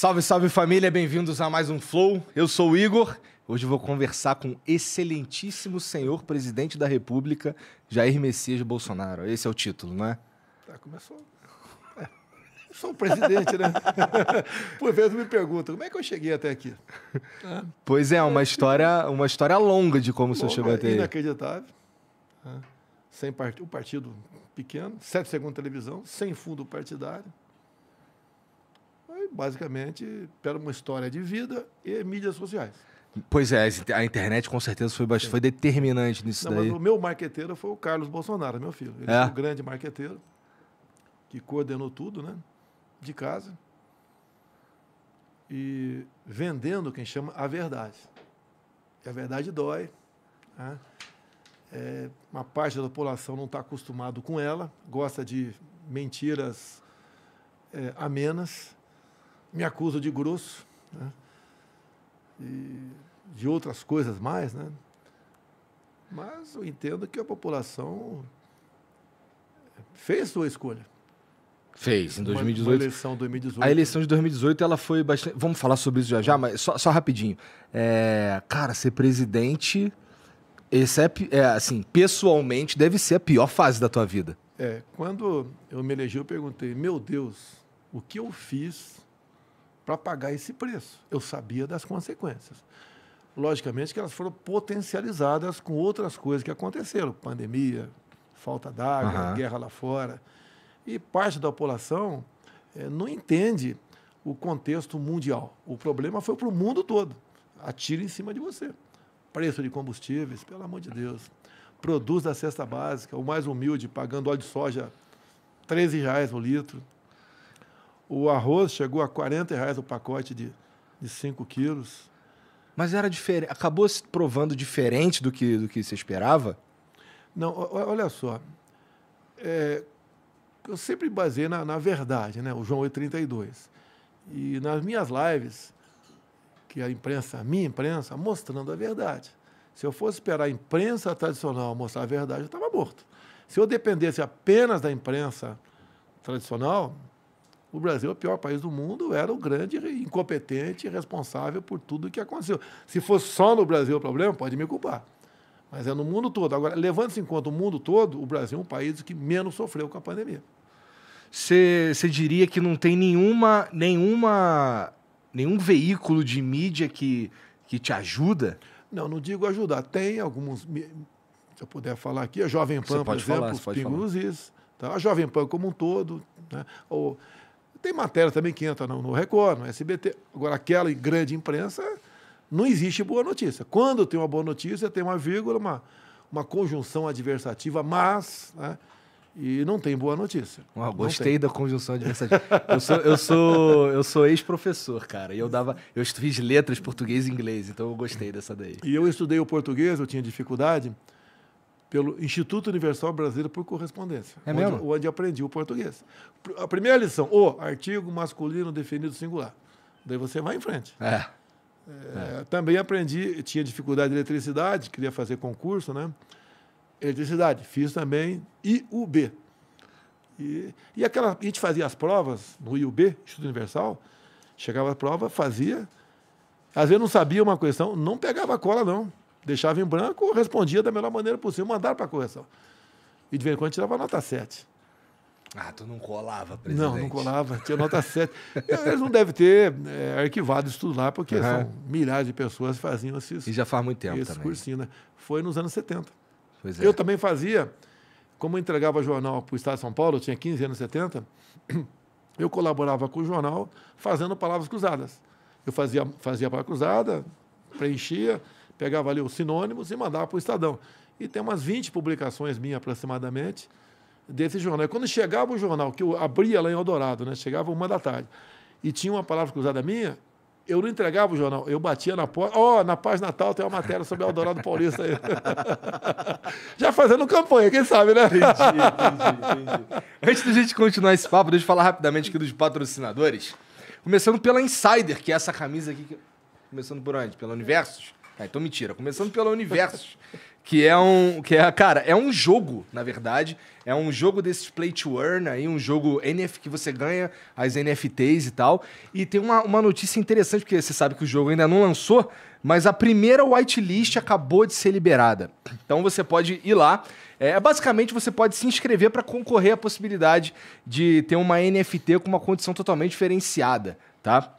Salve, salve família, bem-vindos a mais um Flow. Eu sou o Igor. Hoje vou conversar com o excelentíssimo senhor presidente da República, Jair Messias Bolsonaro. Esse é o título, não é? Tá, começou. É. Sou o presidente, né? Por vezes me perguntam, como é que eu cheguei até aqui? É. Pois é, uma história, uma história longa de como o senhor chegou até aí. Inacreditável. É. Sem part... O partido pequeno, sete segundos televisão, sem fundo partidário basicamente pela uma história de vida e mídias sociais. Pois é, a internet com certeza foi, bastante, foi determinante nisso Não, daí. o meu marqueteiro foi o Carlos Bolsonaro, meu filho. Ele é. um grande marqueteiro que coordenou tudo, né? De casa. E vendendo quem chama a verdade. E a verdade dói. Né? É, uma parte da população não está acostumado com ela, gosta de mentiras é, amenas me acusa de grosso, né? e de outras coisas mais, né? Mas eu entendo que a população fez sua escolha. Fez, em 2018. Uma, uma eleição 2018. A eleição de 2018 ela foi bastante. Vamos falar sobre isso já já, mas só, só rapidinho. É, cara, ser presidente, esse é, é, assim, pessoalmente, deve ser a pior fase da tua vida. É, quando eu me elegi, eu perguntei: meu Deus, o que eu fiz para pagar esse preço. Eu sabia das consequências. Logicamente que elas foram potencializadas com outras coisas que aconteceram, pandemia, falta d'água, uhum. guerra lá fora. E parte da população é, não entende o contexto mundial. O problema foi para o mundo todo. Atira em cima de você. Preço de combustíveis, pelo amor de Deus. Produz da cesta básica, o mais humilde pagando óleo de soja 13 reais o litro. O arroz chegou a 40 reais o pacote de, de 5 quilos. Mas era diferente. Acabou se provando diferente do que, do que se esperava? Não, olha só. É, eu sempre basei na, na verdade, né? O João 832. E nas minhas lives, que a imprensa, a minha imprensa, mostrando a verdade. Se eu fosse esperar a imprensa tradicional mostrar a verdade, eu estava morto. Se eu dependesse apenas da imprensa tradicional, o Brasil é o pior país do mundo, era o grande incompetente responsável por tudo o que aconteceu. Se fosse só no Brasil o problema, pode me culpar. Mas é no mundo todo. Agora, levando-se em conta o mundo todo, o Brasil é um país que menos sofreu com a pandemia. Você diria que não tem nenhuma, nenhuma, nenhum veículo de mídia que, que te ajuda? Não, não digo ajudar. Tem alguns. Se eu puder falar aqui, a Jovem Pan, por exemplo, falar, os Pingos tá? A Jovem Pan como um todo. Né? Ou, tem matéria também que entra no, no Record, no SBT. Agora, aquela grande imprensa, não existe boa notícia. Quando tem uma boa notícia, tem uma vírgula, uma, uma conjunção adversativa, mas. Né, e não tem boa notícia. Oh, gostei da conjunção adversativa. eu sou, eu sou, eu sou ex-professor, cara. E eu dava, eu fiz letras português e inglês, então eu gostei dessa daí. E eu estudei o português, eu tinha dificuldade pelo Instituto Universal Brasileiro por Correspondência, é onde, onde, aprendi o português. A primeira lição, o artigo masculino definido singular. Daí você vai em frente. É. É, também aprendi, tinha dificuldade de eletricidade, queria fazer concurso, né? Eletricidade, fiz também IUB. E, e aquela, a gente fazia as provas no IUB, Instituto Universal, chegava a prova, fazia. Às vezes não sabia uma questão, não pegava cola, não deixava em branco, respondia da melhor maneira possível, mandaram para a correção. E de vez em quando tirava nota 7. Ah, tu não colava, presidente? Não, não colava, tinha nota 7. Eles não devem ter é, arquivado isso tudo lá, porque uhum. são milhares de pessoas que faziam esses E já faz muito tempo esses também. cursinho né? Foi nos anos 70. Pois é. Eu também fazia, como eu entregava jornal para o Estado de São Paulo, eu tinha 15 anos 70, eu colaborava com o jornal fazendo palavras cruzadas. Eu fazia, fazia a palavra cruzada, preenchia, pegava ali os sinônimos e mandava para o Estadão. E tem umas 20 publicações minhas aproximadamente desse jornal. E quando chegava o jornal, que eu abria lá em Eldorado, né? chegava uma da tarde, e tinha uma palavra cruzada minha, eu não entregava o jornal, eu batia na porta. Ó, oh, na página tal tem uma matéria sobre Eldorado Paulista aí. Já fazendo campanha, quem sabe, né? Entendi, entendi, entendi. Antes da gente continuar esse papo, deixa eu falar rapidamente aqui dos patrocinadores. Começando pela Insider, que é essa camisa aqui. Que... Começando por onde? Pela Universos? Ah, então mentira. Começando pelo Universo, que é um. Que é, cara, é um jogo, na verdade. É um jogo desses play to earn aí, um jogo NF que você ganha as NFTs e tal. E tem uma, uma notícia interessante, porque você sabe que o jogo ainda não lançou, mas a primeira whitelist acabou de ser liberada. Então você pode ir lá. É, é basicamente, você pode se inscrever para concorrer à possibilidade de ter uma NFT com uma condição totalmente diferenciada, tá?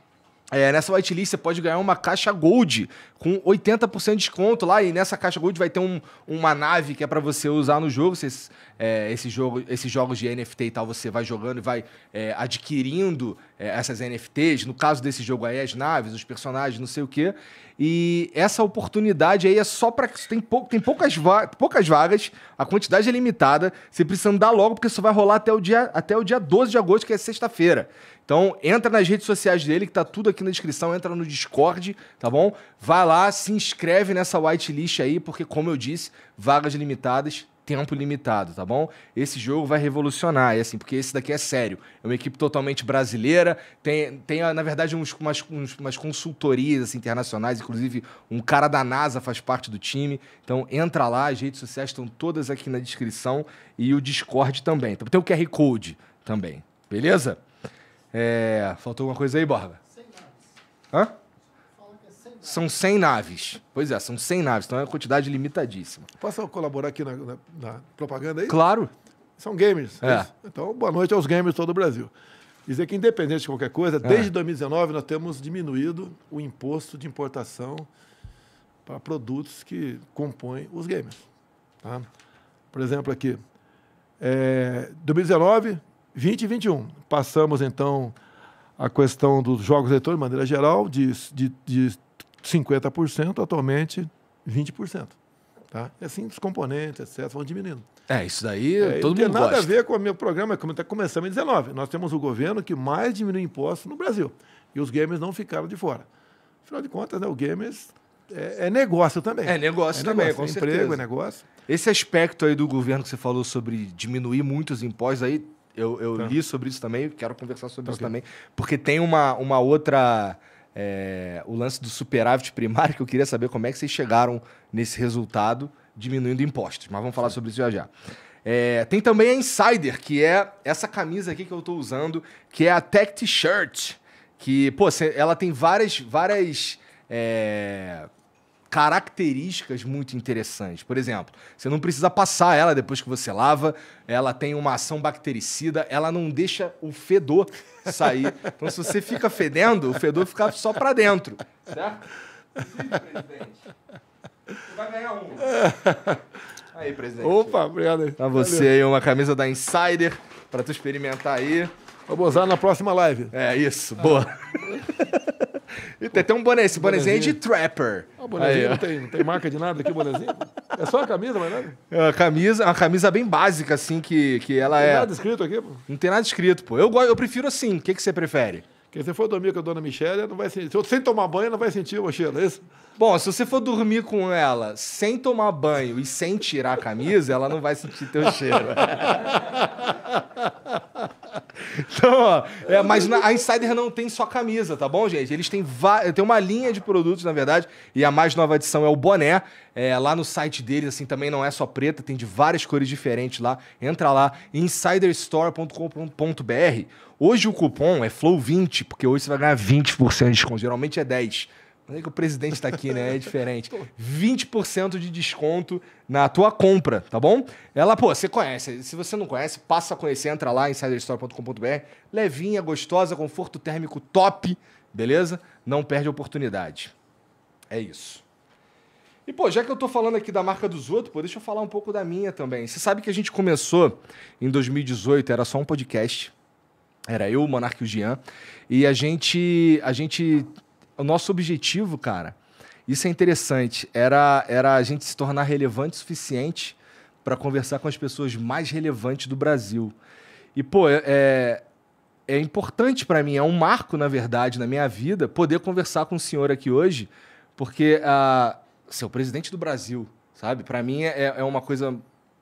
É, nessa whitelist você pode ganhar uma caixa Gold com 80% de desconto lá. E nessa caixa Gold vai ter um, uma nave que é para você usar no jogo. Vocês, é, esse jogo. Esses jogos de NFT e tal, você vai jogando e vai é, adquirindo é, essas NFTs, no caso desse jogo aí, as naves, os personagens, não sei o quê. E essa oportunidade aí é só para tem pouco, tem poucas, va poucas vagas, a quantidade é limitada, você precisa andar logo porque só vai rolar até o dia até o dia 12 de agosto, que é sexta-feira. Então, entra nas redes sociais dele, que tá tudo aqui na descrição, entra no Discord, tá bom? Vai lá, se inscreve nessa whitelist aí, porque como eu disse, vagas limitadas, tempo limitado, tá bom? Esse jogo vai revolucionar, é assim, porque esse daqui é sério. É uma equipe totalmente brasileira, tem, tem na verdade, uns, umas, uns, umas consultorias assim, internacionais, inclusive um cara da NASA faz parte do time. Então entra lá, as redes sociais estão todas aqui na descrição e o Discord também. Então, tem o QR Code também, beleza? É, faltou alguma coisa aí, Borba? Hã? São 100 naves. Pois é, são 100 naves, então é uma quantidade limitadíssima. Posso colaborar aqui na, na, na propaganda aí? Claro. São gamers. É. Isso. Então, boa noite aos gamers todo o Brasil. Dizer que, independente de qualquer coisa, é. desde 2019 nós temos diminuído o imposto de importação para produtos que compõem os gamers. Tá? Por exemplo, aqui, é, 2019, 20 e 21. Passamos, então, a questão dos jogos eletrônicos, de maneira geral, de, de, de 50%, atualmente 20%. Tá? É assim, os componentes, etc., vão diminuindo. É, isso daí é, todo mundo gosta. Não tem nada a ver com o meu programa, como está começando em 2019. Nós temos o governo que mais diminui impostos no Brasil. E os gamers não ficaram de fora. Afinal de contas, né, o gamers é, é negócio também. É negócio é também, negócio. com é emprego, certeza. é negócio. Esse aspecto aí do governo que você falou sobre diminuir muitos impostos aí, eu, eu tá. li sobre isso também, quero conversar sobre tá isso também, porque tem uma, uma outra é, o lance do superávit primário, que eu queria saber como é que vocês chegaram nesse resultado diminuindo impostos. Mas vamos falar Sim. sobre isso já já. É, tem também a Insider, que é essa camisa aqui que eu estou usando, que é a Tech T-Shirt. Que, pô, ela tem várias, várias é, características muito interessantes. Por exemplo, você não precisa passar ela depois que você lava, ela tem uma ação bactericida, ela não deixa o fedor sair. Então, se você fica fedendo, o fedor fica só para dentro, certo? Sim, presidente. Você vai ganhar um. Aí, presidente. Opa, obrigado. Pra você aí, uma camisa da Insider, para tu experimentar aí. Vou usar na próxima live. É, isso. Ah. Boa. tem até um boné. Esse bonézinho é de trapper. Ah, o bonézinho não, tem, não tem marca de nada aqui, o bonézinho É só a camisa, mas nada? É uma camisa, uma camisa bem básica, assim, que, que ela é... Não tem nada escrito aqui, pô? Não tem nada escrito, pô. Eu, eu prefiro assim. O que, que você prefere? Porque se for dormir com a dona Michelle, não vai sentir. Sem tomar banho, não vai sentir o cheiro, é isso? Bom, se você for dormir com ela sem tomar banho e sem tirar a camisa, ela não vai sentir teu cheiro. então, ó, é, mas na, a Insider não tem só camisa, tá bom, gente? Eles têm, tem uma linha de produtos, na verdade, e a mais nova edição é o boné. É, lá no site deles, assim, também não é só preta, tem de várias cores diferentes lá. Entra lá, insiderstore.com.br Hoje o cupom é Flow20, porque hoje você vai ganhar 20% de desconto. Geralmente é 10%. Mas é que o presidente está aqui, né? É diferente. 20% de desconto na tua compra, tá bom? Ela, pô, você conhece. Se você não conhece, passa a conhecer, entra lá, insiderstore.com.br. Levinha, gostosa, conforto térmico top, beleza? Não perde a oportunidade. É isso. E, pô, já que eu tô falando aqui da marca dos outros, pô, deixa eu falar um pouco da minha também. Você sabe que a gente começou em 2018, era só um podcast. Era eu, o Monarque e o Jean. E a gente, a gente. O nosso objetivo, cara, isso é interessante, era, era a gente se tornar relevante o suficiente para conversar com as pessoas mais relevantes do Brasil. E, pô, é, é, é importante para mim, é um marco, na verdade, na minha vida, poder conversar com o senhor aqui hoje, porque uh, ah, seu presidente do Brasil, sabe? Para mim é, é uma coisa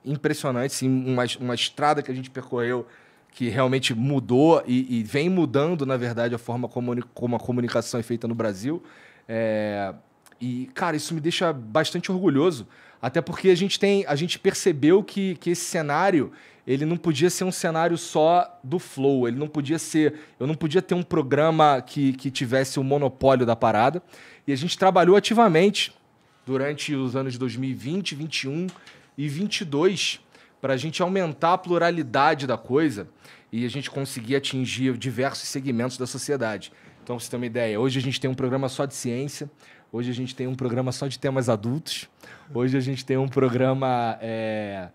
impressionante, sim, uma, uma estrada que a gente percorreu que realmente mudou e, e, vem mudando, na verdade, a forma como, como a comunicação é feita no Brasil. É, e, cara, isso me deixa bastante orgulhoso, até porque a gente tem, a gente percebeu que, que esse cenário ele não podia ser um cenário só do flow, ele não podia ser, eu não podia ter um programa que, que tivesse o um monopólio da parada. E a gente trabalhou ativamente durante os anos de 2020, 21 e 22 para a gente aumentar a pluralidade da coisa e a gente conseguir atingir diversos segmentos da sociedade. Então, você tem uma ideia, hoje a gente tem um programa só de ciência, hoje a gente tem um programa só de temas adultos, hoje a gente tem um programa é,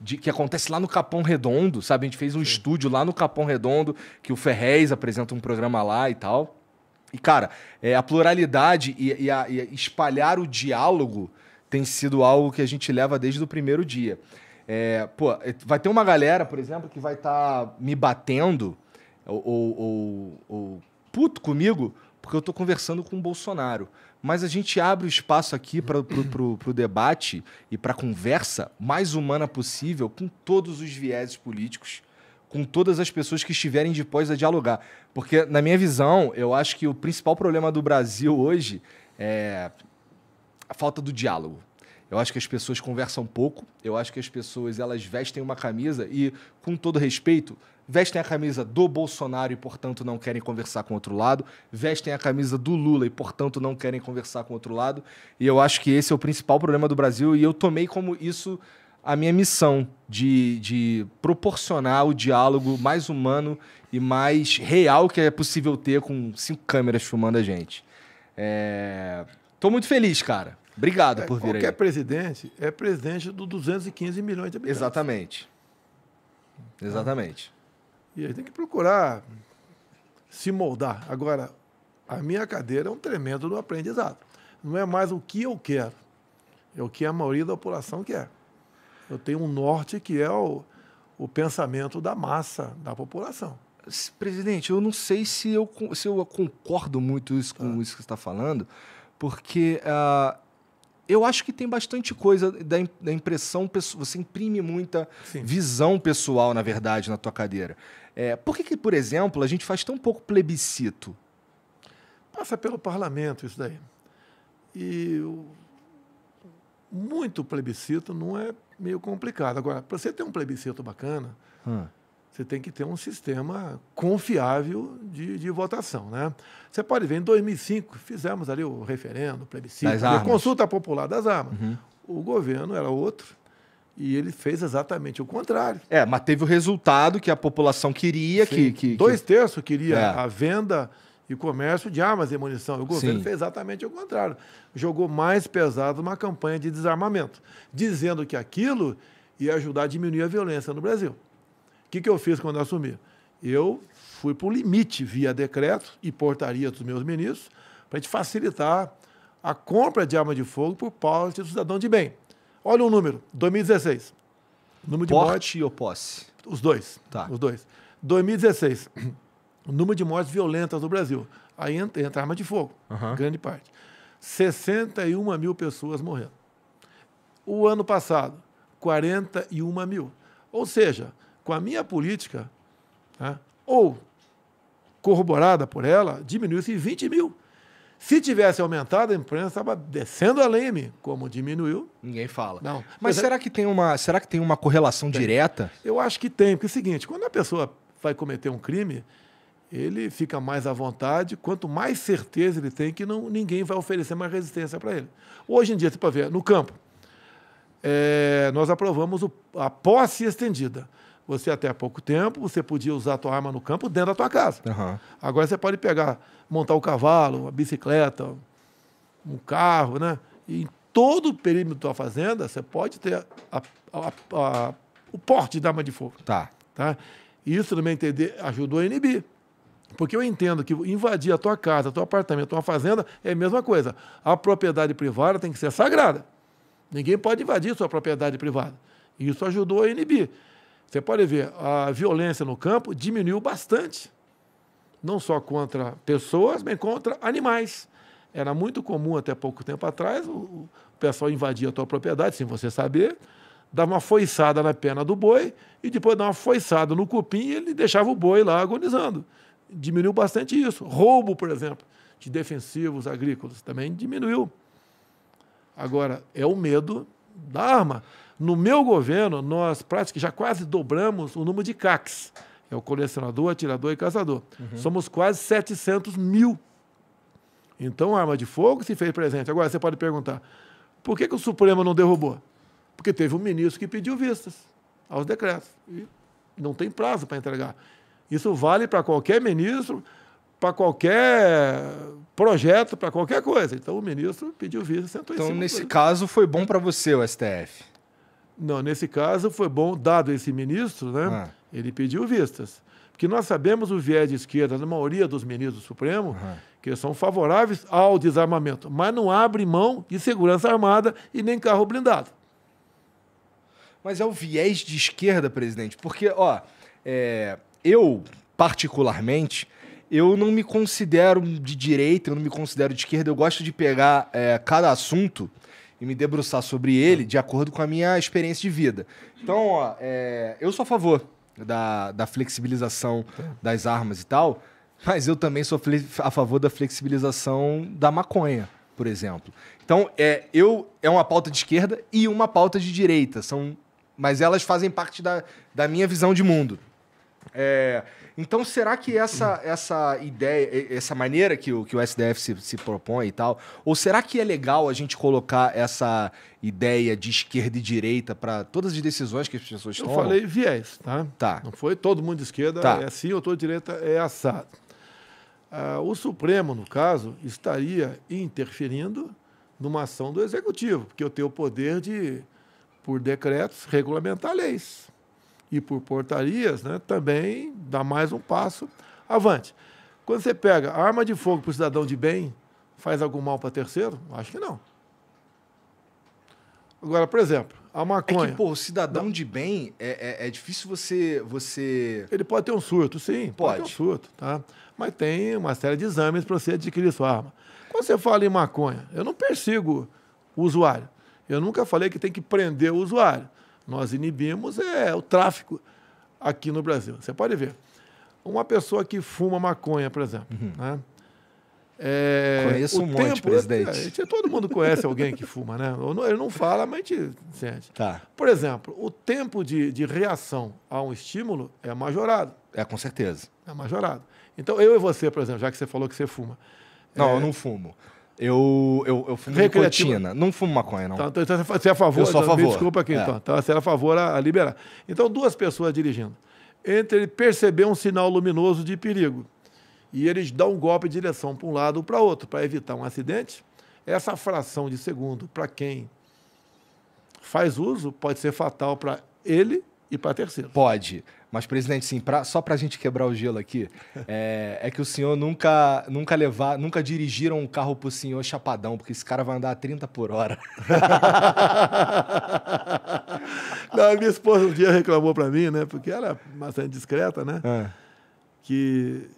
de, que acontece lá no Capão Redondo, sabe? A gente fez um Sim. estúdio lá no Capão Redondo, que o Ferrez apresenta um programa lá e tal. E, cara, é, a pluralidade e, e, a, e espalhar o diálogo tem sido algo que a gente leva desde o primeiro dia. É, pô, é, vai ter uma galera, por exemplo, que vai estar tá me batendo ou, ou, ou, puto comigo porque eu estou conversando com o Bolsonaro. Mas a gente abre o espaço aqui para o debate e para a conversa mais humana possível com todos os vieses políticos, com todas as pessoas que estiverem pós a dialogar. Porque, na minha visão, eu acho que o principal problema do Brasil hoje é a falta do diálogo. Eu acho que as pessoas conversam pouco, eu acho que as pessoas elas vestem uma camisa e, com todo respeito, vestem a camisa do Bolsonaro e, portanto, não querem conversar com o outro lado, vestem a camisa do Lula e, portanto, não querem conversar com o outro lado. E eu acho que esse é o principal problema do Brasil e eu tomei como isso a minha missão de, de proporcionar o diálogo mais humano e mais real que é possível ter com cinco câmeras filmando a gente. É... Tô muito feliz, cara. Obrigado é, por vir qualquer aí. Qualquer presidente é presidente dos 215 milhões de habitantes. Exatamente. Exatamente. E aí tem que procurar se moldar. Agora, a minha cadeira é um tremendo do aprendizado. Não é mais o que eu quero, é o que a maioria da população quer. Eu tenho um norte que é o, o pensamento da massa, da população. Presidente, eu não sei se eu, se eu concordo muito isso com ah. isso que você está falando, porque uh, eu acho que tem bastante coisa da, da impressão, você imprime muita Sim. visão pessoal, na verdade, na tua cadeira. É, por que, que, por exemplo, a gente faz tão pouco plebiscito? Passa pelo parlamento isso daí. E muito plebiscito não é meio complicado. Agora, para você ter um plebiscito bacana, hum você tem que ter um sistema confiável de, de, votação. Né? Você pode ver, em 2005, fizemos ali o referendo, o plebiscito, a consulta popular das armas. Uhum. O governo era outro e ele fez exatamente o contrário. É, mas teve o resultado que a população queria. Sim. Que, que Dois terços queria é. a venda e comércio de armas e munição. O governo Sim. fez exatamente o contrário. Jogou mais pesado uma campanha de desarmamento, dizendo que aquilo ia ajudar a diminuir a violência no Brasil. O que, que eu fiz quando eu assumi? Eu fui para o limite via decreto e portaria dos meus ministros para a gente facilitar a compra de arma de fogo por parte do cidadão de bem. Olha o número, 2016. Número de Porte morte ou posse? Os dois. Tá. Os dois. 2016. O número de mortes violentas no Brasil. Aí entra, entra arma de fogo, uhum. grande parte. 61 mil pessoas morrendo. O ano passado, 41 mil. Ou seja, com a minha política, né, ou corroborada por ela, diminuiu-se 20 mil. Se tivesse aumentado, a imprensa estava descendo a leme. Como diminuiu. Ninguém fala. Não. Mas, será, é... que tem uma, será que tem uma correlação tem. direta? Eu acho que tem, porque é o seguinte: quando a pessoa vai cometer um crime, ele fica mais à vontade, quanto mais certeza ele tem que não, ninguém vai oferecer mais resistência para ele. Hoje em dia, você pode ver, no campo, é, nós aprovamos o, a posse estendida você até há pouco tempo, você podia usar a tua arma no campo dentro da tua casa. Uhum. Agora você pode pegar, montar o um cavalo, a bicicleta, um carro, né? E em todo o perímetro da fazenda, você pode ter a, a, o porte da arma de fogo. Tá. tá? Isso, no meu entender, ajudou a inibir. Porque eu entendo que invadir a tua casa, o teu apartamento, a tua fazenda é a mesma coisa. A propriedade privada tem que ser sagrada. Ninguém pode invadir sua propriedade privada. Isso ajudou a inibir. Você pode ver, a violência no campo diminuiu bastante. Não só contra pessoas, mas contra animais. Era muito comum até pouco tempo atrás, o pessoal invadia a tua propriedade, sem você saber, dava uma foiçada na perna do boi e depois dava uma foiçada no cupim e ele deixava o boi lá agonizando. Diminuiu bastante isso. Roubo, por exemplo, de defensivos agrícolas também diminuiu. Agora, é o medo da arma. No meu governo, nós praticamente já quase dobramos o número de CACs. É o colecionador, atirador e caçador. Uhum. Somos quase 700 mil. Então, a arma de fogo se fez presente. Agora, você pode perguntar, por que, que o Supremo não derrubou? Porque teve um ministro que pediu vistas aos decretos. E não tem prazo para entregar. Isso vale para qualquer ministro, para qualquer projeto, para qualquer coisa. Então o ministro pediu vista, sentou então, em cima. Então, nesse caso, foi bom para você o STF. Não, nesse caso foi bom, dado esse ministro, né? É. Ele pediu vistas. Porque nós sabemos o viés de esquerda na maioria dos ministros do Supremo, uhum. que são favoráveis ao desarmamento, mas não abre mão de segurança armada e nem carro blindado. Mas é o viés de esquerda, presidente, porque, ó, é, eu, particularmente, eu não me considero de direita, eu não me considero de esquerda, eu gosto de pegar é, cada assunto e me debruçar sobre ele de acordo com a minha experiência de vida. Então, ó, é, eu sou a favor da, da flexibilização das armas e tal, mas eu também sou a favor da flexibilização da maconha, por exemplo. Então, é, eu é uma pauta de esquerda e uma pauta de direita, são, mas elas fazem parte da, da minha visão de mundo. É, então, será que essa, essa ideia, essa maneira que o, que o SDF se, se propõe e tal, ou será que é legal a gente colocar essa ideia de esquerda e direita para todas as decisões que as pessoas tomam? Eu falei viés, tá? tá? Não foi todo mundo de esquerda tá. é assim ou todo direita é assado. Ah, o Supremo, no caso, estaria interferindo numa ação do Executivo, porque eu tenho o poder de, por decretos, regulamentar leis e por portarias, né, também dá mais um passo avante. Quando você pega arma de fogo para o cidadão de bem, faz algum mal para terceiro? Acho que não. Agora, por exemplo, a maconha. É que, pô, o cidadão não. de bem é, é, é, difícil você, você. Ele pode ter um surto, sim. Pode. pode ter um surto, tá? Mas tem uma série de exames para você adquirir sua arma. Quando você fala em maconha, eu não persigo o usuário. Eu nunca falei que tem que prender o usuário nós inibimos é o tráfico aqui no Brasil. Você pode ver. Uma pessoa que fuma maconha, por exemplo. Uhum. Né? É, Conheço um tempo, monte, é presidente. É, todo mundo conhece alguém que fuma, né? Ele não fala, mas a gente sente. Tá. Por exemplo, o tempo de, de reação a um estímulo é majorado. É, com certeza. É majorado. Então, eu e você, por exemplo, já que você falou que você fuma. Não, é... eu não fumo. Eu, eu, eu fumo nicotina, não fumo maconha, não. Tá, então, então, você é a favor? Eu sou a então, favor. Desculpa aqui, é. então. Tá, você é a favor a, a liberar. Então, duas pessoas dirigindo. Entre ele perceber um sinal luminoso de perigo e eles dão um golpe de direção para um lado ou para outro para evitar um acidente, essa fração de segundo, para quem faz uso, pode ser fatal para ele e para terceiro. Pode. Mas, presidente, sim, pra, só para a gente quebrar o gelo aqui, é, é, que o senhor nunca, nunca levar, nunca dirigiram um carro para o senhor chapadão, porque esse cara vai andar a 30 por hora. Não, minha esposa um dia reclamou para mim, né? Porque ela é bastante discreta, né? É. Que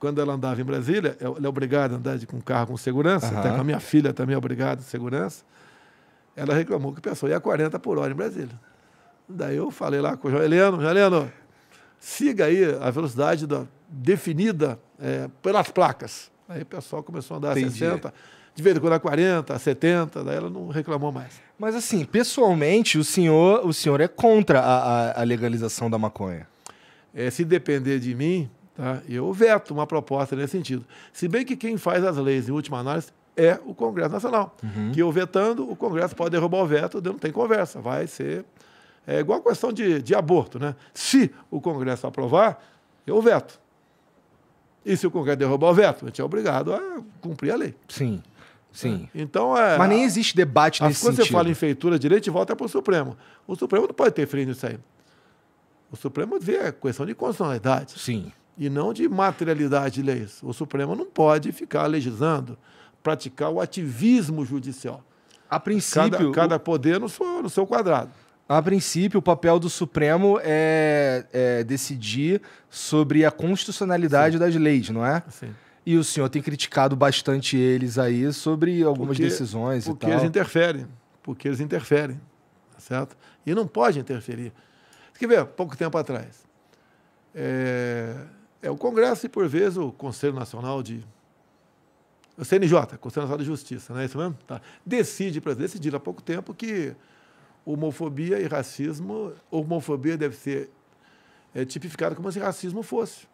quando ela andava em Brasília, ela é obrigada a andar de, com carro com segurança, uhum. até com a minha filha também é obrigada segurança. Ela reclamou que o pessoal ia a 40 por hora em Brasília. Daí eu falei lá com o João Heleno, João Heleno, siga aí a velocidade da, definida é, pelas placas. Aí o pessoal começou a andar Entendi. a 60, de vez em quando a 40, a 70, daí ela não reclamou mais. Mas assim, pessoalmente, o senhor, o senhor é contra a, a, a legalização da maconha? É, se depender de mim, tá? eu veto uma proposta nesse sentido. Se bem que quem faz as leis, em última análise, é o Congresso Nacional. Uhum. Que eu vetando, o Congresso pode derrubar o veto, não tem conversa, vai ser é igual a questão de, de aborto, né? Se o Congresso aprovar, eu veto. E se o Congresso derrubar o veto, a gente é obrigado a cumprir a lei. Sim, sim. É. Então é. Mas nem existe debate nesse sentido. sentido. Quando você fala em feitura direito, volta para o Supremo. O Supremo não pode ter freio nisso aí. O Supremo vê a questão de constitucionalidade. Sim. E não de materialidade de leis. O Supremo não pode ficar legislando, praticar o ativismo judicial. A princípio. Cada, cada poder no seu, no seu quadrado. A princípio, o papel do Supremo é, é decidir sobre a constitucionalidade Sim. das leis, não é? Sim. E o senhor tem criticado bastante eles aí sobre algumas porque, decisões porque e tal. Porque eles interferem. Porque eles interferem. Tá certo? E não pode interferir. Você quer ver, pouco tempo atrás, é, é o Congresso e, por vezes, o Conselho Nacional de o CNJ, Conselho Nacional de Justiça, não é isso mesmo? Tá. Decide, para decidir há pouco tempo que homofobia e racismo, homofobia deve ser é, tipificada como se racismo fosse.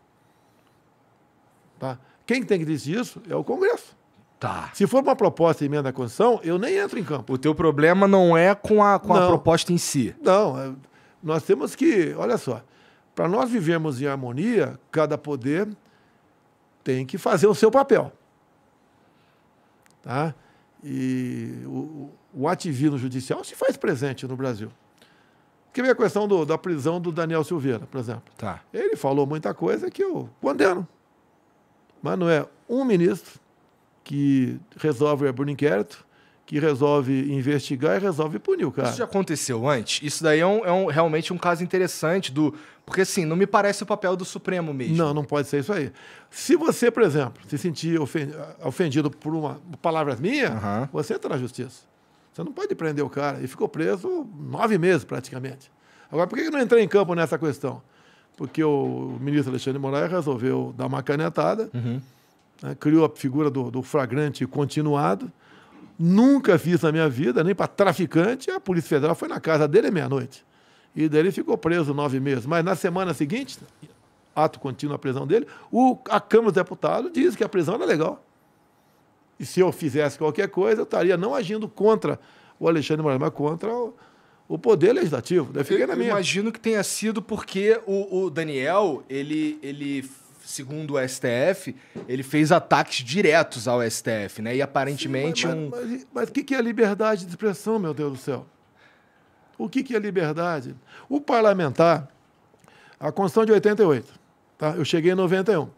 Tá? Quem tem que dizer isso é o Congresso. Tá. Se for uma proposta de emenda à Constituição, eu nem entro em campo. O teu problema não é com a, com a proposta em si. Não, é, nós temos que, olha só, para nós vivermos em harmonia, cada poder tem que fazer o seu papel. Tá? e o, o ativismo judicial se faz presente no Brasil. Que vem a questão do, da prisão do Daniel Silveira, por exemplo. Tá. Ele falou muita coisa que eu condeno. Mas não é um ministro que resolve um inquérito, que resolve investigar e resolve punir o cara. Isso já aconteceu antes? Isso daí é, um, é um, realmente um caso interessante do. Porque assim, não me parece o papel do Supremo mesmo. Não, não pode ser isso aí. Se você, por exemplo, se sentir ofendido por uma palavra minha, uhum. você entra na justiça. Você não pode prender o cara. E ficou preso nove meses praticamente. Agora, por que eu não entrei em campo nessa questão? Porque o ministro Alexandre Moraes resolveu dar uma canetada, uhum. né, criou a figura do, do flagrante continuado Nunca fiz na minha vida, nem para traficante. A Polícia Federal foi na casa dele meia-noite. E daí ele ficou preso nove meses. Mas na semana seguinte, ato contínuo à prisão dele, o, a Câmara dos Deputados diz que a prisão era legal. E se eu fizesse qualquer coisa, eu estaria não agindo contra o Alexandre Moraes, mas contra o, o poder legislativo. fiquei eu, na minha. Imagino que tenha sido porque o, o Daniel ele, ele segundo o STF, ele fez ataques diretos ao STF, né? E aparentemente Sim, mas, um. Mas, mas o que, que é liberdade de expressão, meu Deus do céu? O que, que é liberdade? O parlamentar, a Constituição de 88, tá? eu cheguei em 91.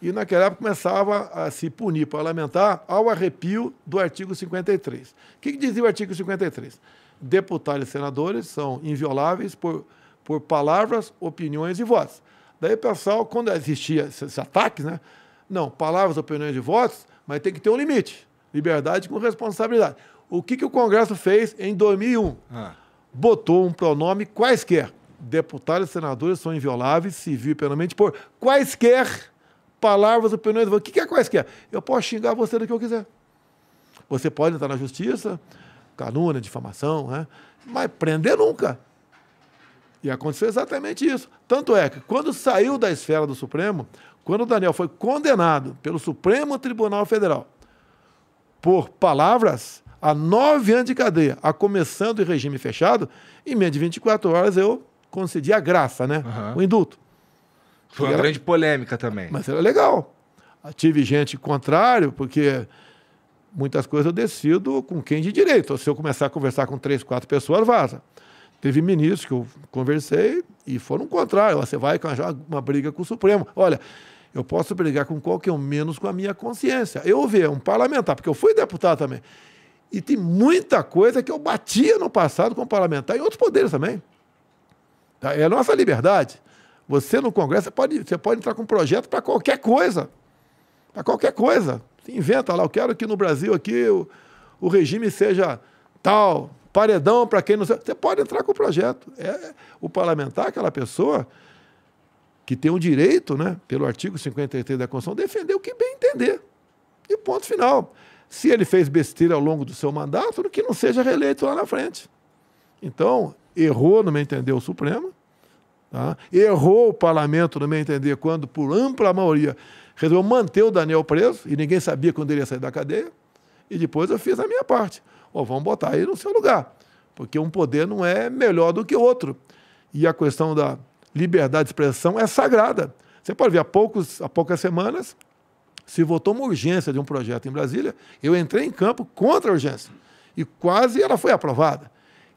E naquela época começava a se punir parlamentar ao arrepio do artigo 53. O que, que dizia o artigo 53? Deputados e senadores são invioláveis por, por palavras, opiniões e votos. Daí pessoal, quando existia esses ataques, né? Não, palavras, opiniões de votos, mas tem que ter um limite. Liberdade com responsabilidade. O que, que o Congresso fez em 2001? Ah. Botou um pronome quaisquer. Deputados e senadores são invioláveis, civil e penalmente, por quaisquer palavras, opiniões de votos. O que, que é quaisquer? Eu posso xingar você do que eu quiser. Você pode entrar na justiça, calúnia, difamação, né? mas prender nunca. E aconteceu exatamente isso. Tanto é que, quando saiu da esfera do Supremo, quando o Daniel foi condenado pelo Supremo Tribunal Federal por palavras a nove anos de cadeia, a começando em regime fechado, em menos de 24 horas eu concedi a graça, né? Uhum. O indulto. Foi uma era... grande polêmica também. Mas era legal. Tive gente contrário, porque muitas coisas eu decido com quem de direito. Se eu começar a conversar com três, quatro pessoas, vaza. Teve ministros que eu conversei e foram contrários. Você vai arranjar uma briga com o Supremo. Olha, eu posso brigar com qualquer um, menos com a minha consciência. Eu ouvi, é um parlamentar, porque eu fui deputado também. E tem muita coisa que eu batia no passado o parlamentar e outros poderes também. Tá? É a nossa liberdade. Você no Congresso, você pode, você pode entrar com um projeto para qualquer coisa. Para qualquer coisa. Você inventa lá, eu quero que no Brasil aqui o, o regime seja tal, Paredão, para quem não sabe. Você pode entrar com o projeto. É, é o parlamentar, é aquela pessoa que tem o direito, né, pelo artigo 53 da Constituição, defender o que bem entender. E ponto final. Se ele fez besteira ao longo do seu mandato, que não seja reeleito lá na frente. Então, errou, no meu entender, o Supremo. Tá? Errou o parlamento, no meu entender, quando, por ampla maioria, resolveu manter o Daniel preso, e ninguém sabia quando ele ia sair da cadeia. E depois eu fiz a minha parte oh, vamos botar ele no seu lugar, porque um poder não é melhor do que o outro. E a questão da liberdade de expressão é sagrada. Você pode ver, há, poucos, há poucas semanas se votou uma urgência de um projeto em Brasília, eu entrei em campo contra a urgência e quase ela foi aprovada,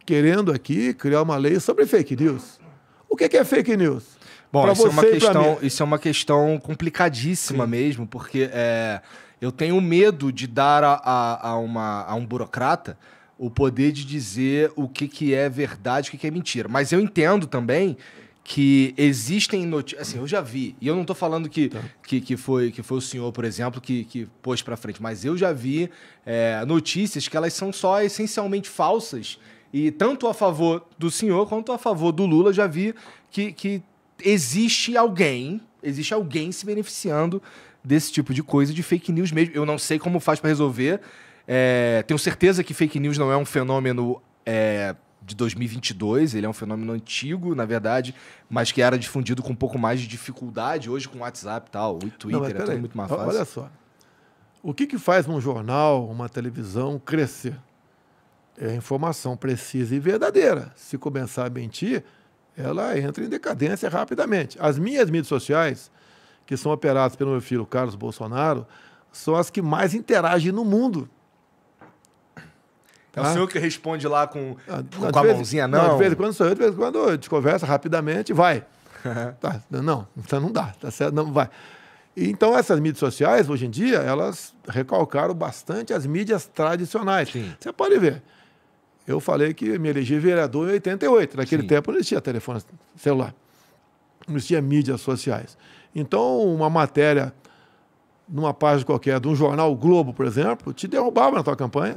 querendo aqui criar uma lei sobre fake news. O que é fake news? Bom, isso é, questão, isso é, uma questão, complicadíssima Sim. mesmo, porque é, eu tenho medo de dar a, a, a, uma, a um burocrata o poder de dizer o que, que é verdade, o que, que é mentira. Mas eu entendo também que existem notícias. Assim, eu já vi, e eu não estou falando que, tá. que, que, foi, que foi o senhor, por exemplo, que, que pôs para frente, mas eu já vi é, notícias que elas são só essencialmente falsas. E tanto a favor do senhor quanto a favor do Lula, já vi que, que existe alguém, existe alguém se beneficiando desse tipo de coisa, de fake news mesmo. Eu não sei como faz para resolver. É, tenho certeza que fake news não é um fenômeno é, de 2022, ele é um fenômeno antigo, na verdade, mas que era difundido com um pouco mais de dificuldade hoje com WhatsApp e tal, o Twitter, não, é tudo aí. muito mais fácil. Olha só, o que, que faz um jornal, uma televisão crescer? É informação precisa e verdadeira. Se começar a mentir, ela entra em decadência rapidamente. As minhas mídias sociais, que são operadas pelo meu filho Carlos Bolsonaro, são as que mais interagem no mundo. Tá? É o tá? senhor que responde lá com, ah, com, com a vez, mãozinha, não? não? De vez em quando sou eu, de vez em quando a gente conversa rapidamente e vai. tá, não, então não dá, tá certo? Não vai. Então, essas mídias sociais, hoje em dia, elas recalcaram bastante as mídias tradicionais. Você pode ver. Eu falei que me elegi vereador em 88. Naquele Sim. tempo não existia telefone celular, não existia mídias sociais. Então, uma matéria numa página qualquer de um jornal o Globo, por exemplo, te derrubava na tua campanha.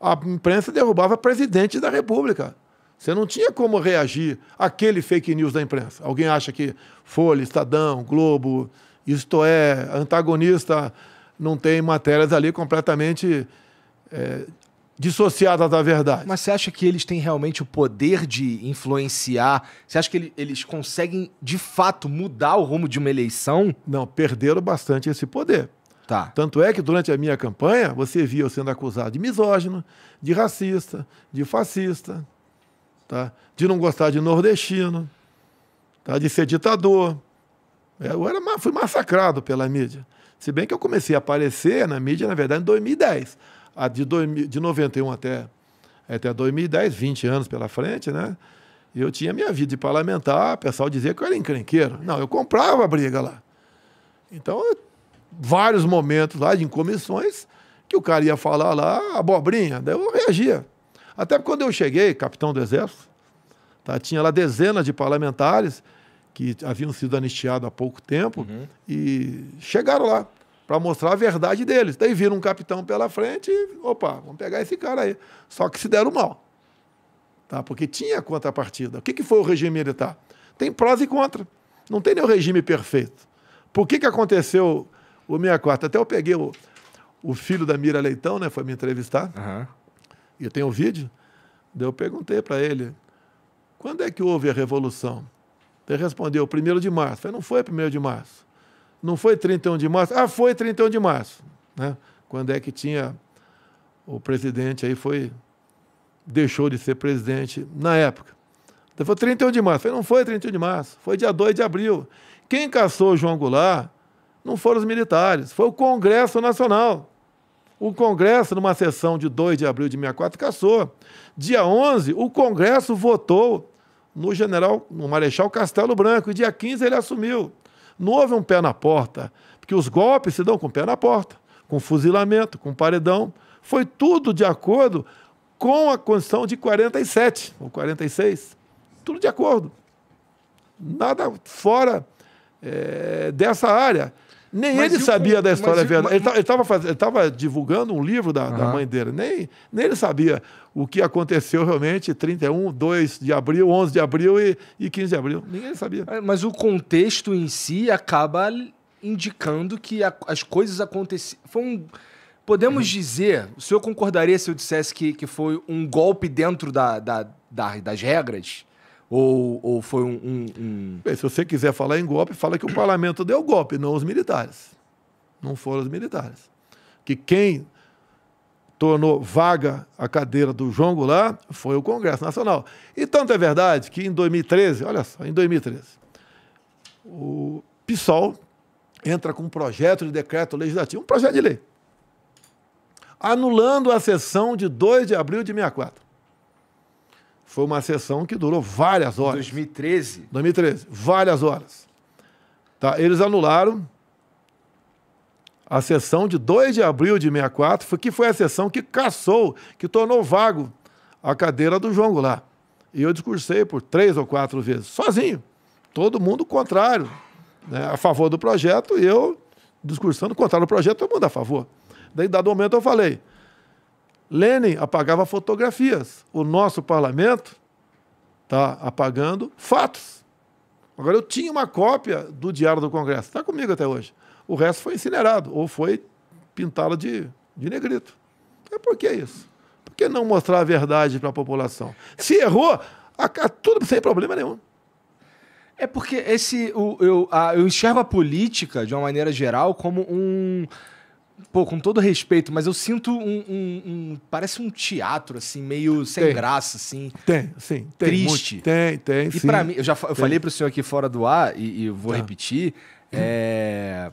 A imprensa derrubava presidente da República. Você não tinha como reagir àquele fake news da imprensa. Alguém acha que Folha, Estadão, Globo, isto é, antagonista, não tem matérias ali completamente é, dissociada da verdade. Mas você acha que eles têm realmente o poder de influenciar? Você acha que ele, eles conseguem, de fato, mudar o rumo de uma eleição? Não, perderam bastante esse poder. Tá. Tanto é que durante a minha campanha, você via eu sendo acusado de misógino, de racista, de fascista, tá? de não gostar de nordestino, tá? de ser ditador. É, eu era, fui massacrado pela mídia. Se bem que eu comecei a aparecer na mídia, na verdade, em 2010 a de, 2000, de 91 até, até 2010, 20 anos pela frente, né? Eu tinha minha vida de parlamentar, o pessoal dizia que eu era encrenqueiro. Não, eu comprava a briga lá. Então, vários momentos lá em comissões que o cara ia falar lá, abobrinha, daí eu reagia. Até quando eu cheguei, capitão do Exército, tá? tinha lá dezenas de parlamentares que haviam sido anistiados há pouco tempo uhum. e chegaram lá para mostrar a verdade deles. Daí vira um capitão pela frente e, opa, vamos pegar esse cara aí. Só que se deram mal. Tá? Porque tinha contrapartida. O que, que foi o regime militar? Tem prós e contras. Não tem nenhum regime perfeito. Por que, que aconteceu o 64? Até eu peguei o, o filho da Mira Leitão, né? Foi me entrevistar. Uhum. E eu tenho o um vídeo. Daí eu perguntei para ele, quando é que houve a Revolução? Ele respondeu, 1 de março. Eu falei, não foi 1 de março não foi 31 de março? Ah, foi 31 de março. Né? Quando é que tinha o presidente aí foi deixou de ser presidente na época. Então foi 31 de março. não foi 31 de março, foi dia 2 de abril. Quem caçou o João Goulart não foram os militares, foi o Congresso Nacional. O Congresso, numa sessão de 2 de abril de 64, caçou. Dia 11, o Congresso votou no general, no Marechal Castelo Branco, e dia 15 ele assumiu. Não houve um pé na porta, porque os golpes se dão com o pé na porta, com fuzilamento, com paredão. Foi tudo de acordo com a condição de 47 ou 46. Tudo de acordo. Nada fora é, dessa área. Nem mas ele o, sabia da história verdadeira. ele tá, estava divulgando um livro da, uhum. da, mãe dele. Nem, nem ele sabia o que aconteceu realmente 31, 2 de abril, 11 de abril e, e 15 de abril. Ninguém sabia. É, mas o contexto em si acaba indicando que a, as coisas aconteceram. um. Podemos uhum. dizer, o senhor concordaria se eu dissesse que, que foi um golpe dentro da, da, da das regras? Ou, ou foi um, um, um... Bem, se você quiser falar em golpe, fala que o parlamento deu golpe, não os militares. Não foram os militares. Que quem tornou vaga a cadeira do João Goulart foi o Congresso Nacional. E tanto é verdade que em 2013, olha só, em 2013, o PSOL entra com um projeto de decreto legislativo, um projeto de lei, anulando a sessão de 2 de abril de 64. Foi uma sessão que durou várias horas. 2013? 2013, várias horas. Tá? Eles anularam a sessão de 2 de abril de 64, foi, que foi a sessão que caçou, que tornou vago a cadeira do João Goulart. E eu discursei por três ou quatro vezes, sozinho. Todo mundo contrário, né, a favor do projeto, e eu discursando contrário ao projeto, todo mundo a favor. Daí, dado momento, eu falei: Lenin apagava fotografias. O nosso parlamento está apagando fatos. Agora, eu tinha uma cópia do Diário do Congresso, está comigo até hoje. O resto foi incinerado ou foi pintado de, de negrito. É por que isso? Por que não mostrar a verdade para a população? Se errou, a, a, tudo sem problema nenhum. É porque esse o, eu, a, eu enxergo a política, de uma maneira geral, como um Pô, com todo respeito, mas eu sinto um. um, um parece um teatro, assim, meio sem tem. graça, assim. Tem, sim. Tem, triste. Muito. Tem, tem. E para mim, eu já eu falei pro senhor aqui fora do ar, e, e vou tá. repetir. Hum. É.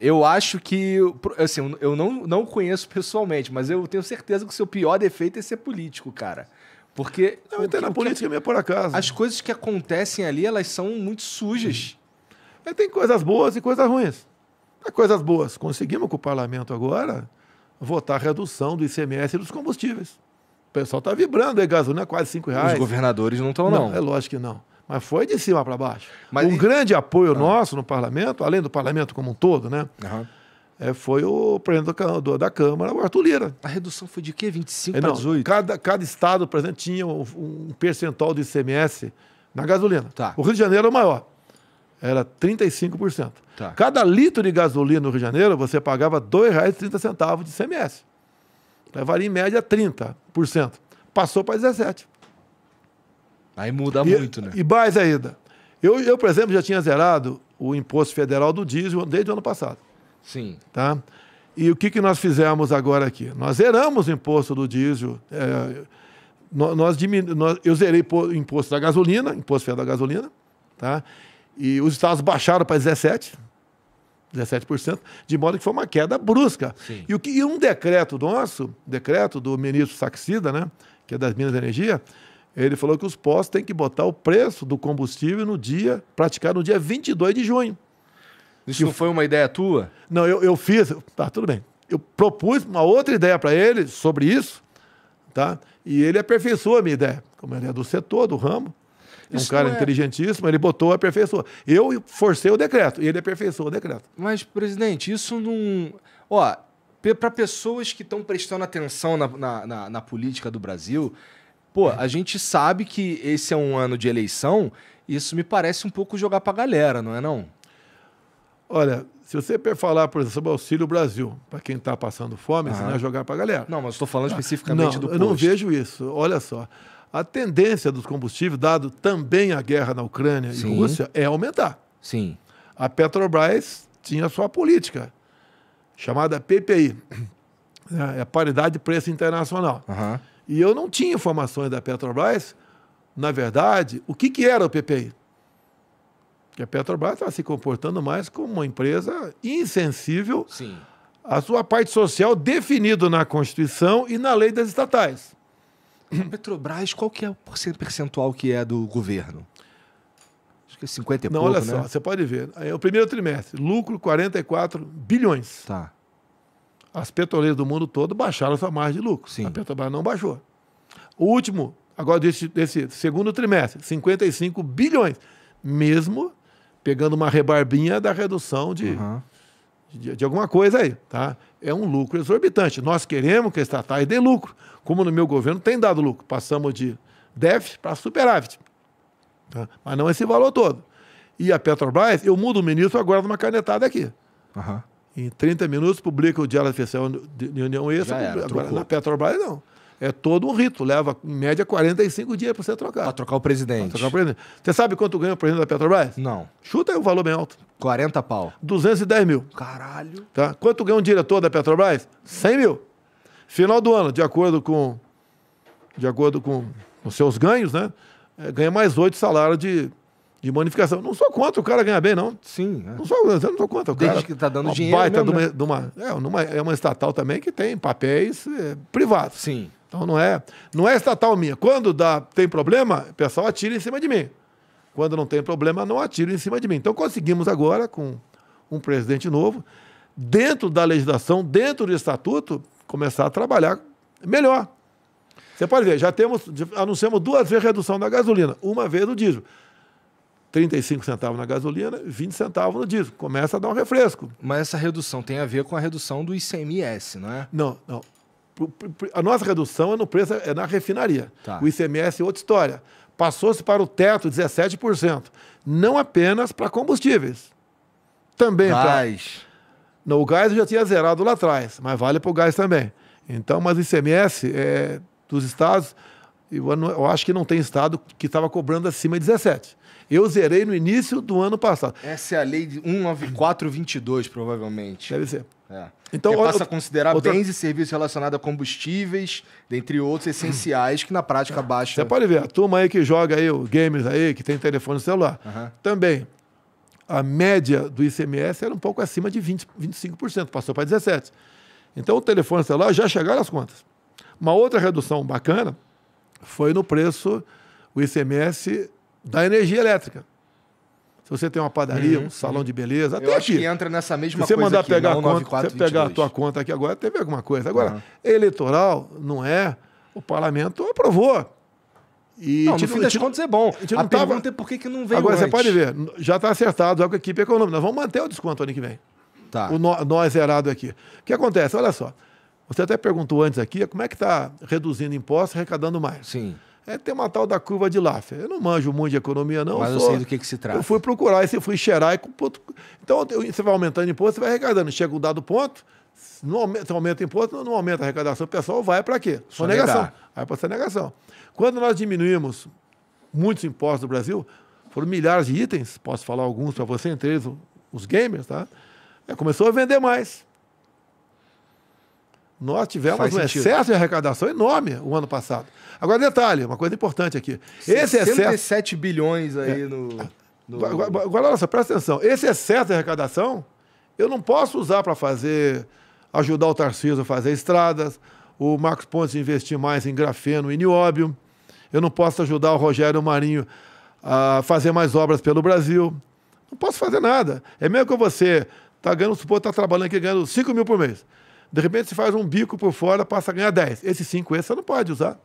Eu acho que. Assim, eu não, não conheço pessoalmente, mas eu tenho certeza que o seu pior defeito é ser político, cara. Porque. Não, entrar na política que, meio por acaso. As coisas que acontecem ali, elas são muito sujas. Mas é, tem coisas boas e coisas ruins. É coisas boas. Conseguimos com o parlamento agora votar redução do ICMS dos combustíveis. O pessoal está vibrando aí, gasolina quase cinco reais. Os governadores não estão, não, não. É lógico que não. Mas foi de cima para baixo. Mas um e... grande apoio ah. nosso no parlamento, além do parlamento como um todo, né? Aham. É, foi o presidente do, da Câmara, o Arthur Lira. A redução foi de quê? 25 é, para 18? Cada, cada estado, por exemplo, tinha um, um percentual do ICMS na gasolina. Tá. O Rio de Janeiro é o maior era 35%. Tá. Cada litro de gasolina no Rio de Janeiro, você pagava R$ 2,30 de CMS. Levaria em média 30%. Passou para 17%. Aí muda e, muito, né? E mais ainda. Eu, eu, por exemplo, já tinha zerado o imposto federal do diesel desde o ano passado. Sim. Tá? E o que, que nós fizemos agora aqui? Nós zeramos o imposto do diesel. É, nós, nós, eu zerei o imposto da gasolina, imposto federal da gasolina. Tá? E os estados baixaram para 17%. 17%, de modo que foi uma queda brusca. Sim. E, o que, e um decreto nosso, decreto do ministro Saxida, né, que é das Minas de Energia, ele falou que os postos têm que botar o preço do combustível no dia, praticar no dia 22 de junho. Isso não foi uma ideia tua? Não, eu, eu fiz, tá, tudo bem. Eu propus uma outra ideia para ele sobre isso, tá? E ele aperfeiçoou a minha ideia, como ele é do setor, do ramo, isso um cara é... inteligentíssimo, ele botou, aperfeiçoou. Eu forcei o decreto e ele aperfeiçoou o decreto. Mas, presidente, isso não. Ó, para pessoas que estão prestando atenção na, na, na, na política do Brasil, pô, a gente sabe que esse é um ano de eleição. Isso me parece um pouco jogar para a galera, não é não? Olha, se você falar, por exemplo, sobre o Auxílio Brasil, para quem está passando fome, ah. você não é jogar para a galera. Não, mas estou falando ah, especificamente não, do Não, Eu não vejo isso. Olha só a tendência dos combustíveis, dado também a guerra na Ucrânia Sim. e Rússia, é aumentar. Sim. A Petrobras tinha sua política, chamada PPI né? é a paridade de preço internacional. Uhum. E eu não tinha informações da Petrobras, na verdade, o que, que era o PPI. Que a Petrobras estava se comportando mais como uma empresa insensível Sim. à sua parte social definido na Constituição e na lei das estatais. Petrobras, qual que é o percentual que é do governo? Acho que é 50 e Não, pouco, olha só, né? você pode ver. É o primeiro trimestre, lucro 44 bilhões. Tá. As petroleiras do mundo todo baixaram sua margem de lucro. Sim. A Petrobras não baixou. O último, agora desse, desse segundo trimestre, 55 bilhões. Mesmo pegando uma rebarbinha da redução de, uhum. de, de alguma coisa aí, tá? é um lucro exorbitante. Nós queremos que a estatais dê lucro, como no meu governo tem dado lucro. Passamos de déficit para superávit. Tá? Mas não esse valor todo. E a Petrobras, eu mudo o ministro agora numa canetada aqui. Uhum. Em 30 minutos publica o diálogo oficial de união extra. Era, agora, na Petrobras, não. É todo um rito. Leva, em média, 45 dias para você trocar. Para trocar o presidente. trocar o presidente. Você sabe quanto ganha o presidente da Petrobras? Não. Chuta aí um valor bem alto. 40 pau. 210 mil. Caralho. Tá? Quanto ganha um diretor da Petrobras? 100 mil. Final do ano, de acordo com, de acordo com os seus ganhos, né? É, ganha mais 8 salários de, de bonificação. Não sou contra o cara ganhar bem, não. Sim. É. Não sou, não sou contra o cara. Desde que tá dando uma dinheiro. Baita mesmo, de uma, né? de uma, é, uma, é uma estatal também que tem papéis é, privados. Sim. Então não é, não é estatal minha. Quando dá, tem problema, o pessoal atira em cima de mim. Quando não tem problema, não atiro em cima de mim. Então conseguimos agora, com um presidente novo, dentro da legislação, dentro do estatuto, começar a trabalhar melhor. Você pode ver, já temos, anunciamos duas vezes redução da gasolina, uma vez no diesel. 35 centavos na gasolina, 20 centavos no diesel. Começa a dar um refresco. Mas essa redução tem a ver com a redução do ICMS, não é? Não, não. A nossa redução é no preço, é na refinaria. Tá. O ICMS é outra história. Passou-se para o teto 17%, não apenas para combustíveis, também gás. No, o gás já tinha zerado lá atrás, mas vale para o gás também. Então, mas o ICMS é, dos estados, eu, eu acho que não tem estado que estava cobrando acima de 17. Eu zerei no início do ano passado. Essa é a lei de 19422, provavelmente. Deve ser. É. Então, que passa a considerar outra... bens e serviços relacionados a combustíveis, dentre outros essenciais, que na prática baixa. Você pode ver, a turma aí que joga aí, os games aí, que tem telefone celular, uhum. também. A média do ICMS era um pouco acima de 20, 25%, passou para 17%. Então, o telefone celular já chegaram as contas. Uma outra redução bacana foi no preço, o ICMS da energia elétrica. Se você tem uma padaria, uhum, um salão uhum. de beleza, até Eu acho aqui. que entra nessa mesma se você mandar aqui, pegar não, a conta, pegar a tua conta aqui agora, teve alguma coisa. Agora, uhum. eleitoral não é, o parlamento aprovou. E não, no fim das contas é bom. A, não a tava... é por que, que não veio Agora, antes. você pode ver, já está acertado já com a equipe econômica. Nós vamos manter o desconto ano que vem. Tá. O nó, nó zerado aqui. O que acontece? Olha só. Você até perguntou antes aqui como é que está reduzindo impostos, arrecadando mais. Sim. É, ter uma tal da curva de Laffer. Eu não manjo muito de economia, não. Mas eu, sei do que, que se trata. Eu fui procurar, eu fui cheirar. E... Então, você vai aumentando imposto, você vai arrecadando. Chega um dado ponto, se aumenta, o imposto, não, aumenta a arrecadação. O pessoal vai para quê? Sonegação. Vai para sonegação. Quando nós diminuímos muitos impostos do Brasil, foram milhares de itens, posso falar alguns para você, entre eles os gamers, tá? É, começou a vender mais. Nós tivemos Faz um sentido. excesso de arrecadação enorme o ano passado. Agora, detalhe, uma coisa importante aqui. Esse 107 excesso... bilhões aí é. no, no. Agora, olha só, presta atenção. Esse excesso de arrecadação, eu não posso usar para fazer. ajudar o Tarcísio a fazer estradas, o Marcos Pontes investir mais em grafeno e nióbio. Eu não posso ajudar o Rogério Marinho a fazer mais obras pelo Brasil. Não posso fazer nada. É mesmo que você está ganhando, supor, está trabalhando aqui ganhando 5 mil por mês. De repente você faz um bico por fora, passa a ganhar 10. Esses 5 extras você não pode usar.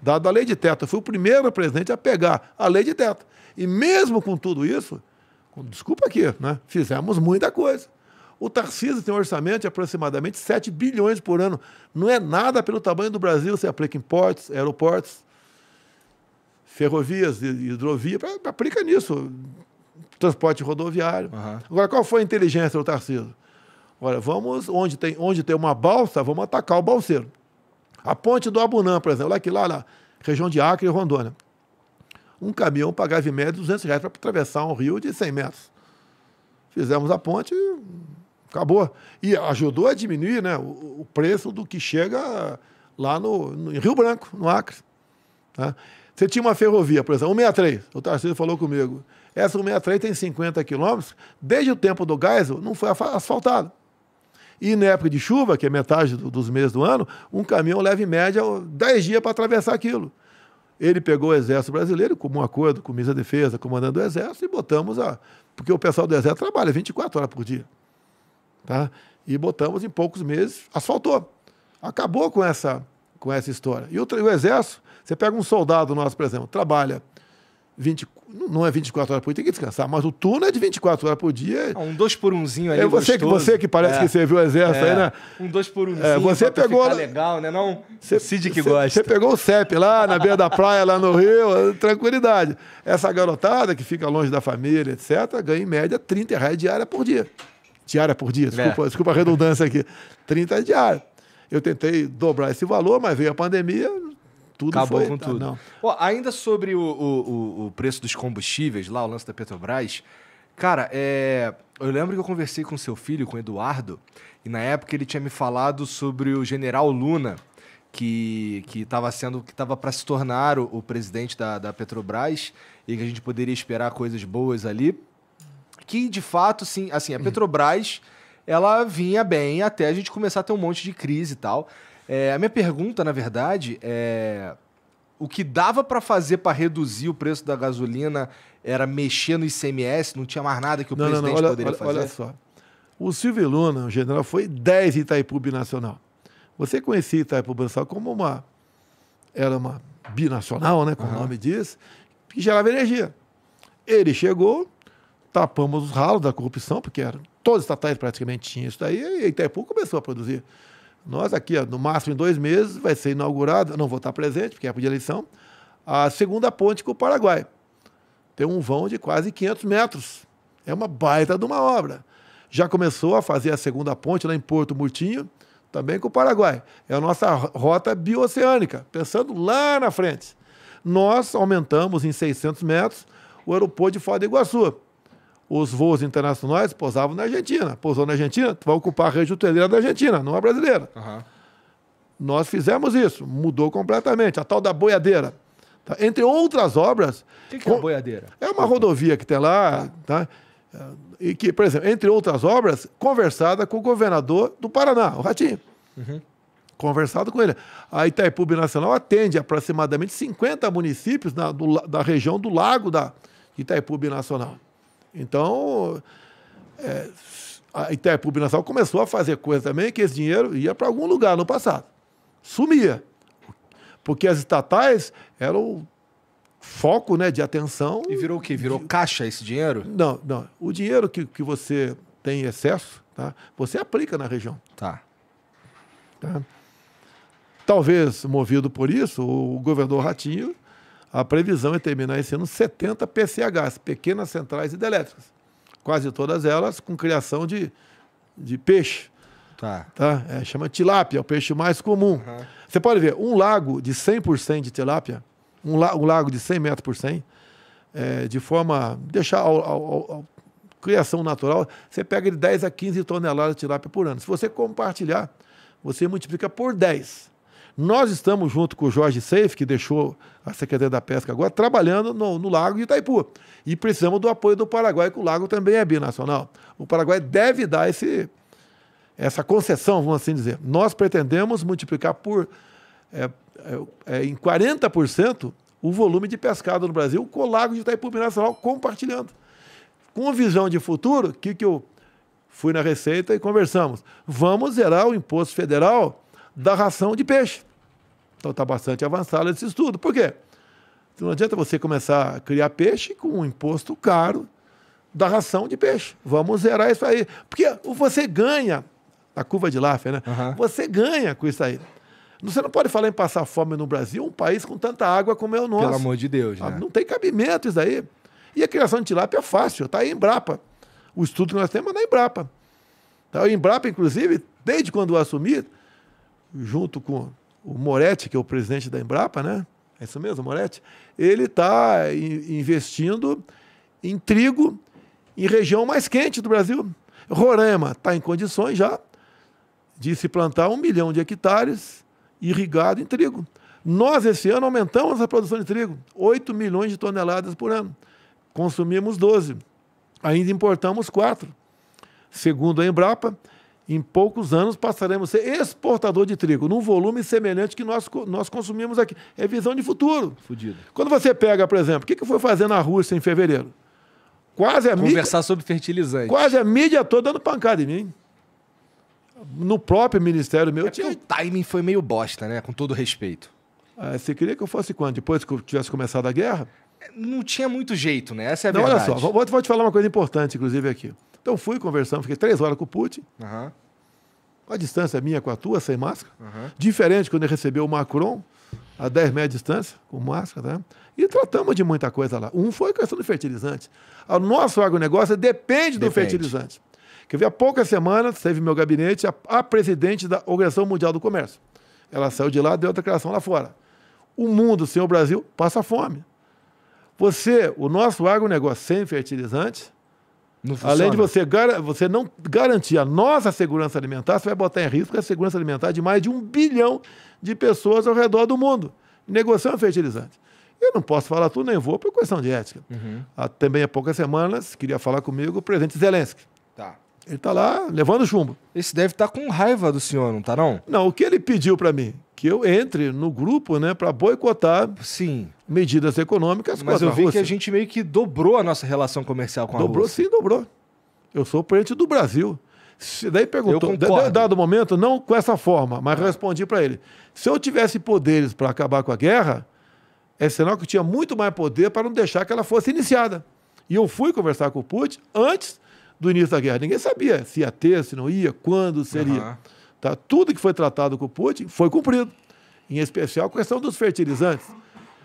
Dado a lei de teto. Eu fui o primeiro presidente a pegar a lei de teto. E mesmo com tudo isso, com, desculpa aqui, né? Fizemos muita coisa. O Tarcísio tem um orçamento de aproximadamente 7 bilhões por ano. Não é nada pelo tamanho do Brasil. Você aplica em portos, aeroportos, ferrovias, hidrovia, aplica nisso. Transporte rodoviário. Uhum. Agora, qual foi a inteligência do Tarcísio? Agora, vamos, onde tem, onde tem uma balsa, vamos atacar o balseiro. A ponte do Abunã, por exemplo, lá que lá, lá região de Acre e Rondônia. Um caminhão pagava em média 200 reais para atravessar um rio de 100 metros. Fizemos a ponte, acabou. E ajudou a diminuir né, o, o preço do que chega lá no, no, em Rio Branco, no Acre. Tá? Você tinha uma ferrovia, por exemplo, 163, o Tarcísio falou comigo. Essa 163 tem 50 quilômetros, desde o tempo do Geisel não foi asfaltado. E na época de chuva, que é metade do, dos meses do ano, um caminhão leva em média 10 dias para atravessar aquilo. Ele pegou o Exército Brasileiro, como um acordo com o Ministro da Defesa, comandando o Exército, e botamos a. Porque o pessoal do Exército trabalha 24 horas por dia. Tá? E botamos em poucos meses, asfaltou. Acabou com essa, com essa história. E o, o Exército, você pega um soldado nosso, por exemplo, trabalha 20, não é 24 horas por dia, tem que descansar, mas o turno é de 24 horas por dia. Ah, um dois por umzinho ali. É você, que você que parece é. que serviu o exército é. aí, né? Um dois por umzinho. É, você pegou. legal, né? Não, cê, Cid que cê, gosta. Você pegou o CEP lá na beira da praia, lá no Rio, tranquilidade. Essa garotada que fica longe da família, etc., ganha em média 30 reais diária por dia. Diária por dia, desculpa, é. desculpa a redundância aqui. 30 diária. Eu tentei dobrar esse valor, mas veio a pandemia, tudo. Acabou foi, com tá, tudo. Não. ainda sobre o, o, o preço dos combustíveis, lá o lance da Petrobras. Cara, é... eu lembro que eu conversei com seu filho, com o Eduardo, e na época ele tinha me falado sobre o general Luna, que estava sendo, que estava para se tornar o, o, presidente da, da Petrobras, e que a gente poderia esperar coisas boas ali. Que de fato, sim, assim, a uhum. Petrobras. Uhum. Ela vinha bem até a gente começar a ter um monte de crise e tal. É, a minha pergunta, na verdade, é o que dava para fazer para reduzir o preço da gasolina era mexer no ICMS, não tinha mais nada que o não, presidente não, não. Olha, poderia olha, fazer. Olha só. O Silvio Luna, o general, foi 10 Itaipu Binacional. Você conhecia Itaipu Binacional como uma. Era uma binacional, né? Como uhum. o nome diz, que gerava energia. Ele chegou, tapamos os ralos da corrupção, porque eram todos os estatais praticamente tinham isso daí, e Itaipu começou a produzir. Nós aqui, ó, no máximo em dois meses, vai ser inaugurada, não vou estar presente, porque é época de eleição, a segunda ponte com o Paraguai. Tem um vão de quase 500 metros. É uma baita de uma obra. Já começou a fazer a segunda ponte lá em Porto Murtinho, também com o Paraguai. É a nossa rota bioceânica, pensando lá na frente. Nós aumentamos em 600 metros o aeroporto de Foz do Iguaçu os voos internacionais pousavam na Argentina. Pousou na Argentina, tu vai ocupar a rede hoteleira da Argentina, não a brasileira. Uhum. Nós fizemos isso, mudou completamente. A tal da boiadeira. Tá? Entre outras obras. O que, que com... é a boiadeira? É uma rodovia que tem lá, tá? É, e que, por exemplo, entre outras obras, conversada com o governador do Paraná, o Ratinho. Uhum. Conversado com ele. A Itaipu Binacional atende aproximadamente 50 municípios na, do, da região do lago da Itaipu Binacional. Então, é, a Itaipu Binacional começou a fazer coisa também que esse dinheiro ia para algum lugar no passado. Sumia. Porque as estatais eram o foco né, de atenção. E virou o quê? Virou caixa esse dinheiro? Não, não. O dinheiro que, que você tem excesso, tá? você aplica na região. Tá. tá? Talvez movido por isso, o governador Ratinho a previsão é terminar esse ano 70 PCHs, pequenas centrais hidrelétricas. Quase todas elas com criação de, de peixe. Tá. tá? É, chama tilápia, é o peixe mais comum. Uhum. Você pode ver, um lago de 100% de tilápia, um, la um, lago de 100 metros por 100, é, de forma. deixar ao, ao, ao, criação natural, você pega de 10 a 15 toneladas de tilápia por ano. Se você compartilhar, você multiplica por 10. Nós estamos junto com o Jorge Seif, que deixou a Secretaria da Pesca agora, trabalhando no, no, Lago de Itaipu. E precisamos do apoio do Paraguai, que o Lago também é binacional. O Paraguai deve dar esse, essa concessão, vamos assim dizer. Nós pretendemos multiplicar por é, é, é em 40% o volume de pescado no Brasil com o Lago de Itaipu binacional compartilhando. Com visão de futuro, que, que eu fui na Receita e conversamos? Vamos zerar o imposto federal da ração de peixe. Então está bastante avançado esse estudo. Por quê? Então, não adianta você começar a criar peixe com um imposto caro da ração de peixe. Vamos zerar isso aí. Porque você ganha, a curva de Laffer, né? Uhum. Você ganha com isso aí. Você não pode falar em passar fome no Brasil, um país com tanta água como é o nosso. Pelo amor de Deus, ah, né? Não tem cabimento isso aí. E a criação de tilápia é fácil, está aí em Embrapa. O estudo que nós temos é na Embrapa. A tá, Embrapa, inclusive, desde quando eu assumi, junto com o Moretti, que é o presidente da Embrapa, né? É isso mesmo, Moretti? Ele está investindo em trigo em região mais quente do Brasil. Roraima está em condições já de se plantar um milhão de hectares irrigado em trigo. Nós, esse ano, aumentamos a produção de trigo, 8 milhões de toneladas por ano. Consumimos 12, ainda importamos 4. Segundo a Embrapa, em poucos anos passaremos a ser exportador de trigo, num volume semelhante que nós, nós consumimos aqui. É visão de futuro. Fudido. Quando você pega, por exemplo, o que, que foi fazer na Rússia em fevereiro? Quase a Conversar mídia, sobre fertilizante. Quase a mídia toda dando pancada em mim. No próprio ministério meu. É tinha... O timing foi meio bosta, né? Com todo respeito. Ah, você queria que eu fosse quando? Depois que eu tivesse começado a guerra? Não tinha muito jeito, né? Essa é a Não, verdade. Olha só, vou te falar uma coisa importante, inclusive, aqui. Então fui conversando, fiquei três horas com o Putin. Uhum. A distância é minha com a tua, sem máscara. Uhum. Diferente quando ele recebeu o Macron, a 10 metros de distância, com máscara, né? E tratamos de muita coisa lá. Um foi a questão do fertilizante. O nosso agronegócio depende, depende. do fertilizante. Que havia há poucas semanas, teve meu gabinete, a, a, presidente da Organização Mundial do Comércio. Ela saiu de lá, deu outra declaração lá fora. O mundo sem o Brasil passa fome. Você, o nosso agronegócio sem fertilizante, Além de você, você não garantir a nossa segurança alimentar, você vai botar em risco a segurança alimentar de mais de um bilhão de pessoas ao redor do mundo, negociando fertilizante. Eu não posso falar tudo, nem vou, por questão de ética. Uhum. Há, também há poucas semanas, queria falar comigo o presidente Zelensky. Ele está lá levando chumbo. Esse deve estar tá com raiva do senhor, não está não? Não, o que ele pediu para mim? Que eu entre no grupo, né, para boicotar sim medidas econômicas com a Mas eu vi Rússia. que a gente meio que dobrou a nossa relação comercial com dobrou, a Rússia. Dobrou, sim, dobrou. Eu sou presidente do Brasil. Se daí perguntou, dado momento, não com essa forma, mas ah. respondi para ele: se eu tivesse poderes para acabar com a guerra, é sinal que eu tinha muito mais poder para não deixar que ela fosse iniciada. E eu fui conversar com o Putin antes do início da guerra. Ninguém sabia se ia ter, se não ia, quando seria. Uhum. Tá? Tudo que foi tratado com o Putin foi cumprido, em especial a questão dos fertilizantes.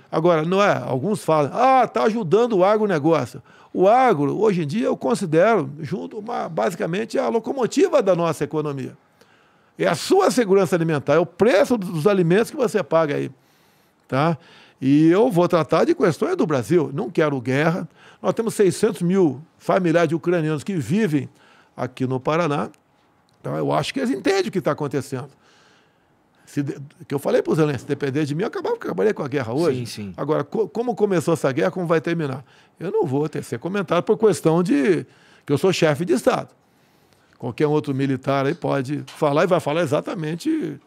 Agora, não é? Alguns falam, ah, está ajudando o agronegócio. O agro, hoje em dia, eu considero, junto, uma, basicamente, a locomotiva da nossa economia. É a sua segurança alimentar, é o preço dos alimentos que você paga aí. Tá? E eu vou tratar de questões do Brasil. Não quero guerra. Nós temos 600 mil familiares de ucranianos que vivem aqui no Paraná. Então, eu acho que eles entendem o que está acontecendo. Se, que eu falei para os Zelensky, se depender de mim, eu acabaria com a guerra hoje. Sim, sim. Agora, co, como começou essa guerra, como vai terminar? Eu não vou ter ser comentado por questão de que eu sou chefe de Estado. Qualquer outro militar aí pode falar e vai falar exatamente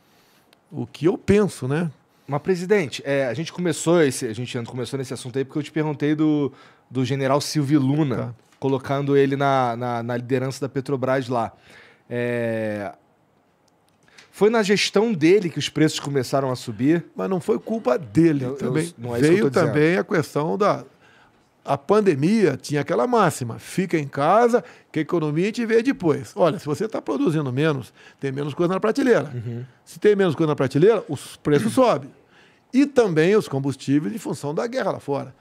o que eu penso, né? Mas, presidente, é, a gente começou esse, a gente começou nesse assunto aí porque eu te perguntei do, do general Silvio Luna. Tá colocando ele na, na, na liderança da Petrobras lá. É... Foi na gestão dele que os preços começaram a subir. Mas não foi culpa dele eu, também. É eu, é Veio também a questão da. A pandemia tinha aquela máxima: fica em casa, que a economia te vê depois. Olha, se você está produzindo menos, tem menos coisa na prateleira. Uhum. Se tem menos coisa na prateleira, os preços sobem. E também os combustíveis em função da guerra lá fora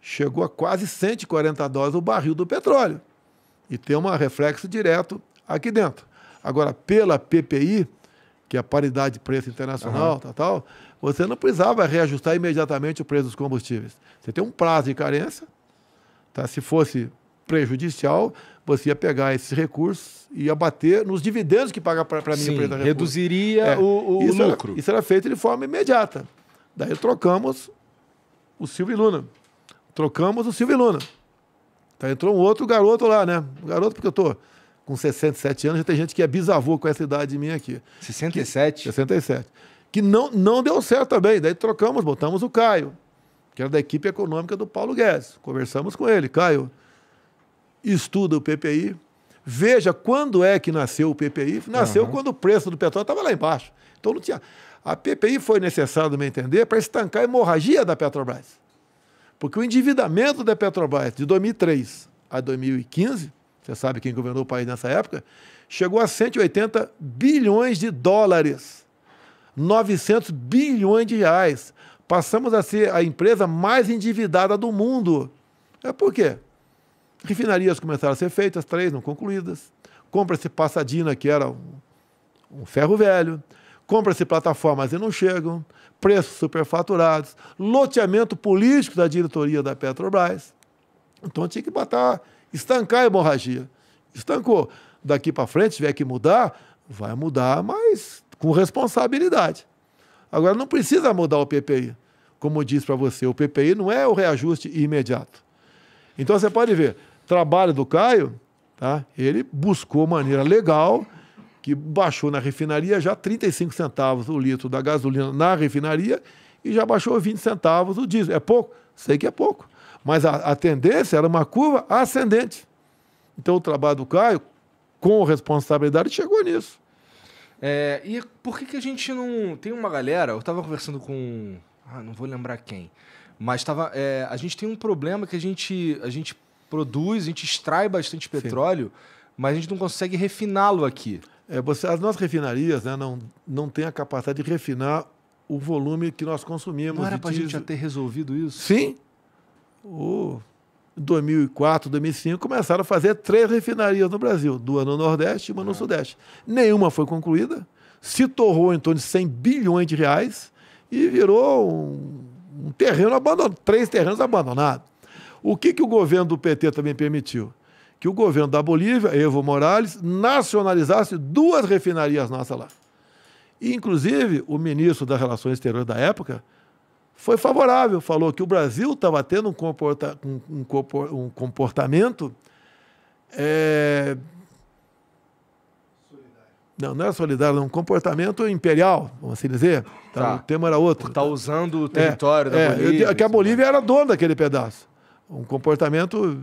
chegou a quase 140 dólares o barril do petróleo e tem um reflexo direto aqui dentro. Agora, pela PPI, que é a paridade de preço internacional, uhum. tal, tal, você não precisava reajustar imediatamente o preço dos combustíveis. Você tem um prazo de carência, tá? se fosse prejudicial, você ia pegar esses recursos e abater nos dividendos que paga para mim Sim, a empresa. Reduziria é, o, o isso lucro. Era, isso era feito de forma imediata. Daí trocamos o Silvio e Luna. Trocamos o Silvio Luna. Então entrou um outro garoto lá, né? Um garoto, porque eu tô com 67 anos, já tem gente que é bisavô com essa idade minha aqui. 67? Que, 67. Que não, não deu certo também. Daí trocamos, botamos o Caio, que era da equipe econômica do Paulo Guedes. Conversamos com ele. Caio, estuda o PPI, veja quando é que nasceu o PPI. Nasceu uhum. quando o preço do petróleo estava lá embaixo. Então não tinha. A PPI foi necessária, no meu entender, para estancar a hemorragia da Petrobras. Porque o endividamento da Petrobras de 2003 a 2015, você sabe quem governou o país nessa época, chegou a 180 bilhões de dólares, 900 bilhões de reais. Passamos a ser a empresa mais endividada do mundo. É por quê? Refinarias começaram a ser feitas, três não concluídas. Compra-se Passadina, que era um, um ferro velho. Compra-se plataformas e não chegam preços superfaturados, loteamento político da diretoria da Petrobras. Então tinha que botar, estancar a hemorragia. Estancou. Daqui para frente, tiver que mudar, vai mudar, mas com responsabilidade. Agora não precisa mudar o PPI. Como eu disse para você, o PPI não é o reajuste imediato. Então você pode ver, trabalho do Caio, tá? ele buscou maneira legal que baixou na refinaria já 35 centavos o litro da gasolina na refinaria e já baixou 20 centavos o diesel. É pouco? Sei que é pouco. Mas a, a tendência era uma curva ascendente. Então o trabalho do Caio, com responsabilidade, chegou nisso. É, e por que, que a gente não. Tem uma galera, eu estava conversando com. Ah, não vou lembrar quem. Mas tava, é, a gente tem um problema que a gente, a gente produz, a gente extrai bastante petróleo, Sim. mas a gente não consegue refiná-lo aqui. É, você, as nossas refinarias né, não, não têm a capacidade de refinar o volume que nós consumimos. Não era para a gente já ter resolvido isso? Sim. Oh, 2004, 2005, começaram a fazer três refinarias no Brasil, duas no Nordeste e uma no é. Sudeste. Nenhuma foi concluída, se torrou em torno de 100 bilhões de reais e virou um, um terreno abandonado, três terrenos abandonados. O que, que o governo do PT também permitiu? que o governo da Bolívia, Evo Morales, nacionalizasse duas refinarias nossas lá. E, inclusive, o ministro das Relações Exteriores da época foi favorável, falou que o Brasil estava tendo um, comporta um, um, comportamento. É... Não, não era solidário, um comportamento imperial, vamos assim dizer. Então, tá. O tema era outro. Está usando o é, território é, da Bolívia. É, que a Bolívia era dona daquele pedaço. Um comportamento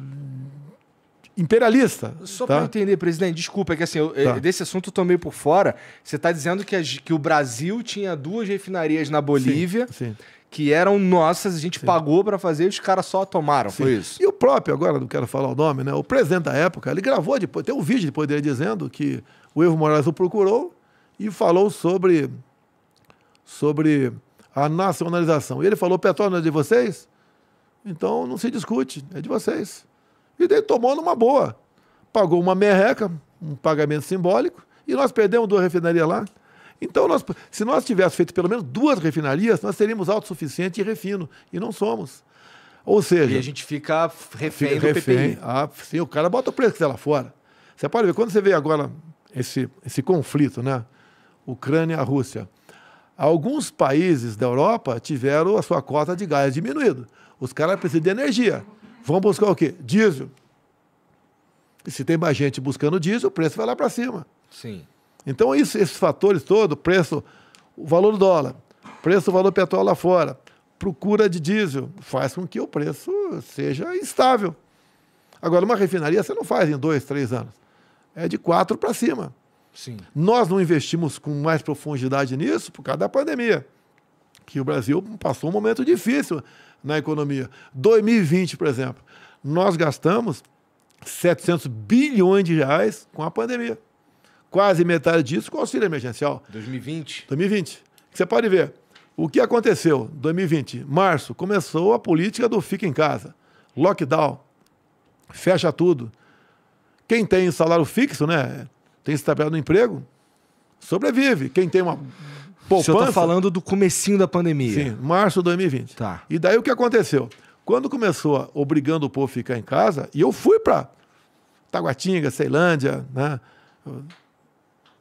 imperialista. Só tá? para entender, presidente, desculpa, é que assim, eu, é, tá. desse assunto eu tô meio por fora. Você está dizendo que, a, que, o Brasil tinha duas refinarias na Bolívia. Sim, sim. Que eram nossas, a gente sim. pagou para fazer, os caras só tomaram. Foi isso. E o próprio, agora não quero falar o nome, né? O presidente da época, ele gravou depois, tem um vídeo depois dele dizendo que o Evo Morales o procurou e falou sobre, sobre a nacionalização. E ele falou: petróleo não é de vocês? Então não se discute, é de vocês. E daí tomou numa boa. Pagou uma merreca, um pagamento simbólico, e nós perdemos duas refinarias lá. Então, nós, se nós tivéssemos feito pelo menos duas refinarias, nós seríamos autossuficiente e refino. E não somos. Ou seja. E a gente fica refém fica do refém. PPI. Ah, sim, o cara bota o preço dela tá fora. Você pode ver, quando você vê agora esse, esse conflito, né? Ucrânia-Rússia. Alguns países da Europa tiveram a sua cota de gás diminuída. Os caras precisam de energia. Vão buscar o quê? Diesel. E se tem mais gente buscando diesel, o preço vai lá para cima. Sim. Então, isso, esses fatores todos, preço, o valor do dólar, preço, o valor do petróleo lá fora, procura de diesel, faz com que o preço seja estável. Agora, uma refinaria você não faz em dois, três anos. É de quatro para cima. Sim. Nós não investimos com mais profundidade nisso por causa da pandemia, que o Brasil passou um momento difícil na economia. 2020, por exemplo, nós gastamos 700 bilhões de reais com a pandemia. Quase metade disso com o auxílio emergencial. 2020? 2020. Você pode ver. O que aconteceu? 2020, março, começou a política do fica em casa. Lockdown. Fecha tudo. Quem tem salário fixo, né? Tem se trabalhado no emprego, sobrevive. Quem tem uma Poupança. O senhor tá falando do comecinho da pandemia. Sim, março de 2020. Tá. E daí o que aconteceu? Quando começou obrigando o povo a ficar em casa, e eu fui para Taguatinga, Ceilândia, né?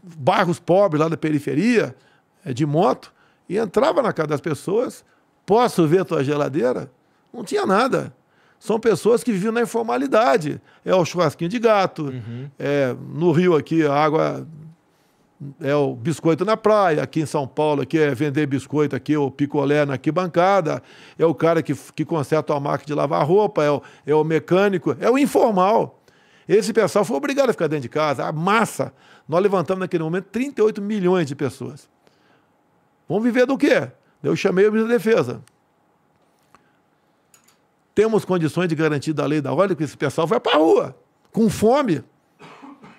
bairros pobres lá da periferia, eh, de moto, e entrava na casa das pessoas, posso ver tua geladeira? Não tinha nada. São pessoas que viviam na informalidade. É o churrasquinho de gato, uhum. é, no rio aqui a água é o biscoito na praia, aqui em São Paulo, aqui é vender biscoito, aqui é o picolé na arquibancada, é o cara que, que conserta a máquina de lavar roupa, é o, é o mecânico, é o informal. Esse pessoal foi obrigado a ficar dentro de casa, a massa. Nós levantamos naquele momento 38 milhões de pessoas. Vamos viver do quê? Eu chamei o ministro da Defesa. Temos condições de garantir da lei da ordem que esse pessoal vai para a rua, com fome.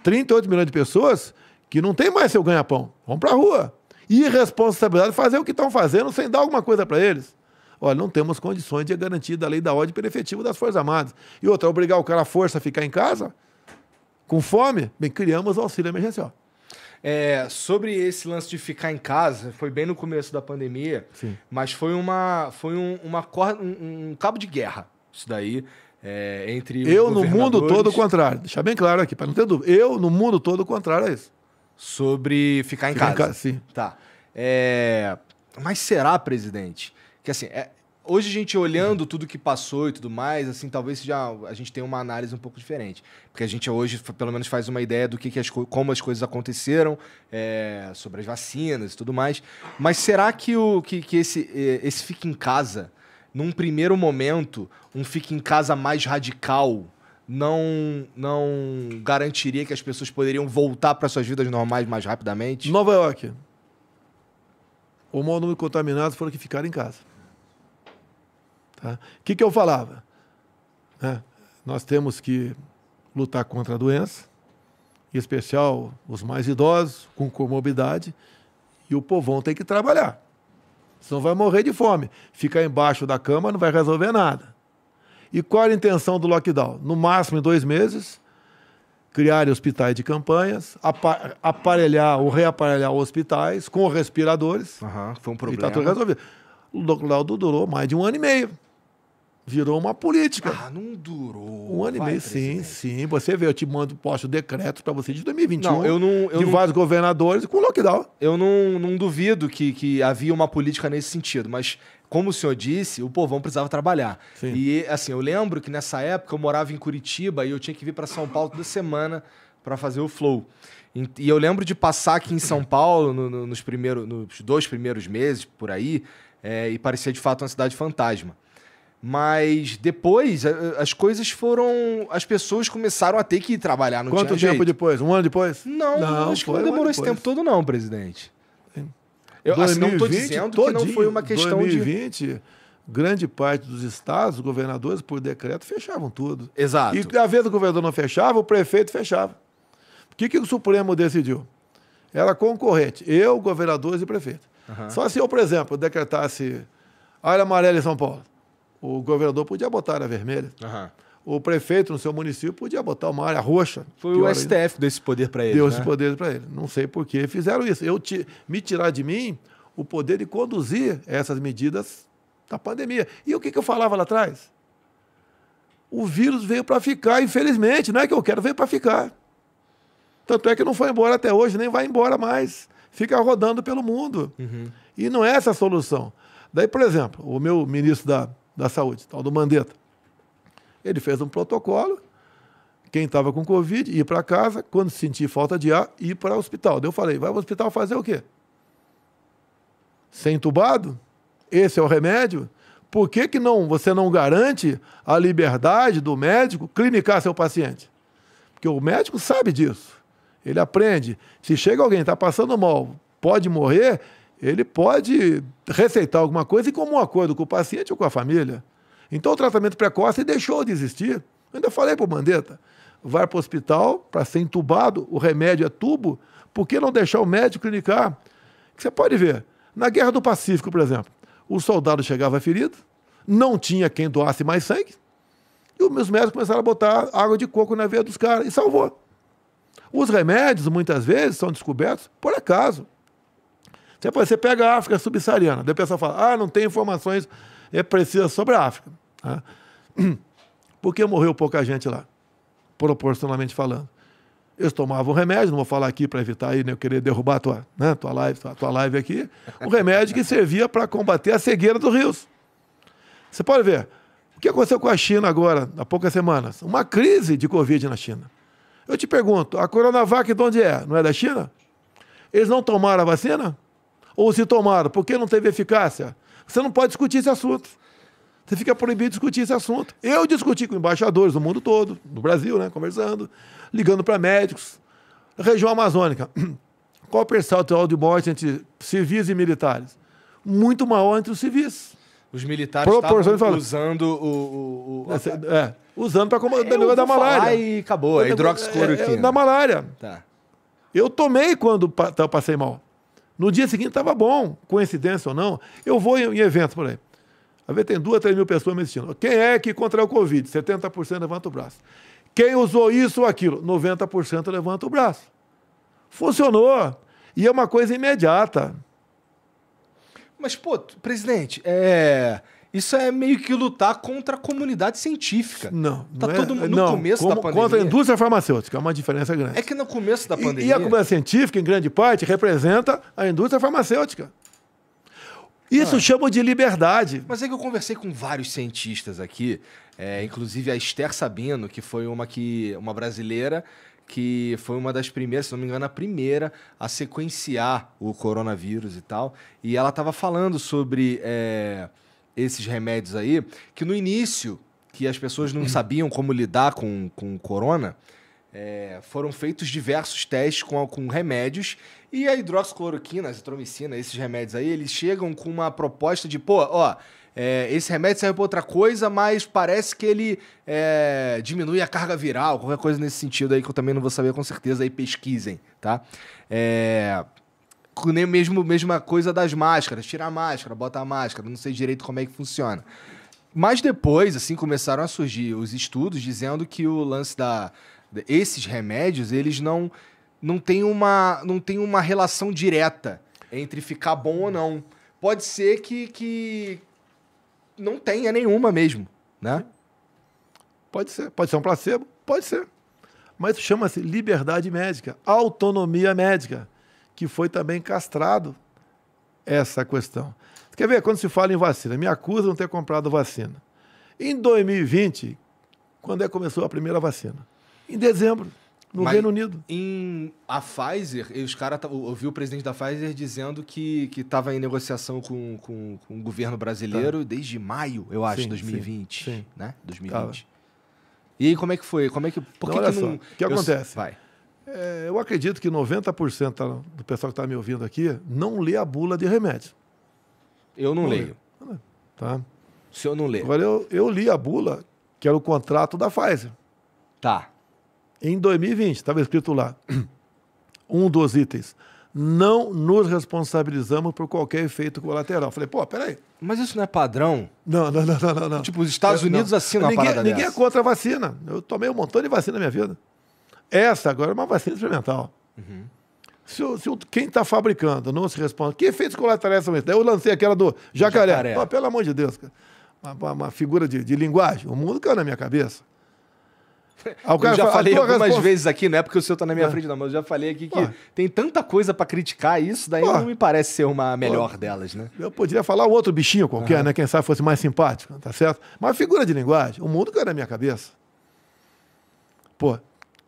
38 milhões de pessoas, que não tem mais seu ganha-pão. Vão para a rua. Irresponsabilidade fazer o que estão fazendo sem dar alguma coisa para eles. Olha, não temos condições de garantir da lei da ordem pelo efetivo das Forças Armadas. E outra, obrigar o cara à força a ficar em casa com fome, bem, criamos o auxílio emergencial. É, sobre esse lance de ficar em casa, foi bem no começo da pandemia, Sim. mas foi, uma, foi um, uma um, um cabo de guerra, isso daí. É, entre Eu, no mundo todo, o contrário. Deixar bem claro aqui, para não ter dúvida. Eu, no mundo todo, o contrário a isso sobre ficar em ficar casa. Em casa sim. Tá. É... Mas será, presidente, que assim, é... hoje a gente olhando uhum. tudo que passou e tudo mais, assim, talvez já a gente tenha uma análise um pouco diferente. Porque a gente hoje, pelo menos, faz uma ideia do que, que as co... como as coisas aconteceram, é... sobre as vacinas e tudo mais. Mas será que, o... que, que esse, esse fica em casa, num primeiro momento, um fica em casa mais radical não não garantiria que as pessoas poderiam voltar para suas vidas normais mais rapidamente? Nova York. O maior número de contaminados foram que ficaram em casa. O tá? que, que eu falava? É, nós temos que lutar contra a doença, em especial os mais idosos, com comorbidade, e o povão tem que trabalhar. Senão vai morrer de fome. Ficar embaixo da cama não vai resolver nada. E qual era a intenção do lockdown? No máximo em dois meses, criar hospitais de campanhas, aparelhar ou reaparelhar hospitais com respiradores. Uhum, foi um tá problema. E está tudo resolvido. O lockdown durou mais de um ano e meio. Virou uma política. Ah, não durou. Um ano e meio, sim, sim. Você vê, eu te mando, posto decretos para você de 2021. Não, eu não, eu de não... vários governadores com lockdown. Eu não, não duvido que, que havia uma política nesse sentido, mas como o senhor disse, o povão precisava trabalhar. Sim. E assim, eu lembro que nessa época eu morava em Curitiba e eu tinha que vir para São Paulo toda semana para fazer o flow. E eu lembro de passar aqui em São Paulo no, no, nos, primeiros, nos dois primeiros meses, por aí, é, e parecia de fato uma cidade fantasma. Mas depois as coisas foram. As pessoas começaram a ter que ir trabalhar no Quanto tempo jeito. depois? Um ano depois? Não, não acho que não demorou esse tempo todo, não, presidente. Eu assim, não estou dizendo todinho, que não foi uma questão 2020, de grande parte dos estados, governadores, por decreto, fechavam tudo. Exato. E a vez do governador não fechava, o prefeito fechava. O que, que o Supremo decidiu? Era concorrente, eu, governadores e prefeito. Uhum. Só se eu, por exemplo, decretasse área amarela em São Paulo, o governador podia botar a vermelha. Uhum o prefeito no seu município podia botar uma área roxa. Foi o STF deu desse poder para ele. Deu né? esse poder para ele. Não sei por que fizeram isso. Eu te, me tirar de mim o poder de conduzir essas medidas da pandemia. E o que, que eu falava lá atrás? O vírus veio para ficar, infelizmente. Não é que eu quero, veio para ficar. Tanto é que não foi embora até hoje, nem vai embora mais. Fica rodando pelo mundo. Uhum. E não é essa a solução. Daí, por exemplo, o meu ministro da, da Saúde, tal do Mandetta, ele fez um protocolo, quem estava com Covid, ir para casa, quando sentir falta de ar, ir para o hospital. Daí eu falei, vai para o hospital fazer o quê? Ser entubado? Esse é o remédio? Por que, que não, você não garante a liberdade do médico clinicar seu paciente? Porque o médico sabe disso. Ele aprende. Se chega alguém, está passando mal, pode morrer, ele pode receitar alguma coisa em comum acordo com o paciente ou com a família. Então o tratamento precoce deixou de existir. Eu ainda falei para o Mandetta, vai para o hospital para ser entubado, o remédio é tubo, por que não deixar o médico clinicar? Você pode ver, na Guerra do Pacífico, por exemplo, o soldado chegava ferido, não tinha quem doasse mais sangue, e os médicos começaram a botar água de coco na veia dos caras e salvou. Os remédios, muitas vezes, são descobertos por acaso. Você pega a África subsaariana, daí o pessoal fala, ah, não tem informações é, precisas sobre a África. Tá? Por que morreu pouca gente lá? Proporcionalmente falando. Eles tomavam um remédio, não vou falar aqui para evitar aí, né, eu querer derrubar a tua, né, tua, live, tua, tua live aqui. Um remédio que servia para combater a cegueira dos rios. Você pode ver. O que aconteceu com a China agora, há poucas semanas? Uma crise de Covid na China. Eu te pergunto, a Coronavac de onde é? Não é da China? Eles não tomaram a vacina? Ou se tomaram, por que não teve eficácia? Você não pode discutir esse assunto. Você fica proibido de discutir esse assunto. Eu discuti com embaixadores do mundo todo, no Brasil, né, conversando, ligando para médicos. Região amazônica. Qual o percentual de morte entre civis e militares? Muito maior entre os civis. Os militares estavam usando o... o, o... É, é, usando para combater é, o da malária. e acabou, é hidroxicloroquina. É, é, é, da malária. Tá. Eu tomei quando passei mal. No dia seguinte estava bom, coincidência ou não. Eu vou em, em eventos por aí. Às vezes tem duas, três mil pessoas me assistindo. Quem é que contraiu o Covid? 70% levanta o braço. Quem usou isso ou aquilo? 90% levanta o braço. Funcionou. E é uma coisa imediata. Mas, pô, presidente, é... isso é meio que lutar contra a comunidade científica. Não. Tá não é- todo mundo no não, começo como, da pandemia. Contra a indústria farmacêutica, é uma diferença grande. É que no começo da pandemia. E, e a comunidade científica, em grande parte, representa a indústria farmacêutica. Isso ah. chama de liberdade. Mas é que eu conversei com vários cientistas aqui, é, inclusive a Esther Sabino, que foi uma que uma brasileira que foi uma das primeiras, se não me engano, a primeira a sequenciar o coronavírus e tal. E ela estava falando sobre é, esses remédios aí, que no início, que as pessoas não sabiam como lidar com, com o corona, é, foram feitos diversos testes com, com remédios e a hidroxicloroquina, azitromicina, esses remédios aí, eles chegam com uma proposta de, pô, ó, é, esse remédio serve para outra coisa, mas parece que ele é, diminui a carga viral, qualquer coisa nesse sentido aí que eu também não vou saber com certeza, aí pesquisem, tá? É nem mesmo mesma coisa das máscaras, tirar a máscara, botar a máscara, não sei direito como é que funciona. Mas depois, assim, começaram a surgir os estudos dizendo que o lance da esses remédios, eles não não tem uma, não tem uma relação direta entre ficar bom ou não. Pode ser que, que não tenha nenhuma mesmo, né? Pode ser, pode ser um placebo, pode ser. Mas chama-se liberdade médica, autonomia médica, que foi também castrado essa questão. Quer ver, quando se fala em vacina, me acusam de não ter comprado vacina. Em 2020, quando é que começou a primeira vacina? Em dezembro no Mas Reino Unido. Em a Pfizer, os caras. Eu vi o presidente da Pfizer dizendo que estava em negociação com, com, com, o governo brasileiro tá. desde maio, eu acho, sim, 2020. Sim, sim. Né? 2020. Tá. E aí, como é que foi? Como é que, por não, que, que não. O que acontece? Eu, vai. É, eu acredito que 90% do pessoal que está me ouvindo aqui não lê a bula de remédio. Eu não, não leio. leio. Tá? O senhor não leio. Agora, eu, eu li a bula, que era o contrato da Pfizer. Tá. Em 2020, estava escrito lá, um dos itens, não nos responsabilizamos por qualquer efeito colateral. Falei, pô, peraí. Mas isso não é padrão? Não, não, não, não. não. Tipo, os Estados eu, é, Unidos não. assinam ninguém, a parada Ninguém é dessa. é contra a vacina. Eu tomei um montão de vacina na minha vida. Essa agora é uma vacina experimental. Uhum. Se, se, quem está fabricando não se responde, que efeitos colaterais são esses? Daí eu lancei aquela do jacaré. jacaré. Pô, pelo amor de Deus, cara. Uma, uma figura de, de linguagem. O mundo caiu na minha cabeça. Ah, eu já falei algumas resposta... vezes aqui, não é porque o senhor tá na minha é. frente, não, mas eu já falei aqui que Pô. tem tanta coisa para criticar isso, daí Pô. não me parece ser uma melhor Pô. delas, né? Eu poderia falar outro bichinho qualquer, uhum. né? Quem sabe fosse mais simpático, tá certo? Mas figura de linguagem, o mundo caiu na minha cabeça. Pô,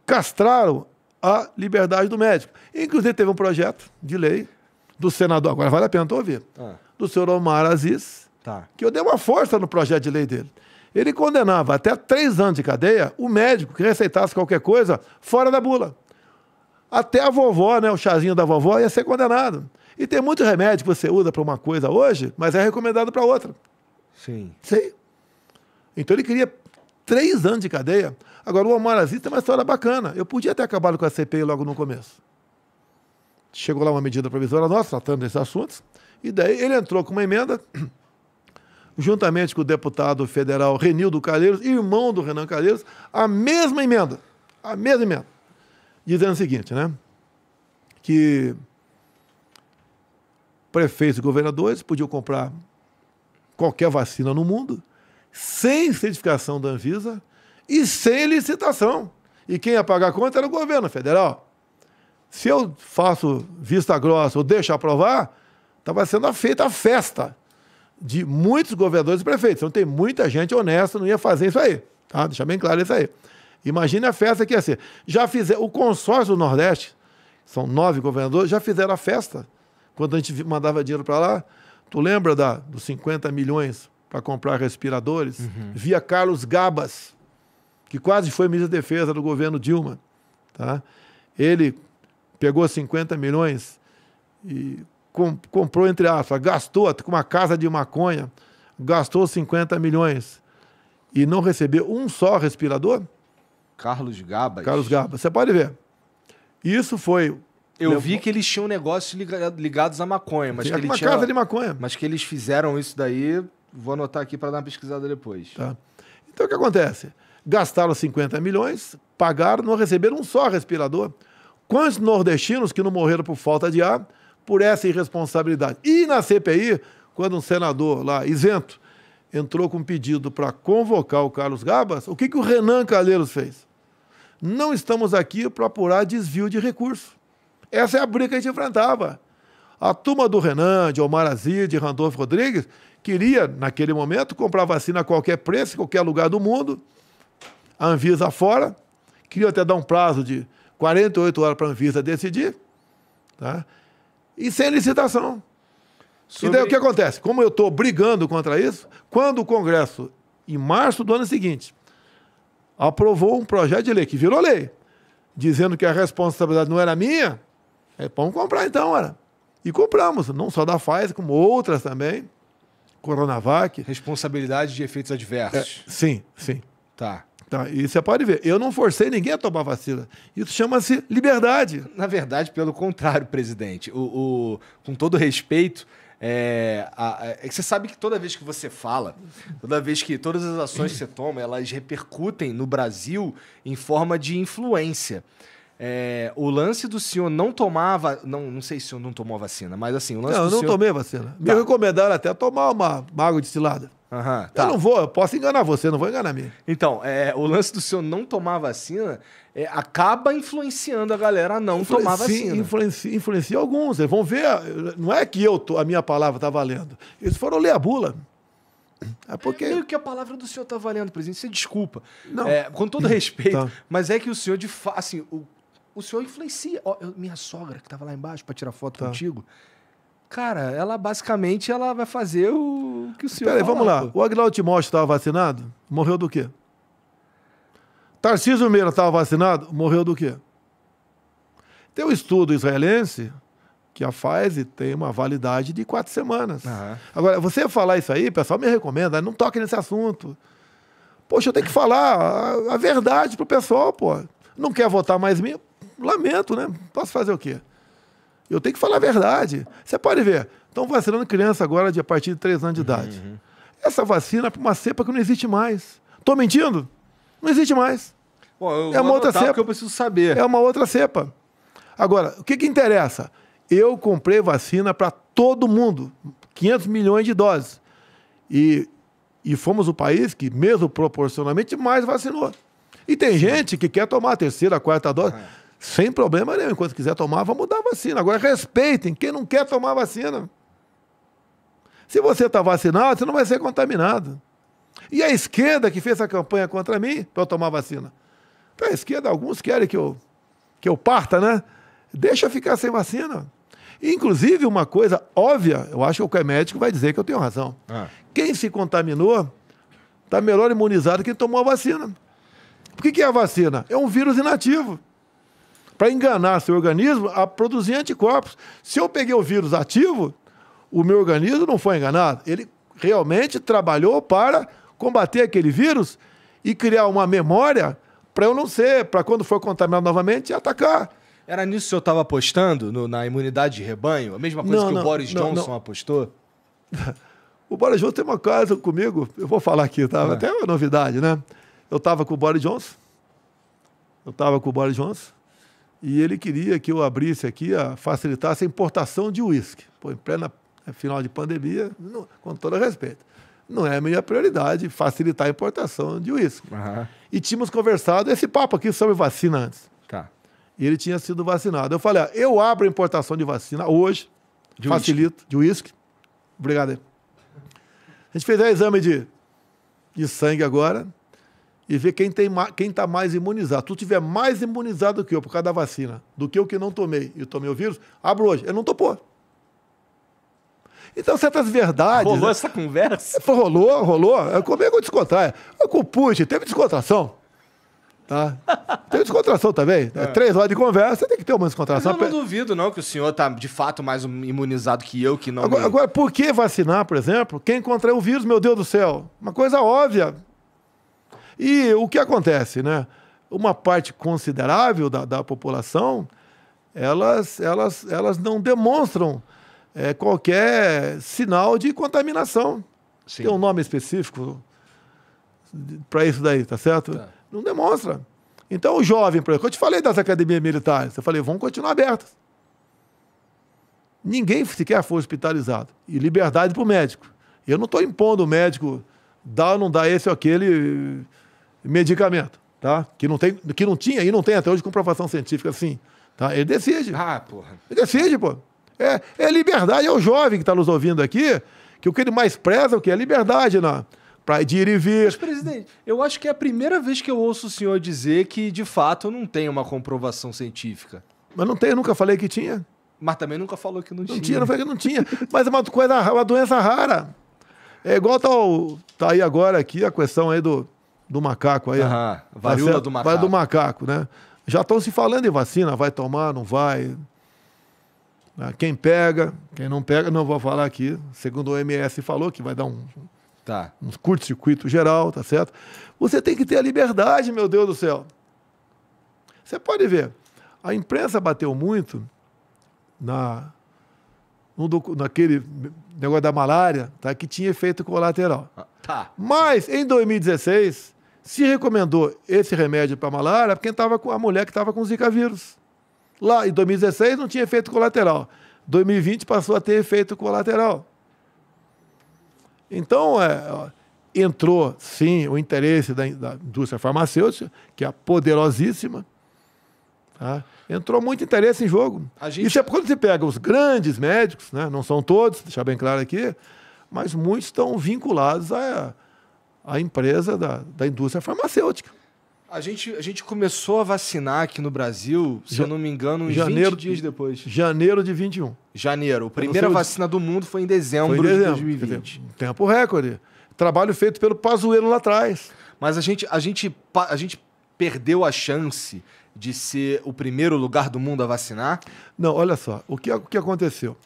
castraram a liberdade do médico. Inclusive, teve um projeto de lei do senador, agora vale a pena tu ouvir, ah. do senhor Omar Aziz, tá. que eu dei uma força no projeto de lei dele. Ele condenava até três anos de cadeia o médico que receitasse qualquer coisa fora da bula. Até a vovó, né, o chazinho da vovó, ia ser condenado. E tem muito remédio que você usa para uma coisa hoje, mas é recomendado para outra. Sim. Sim. Então ele queria três anos de cadeia. Agora, o Omar Aziz tem é uma história bacana. Eu podia ter acabado com a CPI logo no começo. Chegou lá uma medida provisória nossa, tratando desses assuntos, e daí ele entrou com uma emenda juntamente com o deputado federal Renildo Calheiros, irmão do Renan Calheiros, a mesma emenda, a mesma emenda, dizendo o seguinte, né? Que prefeitos e governadores podiam comprar qualquer vacina no mundo sem certificação da Anvisa e sem licitação. E quem ia pagar a conta era o governo federal. Se eu faço vista grossa ou deixo aprovar, estava sendo feita a festa de muitos governadores e prefeitos. Então tem muita gente honesta, não ia fazer isso aí. Tá? Deixar bem claro isso aí. Imagina a festa que ia ser. Já fizeram, o consórcio do Nordeste, são nove governadores, já fizeram a festa. Quando a gente mandava dinheiro para lá, tu lembra da, dos 50 milhões para comprar respiradores? Uhum. Via Carlos Gabas, que quase foi ministro da de Defesa do governo Dilma. Tá? Ele pegou 50 milhões e comprou, entre aspas, gastou com uma casa de maconha, gastou 50 milhões e não recebeu um só respirador? Carlos Gabas. Carlos Gabas, você pode ver. Isso foi. Eu vi que eles tinham negócios ligados à maconha, mas que ele uma tinha, casa de maconha. Mas que eles fizeram isso daí, vou anotar aqui para dar uma pesquisada depois. Tá. Então o que acontece? Gastaram 50 milhões, pagaram, não receberam um só respirador. Quantos nordestinos que não morreram por falta de ar por essa irresponsabilidade. E na CPI, quando um senador lá, isento, entrou com um pedido para convocar o Carlos Gabas, o que, que o Renan Calheiros fez? Não estamos aqui para apurar desvio de recurso. Essa é a briga que a gente enfrentava. A turma do Renan, de Omar Aziz, de Randolfo Rodrigues, queria, naquele momento, comprar vacina a qualquer preço, em qualquer lugar do mundo, a Anvisa fora, queria até dar um prazo de 48 horas para a Anvisa decidir. Tá? e sem licitação. Sobre... E então, daí o que acontece? Como eu estou brigando contra isso, quando o Congresso, em março do ano seguinte, aprovou um projeto de lei, que virou lei, dizendo que a responsabilidade não era minha, é, vamos comprar então, ora. E compramos, não só da Pfizer, como outras também, Coronavac. Responsabilidade de efeitos adversos. É, sim, sim. Tá. Tá, e você pode ver, eu não forcei ninguém a tomar vacina. Isso chama-se liberdade. Na verdade, pelo contrário, presidente. O, o com todo respeito, é, a, é, é você sabe que toda vez que você fala, toda vez que todas as ações que você toma, elas repercutem no Brasil em forma de influência. É, o lance do senhor não tomava. Não, não sei se o senhor não tomou a vacina, mas assim, o lance não, do eu não tomei a vacina. Me tá. recomendaram até tomar uma, uma água destilada. Uhum, tá. Eu não vou, eu posso enganar você, não vou enganar mim. Então, é, o lance do senhor não tomar vacina é, acaba influenciando a galera a não Influen tomar vacina. Influencia, influencia alguns. Eles vão ver. Não é que eu tô, a minha palavra está valendo. Eles foram ler a bula. É porque... É meio que a palavra do senhor está valendo, presidente. Você desculpa. Não. É, com todo respeito, tá. mas é que o senhor, de fato, assim, o, o senhor influencia. Ó, eu, minha sogra, que estava lá embaixo para tirar foto tá. contigo, Cara, ela basicamente ela vai fazer o que o senhor. Peraí, vamos lá. Pô. O Aguilar Timóteo estava vacinado? Morreu do quê? Tarcísio Meira estava vacinado? Morreu do quê? Tem um estudo israelense que a Pfizer tem uma validade de quatro semanas. Uhum. Agora, você falar isso aí, pessoal me recomenda, não toque nesse assunto. Poxa, eu tenho que falar a, a verdade pro pessoal, pô. Não quer votar mais mim? Lamento, né? Posso fazer o quê? Eu tenho que falar a verdade. Você pode ver, estão vacinando criança agora de a partir de 3 anos de idade. Uhum. uhum. Essa vacina é para uma cepa que não existe mais. Estou mentindo? Não existe mais. Bom, é uma outra cepa que eu preciso saber. É uma outra cepa. Agora, o que, que interessa? Eu comprei vacina para todo mundo, 500 milhões de doses. E, e fomos o país que, mesmo proporcionalmente, mais vacinou. E tem gente que quer tomar a terceira, a quarta dose. É. Sem problema nenhum. Enquanto quiser tomar, vamos dar vacina. Agora respeitem quem não quer tomar vacina. Se você está vacinado, você não vai ser contaminado. E a esquerda que fez a campanha contra mim para eu tomar vacina. Então, a esquerda, alguns querem que eu, que eu parta, né? Deixa eu ficar sem vacina. Inclusive, uma coisa óbvia, eu acho que o médico vai dizer que eu tenho razão. Ah. Quem se contaminou está melhor imunizado que quem tomou a vacina. O que, que é a vacina? É um vírus inativo para enganar seu organismo a produzir anticorpos. Se eu peguei o vírus ativo, o meu organismo não foi enganado. Ele realmente trabalhou para combater aquele vírus e criar uma memória para eu não ser, para quando for contaminado novamente, atacar. Era nisso que eu estava apostando, no, na imunidade de rebanho? A mesma coisa não, que não, o Boris não, Johnson apostou? O Boris Johnson tem uma coisa comigo, eu vou falar aqui, tá? É. Até uma novidade, né? Eu estava com o Boris Johnson. Eu estava com o Boris Johnson e ele queria que eu abrisse aqui, a, facilitasse a importação de uísque. Pô, em plena é, final de pandemia, não, com todo respeito. Não é a minha prioridade facilitar a importação de uísque. Uhum. E tínhamos conversado esse papo aqui sobre vacina antes. Tá. E ele tinha sido vacinado. Eu falei, eu abro a importação de vacina hoje, de facilito, whisky. de uísque. Obrigado aí. A gente fez o exame de, de sangue agora e ver quem está quem tá mais imunizado. Se tu tiver mais imunizado que eu por causa da vacina, do que eu que não tomei e tomei o vírus, abro hoje. Eu não topou. Então, certas verdades. Rolou né? essa conversa? É, rolou, rolou. Como é que eu descontar? Com o Putin, teve descontração. Tá? Teve descontração também. É, é. Três horas de conversa, tem que ter uma descontração. Mas eu não duvido, não, que o senhor está de fato mais imunizado que eu, que não. Agora, me... agora, por que vacinar, por exemplo, quem contraiu o vírus, meu Deus do céu? Uma coisa óbvia. E o que acontece, né? Uma parte considerável da, da população, elas, elas, elas não demonstram é, qualquer sinal de contaminação. Sim. Tem um nome específico para isso daí, tá certo? Tá. Não demonstra. Então o jovem, por exemplo, eu te falei das academias militares, eu falei, vão continuar abertas. Ninguém sequer foi hospitalizado. E liberdade para o médico. Eu não estou impondo o médico dar ou não dar esse ou aquele medicamento, tá? Que não, tem, que não tinha e não tem até hoje comprovação científica assim. Tá? Ele decide. Ah, porra. Ele decide, pô. É, é liberdade, é o jovem que está nos ouvindo aqui, que o que ele mais preza é o que? É liberdade, né? Para ir e vir. Mas, presidente, eu acho que é a primeira vez que eu ouço o senhor dizer que, de fato, não tem uma comprovação científica. Mas não tem, eu nunca falei que tinha. Mas também nunca falou que não, não tinha. Não tinha, não falei que não tinha. Mas é uma coisa, uma doença rara. É igual tá, o, tá aí agora aqui a questão aí do, do macaco aí. Uhum. Varíola do macaco. Vai do macaco, né? Já estão se falando em vacina, vai tomar, não vai. Ah, quem pega, quem não pega, não vou falar aqui. Segundo o OMS falou que vai dar um, tá. um curto-circuito geral, tá certo? Você tem que ter a liberdade, meu Deus do céu. Você pode ver, a imprensa bateu muito na no, naquele negócio da malária, tá? que tinha efeito colateral. Ah, tá. Mas em 2016 se recomendou esse remédio para malária é para quem estava com a mulher que estava com Zika vírus. Lá em 2016 não tinha efeito colateral. 2020 passou a ter efeito colateral. Então, é, entrou, sim, o interesse da, da, indústria farmacêutica, que é poderosíssima. Tá? Entrou muito interesse em jogo. Gente... Isso é quando você pega os grandes médicos, né? não são todos, deixar bem claro aqui, mas muitos estão vinculados a a empresa da, da indústria farmacêutica. A gente, a gente começou a vacinar aqui no Brasil, se ja, eu não me engano, uns janeiro, 20 dias depois. Janeiro de 21. Janeiro. A primeira vacina do mundo foi em dezembro, foi em dezembro de 2020. tempo recorde. Trabalho feito pelo Pazuello lá atrás. Mas a gente, a, gente, a gente perdeu a chance de ser o primeiro lugar do mundo a vacinar? Não, olha só. O que, o que aconteceu?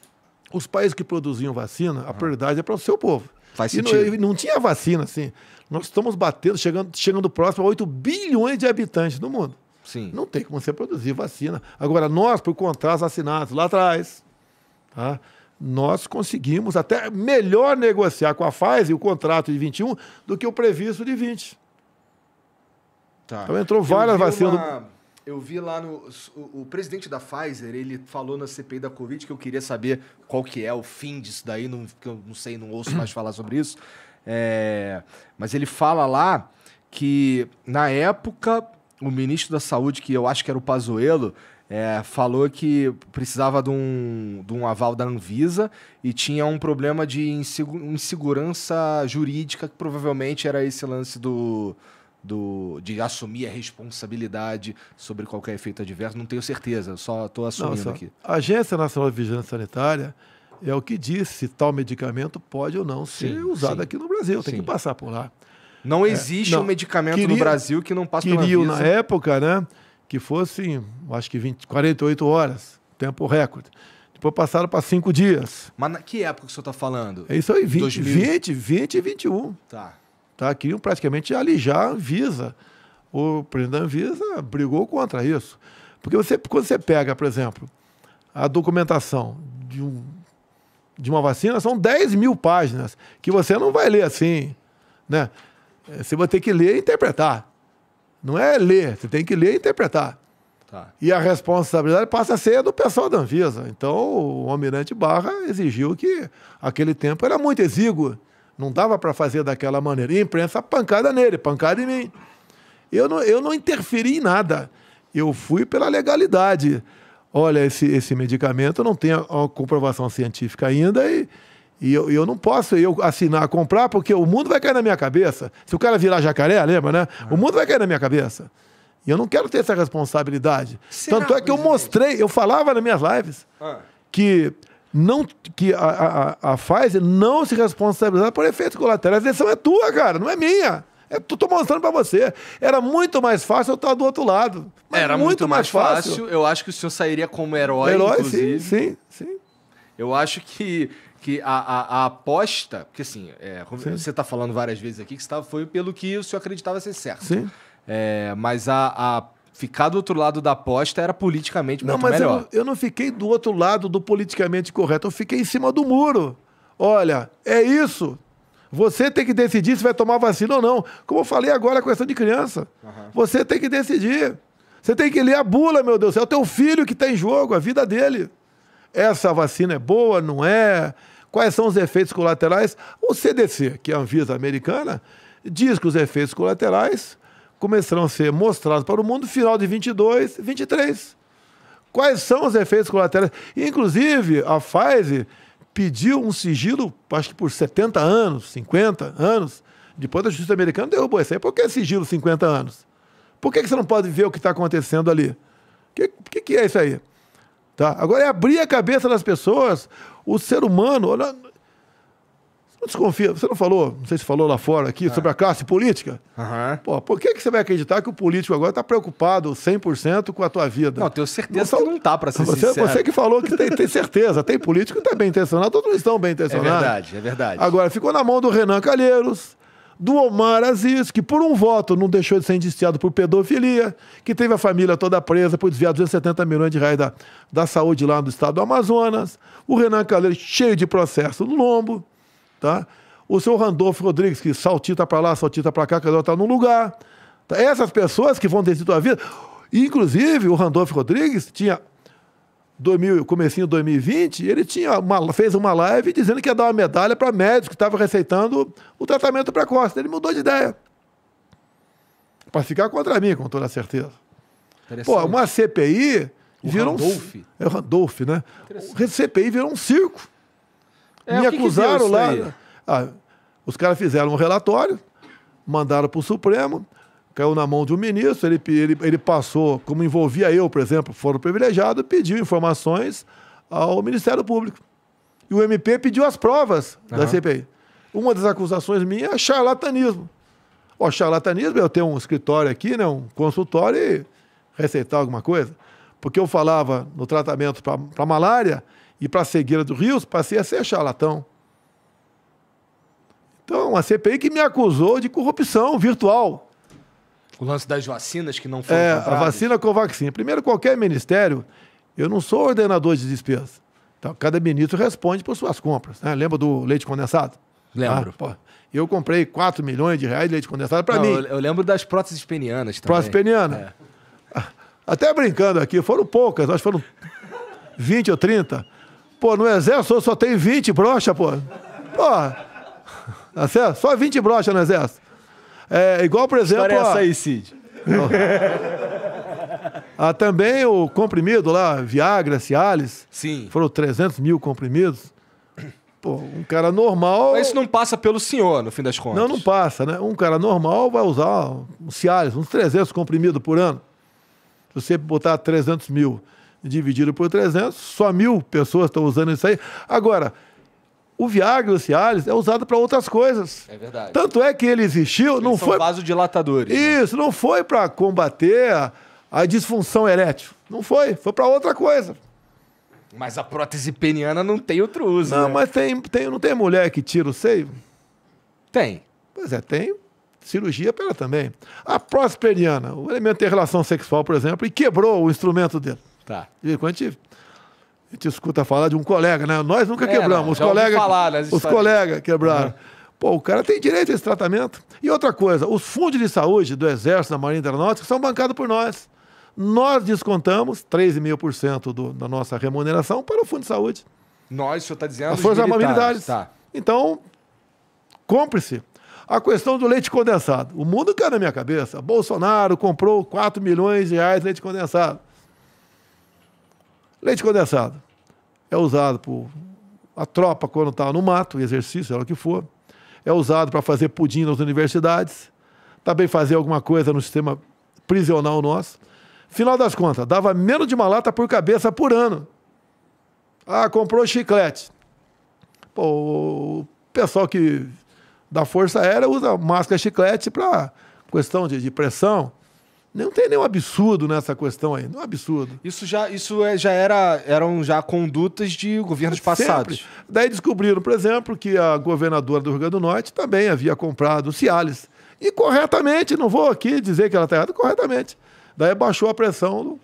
Os países que produziam vacina, a ah. prioridade é para o seu povo. Faz sentido. E não, não tinha vacina, assim. Nós estamos batendo, chegando, chegando próximo a 8 bilhões de habitantes do mundo. Sim. Não tem como você produzir vacina. Agora, nós, por contratos assinados lá atrás, tá? nós conseguimos até melhor negociar com a Pfizer o contrato de 21 do que o previsto de 20. Tá. Então entrou várias vacinas. Uma eu vi lá no o, o, presidente da Pfizer, ele falou na CPI da Covid que eu queria saber qual que é o fim disso daí, não, que eu não sei, não ouço mais falar sobre isso. É, mas ele fala lá que na época o ministro da Saúde, que eu acho que era o Pazuello, é, falou que precisava de um, de um aval da Anvisa e tinha um problema de insegurança jurídica, que provavelmente era esse lance do, do, de assumir a responsabilidade sobre qualquer efeito adverso? Não tenho certeza, só estou assumindo Nossa, aqui. A Agência Nacional de Vigilância Sanitária é o que diz se tal medicamento pode ou não ser usado sim. aqui no Brasil, tem sim. que passar por lá. Não é, existe não, um medicamento queria, no Brasil que não passe pela Anvisa. na época, né, que fosse, acho que 20, 48 horas, tempo recorde. Depois passaram para cinco dias. Mas na que época que o senhor está falando? É isso aí, 20, 2020, 20 e 21. Tá. Tá? Queriam praticamente alijar a Anvisa. O presidente da Anvisa brigou contra isso. Porque você, quando você pega, por exemplo, a documentação de, um, de uma vacina, são 10 mil páginas que você não vai ler assim. Né? É, você vai ter que ler e interpretar. Não é ler, você tem que ler e interpretar. Tá. E a responsabilidade passa a ser do pessoal da Anvisa. Então, o Almirante Barra exigiu que aquele tempo era muito exíguo não dava para fazer daquela maneira. E a imprensa, pancada nele, pancada em mim. Eu não, eu não interferi em nada. Eu fui pela legalidade. Olha, esse, esse medicamento não tem a, a comprovação científica ainda e, e eu, eu não posso eu assinar, comprar, porque o mundo vai cair na minha cabeça. Se o cara virar jacaré, lembra, né? O é. mundo vai cair na minha cabeça. E eu não quero ter essa responsabilidade. Será, Tanto é que eu mostrei, eu falava nas minhas lives ah. que não que a, a, a Pfizer não se responsabilizar por efeitos colaterais. A decisão é tua, cara, não é minha. É, tô mostrando para você. Era muito mais fácil eu estar do outro lado. Era muito, muito mais, mais fácil. fácil. Eu acho que o senhor sairia como herói, herói inclusive. Sim, sim, sim. Eu acho que, que a, a, a aposta... Porque, assim, é, você está falando várias vezes aqui que você tá, foi pelo que o senhor acreditava ser certo. Sim. É, mas a, a ficar do outro lado da aposta era politicamente não, muito melhor. Não, mas eu não fiquei do outro lado do politicamente correto, eu fiquei em cima do muro. Olha, é isso. Você tem que decidir se vai tomar vacina ou não. Como eu falei agora, a questão de criança. Uhum. Você tem que decidir. Você tem que ler a bula, meu Deus. É o teu filho que está em jogo, a vida dele. Essa vacina é boa, não é? Quais são os efeitos colaterais? O CDC, que é a Anvisa americana, diz que os efeitos colaterais começarão a ser mostrados para o mundo final de 22, 23. Quais são os efeitos colaterais? Inclusive, a Pfizer pediu um sigilo, acho que por 70 anos, 50 anos, depois da justiça americana derrubou isso aí. Por que sigilo 50 anos? Por que, que você não pode ver o que está acontecendo ali? O que, que, que, é isso aí? Tá? Agora é abrir a cabeça das pessoas. O ser humano, olha, não desconfia. Você não falou, não sei se falou lá fora aqui, é. sobre a classe política? Uhum. Pô, por que, que você vai acreditar que o político agora está preocupado 100% com a tua vida? Não, tenho certeza só... que não está, para ser você, sincero. Você que falou que tem, tem certeza. Tem político que está bem intencionado, todos estão bem é intencionados. É verdade, é verdade. Agora, ficou na mão do Renan Calheiros, do Omar Aziz, que por um voto não deixou de ser indiciado por pedofilia, que teve a família toda presa por desviar 270 milhões de reais da, da saúde lá no estado do Amazonas, o Renan Calheiros cheio de processo no lombo, Tá? O senhor Randolfo Rodrigues, que saltita tá para lá, saltita tá para cá, cada hora está num lugar. Tá? Essas pessoas que vão decidir a vida. Inclusive, o Randolfo Rodrigues tinha 2000, comecinho de 2020, ele tinha uma, fez uma live dizendo que ia dar uma medalha para médico que estava receitando o tratamento precoce. Ele mudou de ideia. Para ficar contra mim, com toda certeza. Pô, uma CPI virou um. É o Randolph, né? CPI virou um circo. É, Me acusaram lá. Ah, os caras fizeram um relatório, mandaram para o Supremo, caiu na mão de um ministro, ele, ele, ele passou, como envolvia eu, por exemplo, foro privilegiado, pediu informações ao Ministério Público. E o MP pediu as provas uhum. da CPI. Uma das acusações minha é charlatanismo. O charlatanismo, eu tenho um escritório aqui, né, um consultório e receitar alguma coisa. Porque eu falava no tratamento para malária, e para a cegueira do Rios, passei a ser charlatão. Então, a CPI que me acusou de corrupção virtual. O lance das vacinas que não foram É, compradas. a vacina Primeiro, qualquer ministério, eu não sou ordenador de despesa. Então, cada ministro responde por suas compras. Né? Lembra do leite condensado? Lembro. Ah, eu comprei 4 milhões de reais de leite condensado para mim. Eu, lembro das próteses penianas também. Próteses peniana. É. Até brincando aqui, foram poucas, acho que foram 20 ou 30. Pô, no exército só tem 20 brochas, pô. Pô, tá Só 20 brochas no exército. É igual, por é exemplo. Olha essa aí, Cid. Ah, também o comprimido lá, Viagra, Cialis. Sim. Foram 300 mil comprimidos. Pô, um cara normal. Mas isso não passa pelo senhor, no fim das contas. Não, não passa, né? Um cara normal vai usar um Cialis, uns 300 comprimidos por ano. Se você botar 300 mil dividido por 300, só mil pessoas estão usando isso aí. Agora, o Viagra, o Cialis, é usado para outras coisas. É verdade. Tanto é que ele existiu, Eles não são foi. vasodilatadores. Né? Isso, né? não foi para combater a, a, disfunção erétil. Não foi, foi para outra coisa. Mas a prótese peniana não tem outro uso. Não, né? mas tem, tem, não tem mulher que tira o seio? Tem. Pois é, tem cirurgia para ela também. A prótese peniana, o elemento tem relação sexual, por exemplo, e quebrou o instrumento dele. Tá. E quando a gente, a gente escuta falar de um colega, né? Nós nunca é, quebramos. Não, né? os colegas os colegas quebraram. Uhum. Pô, o cara tem direito a esse tratamento. E outra coisa, os fundos de saúde do Exército, da Marinha da Aeronáutica, são bancados por nós. Nós descontamos 3,5% do, da nossa remuneração para o fundo de saúde. Nós, o senhor está dizendo? As Forças Militares. Tá. Então, compre-se. A questão do leite condensado. O mundo caiu na minha cabeça. Bolsonaro comprou 4 milhões de reais de leite condensado. Leite condensado é usado por a tropa quando está no mato, exercício, ela o que for. É usado para fazer pudim nas universidades. Também fazer alguma coisa no sistema prisional nosso. Final das contas, dava menos de uma lata por cabeça por ano. Ah, comprou chiclete. Pô, o pessoal que da Força Aérea usa máscara chiclete para questão de, de pressão. Não tem nenhum absurdo nessa questão aí, não é um absurdo. Isso já, isso é, já era, eram já condutas de governos Sempre. passados. Daí descobriram, por exemplo, que a governadora do Rio Grande do Norte também havia comprado o Cialis. E corretamente, não vou aqui dizer que ela está errada, corretamente. Daí baixou a pressão do,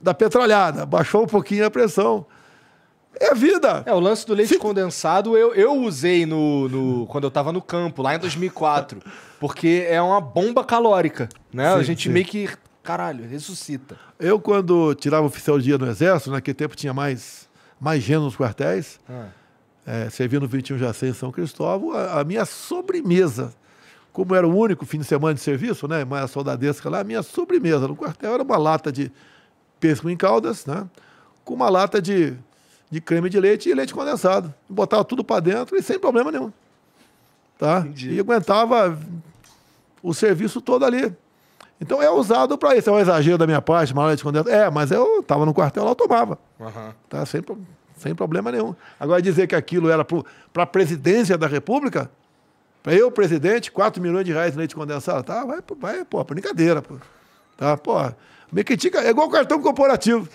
da petralhada, baixou um pouquinho a pressão. É a vida. É, o lance do leite Fica... condensado eu, eu usei no, no, quando eu tava no campo, lá em 2004. porque é uma bomba calórica, né? Sim, a gente sim. meio que, caralho, ressuscita. Eu, quando tirava oficial dia no exército, naquele tempo tinha mais, mais gênero nos quartéis, ah. é, 21 21 Jacém em São Cristóvão, a, a, minha sobremesa, como era o único fim de semana de serviço, né? Mas a soldadesca lá, a minha sobremesa no quartel era uma lata de pêssego em caldas, né? Com uma lata de de creme de leite e leite condensado. Botava tudo para dentro e sem problema nenhum. Tá? Entendi. E aguentava o serviço todo ali. Então é usado para isso. É um exagero da minha parte, mas leite condensado. É, mas eu tava no quartel lá, eu tomava. Uhum. Tá? Sem, sem problema nenhum. Agora, dizer que aquilo era para a presidência da República, para eu, presidente, 4 milhões de reais em leite condensado, tá? Vai, vai pô, brincadeira, pô. Tá, pô. Me critica, é igual cartão corporativo.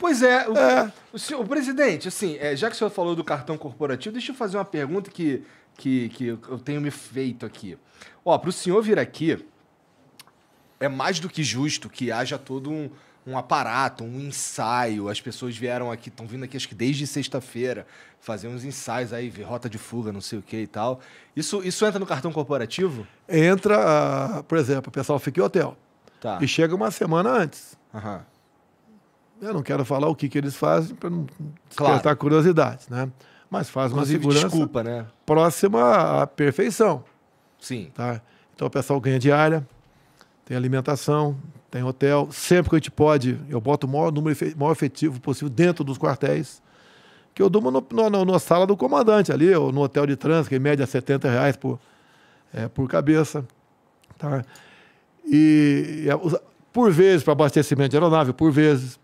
Pois é, o, é. o, senhor, o presidente, assim, é, já que o senhor falou do cartão corporativo, deixa eu fazer uma pergunta que, que, que eu tenho me feito aqui. Ó, para o senhor vir aqui, é mais do que justo que haja todo um, um aparato, um ensaio. As pessoas vieram aqui, estão vindo aqui acho que desde sexta-feira, fazer uns ensaios aí, ver rota de fuga, não sei o que e tal. Isso, isso entra no cartão corporativo? Entra, uh, por exemplo, o pessoal fica em hotel. Tá. E chega uma semana antes. Uhum. Eu não quero falar o que, que eles fazem para não claro. despertar curiosidade, né? Mas faz uma segurança desculpa, né? próxima à perfeição. Sim. Tá? Então o pessoal ganha diária, tem alimentação, tem hotel. Sempre que a gente pode, eu boto o maior número maior efetivo possível dentro dos quartéis. Que eu durmo na sala do comandante ali, ou no hotel de trânsito, que em média é 70 reais por, é, por cabeça. Tá? E, e por vezes para abastecimento de aeronave, por vezes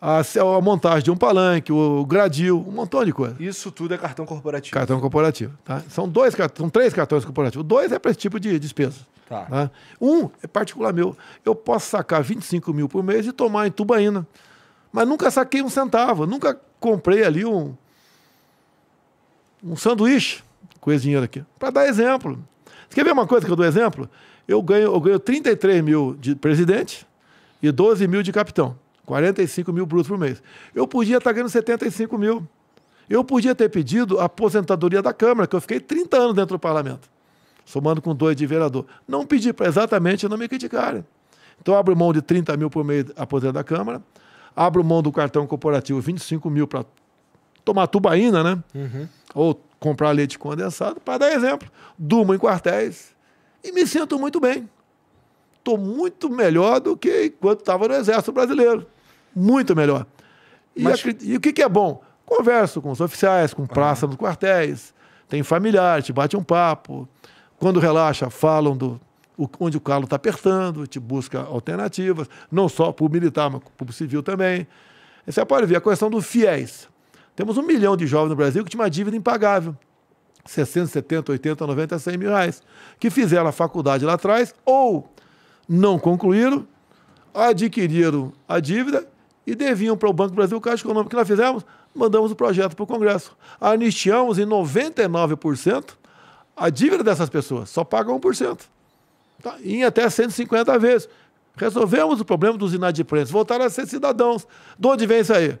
a, a montagem de um palanque, o gradil, um montão de coisa. Isso tudo é cartão corporativo. Cartão corporativo, tá? São dois, são três cartões corporativos. Dois é para esse tipo de despesa. Tá. tá. Um é particular meu. Eu posso sacar 25 mil por mês e tomar em tubaína. Mas nunca saquei um centavo, nunca comprei ali um, um sanduíche com esse dinheiro aqui. Para dar exemplo. Você quer ver uma coisa que eu dou exemplo? Eu ganho, eu ganho 33 mil de presidente e 12 mil de capitão. 45 mil brutos por mês. Eu podia estar tá ganhando 75 mil. Eu podia ter pedido a aposentadoria da Câmara, que eu fiquei 30 anos dentro do parlamento, somando com dois de vereador. Não pedi para exatamente não me criticarem. Então, abro mão de 30 mil por mês aposentado da Câmara, abro mão do cartão corporativo 25 mil para tomar tubaína, né? Uhum. Ou comprar leite condensado, para dar exemplo. Durmo em quartéis e me sinto muito bem. Estou muito melhor do que enquanto estava no Exército Brasileiro muito melhor. E, Mas... e o que, que, é bom? Converso com os oficiais, com praça uhum. nos quartéis, tem familiar, te bate um papo. Quando relaxa, falam do onde o calo está apertando, te busca alternativas, não só para o militar, mas para o civil também. E você pode ver a questão dos fiéis. Temos um milhão de jovens no Brasil que tinha uma dívida impagável. 60, 70, 80, 90, 100 mil reais. Que fizeram a faculdade lá atrás ou não concluíram, adquiriram a dívida e deviam para o Banco do Brasil o Caixa Econômica. O que nós fizemos? Mandamos o projeto para o Congresso. Anistiamos em 99% a dívida dessas pessoas, só pagam 1%. Tá? Em até 150 vezes. Resolvemos o problema dos inadimplentes, voltaram a ser cidadãos. De onde vem isso aí? O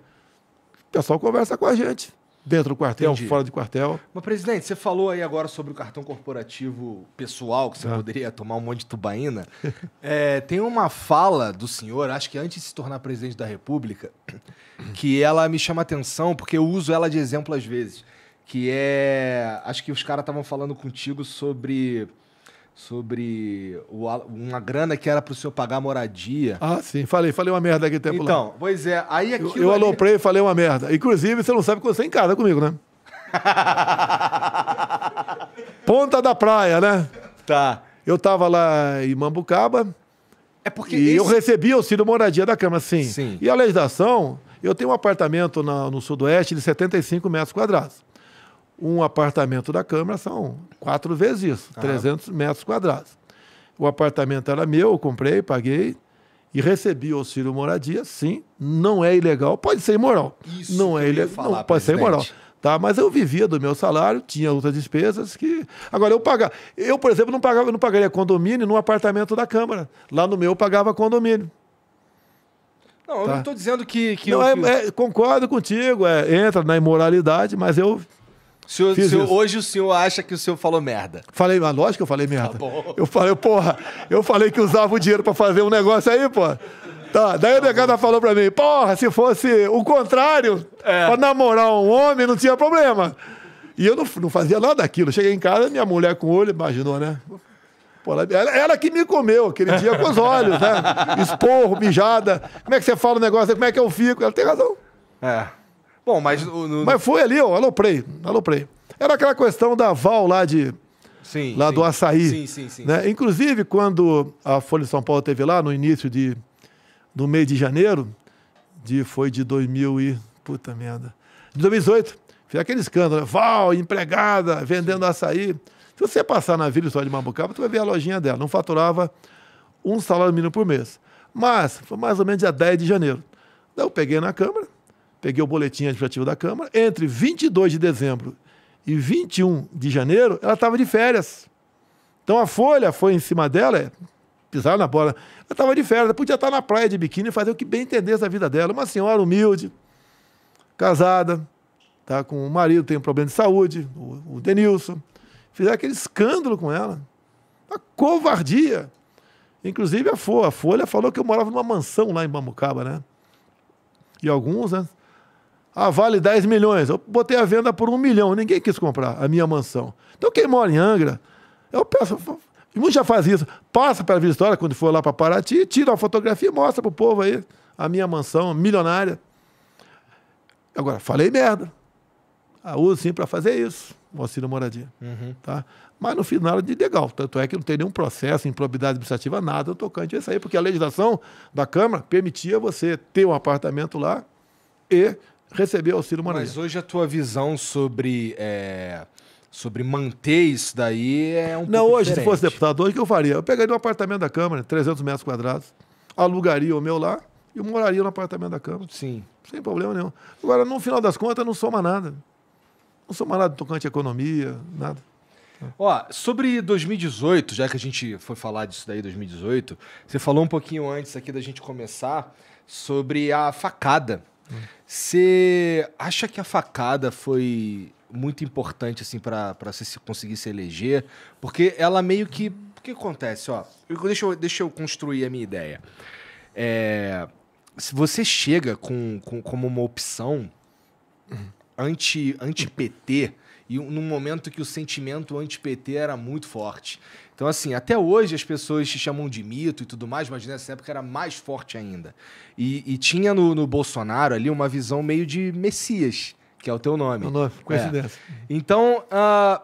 pessoal conversa com a gente dentro do quartel, Entendi. fora do quartel. Mas, presidente, você falou aí agora sobre o cartão corporativo pessoal, que você ah. poderia tomar um monte de tubaína. é, tem uma fala do senhor, acho que antes de se tornar presidente da República, que ela me chama atenção, porque eu uso ela de exemplo às vezes. Que é. Acho que os caras estavam falando contigo sobre sobre o, uma grana que era para o senhor pagar moradia. Ah, sim. Falei, falei uma merda aqui tempo Então, lá. pois é. Aí eu eu ali... aloprei e falei uma merda. Inclusive, você não sabe que você é em casa comigo, né? Ponta da praia, né? Tá. Eu tava lá em Mambucaba. É porque e esse... eu recebi auxílio moradia da Câmara, sim. sim. E a legislação, eu tenho um apartamento na, no sudoeste de 75 metros quadrados. Um apartamento da Câmara são quatro vezes isso, ah. 300 metros quadrados. O apartamento era meu, eu comprei, paguei e recebi auxílio moradia, sim, não é ilegal, pode ser imoral. Isso não é ilegal, falar, não, pode presidente. ser imoral. Tá? Mas eu vivia do meu salário, tinha outras despesas que. Agora, eu pagava. Eu, por exemplo, não, pagava, não pagaria condomínio no apartamento da Câmara. Lá no meu eu pagava condomínio. Não, tá? eu não estou dizendo que. que não, eu... é, é, concordo contigo, é, entra na imoralidade, mas eu Senhor, senhor, hoje o senhor acha que o senhor falou merda. Falei, mas lógico que eu falei merda. Tá eu falei, porra, eu falei que usava o dinheiro para fazer um negócio aí, pô. Tá, daí a negada falou pra mim, porra, se fosse o contrário, é. pra namorar um homem não tinha problema. E eu não, não fazia nada daquilo. Cheguei em casa, minha mulher com o olho, imaginou, né? Pô, ela, ela, que me comeu aquele dia com os olhos, né? Esporro, mijada. Como é que você fala o negócio? Como é que eu fico? Ela tem razão. É. Bom, mas. no... Mas foi ali, ó, aloprei, aloprei. Era aquela questão da Val lá de. Sim, lá sim. do açaí. Sim, sim, sim, né? sim. Inclusive, quando a Folha de São Paulo teve lá, no início de. no mês de janeiro, de, foi de 2000 e. puta merda. De 2018, foi aquele escândalo. Val, empregada, vendendo açaí. Se você passar na Vila História de Mambucaba, você vai ver a lojinha dela. Não faturava um salário mínimo por mês. Mas, foi mais ou menos dia 10 de janeiro. Daí eu peguei na câmera, peguei o boletim administrativo da Câmara, entre 22 de dezembro e 21 de janeiro, ela estava de férias. Então a folha foi em cima dela, é, pisaram na bola. Ela estava de férias, podia estar tá na praia de biquíni e fazer o que bem entendesse da vida dela. Uma senhora humilde, casada, tá com o marido, tem um problema de saúde, o, Denilson. Fizeram aquele escândalo com ela. Uma covardia. Inclusive a Folha, falou que eu morava numa mansão lá em Mamucaba, né? E alguns, né? Ah, vale 10 milhões. Eu botei a venda por um milhão. Ninguém quis comprar a minha mansão. Então, quem mora em Angra, eu peço. E muitos já faz isso. Passa pela Vila História quando for lá para Paraty, tira uma fotografia e mostra para o povo aí a minha mansão milionária. Agora, falei merda. Ah, uso sim para fazer isso, o auxílio moradia. Uhum. Tá? Mas no final nada de legal. Tanto é que não tem nenhum processo, improbidade administrativa, nada tocante a isso aí, porque a legislação da Câmara permitia você ter um apartamento lá e receber auxílio moradia. Mas hoje a tua visão sobre, é, sobre manter isso daí é um Não, hoje, diferente. se fosse deputado, hoje o que eu faria? Eu pegaria um apartamento da Câmara, 300 metros quadrados, alugaria o meu lá e moraria no apartamento da Câmara. Sim. Sem problema nenhum. Agora, no final das contas, não soma nada. Não soma nada tocante à economia, nada. Ó, sobre 2018, já que a gente foi falar disso daí, 2018, você falou um pouquinho antes aqui da gente começar sobre a facada você acha que a facada foi muito importante assim para você conseguir se eleger? Porque ela meio que. O que acontece? Ó, deixa, eu, deixa eu construir a minha ideia. É, se você chega com, com, como uma opção anti-PT. Anti, PT e num momento que o sentimento anti-PT era muito forte. Então, assim, até hoje as pessoas te chamam de mito e tudo mais, mas nessa época era mais forte ainda. E, e tinha no, no Bolsonaro ali uma visão meio de Messias, que é o teu nome. Meu nome, coincidência. É. Então, uh,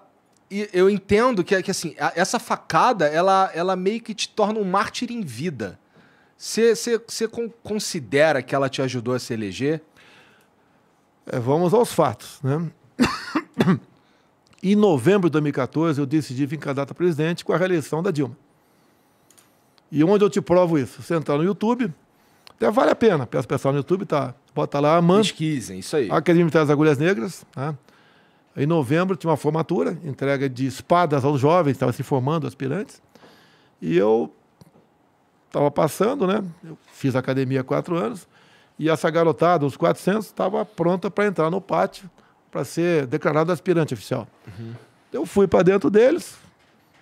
eu entendo que, que assim, a, essa facada, ela, ela meio que te torna um mártir em vida. Você considera que ela te ajudou a se eleger? É, vamos aos fatos, né? Em novembro de 2014, eu decidi vir candidato a presidente com a reeleição da Dilma. E onde eu te provo isso? Você entrar no YouTube, até vale a pena. Peço pessoal no YouTube, tá? Bota lá, manda. Pesquisem, isso aí. Academia Militar das Agulhas Negras, né? Em novembro tinha uma formatura, entrega de espadas aos jovens, estavam se formando, aspirantes. E eu estava passando, né? Eu fiz academia há quatro anos. E essa garotada, uns 400, estava pronta para entrar no pátio para ser declarado aspirante oficial. Uhum. Eu fui para dentro deles,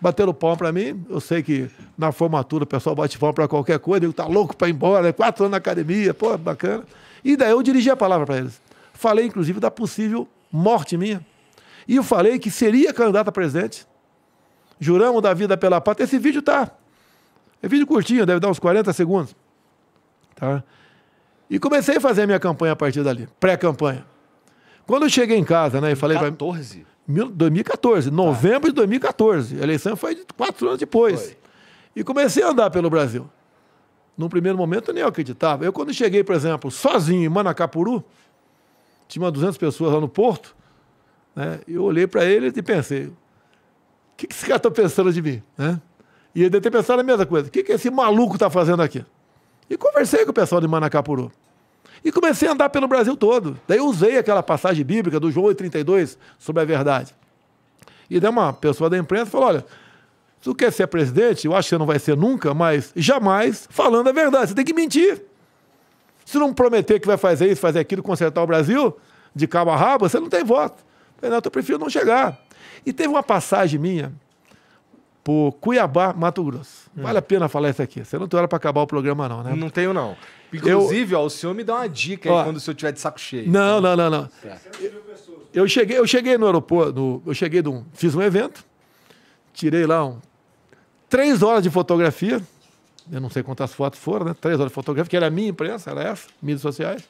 bateram pau para mim. Eu sei que na formatura o pessoal bate pau para qualquer coisa. Eu tá louco para ir embora, né? quatro anos na academia, pô, bacana. E daí eu dirigi a palavra para eles. Falei, inclusive, da possível morte minha. E eu falei que seria candidato a presidente. Juramos da vida pela pata. Esse vídeo tá. É vídeo curtinho, deve dar uns 40 segundos. Tá? E comecei a fazer a minha campanha a partir dali, pré-campanha. Quando eu cheguei em casa, né, eu falei... 14? Pra... 2014, tá. novembro de 2014. A eleição foi quatro anos depois. Foi. E comecei a andar pelo Brasil. Num primeiro momento, eu nem acreditava. Eu, quando cheguei, por exemplo, sozinho em Manacapuru, tinha umas 200 pessoas lá no porto, né? eu olhei para eles e pensei, o que, que esse cara está pensando de mim? Né? E eu devia ter pensado a mesma coisa, o que, que esse maluco está fazendo aqui? E conversei com o pessoal de Manacapuru. E comecei a andar pelo Brasil todo. Daí eu usei aquela passagem bíblica do João 32 sobre a verdade. E daí uma pessoa da imprensa falou: olha, se tu quer ser presidente? Eu acho que você não vai ser nunca, mas jamais falando a verdade. Você tem que mentir. Se não prometer que vai fazer isso, fazer aquilo, consertar o Brasil, de cabo a rabo, você não tem voto. Eu falei, não, eu prefiro não chegar. E teve uma passagem minha por Cuiabá, Mato Grosso. É. Vale a pena falar isso aqui. Você não tem hora para acabar o programa, não, né? Não tenho, não. Inclusive, eu... ó, o senhor me dá uma dica ó, aí quando o senhor tiver de saco cheio. Não, não, não, não. Eu cheguei, eu cheguei no aeroporto, no, eu cheguei de um, fiz um evento, tirei lá um, três horas de fotografia. Eu não sei quantas fotos foram, né? Três horas de fotografia, que era a minha imprensa, era essa, mídias sociais.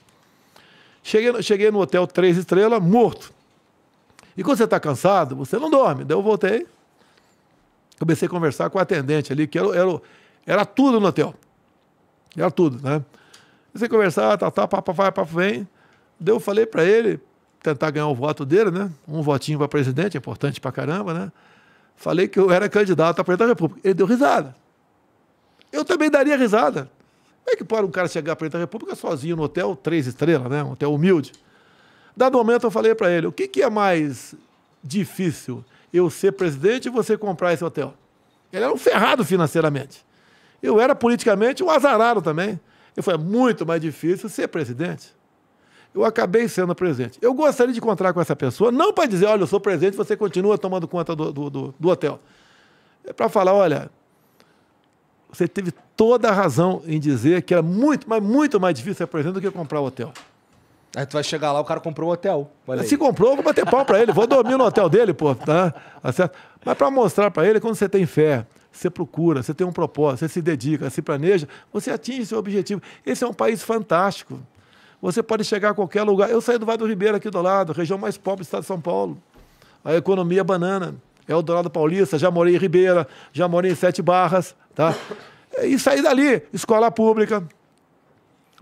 Cheguei, cheguei no hotel três estrelas, morto. E quando você está cansado, você não dorme. Daí eu voltei, comecei a conversar com o atendente ali, que era, era, era tudo no hotel. Era tudo, né? Comecei a conversar, tá, tá, papo vai, papo vem. Daí eu falei para ele, tentar ganhar o voto dele, né? Um votinho para presidente, importante para caramba, né? Falei que eu era candidato a presidente da República. Ele deu risada. Eu também daria risada. Como é que pode um cara chegar a presidente da República sozinho no hotel três estrelas, né? Um hotel humilde. Dado momento, eu falei para ele: o que, que é mais difícil? eu ser presidente e você comprar esse hotel. Ele era um ferrado financeiramente. Eu era politicamente um azarado também. Eu falei, é muito mais difícil ser presidente. Eu acabei sendo presidente. Eu gostaria de encontrar com essa pessoa, não para dizer, olha, eu sou presidente, você continua tomando conta do, do, do, do hotel. É para falar, olha, você teve toda a razão em dizer que era muito, mas muito mais difícil ser presidente do que comprar o hotel. Aí tu vai chegar lá, o cara comprou um hotel. Se comprou, eu vou bater pau pra ele. Vou dormir no hotel dele, pô. Tá? tá? certo? Mas pra mostrar pra ele, quando você tem fé, você procura, você tem um propósito, você se dedica, se planeja, você atinge seu objetivo. Esse é um país fantástico. Você pode chegar a qualquer lugar. Eu saí do Vale do Ribeiro, aqui do lado, região mais pobre do estado de São Paulo. A economia é banana. É o Dourado Paulista, já morei em Ribeira, já morei em Sete Barras. Tá? E saí dali, escola pública,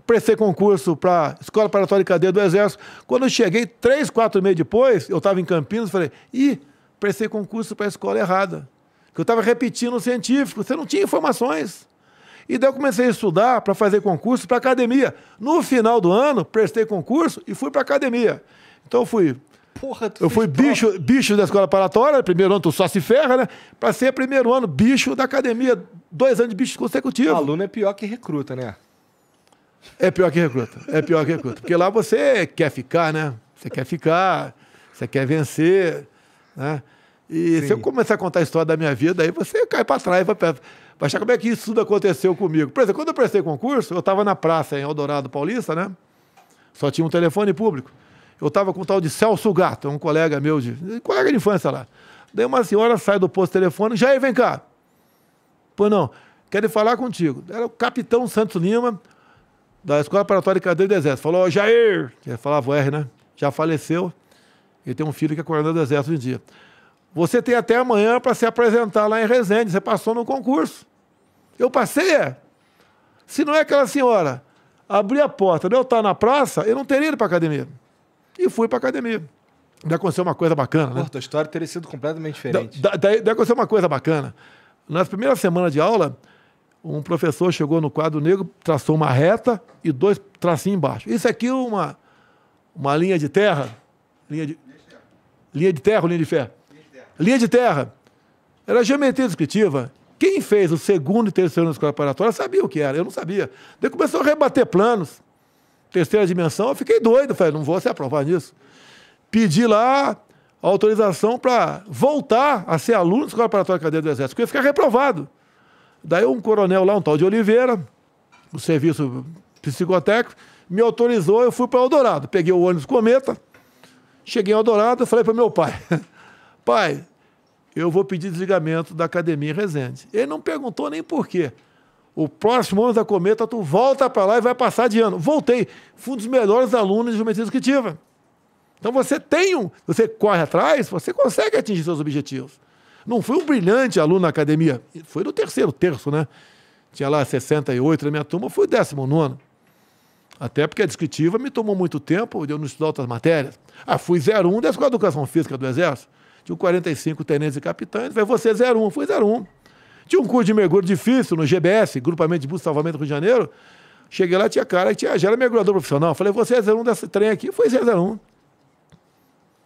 prestei concurso para Escola Paratória de Cadeia do Exército. Quando eu cheguei, três, quatro meses depois, eu estava em Campinas, falei, ih, prestei concurso para a escola errada. Que eu estava repetindo o científico, você não tinha informações. E daí eu comecei a estudar para fazer concurso para academia. No final do ano, prestei concurso e fui para academia. Então eu fui Porra, eu fui bicho, bicho da escola paratória, primeiro ano tu só se ferra, né? Para ser primeiro ano, bicho da academia, dois anos de bicho consecutivo. O aluno é pior que recruta, né? É pior que recruta. É pior que recruta. Porque lá você quer ficar, né? Você quer ficar, você quer vencer, né? E Sim. se eu começar a contar a história da minha vida, aí você cai para trás, vai Vai achar como é que isso tudo aconteceu comigo. Por exemplo, quando eu prestei concurso, eu estava na praça em Eldorado Paulista, né? Só tinha um telefone público. Eu estava com o tal de Celso Gato, um colega meu, de, colega de infância lá. Daí uma senhora sai do posto telefônico, Jair, vem cá. Pô, não, quero falar contigo. Era o capitão Santos Lima, da Escola Preparatória de Cadeira do Exército. Falou, Jair, que falava o R, né? Já faleceu. Ele tem um filho que é coronel do Exército hoje em dia. Você tem até amanhã para se apresentar lá em Resende. Você passou no concurso. Eu passei, é. Se não é aquela senhora abrir a porta eu né, estar tá na praça, eu não teria ido para academia. E fui para academia. Daí aconteceu uma coisa bacana, né? Pô, história teria sido completamente diferente. Da, da, aconteceu uma coisa bacana. Nas primeiras semanas de aula, um professor chegou no quadro negro, traçou uma reta e dois tracinhos embaixo. Isso aqui é uma, uma linha de terra? Linha de, linha de terra ou linha de ferro? Linha de terra. Linha de terra. Era geometria descritiva. Quem fez o segundo e terceiro ano escola preparatória sabia o que era, eu não sabia. Daí começou a rebater planos. Terceira dimensão, eu fiquei doido, falei, não vou se aprovar nisso. Pedi lá autorização para voltar a ser aluno da escola preparatória cadeia do Exército, porque eu ia ficar reprovado. Daí um coronel lá, um tal de Oliveira, o serviço psicotécnico, me autorizou, eu fui para Eldorado. Peguei o ônibus Cometa, cheguei em Eldorado, falei para meu pai, pai, eu vou pedir desligamento da academia em Resende. Ele não perguntou nem por quê. O próximo ônibus da Cometa, tu volta para lá e vai passar de ano. Voltei. Fui um dos melhores alunos de geometria descritiva. Então você tem um, você corre atrás, você consegue atingir seus objetivos. Não fui um brilhante aluno na academia. Foi no terceiro terço, né? Tinha lá 68 na minha turma, fui 19. Até porque a descritiva me tomou muito tempo de eu não estudar outras matérias. Ah, fui 01 da Escola de Educação Física do Exército. Tinha 45 tenentes e capitães. Vai você 01, fui 01. Tinha um curso de mergulho difícil no GBS, Grupamento de Busca e Salvamento do Rio de Janeiro. Cheguei lá, tinha cara que tinha, já era mergulhador profissional. Falei, você é 01 desse trem aqui? Foi 01.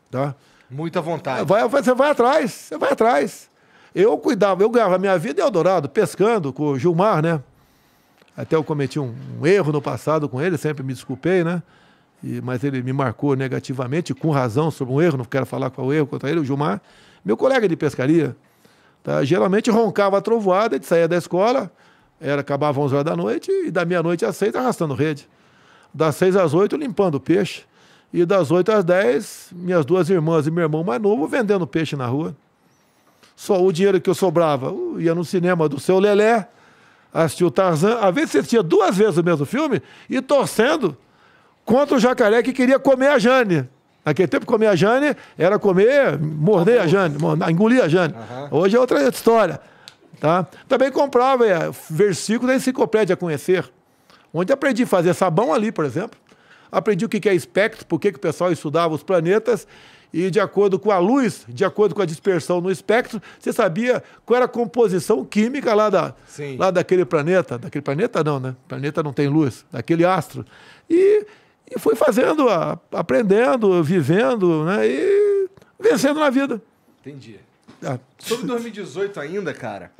Tá? Muita vontade. Vai, você vai atrás, você vai atrás. Eu cuidava, eu ganhava a minha vida em Eldorado, pescando com o Gilmar, né? Até eu cometi um, um erro no passado com ele, sempre me desculpei, né? E, mas ele me marcou negativamente, com razão, sobre um erro, não quero falar qual erro contra ele, o Gilmar, meu colega de pescaria. Tá? Geralmente roncava a trovoada, ele saía da escola, era, acabava às 11 horas da noite, e da meia-noite às seis arrastando rede. Das seis às oito limpando peixe. E das 8 às 10, minhas duas irmãs e meu irmão mais novo vendendo peixe na rua. Só o dinheiro que eu sobrava, uh, ia no cinema do seu Lelé, assistia o Tarzan. Às vezes assistia duas vezes o mesmo filme e torcendo contra o jacaré que queria comer a Jane. Naquele tempo, comer a Jane era comer, morder a Jane, engolir a Jane. Hoje é outra história. Tá? Também comprava é, versículos da enciclopédia Conhecer, onde aprendi a fazer sabão ali, por exemplo aprendi o que é espectro, por que o pessoal estudava os planetas, e de acordo com a luz, de acordo com a dispersão no espectro, você sabia qual era a composição química lá, da, lá daquele planeta. Daquele planeta não, né? Planeta não tem luz, daquele astro. E, e fui fazendo, a, aprendendo, vivendo, né? E vencendo na vida. Entendi. Ah. Sobre 2018 ainda, cara,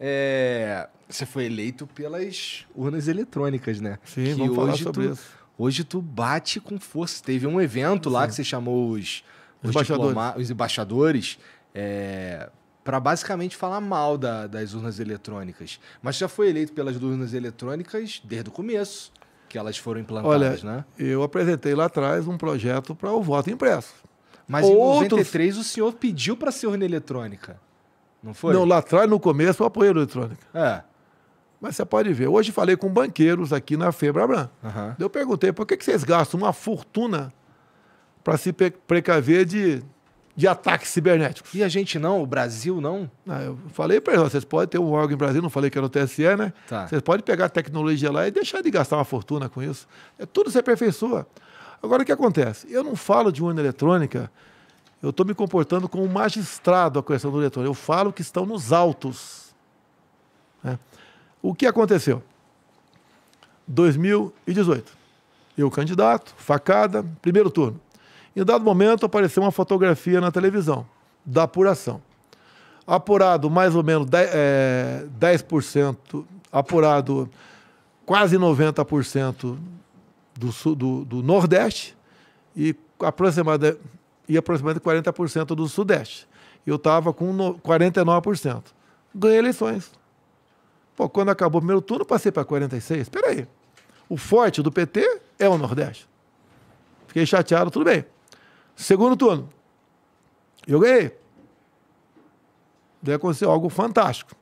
é... você foi eleito pelas urnas eletrônicas, né? Sim, que vamos falar sobre tu... isso Hoje tu bate com força. Teve um evento Sim. lá que você chamou os, os, embaixadores, os embaixadores é, para basicamente falar mal da, das urnas eletrônicas. Mas já foi eleito pelas urnas eletrônicas desde o começo que elas foram implantadas, Olha, né? Eu apresentei lá atrás um projeto para o voto impresso. Mas Outros... em 93 o senhor pediu para ser urna eletrônica, não foi? Não, lá atrás, no começo, eu apoiei a eletrônica. É. Mas você pode ver. Hoje falei com banqueiros aqui na Febraban. Uhum. Eu perguntei, por que, que vocês gastam uma fortuna para se precaver de, de ataques cibernéticos? E a gente não? O Brasil não? Ah, eu falei para eles, vocês podem ter um órgão em Brasil, não falei que era o TSE, né? Tá. Vocês podem pegar a tecnologia lá e deixar de gastar uma fortuna com isso. É tudo se aperfeiçoa. Agora, o que acontece? Eu não falo de urna eletrônica... Eu estou me comportando como magistrado a questão do eletrônico. Eu falo que estão nos autos. Né? O que aconteceu? 2018. Eu candidato, facada, primeiro turno. Em dado momento apareceu uma fotografia na televisão da apuração. Apurado mais ou menos 10%, é, 10% apurado quase 90% do, sul, do, do Nordeste e aproximadamente, e aproximadamente 40% do Sudeste. Eu estava com 49%. Ganhei eleições. Pô, quando acabou o primeiro turno, passei para 46. Espera aí. O forte do PT é o Nordeste. Fiquei chateado, tudo bem. Segundo turno, eu ganhei. Daí aconteceu algo fantástico.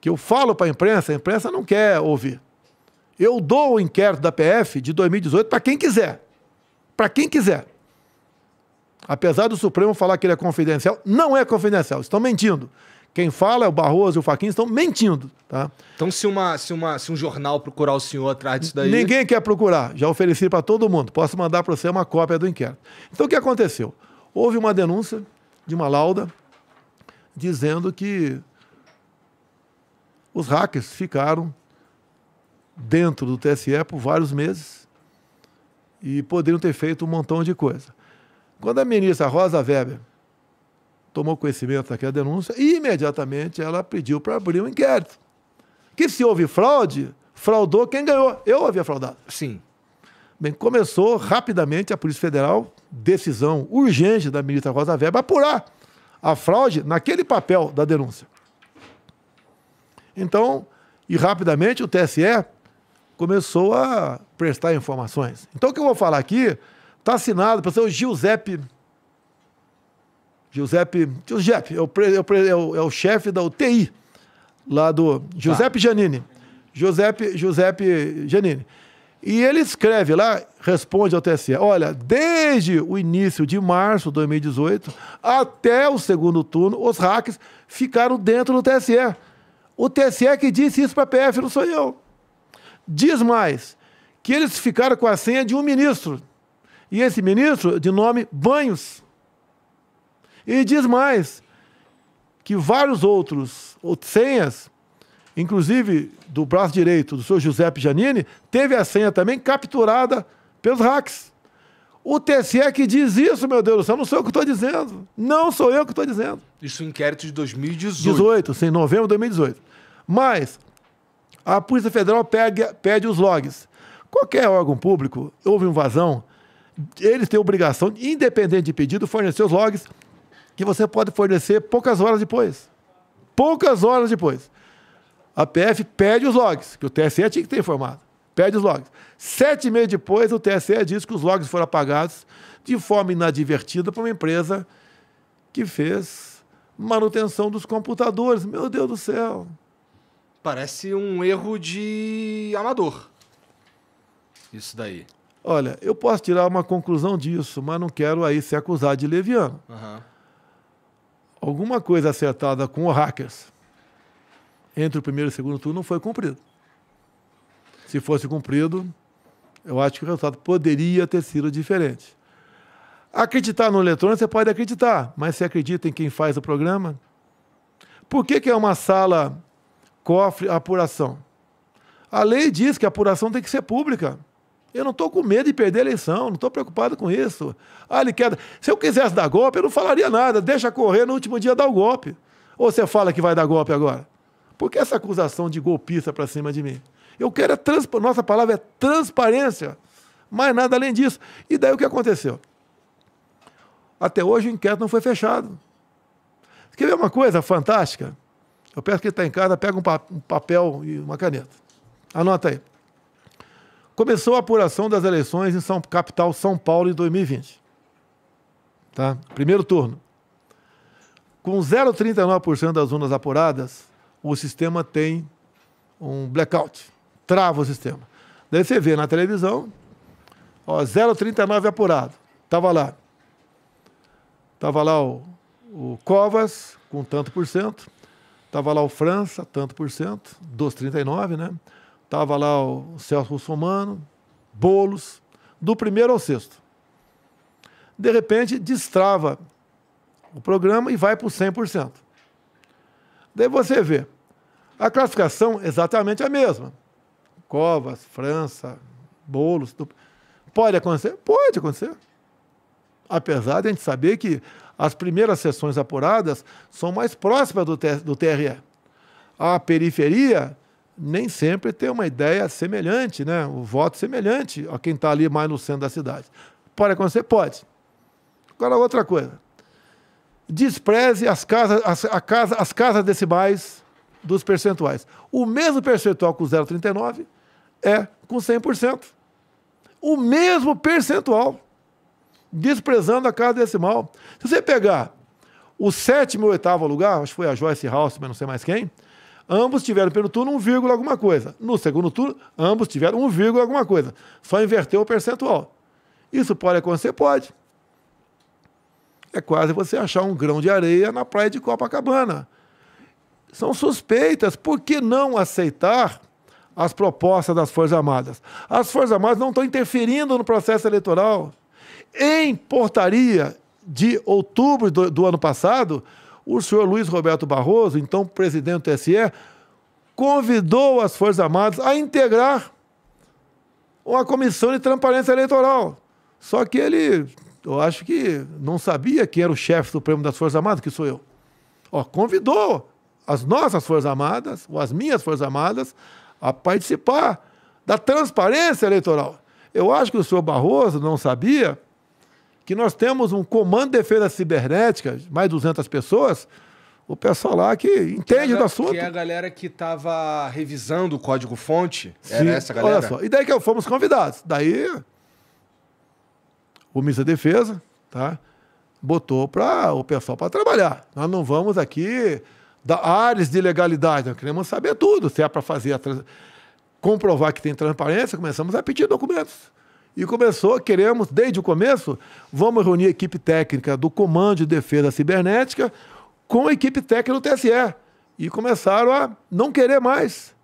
Que eu falo para a imprensa, a imprensa não quer ouvir. Eu dou o inquérito da PF de 2018 para quem quiser. Para quem quiser. Apesar do Supremo falar que ele é confidencial, não é confidencial, estão mentindo. Quem fala é o Barroso e o Faquinha estão mentindo, tá? Então se, uma, se, uma, se um jornal procurar o senhor atrás disso daí... Ninguém quer procurar. Já ofereci para todo mundo. Posso mandar para você uma cópia do inquérito. Então o que aconteceu? Houve uma denúncia de uma lauda dizendo que os hackers ficaram dentro do TSE por vários meses e poderiam ter feito um montão de coisa. Quando a ministra Rosa Weber tomou conhecimento daquela denúncia e imediatamente ela pediu para abrir um inquérito. Que se houve fraude, fraudou quem ganhou. Eu havia fraudado. Sim. Bem, começou rapidamente a Polícia Federal, decisão urgente da ministra Rosa Weber, apurar a fraude naquele papel da denúncia. Então, e rapidamente o TSE começou a prestar informações. Então, o que eu vou falar aqui está assinado pelo seu Giuseppe Giuseppe, Giuseppe é o, é, é o, é o chefe da UTI lá do Giuseppe tá. Giannini. Giuseppe, Giuseppe Giannini. E ele escreve lá, responde ao TSE: olha, desde o início de março de 2018 até o segundo turno, os hackers ficaram dentro do TSE. O TSE é que disse isso para a PF, não sou eu. Diz mais que eles ficaram com a senha de um ministro. E esse ministro, de nome Banhos. E diz mais que vários outros senhas, inclusive do braço direito do senhor Giuseppe Janine, teve a senha também capturada pelos hacks. O TSE que diz isso, meu Deus do céu, não sou eu que estou dizendo. Não sou eu que estou dizendo. Isso é um inquérito de 2018. 18, sim, novembro de 2018. Mas a Polícia Federal pega, pede os logs. Qualquer órgão público, houve invasão, eles têm obrigação, independente de pedido, fornecer os logs que você pode fornecer poucas horas depois. Poucas horas depois. A PF pede os logs, que o TSE tinha que ter informado. Pede os logs. Sete meses depois, o TSE diz que os logs foram apagados de forma inadvertida para uma empresa que fez manutenção dos computadores. Meu Deus do céu. Parece um erro de amador. Isso daí. Olha, eu posso tirar uma conclusão disso, mas não quero aí ser acusado de leviano. Uhum alguma coisa acertada com o hackers entre o primeiro e o segundo turno não foi cumprido. Se fosse cumprido, eu acho que o resultado poderia ter sido diferente. Acreditar no eletrônico você pode acreditar, mas você acredita em quem faz o programa? Por que, que é uma sala cofre apuração? A lei diz que a apuração tem que ser pública. Eu não estou com medo de perder a eleição, não estou preocupado com isso. Ah, ele quer. Se eu quisesse dar golpe, eu não falaria nada. Deixa correr no último dia dar o golpe. Ou você fala que vai dar golpe agora? Por que essa acusação de golpista para cima de mim? Eu quero a é trans... nossa palavra é transparência, mais nada além disso. E daí o que aconteceu? Até hoje o inquérito não foi fechado. Quer ver uma coisa fantástica? Eu peço que ele está em casa, pega um papel e uma caneta. Anota aí. Começou a apuração das eleições em São capital São Paulo em 2020. Tá? Primeiro turno. Com 0,39% das urnas apuradas, o sistema tem um blackout. Trava o sistema. Daí você vê na televisão, 0,39 apurado. Tava lá. Tava lá o, o Covas com tanto por cento. Tava lá o França, tanto por cento, dos 39, né? Estava lá o Celso Russomano, Bolos, do primeiro ao sexto. De repente, destrava o programa e vai para o 100%. Daí você vê, a classificação é exatamente a mesma. Covas, França, Bolos. Do... Pode acontecer? Pode acontecer. Apesar de a gente saber que as primeiras sessões apuradas são mais próximas do, do TRE. A periferia nem sempre tem uma ideia semelhante, né? o voto semelhante a quem está ali mais no centro da cidade. Pode acontecer? Pode. Agora, outra coisa. Despreze as casas, as, a casa, as casas decimais dos percentuais. O mesmo percentual com 0,39 é com 100%. O mesmo percentual, desprezando a casa decimal. Se você pegar o sétimo e oitavo lugar, acho que foi a Joyce House, mas não sei mais quem, Ambos tiveram pelo turno 1, vírgula alguma coisa. No segundo turno, ambos tiveram 1, vírgula alguma coisa. Só inverteu o percentual. Isso pode acontecer? Pode. É quase você achar um grão de areia na praia de Copacabana. São suspeitas. Por que não aceitar as propostas das Forças Armadas? As Forças Armadas não estão interferindo no processo eleitoral. Em portaria de outubro do, do ano passado, o senhor Luiz Roberto Barroso, então presidente do TSE, convidou as Forças Armadas a integrar uma comissão de transparência eleitoral. Só que ele, eu acho que não sabia quem era o chefe supremo das Forças Armadas, que sou eu. Ó, convidou as nossas Forças Armadas, ou as minhas Forças Armadas, a participar da transparência eleitoral. Eu acho que o senhor Barroso não sabia que nós temos um comando de defesa cibernética, mais 200 pessoas, o pessoal lá que entende que a, do assunto. Que é a galera que estava revisando o código-fonte, era essa galera? Olha só, e daí que fomos convidados. Daí, o Ministro da Defesa, tá? Botou para o pessoal para trabalhar. Nós não vamos aqui dar áreas de legalidade, nós queremos saber tudo. Se é para fazer, trans... comprovar que tem transparência, começamos a pedir documentos e começou, queremos, desde o começo, vamos reunir a equipe técnica do Comando de Defesa Cibernética com a equipe técnica do TSE. E começaram a não querer mais.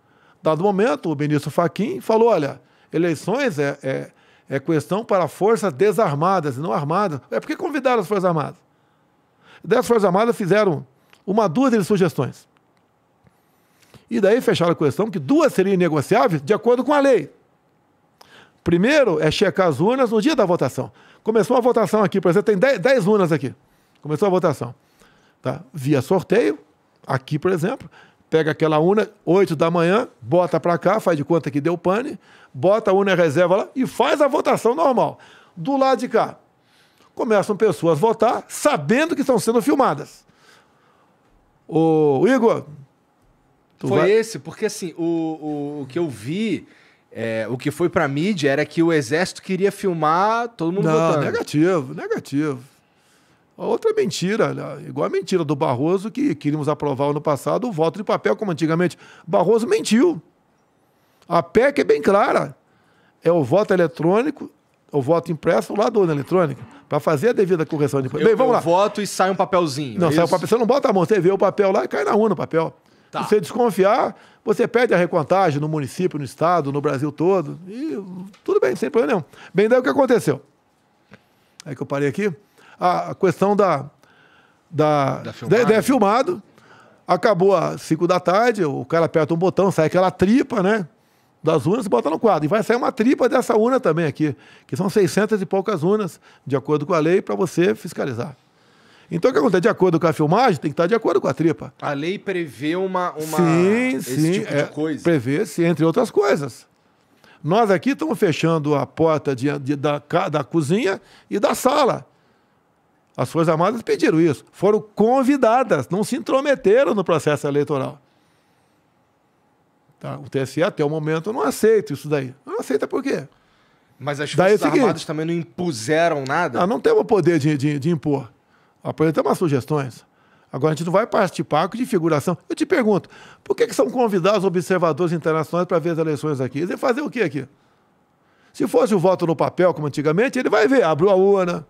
Dado momento, o ministro Faquim falou: olha, eleições é, é, é questão para forças desarmadas, não armadas. É porque convidaram as Forças Armadas. Dessas Forças Armadas fizeram uma dúzia de sugestões. E daí fecharam a questão que duas seriam negociáveis de acordo com a lei. Primeiro é checar as urnas no dia da votação. Começou a votação aqui, por exemplo, tem 10 urnas aqui. Começou a votação. Tá? Via sorteio, aqui, por exemplo, pega aquela urna, 8 da manhã, bota para cá, faz de conta que deu pane, bota a urna reserva lá e faz a votação normal. Do lado de cá, começam pessoas a votar sabendo que estão sendo filmadas. Ô, Igor. Foi vai... esse, porque assim, o, o, o que eu vi é, o que foi pra mídia era que o exército queria filmar todo mundo Não, votando. negativo, negativo. Outra mentira, né? igual a mentira do Barroso, que queríamos aprovar ano passado o voto de papel, como antigamente. Barroso mentiu. A PEC é bem clara. É o voto eletrônico, o voto impresso, lá do eletrônico para fazer a devida correção de... Eu, bem, vamos eu lá. voto e sai um papelzinho. Não, é sai o um papel. Você não bota a mão, você vê o papel lá e cai na urna o papel. Tá. Você desconfiar, você pede a recontagem no município, no estado, no Brasil todo. E tudo bem, sem problema nenhum. Bem, daí o que aconteceu? É que eu parei aqui. A questão da. Da, da filmagem. Da, da é filmado. Acabou às 5 da tarde, o cara aperta um botão, sai aquela tripa, né? Das urnas e bota no quadro. E vai sair uma tripa dessa urna também aqui, que são 600 e poucas urnas, de acordo com a lei, para você fiscalizar. Então o que acontece? De acordo com a filmagem, tem que estar de acordo com a tripa. A lei prevê uma. uma sim, esse sim, tipo é, de coisa. Prevê, sim, entre outras coisas. Nós aqui estamos fechando a porta de, de, da, da cozinha e da sala. As Forças Armadas pediram isso. Foram convidadas, não se intrometeram no processo eleitoral. Tá? O TSE, até o momento, não aceita isso daí. Não aceita por quê? Mas as é Forças Armadas também não impuseram nada? Não, ah, não temos poder de, de, de impor apresenta umas sugestões. Agora, a gente não vai participar de figuração. Eu te pergunto, por que, que são convidados observadores internacionais para ver as eleições aqui? Eles vão fazer o que aqui? Se fosse o voto no papel, como antigamente, ele vai ver, abriu a urna,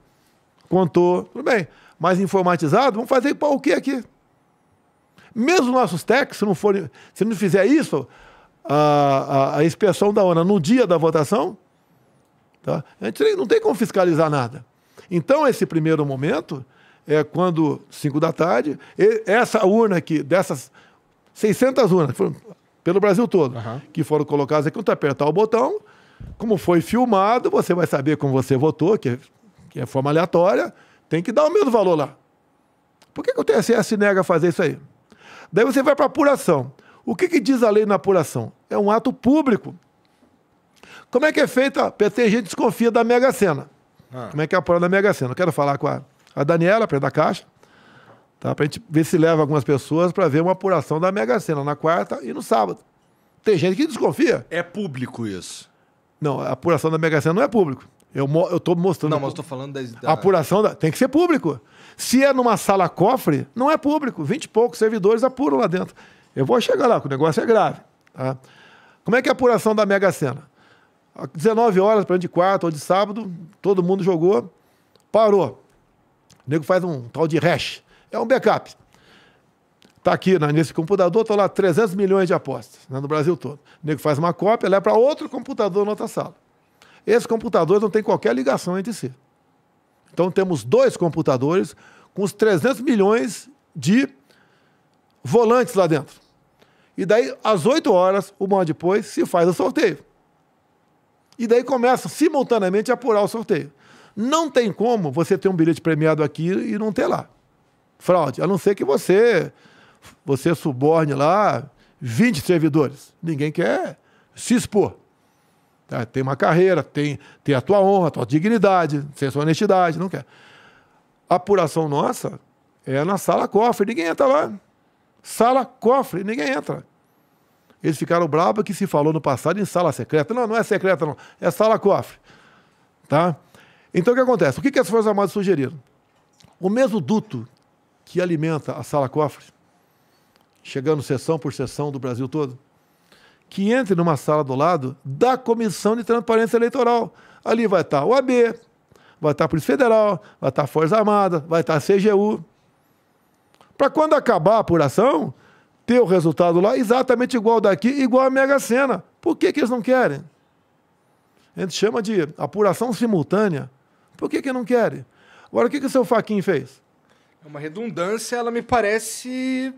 contou, tudo bem. Mas informatizado, vamos fazer para o que aqui? Mesmo nossos técnicos, se não, for, se não fizer isso, a, a, a inspeção da urna no dia da votação, tá? a gente não tem como fiscalizar nada. Então, esse primeiro momento, é, quando 5 da tarde, essa urna aqui, dessas 600 urnas, foram, pelo Brasil todo, uhum. que foram colocadas aqui, quando tu tá apertar o botão, como foi filmado, você vai saber como você votou, que é, que é forma aleatória, tem que dar o mesmo valor lá. Por que, que o TSE se nega a fazer isso aí? Daí você vai para apuração. O que, que diz a lei na apuração? É um ato público. Como é que é feita? PT, gente desconfia da Mega Sena. Ah. Como é que é a apuração da Mega Sena? Eu quero falar com a a Daniela, para da Caixa, tá? para a gente ver se leva algumas pessoas para ver uma apuração da Mega Sena na quarta e no sábado. Tem gente que desconfia. É público isso. Não, a apuração da Mega Sena não é público. Eu, eu tô mostrando. Não, mas estou falando das, da. A apuração da, tem que ser público. Se é numa sala cofre, não é público. Vinte e poucos servidores apuram lá dentro. Eu vou chegar lá, que o negócio é grave. Tá? Como é que é a apuração da Mega Sena? Às 19 horas, para de quarta ou de sábado, todo mundo jogou, parou. O nego faz um tal de hash. É um backup. Está aqui né, nesse computador, estão lá 300 milhões de apostas né, no Brasil todo. O nego faz uma cópia, leva para outro computador na outra sala. Esses computadores não têm qualquer ligação entre si. Então temos dois computadores com os 300 milhões de volantes lá dentro. E daí, às 8 horas, uma hora depois, se faz o sorteio. E daí começa simultaneamente a apurar o sorteio. Não tem como você ter um bilhete premiado aqui e não ter lá. Fraude. A não ser que você, você suborne lá 20 servidores. Ninguém quer se expor. Tá? Tem uma carreira, tem, tem a tua honra, a tua dignidade, tem a sua honestidade, não quer. A apuração nossa é na sala cofre, ninguém entra lá. Sala cofre, ninguém entra. Eles ficaram bravos que se falou no passado em sala secreta. Não, não é secreta, não. É sala cofre. Tá? Então o que acontece? O que, que as Forças Armadas sugeriram? O mesmo duto que alimenta a sala cofre, chegando sessão por sessão do Brasil todo, que entre numa sala do lado da Comissão de Transparência Eleitoral. Ali vai estar o AB, vai estar a Polícia Federal, vai estar a Força Armada, vai estar a CGU. Para quando acabar a apuração, ter o resultado lá exatamente igual daqui, igual a Mega Sena. Por que, que eles não querem? A gente chama de apuração simultânea por que, que não querem? Agora, o que, que o seu Faquin fez? É uma redundância, ela me parece.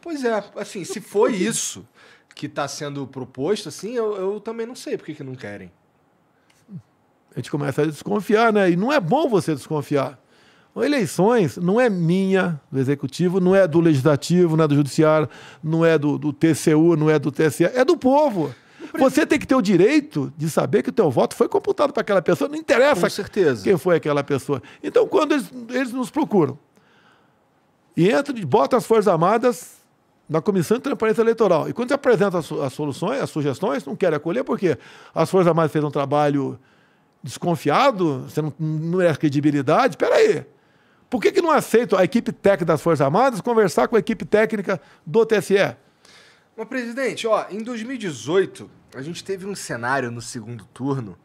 Pois é, assim, se foi isso que está sendo proposto, assim, eu, eu, também não sei por que, que não querem. A gente começa a desconfiar, né? E não é bom você desconfiar. Eleições não é minha do Executivo, não é do Legislativo, não é do Judiciário, não é do, do TCU, não é do TSE, é do povo. Você tem que ter o direito de saber que o teu voto foi computado para aquela pessoa, não interessa Com certeza. quem foi aquela pessoa. Então, quando eles, eles nos procuram e entram, botam as Forças Armadas na Comissão de Transparência Eleitoral. E quando apresenta as, as soluções, as sugestões, não querem acolher, porque as Forças Armadas fez um trabalho desconfiado, você não, não é credibilidade. Espera aí. Por que, que não aceito a equipe técnica das Forças Armadas conversar com a equipe técnica do TSE? Mas, presidente, ó, em 2018, a gente teve um cenário no segundo turno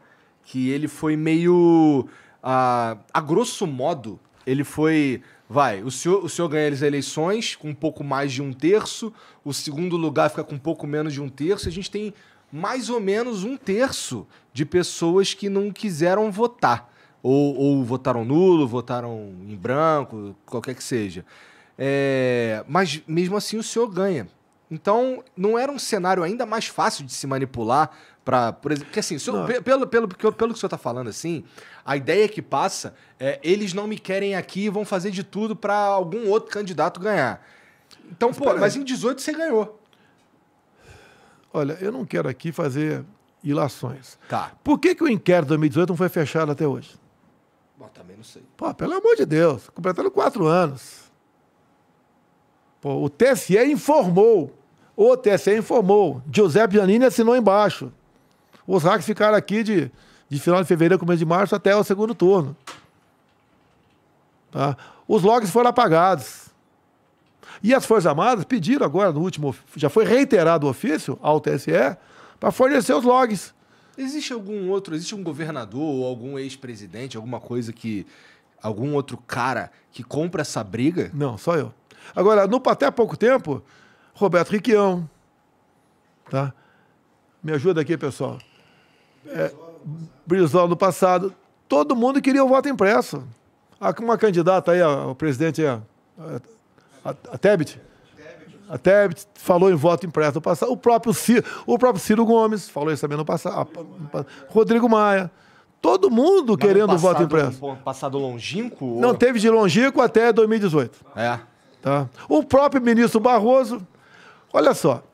que ele foi meio. Uh, a grosso modo, ele foi. Vai, o senhor, o senhor ganha as eleições com um pouco mais de um terço, o segundo lugar fica com um pouco menos de um terço, a gente tem mais ou menos um terço de pessoas que não quiseram votar. Ou, ou votaram nulo, votaram em branco, qualquer que seja. É, mas mesmo assim o senhor ganha. Então, não era um cenário ainda mais fácil de se manipular para, por exemplo, porque assim, pelo, pelo, pelo, pelo que o senhor está falando assim, a ideia que passa é eles não me querem aqui e vão fazer de tudo para algum outro candidato ganhar. Então, mas, pô, mas em 18 você ganhou. Olha, eu não quero aqui fazer ilações. Tá. Por que, que o inquérito de 2018 não foi fechado até hoje? Bom, também não sei. Pô, pelo amor de Deus, completando quatro anos. O TSE informou. O TSE informou. Giuseppe Giannini assinou embaixo. Os hacks ficaram aqui de, de final de fevereiro, começo de março, até o segundo turno. Tá? Os logs foram apagados. E as Forças Armadas pediram agora, no último, já foi reiterado o ofício ao TSE, para fornecer os logs. Existe algum outro, existe um governador ou algum ex-presidente, alguma coisa que. algum outro cara que compra essa briga? Não, só eu. Agora, no, até há pouco tempo, Roberto Riquião. Tá? Me ajuda aqui, pessoal. É, Brizola no passado. Todo mundo queria o voto impresso. Uma candidata aí, o presidente, a, a, a Tebet. A Tebet falou em voto impresso no passado. O próprio Ciro, o próprio Ciro Gomes falou isso também no passado. Rodrigo Maia. Todo mundo Mas querendo o voto impresso. Um passado longínquo? Não, teve de longínquo até 2018. É. Tá? O próprio ministro Barroso, olha só,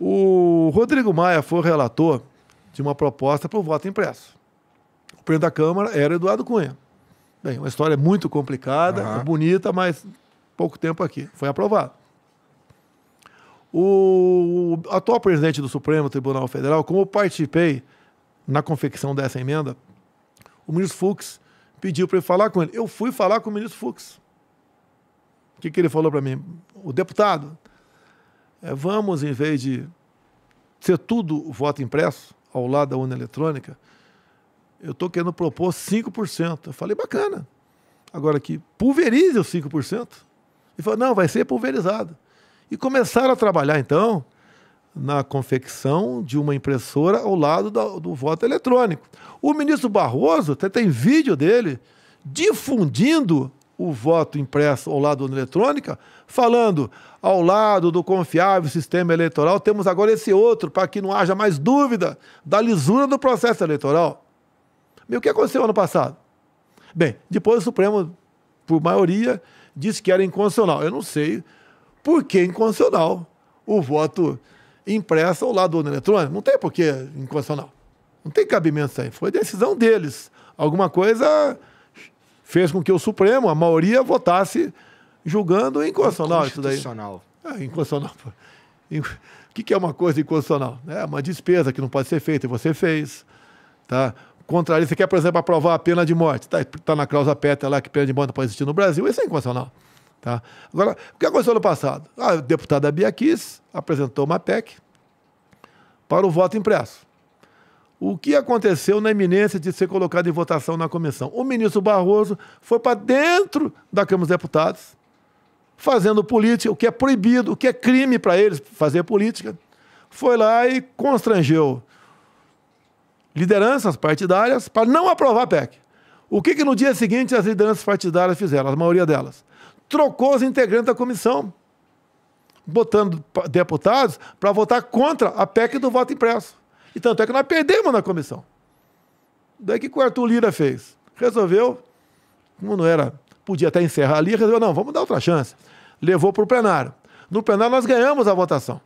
o Rodrigo Maia foi relator de uma proposta para o voto impresso. O presidente da Câmara era Eduardo Cunha. Bem, uma história muito complicada, uhum. bonita, mas pouco tempo aqui. Foi aprovado. O atual presidente do Supremo Tribunal Federal, como eu participei na confecção dessa emenda, o ministro Fux pediu para eu falar com ele. Eu fui falar com o ministro Fux. O que, que ele falou para mim? O deputado, é, vamos, em vez de ser tudo voto impresso, ao lado da urna eletrônica, eu estou querendo propor 5%. Eu falei, bacana. Agora que pulverize os 5%. E falou, não, vai ser pulverizado. E começaram a trabalhar, então, na confecção de uma impressora ao lado do, do voto eletrônico. O ministro Barroso, até tem vídeo dele, difundindo o voto impresso ao lado da eletrônica, falando ao lado do confiável sistema eleitoral, temos agora esse outro, para que não haja mais dúvida da lisura do processo eleitoral. Meio que aconteceu ano passado? Bem, depois o Supremo, por maioria, disse que era inconstitucional. Eu não sei por que inconstitucional o voto impresso ao lado do eletrônico. Não tem porquê inconstitucional. Não tem cabimento isso aí. Foi decisão deles. Alguma coisa fez com que o Supremo, a maioria, votasse julgando inconstitucional isso daí. Inconstitucional. É, inconstitucional. O que, que é uma coisa inconstitucional? É uma despesa que não pode ser feita e você fez. Tá? Contrário, você quer, por exemplo, aprovar a pena de morte. Está tá na cláusula PETA lá que pena de morte não pode existir no Brasil. Isso é inconstitucional. Tá? Agora, o que aconteceu no passado? A ah, deputada Bia Kiss apresentou uma PEC para o voto impresso o que aconteceu na iminência de ser colocado em votação na comissão. O ministro Barroso foi para dentro da Câmara dos Deputados, fazendo política, o que é proibido, o que é crime para eles fazer política. Foi lá e constrangeu lideranças partidárias para não aprovar a PEC. O que, que no dia seguinte as lideranças partidárias fizeram, a maioria delas? Trocou os integrantes da comissão, botando deputados para votar contra a PEC do voto impresso. E tanto é que nós perdemos na comissão. Daí que o Arthur Lira fez? Resolveu, como não era, podia até encerrar ali, resolveu, não, vamos dar outra chance. Levou para o plenário. No plenário nós ganhamos a votação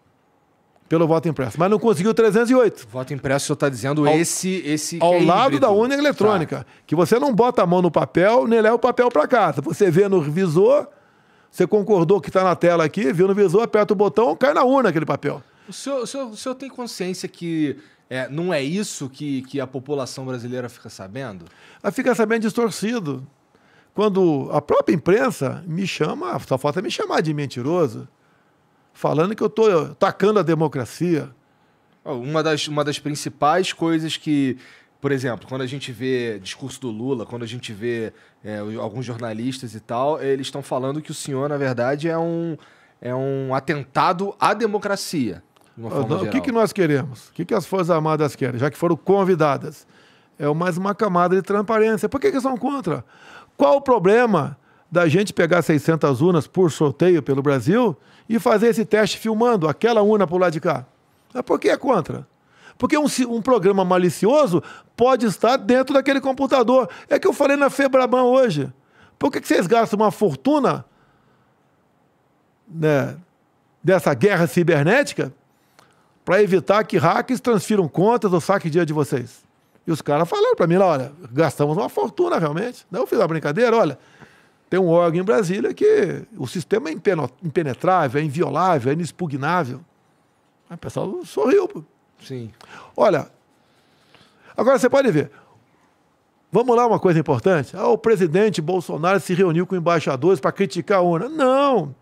pelo voto impresso, mas não conseguiu 308. Voto impresso, o senhor está dizendo ao, esse, esse ao é lado híbrido. da urna eletrônica, tá. que você não bota a mão no papel nem leva o papel para casa. Você vê no visor, você concordou que está na tela aqui, viu no visor, aperta o botão, cai na urna aquele papel. O senhor, o senhor, o senhor tem consciência que é, não é isso que, que a população brasileira fica sabendo? Ela fica sabendo distorcido. Quando a própria imprensa me chama, só falta é me chamar de mentiroso, falando que eu estou atacando a democracia. Uma das, uma das principais coisas que por exemplo, quando a gente vê discurso do Lula, quando a gente vê é, alguns jornalistas e tal, eles estão falando que o senhor, na verdade, é um, é um atentado à democracia o que, que nós queremos? O que, que as Forças Armadas querem, já que foram convidadas? É mais uma camada de transparência. Por que, que são contra? Qual o problema da gente pegar 600 urnas por sorteio pelo Brasil e fazer esse teste filmando aquela urna para o lado de cá? por que é contra? Porque um, um, programa malicioso pode estar dentro daquele computador. É que eu falei na Febraban hoje. Por que, que vocês gastam uma fortuna né, dessa guerra cibernética para evitar que hackers transfiram contas ou saque dinheiro de vocês. E os caras falaram para mim lá, olha, gastamos uma fortuna realmente. Não fiz uma brincadeira, olha, tem um órgão em Brasília que o sistema é impenetrável, é inviolável, é inexpugnável. Aí o pessoal sorriu. Sim. Olha, agora você pode ver. Vamos lá, uma coisa importante. Ah, o presidente Bolsonaro se reuniu com embaixadores para criticar a ONU. Não!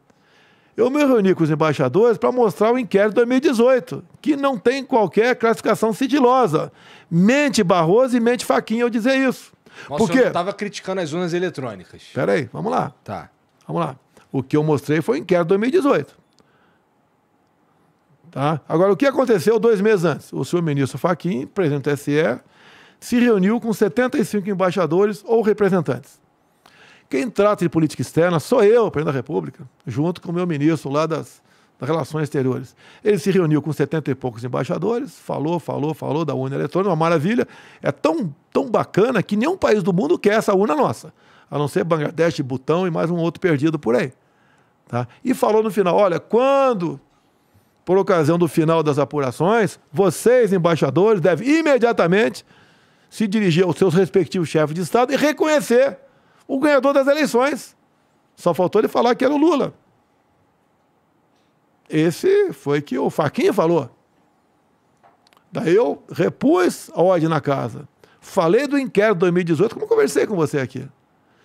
eu me reuni com os embaixadores para mostrar o inquérito de 2018, que não tem qualquer classificação sigilosa. Mente Barroso e mente Faquinha eu dizer isso. Mas Porque estava criticando as urnas eletrônicas. Peraí, vamos lá. Tá. Vamos lá. O que eu mostrei foi o inquérito de 2018. Tá? Agora, o que aconteceu dois meses antes? O senhor ministro Faquinha, presidente do SE, se reuniu com 75 embaixadores ou representantes. Quem trata de política externa sou eu, presidente da República, junto com o meu ministro lá das, das Relações Exteriores. Ele se reuniu com 70 e poucos embaixadores, falou, falou, falou da urna eletrônica, uma maravilha. É tão, tão bacana que nenhum país do mundo quer essa urna nossa, a não ser Bangladesh, Butão e mais um outro perdido por aí. Tá? E falou no final: olha, quando, por ocasião do final das apurações, vocês, embaixadores, devem imediatamente se dirigir aos seus respectivos chefes de Estado e reconhecer o ganhador das eleições. Só faltou ele falar que era o Lula. Esse foi que o Faquinha falou. Daí eu repus a ordem na casa. Falei do inquérito de 2018, como conversei com você aqui.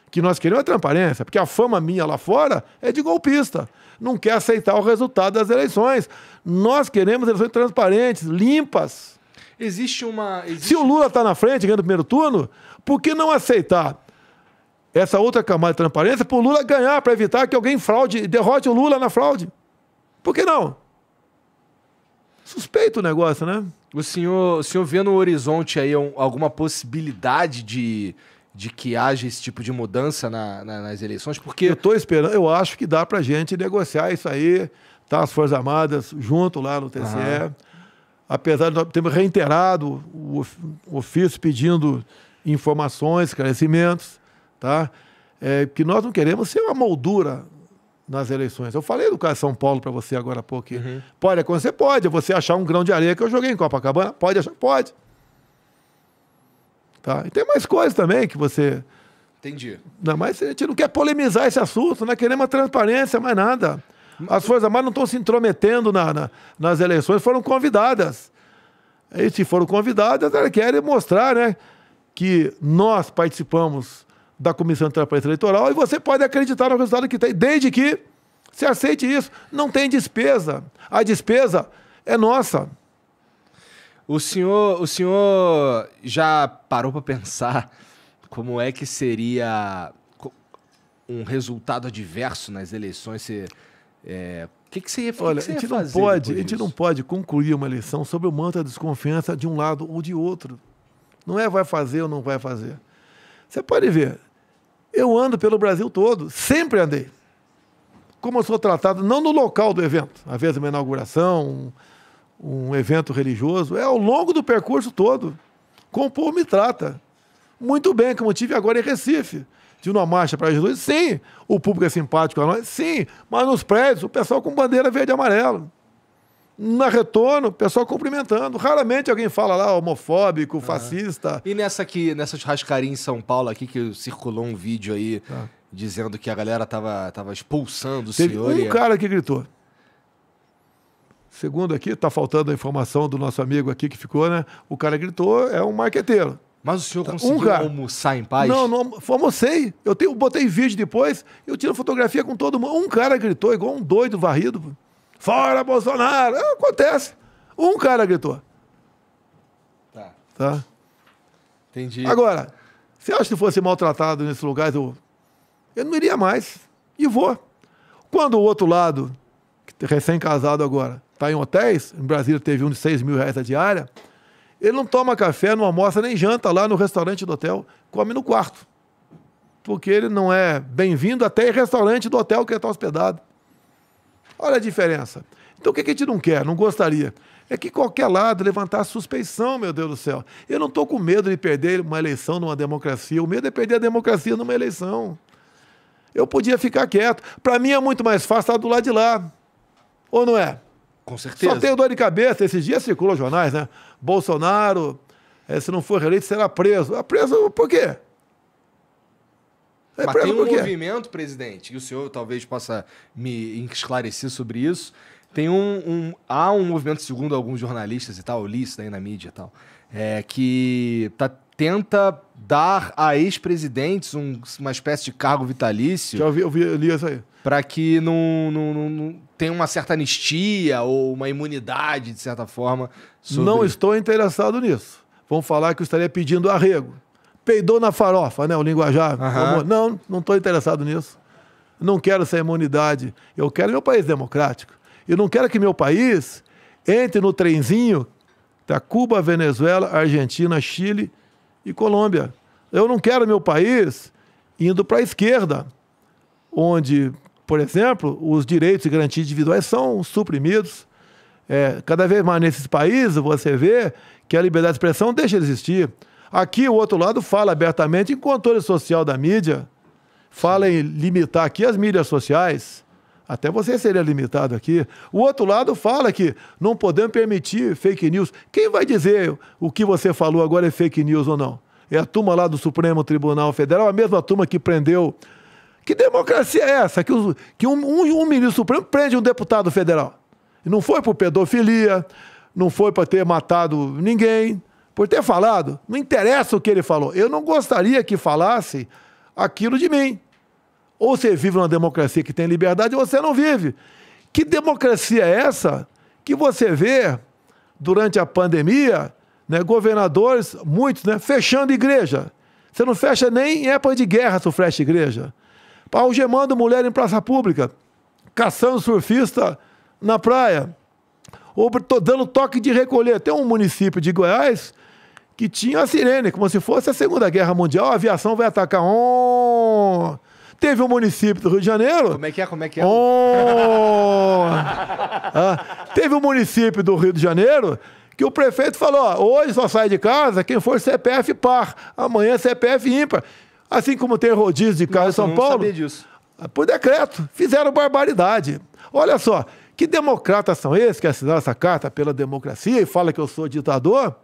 Que nós queremos a transparência, porque a fama minha lá fora é de golpista. Não quer aceitar o resultado das eleições. Nós queremos eleições transparentes, limpas. Existe uma. Existe... Se o Lula está na frente, ganhando o primeiro turno, por que não aceitar essa outra camada de transparência para o Lula ganhar, para evitar que alguém fraude, derrote o Lula na fraude. Por que não? Suspeito o negócio, né? O senhor, o senhor vê no horizonte aí um, alguma possibilidade de, de que haja esse tipo de mudança na, na, nas eleições? Porque. Eu estou esperando, eu acho que dá para gente negociar isso aí, tá? As Forças Armadas junto lá no TCE. Aham. Apesar de nós termos reiterado o ofício pedindo informações, esclarecimentos tá? É, que nós não queremos ser uma moldura nas eleições. Eu falei do caso São Paulo para você agora há pouco. Uhum. Pode acontecer? Pode. Você achar um grão de areia que eu joguei em Copacabana? Pode achar? Pode. Tá? E tem mais coisas também que você... Entendi. Não, mas a gente não quer polemizar esse assunto, não é queremos transparência, mais nada. As Forças Armadas não estão se intrometendo na, na, nas eleições, foram convidadas. E se foram convidadas, elas querem mostrar né, que nós participamos da Comissão de Transparência Eleitoral e você pode acreditar no resultado que tem, desde que se aceite isso. Não tem despesa. A despesa é nossa. O senhor, o senhor já parou para pensar como é que seria um resultado adverso nas eleições? O é, que que você ia, Olha, que a gente não pode, a gente não pode concluir uma eleição sobre o manto da desconfiança de um lado ou de outro. Não é vai fazer ou não vai fazer. Você pode ver, eu ando pelo Brasil todo, sempre andei. Como eu sou tratado não no local do evento, às vezes uma inauguração, um, um evento religioso, é ao longo do percurso todo. Como o povo me trata. Muito bem, como eu tive agora em Recife. De uma marcha para Jesus, sim. O público é simpático a nós, sim. Mas nos prédios, o pessoal com bandeira verde e amarelo na retorno, o pessoal cumprimentando. Raramente alguém fala lá homofóbico, uhum. fascista. E nessa aqui, nessa churrascaria em São Paulo aqui, que circulou um vídeo aí tá. dizendo que a galera tava, tava expulsando o Teve senhor. um e... cara que gritou. Segundo aqui, tá faltando a informação do nosso amigo aqui que ficou, né? O cara gritou, é um marqueteiro. Mas o senhor tá, conseguiu um cara... almoçar em paz? Não, não almocei. Eu tenho, botei vídeo depois, eu tiro fotografia com todo mundo. Um cara gritou igual um doido varrido. Fora Bolsonaro! Ah, acontece. Um cara gritou. Tá. Tá? Entendi. Agora, se eu acho que fosse maltratado nesse lugar, eu, eu não iria mais. E vou. Quando o outro lado, recém-casado agora, está em hotéis, em Brasília teve um de 6 mil reais a diária, ele não toma café, não almoça, nem janta lá no restaurante do hotel, come no quarto. Porque ele não é bem-vindo até em restaurante do hotel que ele está hospedado. Olha a diferença. Então o que a gente não quer, não gostaria? É que qualquer lado levantar suspeição, meu Deus do céu. Eu não estou com medo de perder uma eleição numa democracia. O medo é perder a democracia numa eleição. Eu podia ficar quieto. Para mim é muito mais fácil estar do lado de lá. Ou não é? Com certeza. Só tenho dor de cabeça. Esses dias circulam jornais, né? Bolsonaro, eh, se não for reeleito, será preso. Ah, preso por quê? É Mas tem um movimento, presidente, e o senhor talvez possa me esclarecer sobre isso. Tem um, um há um movimento, segundo alguns jornalistas e tal, li isso daí na mídia e tal, é, que tá, tenta dar a ex-presidentes um, uma espécie de cargo vitalício. Já ouvi, eu, vi, eu li essa aí. Para que não, não, não, não tenha uma certa anistia ou uma imunidade, de certa forma. Sobre... Não estou interessado nisso. Vão falar que eu estaria pedindo arrego peidou na farofa, né? O linguajar. Uhum. Não, não estou interessado nisso. Não quero essa imunidade. Eu quero meu país democrático. Eu não quero que meu país entre no trenzinho da Cuba, Venezuela, Argentina, Chile e Colômbia. Eu não quero meu país indo para a esquerda, onde, por exemplo, os direitos e garantias individuais são suprimidos. É, cada vez mais nesses países você vê que a liberdade de expressão deixa de existir. Aqui o outro lado fala abertamente em controle social da mídia, fala em limitar aqui as mídias sociais. Até você seria limitado aqui. O outro lado fala que não podemos permitir fake news. Quem vai dizer o que você falou agora é fake news ou não? É a turma lá do Supremo Tribunal Federal, a mesma turma que prendeu. Que democracia é essa? Que, os, que um, um, um ministro supremo prende um deputado federal. Não foi por pedofilia, não foi para ter matado ninguém, por ter falado. Não interessa o que ele falou. Eu não gostaria que falasse aquilo de mim. Ou você vive numa democracia que tem liberdade ou você não vive. Que democracia é essa que você vê durante a pandemia, né, governadores, muitos, né, fechando igreja? Você não fecha nem em época de guerra, tu fecha igreja. Algemando mulher em praça pública, caçando surfista na praia, ou dando toque de recolher. Tem um município de Goiás que tinha a sirene, como se fosse a Segunda Guerra Mundial, a aviação vai atacar. Oh! Teve um município do Rio de Janeiro. Como é que é? Como é que é? Oh! ah, teve um município do Rio de Janeiro que o prefeito falou: hoje só sai de casa quem for CPF par, amanhã é CPF ímpar. Assim como tem rodízio de casa em São Paulo. Sabia disso. Ah, por decreto, fizeram barbaridade. Olha só, que democratas são esses que assinaram essa carta pela democracia e fala que eu sou ditador?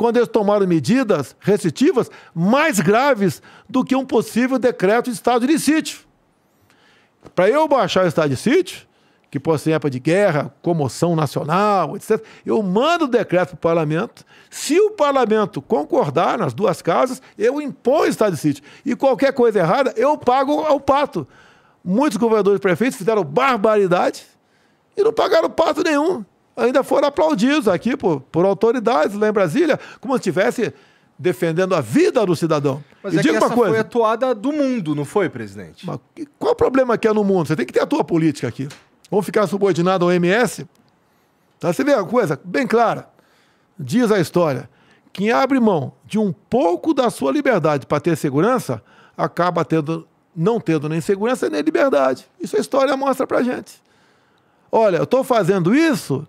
quando eles tomaram medidas restritivas mais graves do que um possível decreto de estado de sítio. Para eu baixar o estado de sítio, que possa ser época de guerra, comoção nacional, etc., eu mando o decreto para o parlamento. Se o parlamento concordar nas duas casas, eu imponho o estado de sítio. E qualquer coisa errada, eu pago ao pato. Muitos governadores e prefeitos fizeram barbaridade e não pagaram pato nenhum ainda foram aplaudidos aqui por, por autoridades lá em Brasília, como se estivesse defendendo a vida do cidadão. Mas e é diga que uma coisa, foi atuada do mundo, não foi, presidente? qual o problema que é no mundo? Você tem que ter a tua política aqui. Vamos ficar subordinado ao MS? Tá, você vê uma coisa bem clara. Diz a história. Quem abre mão de um pouco da sua liberdade para ter segurança, acaba tendo, não tendo nem segurança nem liberdade. Isso a história mostra para gente. Olha, eu estou fazendo isso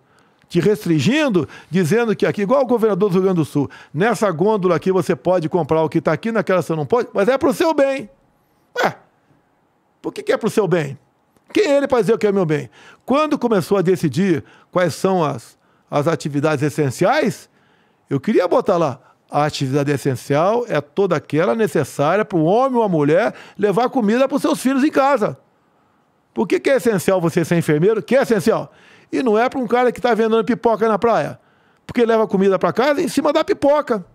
te restringindo, dizendo que aqui, igual o governador do Rio Grande do Sul, nessa gôndola aqui você pode comprar o que está aqui, naquela você não pode, mas é para o seu bem. Ué, por que, que é para o seu bem? Quem é ele para dizer o que é meu bem? Quando começou a decidir quais são as, as atividades essenciais, eu queria botar lá. A atividade essencial é toda aquela necessária para o homem ou a mulher levar comida para os seus filhos em casa. Por que, que é essencial você ser enfermeiro? Que é essencial? E não é para um cara que está vendendo pipoca na praia. Porque leva comida para casa em cima da pipoca.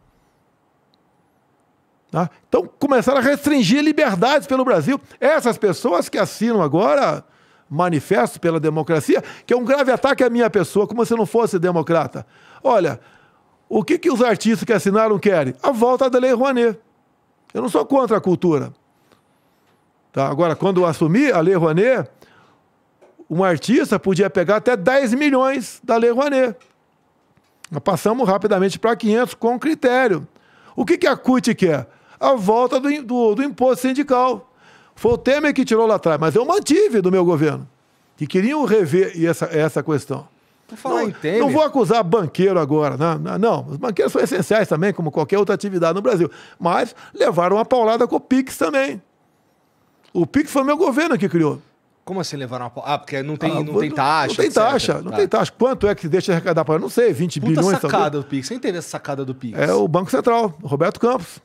Tá? Então começaram a restringir liberdades pelo Brasil. Essas pessoas que assinam agora manifesto pela democracia, que é um grave ataque à minha pessoa, como se não fosse democrata. Olha, o que, que os artistas que assinaram querem? A volta da Lei Rouanet. Eu não sou contra a cultura. Tá? Agora, quando eu assumi a Lei Rouanet, um artista podia pegar até 10 milhões da Lei Rouanet. Nós passamos rapidamente para 500 com critério. O que, que a CUT quer? A volta do, do, do imposto sindical. Foi o Temer que tirou lá atrás, mas eu mantive do meu governo. Que queriam rever essa, essa questão. Não, não, vou acusar banqueiro agora, né? Não, os banqueiros são essenciais também, como qualquer outra atividade no Brasil. Mas levaram uma paulada com o Pix também. O Pix foi o meu governo que criou. Como assim levar uma. Ah, porque não tem, ah, não tem taxa. Não tem taxa, etc. não tá. tem taxa. Quanto é que deixa arrecadar para Não sei, 20 Puta bilhões. sacada do Pix. Quem teve essa sacada do Pix? É o Banco Central, Roberto Campos.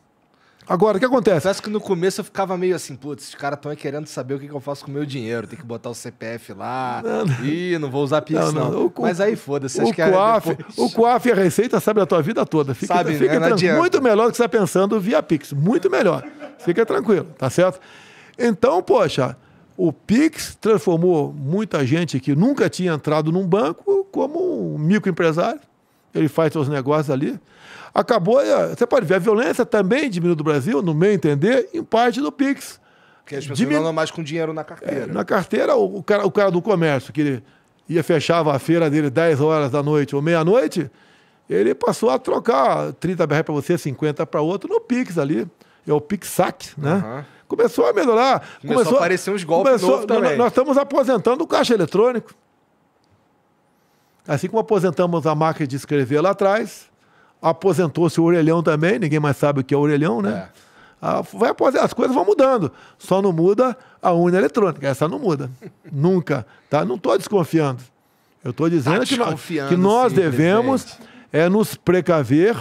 Agora, o que acontece? parece que no começo eu ficava meio assim, putz, os caras estão querendo saber o que, que, eu faço com o meu dinheiro. Tem que botar o CPF lá. Não, não. Ih, não vou usar Pix, não. não. não. O, Mas aí foda-se. O, é COAF, depois... o COAF e a Receita sabem da tua vida toda. Fica, sabe, fica né? tranquilo. Muito melhor do que você está pensando via Pix. Muito melhor. Fica tranquilo, tá certo? Então, poxa o Pix transformou muita gente que nunca tinha entrado num banco como um microempresário. Ele faz seus negócios ali. Acabou, é, você pode ver, a violência também diminuiu do Brasil, no meu entender, em parte do Pix. Porque as pessoas Dimin... andam mais com dinheiro na carteira. É, na carteira, o cara, o cara do comércio, que ele ia fechava a feira dele 10 horas da noite ou meia-noite, ele passou a trocar 30 reais para você, 50 para outro, no Pix ali. É o Pix Saque, né? Uhum. Começou a melhorar. Começou, começou a aparecer uns golpes começou, também. Nós estamos aposentando o caixa eletrônico. Assim como aposentamos a máquina de escrever lá atrás, aposentou-se o orelhão também, ninguém mais sabe o que é orelhão, né? É. Ah, vai, as coisas vão mudando. Só não muda a urna eletrônica. Essa não muda. Nunca. Tá? Não estou desconfiando. Eu estou dizendo tá que, nós, que nós devemos é, nos precaver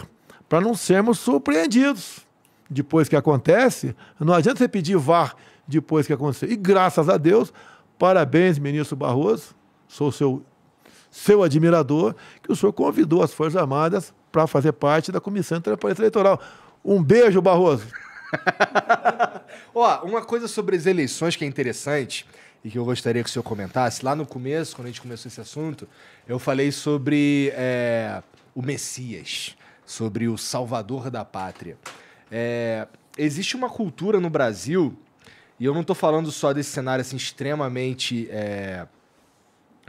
para não sermos surpreendidos depois que acontece, não adianta você pedir VAR depois que aconteceu. E graças a Deus, parabéns, ministro Barroso, sou seu, seu admirador, que o senhor convidou as Forças Armadas para fazer parte da Comissão de Transparência Eleitoral. Um beijo, Barroso. Ó, uma coisa sobre as eleições que é interessante e que eu gostaria que o senhor comentasse. Lá no começo, quando a gente começou esse assunto, eu falei sobre é, o Messias, sobre o Salvador da Pátria. É, existe uma cultura no Brasil, e eu não estou falando só desse cenário assim, extremamente é,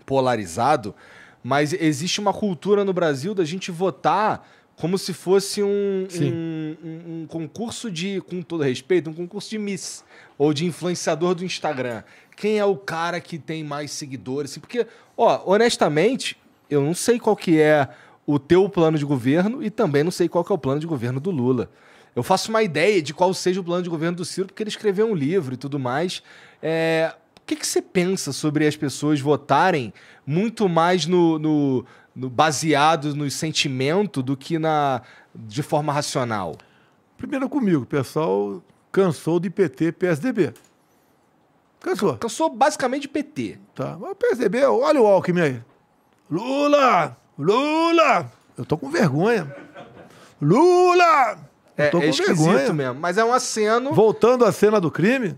polarizado, mas existe uma cultura no Brasil da gente votar como se fosse um, um, um, concurso de, com todo respeito, um concurso de Miss ou de influenciador do Instagram. Quem é o cara que tem mais seguidores? Assim, porque, ó, honestamente, eu não sei qual que é o teu plano de governo e também não sei qual que é o plano de governo do Lula. Eu faço uma ideia de qual seja o plano de governo do Ciro, porque ele escreveu um livro e tudo mais. É, o que, que você pensa sobre as pessoas votarem muito mais no, no, no baseado no sentimento do que na de forma racional? Primeiro comigo, o pessoal cansou de PT PSDB. Cansou. Cansou basicamente de PT. Tá. Mas o PSDB, olha o Alckmin aí. Lula! Lula! Eu tô com vergonha. Lula! É, eu tô é com vergonha. mesmo. Mas é um aceno. Voltando à cena do crime?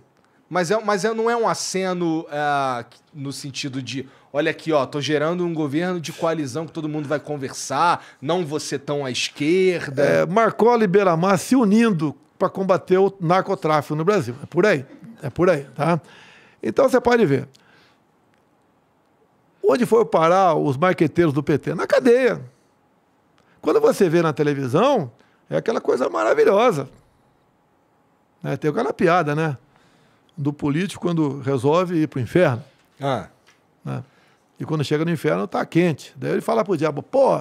Mas, é, mas é, não é um aceno é, no sentido de, olha aqui, ó, tô gerando um governo de coalizão que todo mundo vai conversar, não você tão à esquerda. É, Marcola e Beiramar se unindo para combater o narcotráfico no Brasil. É por aí, é por aí, tá? Então você pode ver. Onde foi parar os marqueteiros do PT? Na cadeia. Quando você vê na televisão, é aquela coisa maravilhosa. É, tem aquela piada, né? Do político quando resolve ir para o inferno. Ah. Né? E quando chega no inferno, está quente. Daí ele fala para o diabo: pô,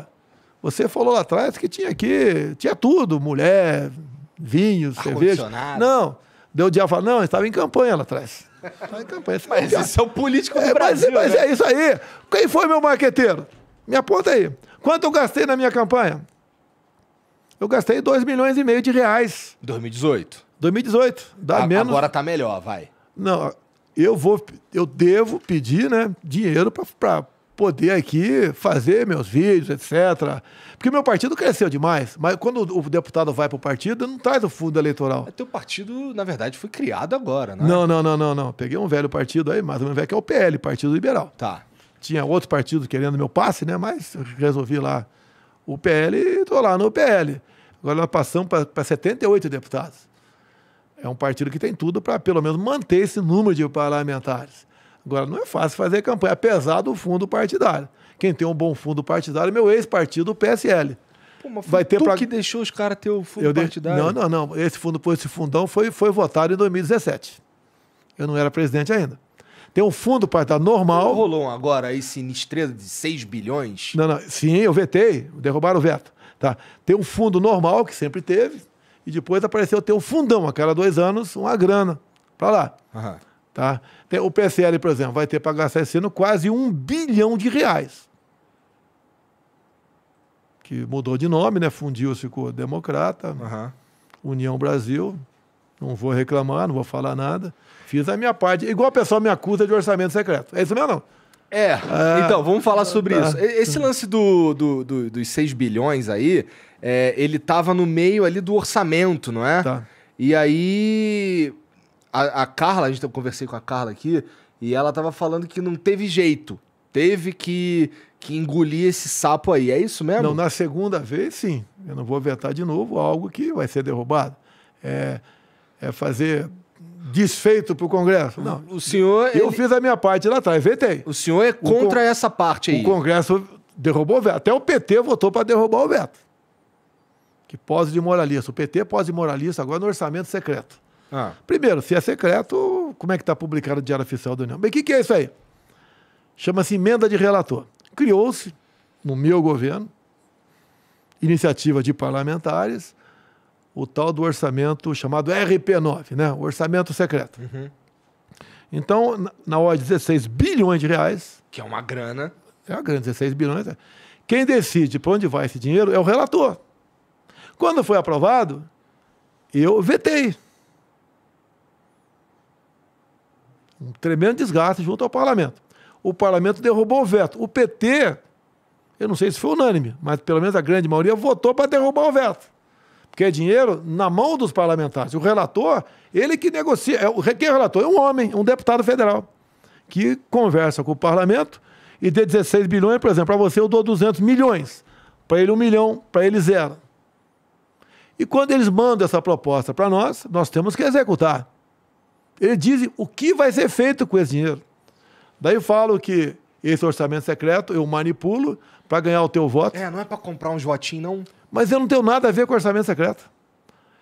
você falou lá atrás que tinha aqui, tinha tudo: mulher, vinho, cerveja. Não. Daí o diabo fala: não, estava em campanha lá atrás. Estava em campanha. É mas isso é o político do é, Brasil. Mas, né? mas é isso aí. Quem foi meu marqueteiro? Me aponta aí. Quanto eu gastei na minha campanha? eu gastei 2 milhões e meio de reais. 2018. 2018. Dá A, menos. Agora tá melhor, vai. Não, eu vou, eu devo pedir, né, dinheiro para poder aqui fazer meus vídeos, etc. Porque meu partido cresceu demais, mas quando o deputado vai pro partido, não traz o fundo eleitoral. O é, teu partido, na verdade, foi criado agora, né? Não, não, não, não, não. Peguei um velho partido aí, mais ou menos velho, que é o PL, Partido Liberal. Tá. Tinha outro partido querendo meu passe, né, mas resolvi lá o PL e tô lá no PL. Agora nós passamos para 78 deputados. É um partido que tem tudo para, pelo menos, manter esse número de parlamentares. Agora, não é fácil fazer campanha, apesar do fundo partidário. Quem tem um bom fundo partidário é meu ex-partido, o PSL. Pô, mas vai ter tu pra... que deixou os caras ter o fundo eu partidário? Não, não, não. Esse, fundo, esse fundão foi, foi votado em 2017. Eu não era presidente ainda. Tem um fundo partidário normal. Não rolou agora esse sinistreza de 6 bilhões? Não, não. Sim, eu vetei. Derrubaram o veto. Tá? Tem um fundo normal, que sempre teve, e depois apareceu ter um fundão, a cada dois anos, uma grana para lá. Uhum. Tá? Tem, o PSL, por exemplo, vai ter para gastar esse ano quase um bilhão de reais. Que mudou de nome, né? Fundiu, ficou Democrata, uhum. União Brasil. Não vou reclamar, não vou falar nada. Fiz a minha parte. Igual o pessoal me acusa de orçamento secreto. É isso mesmo, não? É, ah, então, vamos falar sobre tá. isso. Ah. Esse lance do, do, do, dos 6 bilhões aí, é, ele tava no meio ali do orçamento, não é? Tá. E aí, a, a Carla, a gente eu conversei com a Carla aqui, e ela tava falando que não teve jeito. Teve que, que engolir esse sapo aí, é isso mesmo? Não, na segunda vez, sim. Eu não vou vetar de novo algo que vai ser derrubado. É, é fazer desfeito para o Congresso. Não, o senhor. Eu ele... fiz a minha parte lá atrás, vetei. O senhor é contra con... essa parte aí. O Congresso derrubou o veto. Até o PT votou para derrubar o veto. Que pose de moralista. O PT é pós de moralista agora no orçamento secreto. Ah. Primeiro, se é secreto, como é que está publicado o Diário Oficial da União? Mas o que, que é isso aí? Chama-se emenda de relator. Criou-se, no meu governo, iniciativa de parlamentares o tal do orçamento chamado RP9, né? O orçamento secreto. Uhum. Então, na hora de 16 bilhões de reais. Que é uma grana. É uma grana, 16 bilhões. É. Quem decide para onde vai esse dinheiro é o relator. Quando foi aprovado, eu vetei. Um tremendo desgaste junto ao parlamento. O parlamento derrubou o veto. O PT, eu não sei se foi unânime, mas pelo menos a grande maioria votou para derrubar o veto. Porque é dinheiro na mão dos parlamentares. O relator, ele que negocia. É, quem é o relator? É um homem, um deputado federal, que conversa com o parlamento e dê 16 bilhões, por exemplo, para você eu dou 200 milhões, para ele um milhão, para ele zero. E quando eles mandam essa proposta para nós, nós temos que executar. Eles dizem o que vai ser feito com esse dinheiro. Daí eu falo que esse orçamento secreto eu manipulo para ganhar o teu voto. É, não é para comprar uns votinhos, não. Mas eu não tenho nada a ver com orçamento secreto.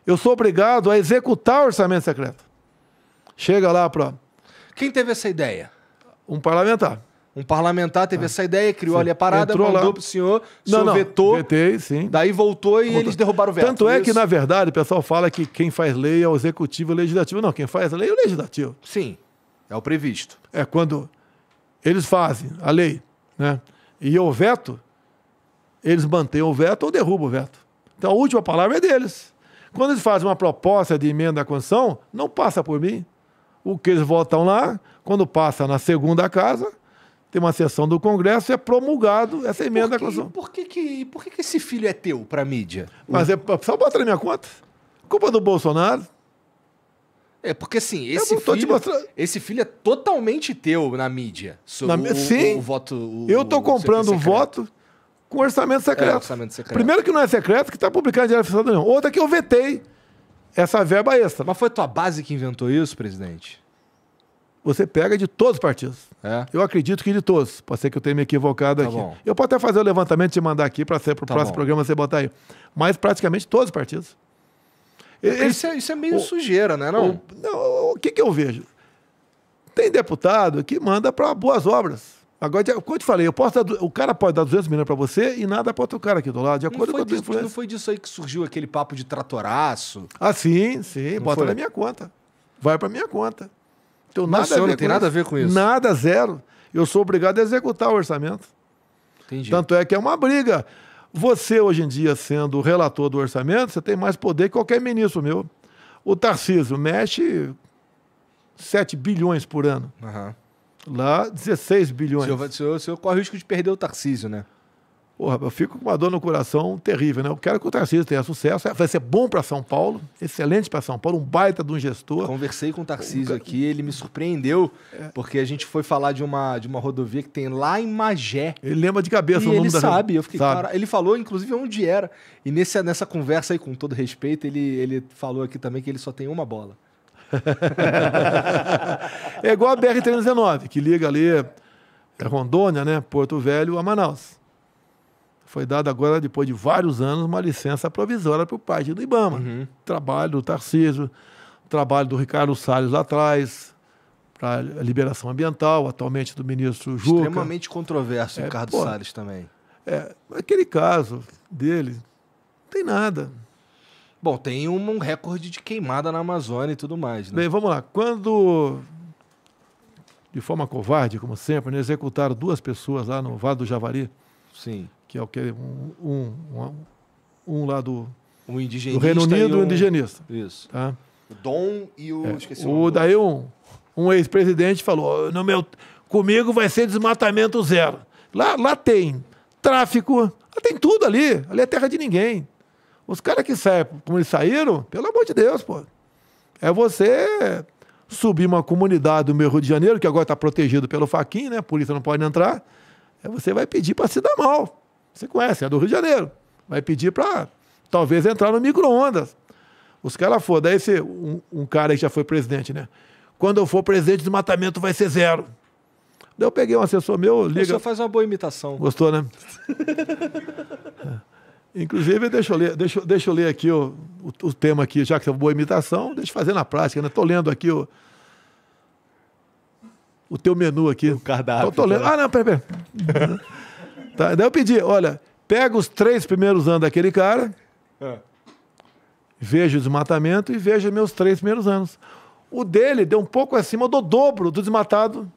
Eu sou obrigado a executar o orçamento secreto. Chega lá para. Quem teve essa ideia? Um parlamentar. Um parlamentar teve ah. essa ideia, criou sim. ali a parada, Entrou mandou para o senhor, o senhor vetou. Vetei, sim. Daí voltou e voltou. eles derrubaram o veto. Tanto é isso. que, na verdade, o pessoal fala que quem faz lei é o executivo e o legislativo. Não, quem faz a lei é o legislativo. Sim, é o previsto. É quando eles fazem a lei, né? E eu veto, eles mantêm o veto ou derrubam o veto. Então a última palavra é deles. Quando eles fazem uma proposta de emenda à Constituição, não passa por mim. O que eles votam lá, quando passa na segunda casa, tem uma sessão do Congresso e é promulgado essa emenda à Constituição. Por que, que, por que, que esse filho é teu para a mídia? Mas é, só bota na minha conta. Culpa do Bolsonaro. É, porque assim, esse filho, esse filho é totalmente teu na mídia. Sobre na, o, sim, o, o voto. O, eu estou comprando o voto com orçamento secreto. É, orçamento secreto. Primeiro que não é secreto, que está publicado em diário oficial da União. Outra que eu vetei essa verba extra. Mas foi tua base que inventou isso, presidente? Você pega de todos os partidos. É. Eu acredito que de todos. Pode ser que eu tenha me equivocado tá aqui. Bom. Eu posso até fazer o levantamento e te mandar aqui para ser para o tá próximo bom. programa você botar aí. Mas praticamente todos os partidos. Eles, isso, é, isso, é, meio o, sujeira, né? Não? O, não, o que, que eu vejo? Tem deputado que manda para boas obras. Agora, como eu te falei, eu posso dar, o cara pode dar 200 milhões para você e nada para outro cara aqui do lado, de acordo com a tua disso, Não foi disso aí que surgiu aquele papo de tratoraço? Ah, sim, sim. Não bota foi? na minha conta. Vai para minha conta. Então, Mas nada senhor, não tem nada a ver com isso. Nada, zero. Eu sou obrigado a executar o orçamento. Entendi. Tanto é que é uma briga. Você, hoje em dia, sendo relator do orçamento, você tem mais poder que qualquer ministro meu. O Tarcísio mexe 7 bilhões por ano. Aham. Uhum. Lá, 16 bilhões. O senhor, o senhor, o senhor corre o risco de perder o Tarcísio, né? Porra, eu fico com uma dor no coração terrível, né? Eu quero que o Tarcísio tenha sucesso. É, vai ser bom para São Paulo, excelente para São Paulo, um baita de um gestor. Conversei com o Tarcísio um... aqui, ele me surpreendeu, é. porque a gente foi falar de uma, de uma rodovia que tem lá em Magé. Ele lembra de cabeça o nome ele da sabe, eu fiquei, cara, ele falou inclusive onde era. E nesse, nessa conversa aí, com todo respeito, ele, ele falou aqui também que ele só tem uma bola. é igual a BR-319, que liga ali é Rondônia, né, Porto Velho a Manaus. Foi dada agora, depois de vários anos, uma licença provisória para o parte do Ibama. Uhum. Trabalho do Tarcísio, trabalho do Ricardo Salles lá atrás, para a liberação ambiental, atualmente do ministro Juca. Extremamente controverso o é, Ricardo pô, Salles também. É, aquele caso dele, não tem nada. Bom, tem um recorde de queimada na Amazônia e tudo mais, né? Bem, vamos lá. Quando, de forma covarde, como sempre, né, executaram duas pessoas lá no Vale do Javari, Sim. que é o que um, um, um, um lá do, um indigenista do Reino Unido, um... um indigenista. Isso. Tá? O Dom e o... É, Esqueci o, Nome daí um, um ex-presidente falou, no meu, comigo vai ser desmatamento zero. Lá, lá tem tráfico, lá tem tudo ali. Ali é terra de ninguém. Os caras que saem como eles saíram, pelo amor de Deus, pô. É você subir uma comunidade do meu Rio de Janeiro, que agora está protegido pelo Faquin, né? A polícia não pode entrar. é você vai pedir para se dar mal. Você conhece, é do Rio de Janeiro. Vai pedir para talvez entrar no micro-ondas. Os caras foram. Daí é esse, um, um cara que já foi presidente, né? Quando eu for presidente, desmatamento vai ser zero. Daí eu peguei um assessor meu, liga. O senhor faz uma boa imitação. Gostou, né? Inclusive, deixa eu ler, deixa, deixa eu ler aqui o, o, o tema aqui, já que é uma boa imitação, deixa eu fazer na prática, né? Estou lendo aqui o, o teu menu aqui. O cardápio. Tô, tô lendo. Né? Ah, não, peraí, peraí. tá, daí eu pedi, olha, pega os três primeiros anos daquele cara, é. veja o desmatamento e veja meus três primeiros anos. O dele deu um pouco acima do dobro do desmatado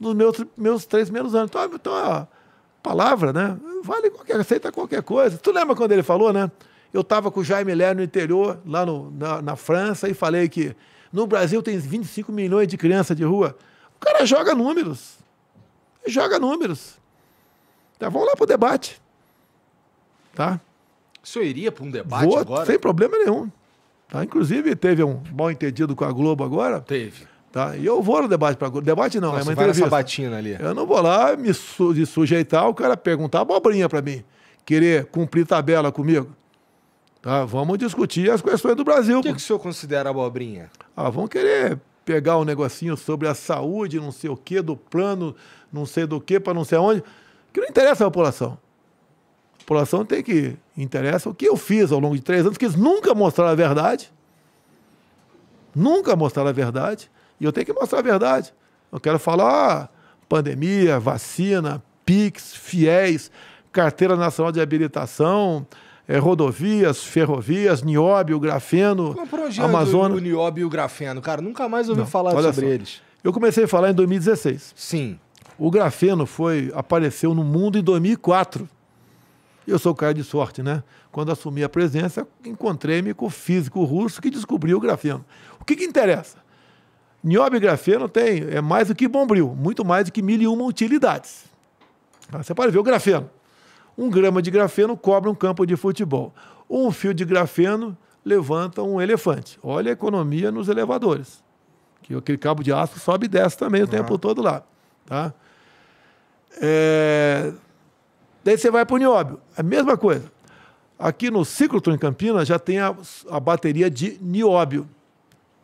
dos meus, meus três primeiros anos. Então, então ó, palavra, né? Vale qualquer, aceita qualquer coisa. Tu lembra quando ele falou, né? Eu estava com o Jaime Ler no interior, lá no, na, na, França, e falei que no Brasil tem 25 milhões de crianças de rua. O cara joga números. Joga números. Tá, vamos lá para o debate. Tá? O senhor iria para um debate Vou, agora? Sem problema nenhum. Tá? Inclusive, teve um mal entendido com a Globo agora. Teve Tá? E eu vou no debate para Debate não, Nossa, é né? uma entrevista. essa sabatina ali. Eu não vou lá me su sujeitar, o cara perguntar abobrinha para mim, querer cumprir tabela comigo. Tá? Vamos discutir as questões do Brasil. O que, que o senhor considera abobrinha? Ah, vão querer pegar um negocinho sobre a saúde, não sei o quê, do plano, não sei do quê, para não sei aonde, que não interessa à população. A população tem que. Interessa o que eu fiz ao longo de três anos, que eles nunca mostraram a verdade. Nunca mostraram a verdade e eu tenho que mostrar a verdade. Eu quero falar ah, pandemia, vacina, PIX, fiéis, carteira nacional de habilitação, é, rodovias, ferrovias, nióbio, grafeno, é o Amazonas. Do, nióbio e o grafeno, cara, nunca mais ouvi Não, falar sobre só. eles. Eu comecei a falar em 2016. Sim. O grafeno foi apareceu no mundo em 2004. Eu sou o cara de sorte, né? Quando assumi a presença, encontrei-me com o físico russo que descobriu o grafeno. O que, que interessa? Niobografia grafeno tem, é mais do que bombril, muito mais do que mil e uma utilidades. Tá? Você pode ver o grafeno. Um grama de grafeno cobre um campo de futebol. Um fio de grafeno levanta um elefante. Olha a economia nos elevadores. Que aquele cabo de aço sobe e desce também o tempo todo lá. Tá? É... Daí você vai para o nióbio. É a mesma coisa. Aqui no Ciclotron em Campinas já tem a, a bateria de nióbio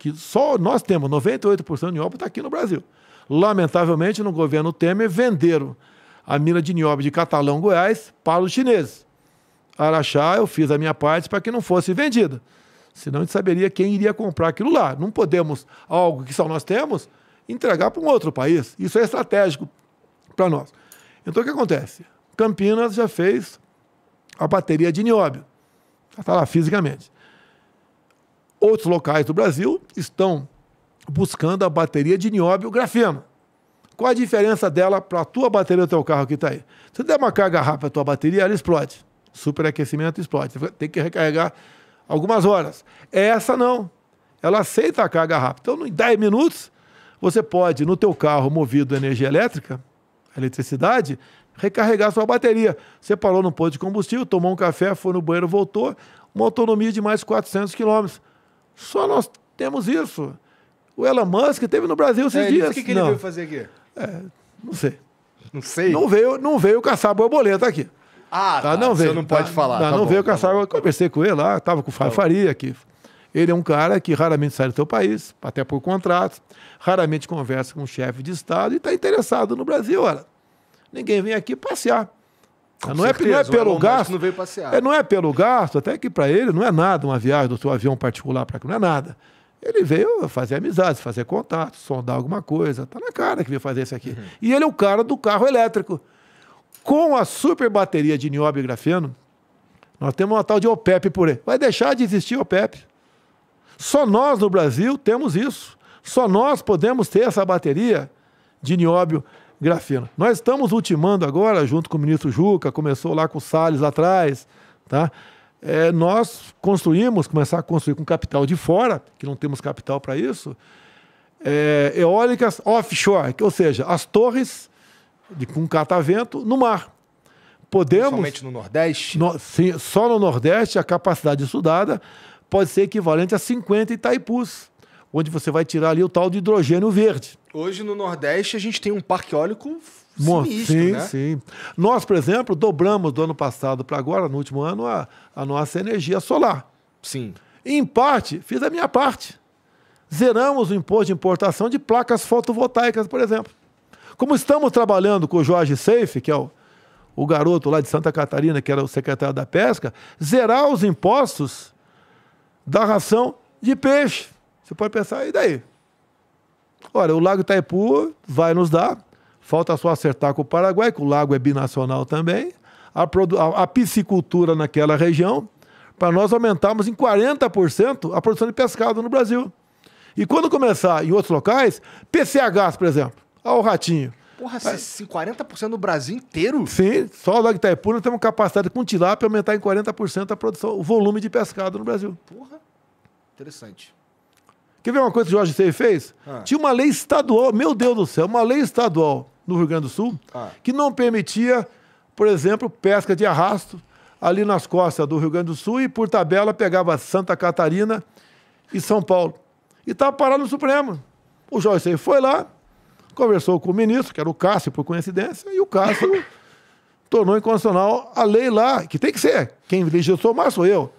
que só nós temos 98% de nióbio está aqui no Brasil. Lamentavelmente, no governo Temer, venderam a mina de nióbio de Catalão, Goiás, para os chineses. Araxá, eu fiz a minha parte para que não fosse vendida. Senão a gente saberia quem iria comprar aquilo lá. Não podemos algo que só nós temos entregar para um outro país. Isso é estratégico para nós. Então o que acontece? Campinas já fez a bateria de nióbio. está lá fisicamente. Outros locais do Brasil estão buscando a bateria de nióbio grafeno. Qual a diferença dela para a tua bateria do teu carro que está aí? Se der uma carga rápida à tua bateria, ela explode. Superaquecimento explode. Você tem que recarregar algumas horas. Essa não. Ela aceita a carga rápida. Então, em 10 minutos, você pode, no teu carro movido a energia elétrica, a eletricidade, recarregar sua bateria. Você parou no posto de combustível, tomou um café, foi no banheiro, voltou, uma autonomia de mais 400 quilômetros. Só nós temos isso. O Elon Musk teve no Brasil esses é, dias. O que, que ele não. veio fazer aqui? É, não sei. Não sei? Não veio, não veio caçar borboleta aqui. Ah, tá, tá não veio. Você não pode tá, falar. Tá, tá não bom, veio tá caçar. Bom. Eu conversei com ele lá, estava com o Fábio Faria aqui. Ele é um cara que raramente sai do seu país, até por contratos, raramente conversa com o chefe de Estado e está interessado no Brasil, olha. Ninguém vem aqui passear não, é, não é pelo gasto. Não, veio passear. É, não é pelo gasto, até que para ele não é nada uma viagem do seu avião particular para aqui, não é nada. Ele veio fazer amizades, fazer contatos, sondar alguma coisa. Tá na cara que veio fazer isso aqui. Uhum. E ele é o cara do carro elétrico. Com a super bateria de nióbio e grafeno, nós temos uma tal de OPEP por aí. Vai deixar de existir OPEP. Só nós no Brasil temos isso. Só nós podemos ter essa bateria de nióbio grafeno. Nós estamos ultimando agora, junto com o ministro Juca, começou lá com o Salles atrás, tá? É, nós construímos, começar a construir com capital de fora, que não temos capital para isso, é, eólicas offshore, ou seja, as torres de, com catavento no mar. Podemos. Somente no Nordeste? No, sim, só no Nordeste a capacidade estudada pode ser equivalente a 50 Itaipus onde você vai tirar ali o tal de hidrogênio verde. Hoje no Nordeste a gente tem um parque eólico sinistro, sim, né? Sim, Nós, por exemplo, dobramos do ano passado para agora, no último ano, a, a nossa energia solar. Sim. em parte, fiz a minha parte. Zeramos o imposto de importação de placas fotovoltaicas, por exemplo. Como estamos trabalhando com o Jorge Seife, que é o, o garoto lá de Santa Catarina, que era o secretário da Pesca, zerar os impostos da ração de peixe. Você pode pensar, e daí? Olha, o Lago Itaipu vai nos dar, falta só acertar com o Paraguai, que o lago é binacional também, a, a, a piscicultura naquela região, para nós aumentarmos em 40% a produção de pescado no Brasil. E quando começar em outros locais, PCHs, por exemplo, o ratinho. Porra, Mas, se 40% no Brasil inteiro? Sim, só o Lago Itaipu nós temos capacidade com tilápia aumentar em 40% a produção, o volume de pescado no Brasil. Porra, interessante. Quer ver uma coisa que o Jorge Seir fez? Ah. Tinha uma lei estadual, meu Deus do céu, uma lei estadual no Rio Grande do Sul ah. que não permitia, por exemplo, pesca de arrasto ali nas costas do Rio Grande do Sul e, por tabela, pegava Santa Catarina e São Paulo. E estava parado no Supremo. O Jorge Seir foi lá, conversou com o ministro, que era o Cássio, por coincidência, e o Cássio tornou inconstitucional a lei lá, que tem que ser. Quem legislou mais sou eu.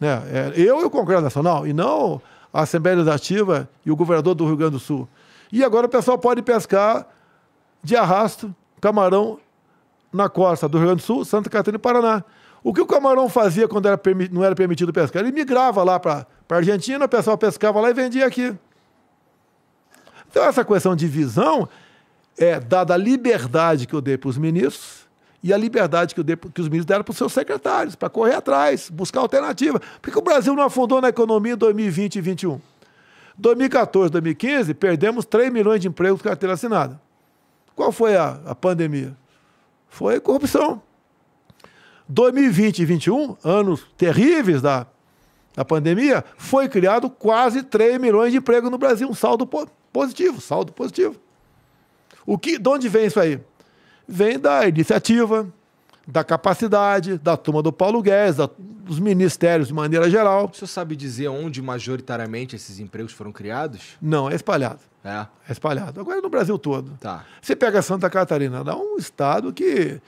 Né? É, eu e o Congresso Nacional, e não a Assembleia Legislativa e o governador do Rio Grande do Sul. E agora o pessoal pode pescar de arrasto camarão na costa do Rio Grande do Sul, Santa Catarina e Paraná. O que o camarão fazia quando era, não era permitido pescar? Ele migrava lá para a Argentina, o pessoal pescava lá e vendia aqui. Então, essa questão de visão é dada a liberdade que eu dei para os ministros, e a liberdade que, que os ministros deram para os seus secretários, para correr atrás, buscar alternativa. Por que o Brasil não afundou na economia em 2020 e 2021? 2014, 2015, perdemos 3 milhões de empregos com carteira assinada. Qual foi a, a pandemia? Foi corrupção. 2020 e 2021, anos terríveis da, da pandemia, foi criado quase 3 milhões de empregos no Brasil, um saldo positivo, saldo positivo. O que, de onde vem isso aí? vem da iniciativa, da capacidade, da turma do Paulo Guedes, da, dos ministérios de maneira geral. O senhor sabe dizer onde majoritariamente esses empregos foram criados? Não, é espalhado. É? É espalhado. Agora é no Brasil todo. Tá. Você pega Santa Catarina, dá é um estado que,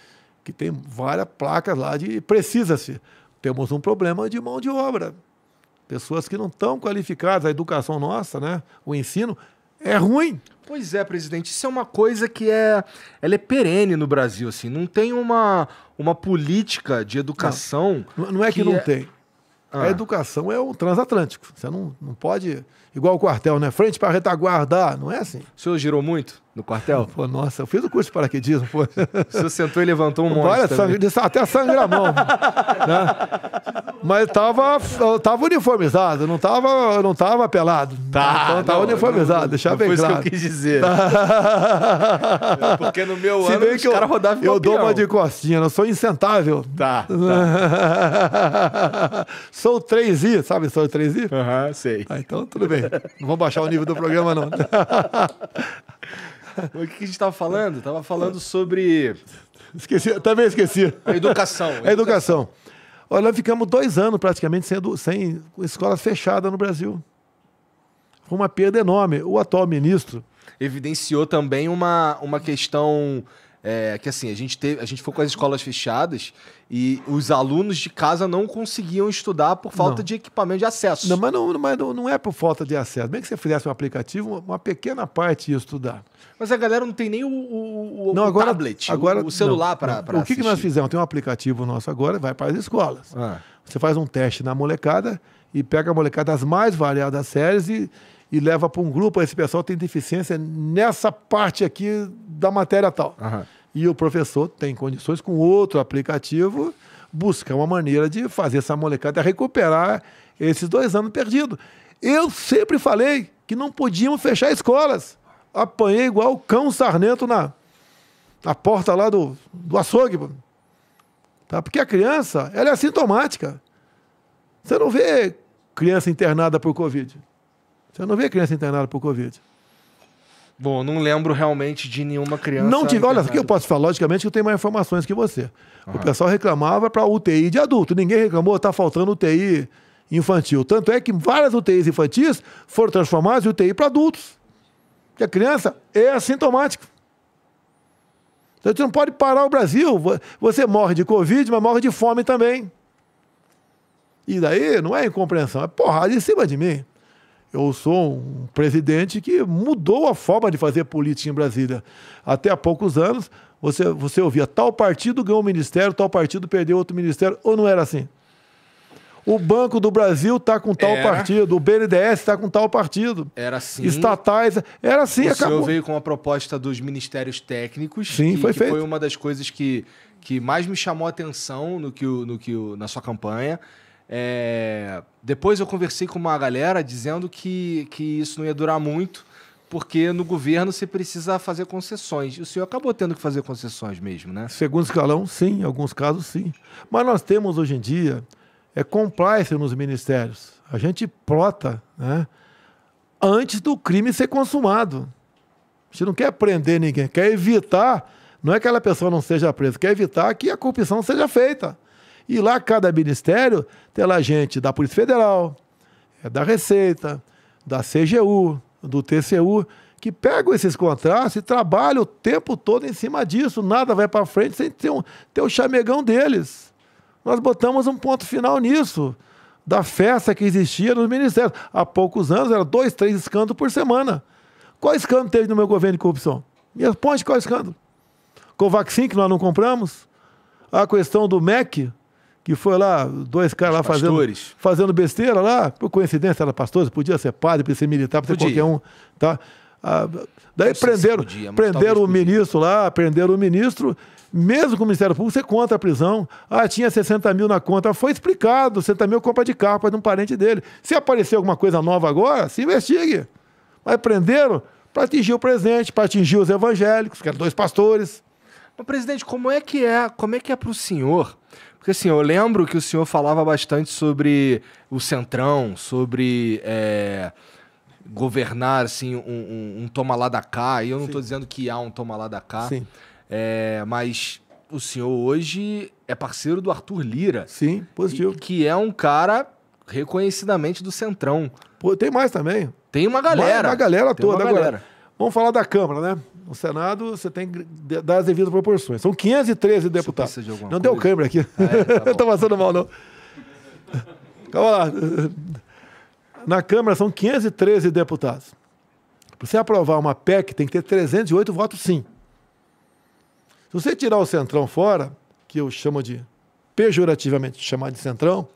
que tem várias placas lá de precisa-se. Temos um problema de mão de obra. Pessoas que não estão qualificadas, a educação nossa, né? o ensino, é ruim. Pois é, presidente, isso é uma coisa que é, ela é perene no Brasil, assim, não tem uma, uma política de educação. Não, não é que, que não é... tem. Ah. A educação é um transatlântico. Você não, não pode igual o quartel, né? Frente para retaguarda, não é assim? O senhor girou muito no quartel? Pô, nossa, eu fiz o curso de paraquedismo, pô. O senhor sentou e levantou um monte sangra, até sangra a mão. né? Mas tava, eu tava uniformizado, não tava, não tava pelado. Tá, então tava uniformizado, Deixa bem claro. Foi isso que eu quis dizer. Porque no meu Se ano que os caras rodavam Eu dou uma de costinha, né? eu sou insentável. Tá, tá. sou 3i, sabe? Sou 3i? Aham, uhum, sei. Ah, então tudo bem aí. Não vamos baixar o nível do programa, não. o que a gente estava falando? Estava falando sobre. Esqueci, também esqueci. A educação. A educação. Olha, nós ficamos dois anos praticamente sem, sem escola fechada no Brasil. Foi uma perda enorme. O atual ministro. Evidenciou também uma, uma questão é, que assim, a gente, teve, a gente foi com as escolas fechadas e os alunos de casa não conseguiam estudar por falta não. de equipamento de acesso. Não, mas, não, mas não, não é por falta de acesso. Bem que você fizesse um aplicativo, uma, pequena parte ia estudar. Mas a galera não tem nem o, o, não, o agora, tablet, agora, o, o celular para O que, que, nós fizemos? Tem um aplicativo nosso agora, vai para as escolas. Ah. Você faz um teste na molecada e pega a molecada das mais variadas séries e e leva para um grupo, esse pessoal tem deficiência nessa parte aqui da matéria tal. Uhum. E o professor tem condições com outro aplicativo buscar uma maneira de fazer essa molecada recuperar esses dois anos perdidos. Eu sempre falei que não podíamos fechar escolas. Apanhei igual o cão sarnento na, na porta lá do, do açougue. Tá? Porque a criança, ela é assintomática. Você não vê criança internada por Covid. Você não vê criança internada por Covid. Bom, não lembro realmente de nenhuma criança. Não tive, olha, o que eu posso falar, logicamente, que eu tenho mais informações que você. Uhum. O pessoal reclamava para UTI de adulto. Ninguém reclamou, está faltando UTI infantil. Tanto é que várias UTIs infantis foram transformadas em UTI para adultos. Porque a criança é assintomática. Então, você não pode parar o Brasil. Você morre de Covid, mas morre de fome também. E daí não é incompreensão, é porrada em cima de mim eu sou um presidente que mudou a forma de fazer política em Brasília. Até há poucos anos, você, você ouvia tal partido ganhou um ministério, tal partido perdeu outro ministério, ou não era assim? O Banco do Brasil está com tal era. partido, o BNDES está com tal partido. Era assim. Estatais, era assim, o acabou. veio com a proposta dos ministérios técnicos. Sim, que, foi que feito. foi uma das coisas que, que mais me chamou a atenção no que, no que, na sua campanha é... Depois eu conversei com uma galera dizendo que, que isso não ia durar muito, porque no governo você precisa fazer concessões. O senhor acabou tendo que fazer concessões mesmo, né? Segundo escalão, sim, em alguns casos, sim. Mas nós temos hoje em dia é compliance nos ministérios. A gente prota né, antes do crime ser consumado. A gente não quer prender ninguém, quer evitar. Não é que aquela pessoa não seja presa, quer evitar que a corrupção seja feita. E lá cada ministério tem lá gente da Polícia Federal, é da Receita, da CGU, do TCU, que pegam esses contratos e trabalham o tempo todo em cima disso. Nada vai para frente sem ter, um, ter o chamegão deles. Nós botamos um ponto final nisso, da festa que existia nos ministérios. Há poucos anos era dois, três escândalos por semana. Qual escândalo teve no meu governo de corrupção? Me responde qual escândalo. Covaxin, que nós não compramos. A questão do MEC, que foi lá, dois caras lá fazendo, fazendo besteira lá, por coincidência era pastores, podia ser padre, podia ser militar, podia, podia. ser qualquer um, tá? Ah, daí prenderam, podia, prenderam o podia. ministro lá, prenderam o ministro, mesmo com o Ministério Público, você é conta a prisão. Ah, tinha 60 mil na conta. Foi explicado, 60 mil compra de carro para um parente dele. Se aparecer alguma coisa nova agora, se investigue. Mas prenderam para atingir o presente, para atingir os evangélicos, que eram dois pastores. Mas, presidente, como é que é? Como é que é para o senhor? Porque assim, eu lembro que o senhor falava bastante sobre o centrão, sobre é, governar assim um, um, um, toma lá da cá. E eu não estou dizendo que há um toma lá da cá, Sim. É, mas o senhor hoje é parceiro do Arthur Lira. Sim, positivo. que é um cara reconhecidamente do centrão. Pô, tem mais também. Tem uma galera. Tem uma galera toda uma galera. agora. Vamos falar da Câmara, né? no Senado, você tem que dar as devidas proporções. São 513 deputados. De não coisa? deu câmera aqui. Ah, é, tá estou passando mal, não. Calma então, lá. Na Câmara são 513 deputados. Para você aprovar uma PEC, tem que ter 308 votos sim. Se você tirar o Centrão fora, que eu chamo de, pejorativamente, chamar de Centrão,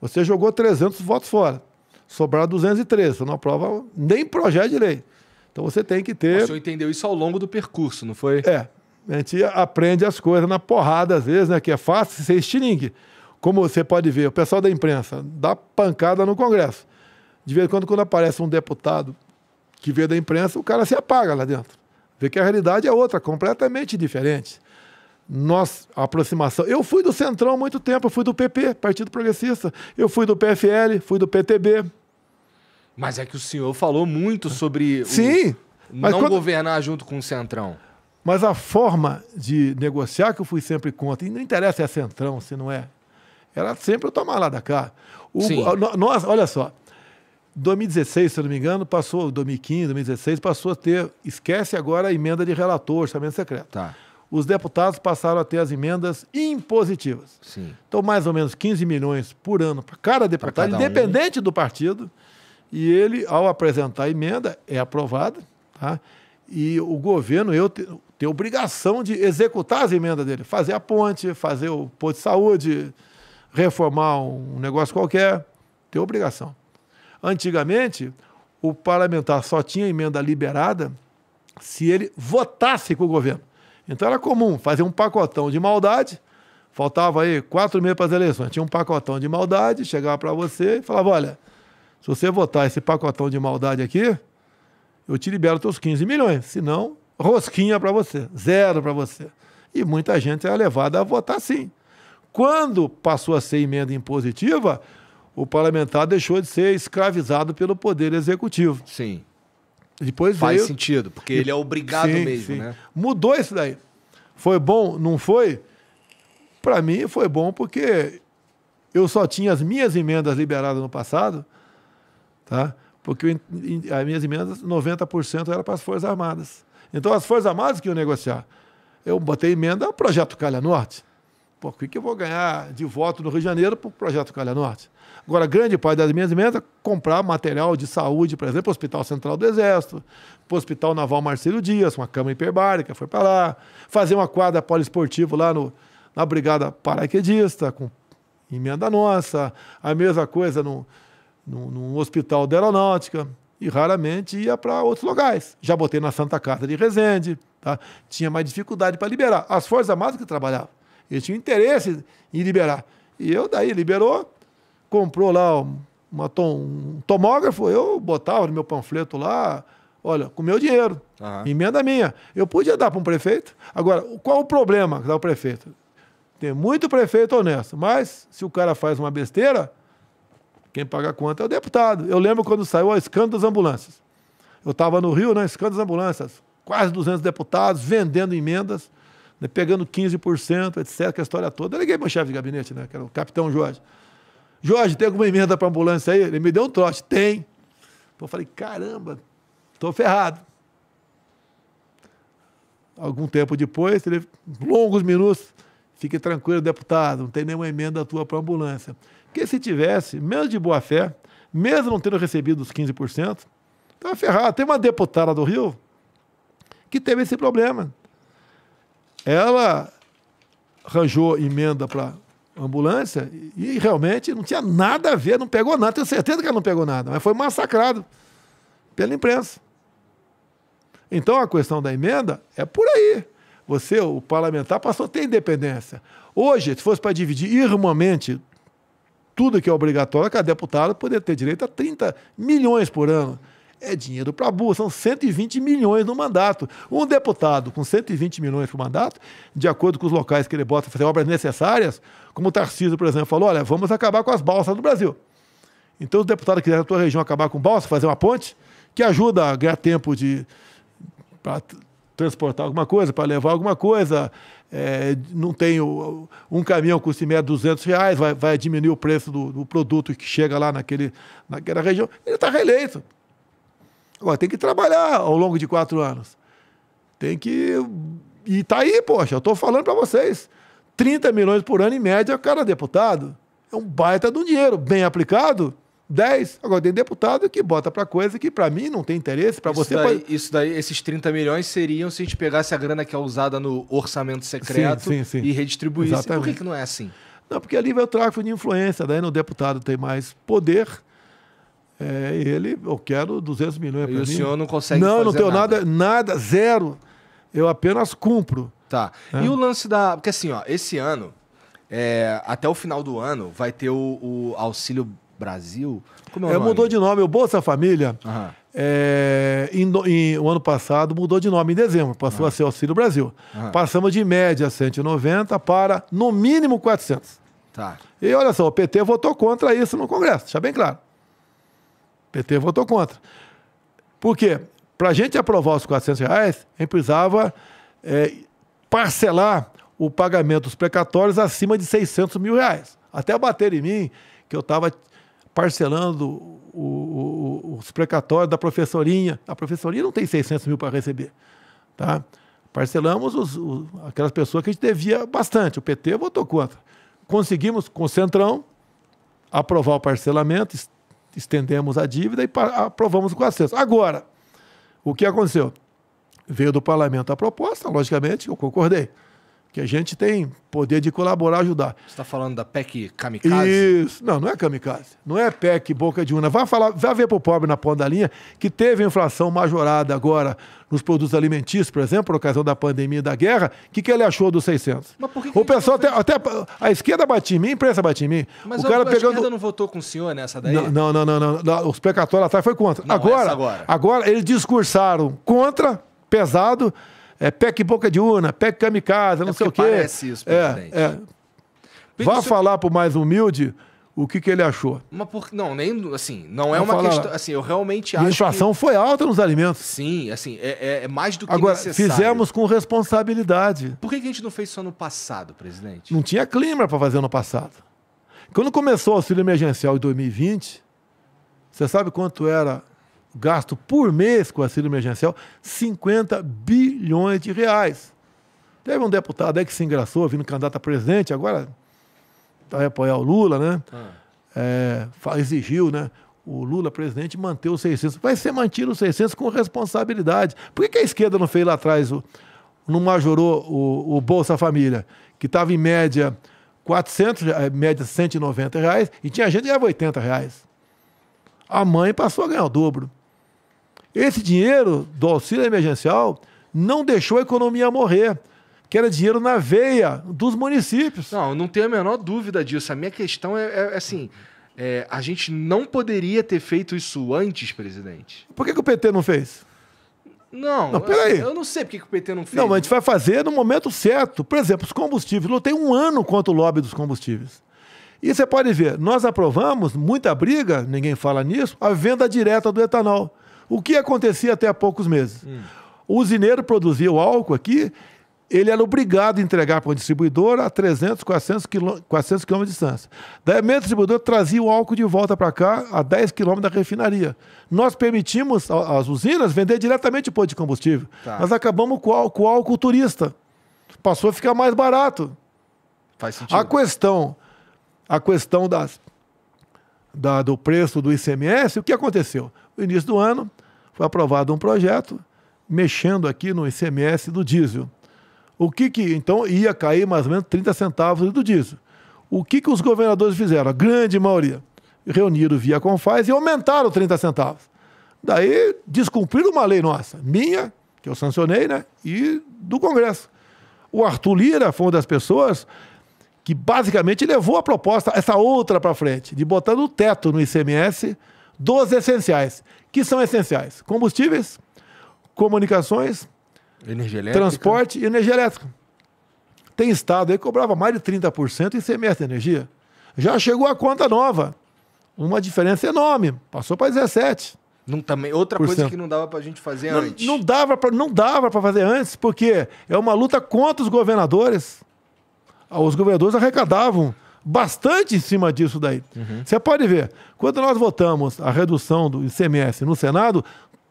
você jogou 300 votos fora. Sobraram 213. Você não aprova nem projeto de lei. Então você tem que ter. O senhor entendeu isso ao longo do percurso, não foi? É. A gente aprende as coisas na porrada, às vezes, né? Que é fácil ser estilingue. Como você pode ver, o pessoal da imprensa dá pancada no Congresso. De vez em quando, quando aparece um deputado que vê da imprensa, o cara se apaga lá dentro. Vê que a realidade é outra, completamente diferente. Nós, aproximação. Eu fui do Centrão há muito tempo, eu fui do PP, Partido Progressista, eu fui do PFL, fui do PTB, mas é que o senhor falou muito sobre Sim, não quando... governar junto com o Centrão. Mas a forma de negociar que eu fui sempre contra, e não interessa se é Centrão, se não é, era sempre eu tomar lá da cá. O, Sim. A, nós, olha só, 2016, se eu não me engano, passou, 2015, 2016, passou a ter, esquece agora a emenda de relator, orçamento secreto. Tá. Os deputados passaram a ter as emendas impositivas. Sim. Então, mais ou menos 15 milhões por ano para cada deputado, cada independente um. do partido. E ele, ao apresentar a emenda, é aprovada, tá? e o governo, eu te, tem obrigação de executar as emendas dele, fazer a ponte, fazer o posto de saúde, reformar um negócio qualquer, tem obrigação. Antigamente, o parlamentar só tinha emenda liberada se ele votasse com o governo. Então era comum fazer um pacotão de maldade, faltava aí quatro meses para as eleições, tinha um pacotão de maldade, chegava para você e falava, olha, se você votar esse pacotão de maldade aqui, eu te libero teus 15 milhões. Se não, rosquinha para você, zero para você. E muita gente é levada a votar sim. Quando passou a ser emenda impositiva, o parlamentar deixou de ser escravizado pelo poder executivo. Sim. Depois Faz veio... sentido, porque ele é obrigado sim, mesmo, sim. né? Mudou isso daí. Foi bom, não foi? Para mim foi bom porque eu só tinha as minhas emendas liberadas no passado tá? porque as minhas emendas, 90% era para as Forças Armadas. Então, as Forças Armadas que iam negociar. Eu botei emenda ao Projeto Calha Norte. Por que, que eu vou ganhar de voto no Rio de Janeiro para o Projeto Calha Norte? Agora, grande parte das minhas emendas comprar material de saúde, por exemplo, Hospital Central do Exército, para o Hospital Naval Marcelo Dias, uma cama hiperbárica, foi para lá. Fazer uma quadra poliesportiva lá no, na Brigada Paraquedista, com emenda nossa. A mesma coisa no num, num hospital da aeronáutica e raramente ia para outros locais Já botei na Santa Casa de Resende, tá? tinha mais dificuldade para liberar. As Forças Armadas que trabalhavam, eles tinham interesse em liberar. E eu daí liberou, comprou lá uma tom, um tomógrafo, eu botava no meu panfleto lá, olha, com meu dinheiro, uhum. emenda minha. Eu podia dar para um prefeito. Agora, qual o problema que dá o prefeito? Tem muito prefeito honesto, mas se o cara faz uma besteira, quem paga a conta é o deputado. Eu lembro quando saiu o escândalo das ambulâncias. Eu estava no Rio, né? Escândalo das ambulâncias. Quase 200 deputados vendendo emendas, né? pegando 15%, etc. Que a história toda. Eu liguei para o chefe de gabinete, né? Que era o capitão Jorge. Jorge, tem alguma emenda para ambulância aí? Ele me deu um trote. Tem. Eu falei, caramba, estou ferrado. Algum tempo depois, longos minutos. Fique tranquilo, deputado, não tem nenhuma emenda tua para ambulância. Porque se tivesse, mesmo de boa fé, mesmo não tendo recebido os 15%, estava tá ferrado. Tem uma deputada do Rio que teve esse problema. Ela arranjou emenda para ambulância e realmente não tinha nada a ver, não pegou nada. Tenho certeza que ela não pegou nada, mas foi massacrado pela imprensa. Então a questão da emenda é por aí. Você, o parlamentar, passou a ter independência. Hoje, se fosse para dividir irmãmente tudo que é obrigatório, cada deputado poder ter direito a 30 milhões por ano. É dinheiro para a burra, são 120 milhões no mandato. Um deputado com 120 milhões por mandato, de acordo com os locais que ele bota fazer obras necessárias, como o Tarcísio, por exemplo, falou: olha, vamos acabar com as balsas do Brasil. Então, os deputados que quiserem na tua região acabar com balsa, fazer uma ponte, que ajuda a ganhar tempo de. transportar alguma coisa, para levar alguma coisa, é, não tenho um caminhão custa em 200 reais, vai, vai diminuir o preço do, do, produto que chega lá naquele, naquela região. Ele está reeleito. Agora, tem que trabalhar ao longo de quatro anos. Tem que. E está aí, poxa, eu estou falando para vocês. 30 milhões por ano em média cada deputado. É um baita de um dinheiro, bem aplicado. 10. Agora, tem deputado que bota para coisa que para mim não tem interesse, para você. Daí, pode... Isso daí, esses 30 milhões seriam se a gente pegasse a grana que é usada no orçamento secreto sim, sim, sim. e redistribuísse. Exatamente. Por que, que não é assim? Não, porque ali vai o tráfico de influência, daí no deputado tem mais poder. É, ele, eu quero 200 milhões para mim. E o senhor não consegue Não, não tenho nada. nada, nada, zero. Eu apenas cumpro. Tá. É. E o lance da. Porque assim, ó, esse ano, é, até o final do ano, vai ter o, o auxílio Brasil? Como é, é Mudou de nome. O Bolsa Família, uhum. é, em, em, o ano passado, mudou de nome em dezembro. Passou uhum. a ser Auxílio Brasil. Uhum. Passamos de média 190 para, no mínimo, 400. Tá. E olha só, o PT votou contra isso no Congresso, deixa bem claro. O PT votou contra. Por quê? Para a gente aprovar os 400 reais, a gente precisava é, parcelar o pagamento dos precatórios acima de 600 mil reais. Até bater em mim que eu estava parcelando o, o, os precatórios da professorinha. A professorinha não tem 600 mil para receber. Tá? Parcelamos os, os, aquelas pessoas que a gente devia bastante. O PT votou contra. Conseguimos, com o Centrão, aprovar o parcelamento, estendemos a dívida e aprovamos o acesso. Agora, o que aconteceu? Veio do parlamento a proposta, logicamente, eu concordei que a gente tem poder de colaborar, ajudar. Você está falando da PEC kamikaze? Isso. Não, não é kamikaze. Não é PEC boca de urna. Vá, falar, vá ver para o pobre na ponta da linha que teve inflação majorada agora nos produtos alimentícios, por exemplo, por ocasião da pandemia e da guerra. O que, que ele achou dos 600? Mas por que, que o pessoal até, até, A esquerda bate em mim, a imprensa bate em mim. Mas o cara a pegando... esquerda não votou com o senhor nessa daí? Não, não, não. não, não, não. Os pecatórios atrás foi contra. Não, agora, agora. agora eles discursaram contra, pesado é PEC boca de urna, PEC kamikaze, é não é sei o quê. Parece isso, é, presidente. É, é. Vá falar para o mais humilde o que, que ele achou. Mas por... Não, nem assim, não é Vou uma falar. questão. Assim, eu realmente acho. a inflação que... foi alta nos alimentos. Sim, assim, é, é, é mais do que Agora, necessário. Fizemos com responsabilidade. Por que, que a gente não fez só no passado, presidente? Não tinha clima para fazer no passado. Quando começou o auxílio emergencial em 2020, você sabe quanto era gasto por mês com auxílio emergencial 50 bilhões de reais. Teve um deputado aí que se engraçou, vindo candidato a presidente, agora vai tá apoiar o Lula, né? Ah. É, exigiu, né? O Lula, presidente, manter os 600. Vai ser mantido os 600 com responsabilidade. Por que, a esquerda não fez lá atrás, o, não majorou o, o Bolsa Família, que estava em média 400, é, média 190 reais, e tinha gente que ganhava 80 reais. A mãe passou a ganhar o dobro. Esse dinheiro do auxílio emergencial não deixou a economia morrer que era dinheiro na veia dos municípios. Não, não tenho a menor dúvida disso. A minha questão é, é, é assim: é, a gente não poderia ter feito isso antes, presidente. Por que, que o PT não fez? Não, não peraí. Eu, eu não sei por que, que o PT não fez. Não, mas a gente vai fazer no momento certo. Por exemplo, os combustíveis. Lutei um ano contra o lobby dos combustíveis. E você pode ver, nós aprovamos, muita briga, ninguém fala nisso, a venda direta do etanol. O que acontecia até há poucos meses? Hum. O usineiro produzia o álcool aqui, ele era obrigado a entregar para o distribuidor a 300, 400 quilômetros, 400 quilômetros de distância. Daí o distribuidor trazia o álcool de volta para cá, a 10 quilômetros da refinaria. Nós permitimos às usinas vender diretamente o pôr de combustível. Tá. Nós acabamos com o, álcool, com o álcool turista. Passou a ficar mais barato. Faz sentido. A questão, a questão das, da, do preço do ICMS, o que aconteceu? No início do ano, foi aprovado um projeto mexendo aqui no ICMS do diesel. O que que então ia cair mais ou menos 30 centavos do diesel? O que que os governadores fizeram? A grande maioria reuniram via Confaz e aumentaram 30 centavos. Daí descumpriram uma lei nossa, minha, que eu sancionei, né, e do Congresso. O Arthur Lira foi uma das pessoas que basicamente levou a proposta, essa outra para frente, de botar no teto no ICMS dos essenciais que são essenciais: combustíveis, comunicações, energia transporte e energia elétrica. Tem estado aí que cobrava mais de 30% em semestre de energia. Já chegou a conta nova. Uma diferença enorme. Passou para 17. Não, também, outra coisa que não dava para a gente fazer não, antes. Não dava para não dava para fazer antes, porque é uma luta contra os governadores. Ah, os governadores arrecadavam bastante em cima disso daí. Uhum. Você pode ver, quando nós votamos a redução do ICMS no Senado,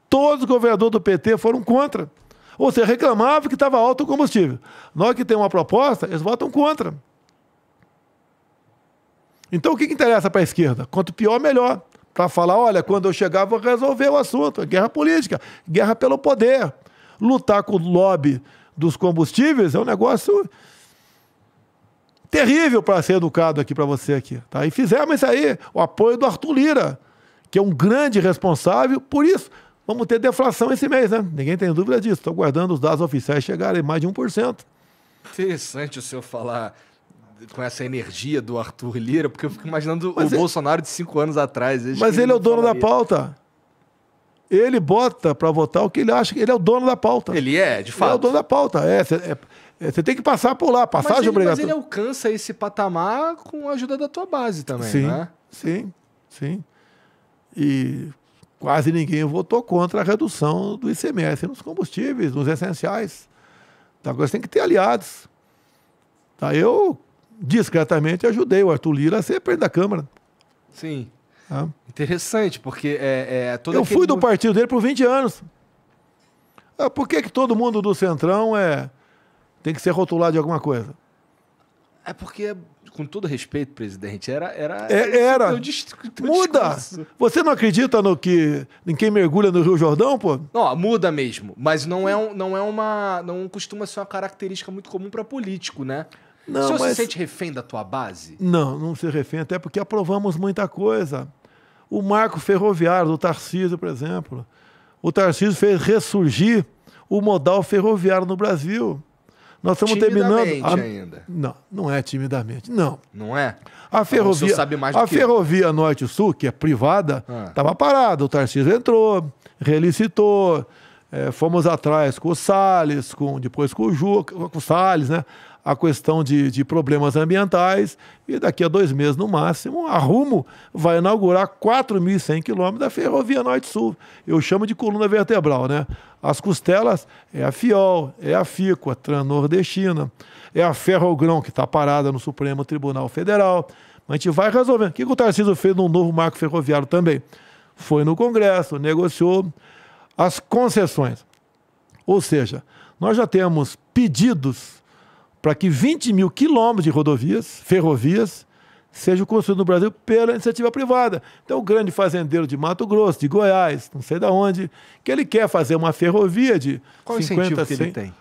todos os governadores do PT foram contra. Ou seja, reclamavam que estava alto o combustível. Na hora que tem uma proposta, eles votam contra. Então o que, que interessa para a esquerda? Quanto pior, melhor. Para falar, olha, quando eu chegar, vou resolver o assunto. É guerra política, guerra pelo poder. Lutar com o lobby dos combustíveis é um negócio terrível para ser educado aqui para você aqui, tá? E fizemos isso aí, o apoio do Arthur Lira, que é um grande responsável por isso. Vamos ter deflação esse mês, né? Ninguém tem dúvida disso. Estou aguardando os dados oficiais chegarem mais de 1%. Interessante o senhor falar com essa energia do Arthur Lira, porque eu fico imaginando mas o é- ele... Bolsonaro de cinco anos atrás. Mas ele, ele é o dono da pauta. Ele bota para votar o que ele acha. Ele é o dono da pauta. Ele é, de fato. Ele é o dono da pauta. É, é, é, você tem que passar por lá, passagem mas obrigatória. Mas ele alcança esse patamar com a ajuda da tua base também, sim, né? Sim, sim. E quase ninguém votou contra a redução do ICMS nos combustíveis, nos essenciais. Tá? Agora você tem que ter aliados. Tá? Eu, discretamente, ajudei o Arthur Lira a ser presidente da Câmara. Sim. Tá? Interessante, porque é, é Eu fui do partido dele por 20 anos. Ah, por que, que todo mundo do Centrão é tem que ser rotulado de alguma coisa. É porque, com todo respeito, presidente, era. Era. É, era. muda! Você não acredita no que. em quem mergulha no Rio Jordão, pô? Não, muda mesmo. Mas não é, um, não é uma. Não costuma ser uma característica muito comum para político, né? Não, Só mas... se sente refém da tua base? Não, não se refém, até porque aprovamos muita coisa. O marco ferroviário do Tarcísio, por exemplo. O Tarcísio fez ressurgir o modal ferroviário no Brasil. Nós estamos terminando. A... Ah, ainda. Não, não é timidamente. Não. Não é? A então, ferrovia, então, sabe mais a ferrovia Norte Sul, que é privada, estava ah. parada. O Tarcísio entrou, relicitou. É, fomos atrás com o Salles, com, depois com o Juca, com o Salles, né? a questão de, de problemas ambientais e daqui a dois meses no máximo a Rumo vai inaugurar 4.100 quilômetros da ferrovia Norte-Sul. Eu chamo de coluna vertebral, né? As costelas é a FIOL, é a FICO, a Transnordestina, é a Ferrogrão que está parada no Supremo Tribunal Federal. A gente vai resolvendo. O que o Tarcísio fez no novo marco ferroviário também? Foi no Congresso, negociou as concessões. Ou seja, nós já temos pedidos para que 20 mil quilômetros de rodovias, ferrovias, sejam construídos no Brasil pela iniciativa privada. Então, o grande fazendeiro de Mato Grosso, de Goiás, não sei de onde, que ele quer fazer uma ferrovia de Qual 50 que 100... ele tem?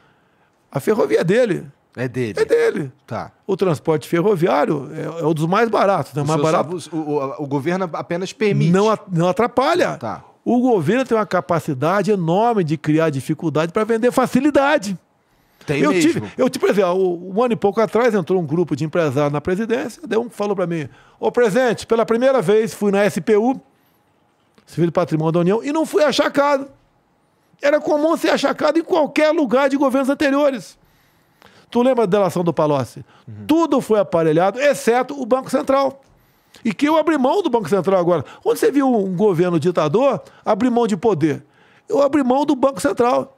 A ferrovia é dele. É dele. É dele. Tá. O transporte ferroviário é, é um dos mais baratos. Né? O, mais barato... Sabe, o, o, o, governo apenas permite. Não, não atrapalha. Tá. O governo tem uma capacidade enorme de criar dificuldade para vender facilidade. Tem eu mesmo. tive, eu tive, por exemplo, um ano e pouco atrás entrou um grupo de empresários na presidência, deu um falou para mim: "Ô presidente, pela primeira vez fui na SPU, Civil Patrimônio da União, e não fui achacado. Era comum ser achacado em qualquer lugar de governos anteriores. Tu lembra da delação do Palocci? Uhum. Tudo foi aparelhado, exceto o Banco Central. E que eu abri mão do Banco Central agora. Onde você viu um governo ditador abrir mão de poder? Eu abri mão do Banco Central.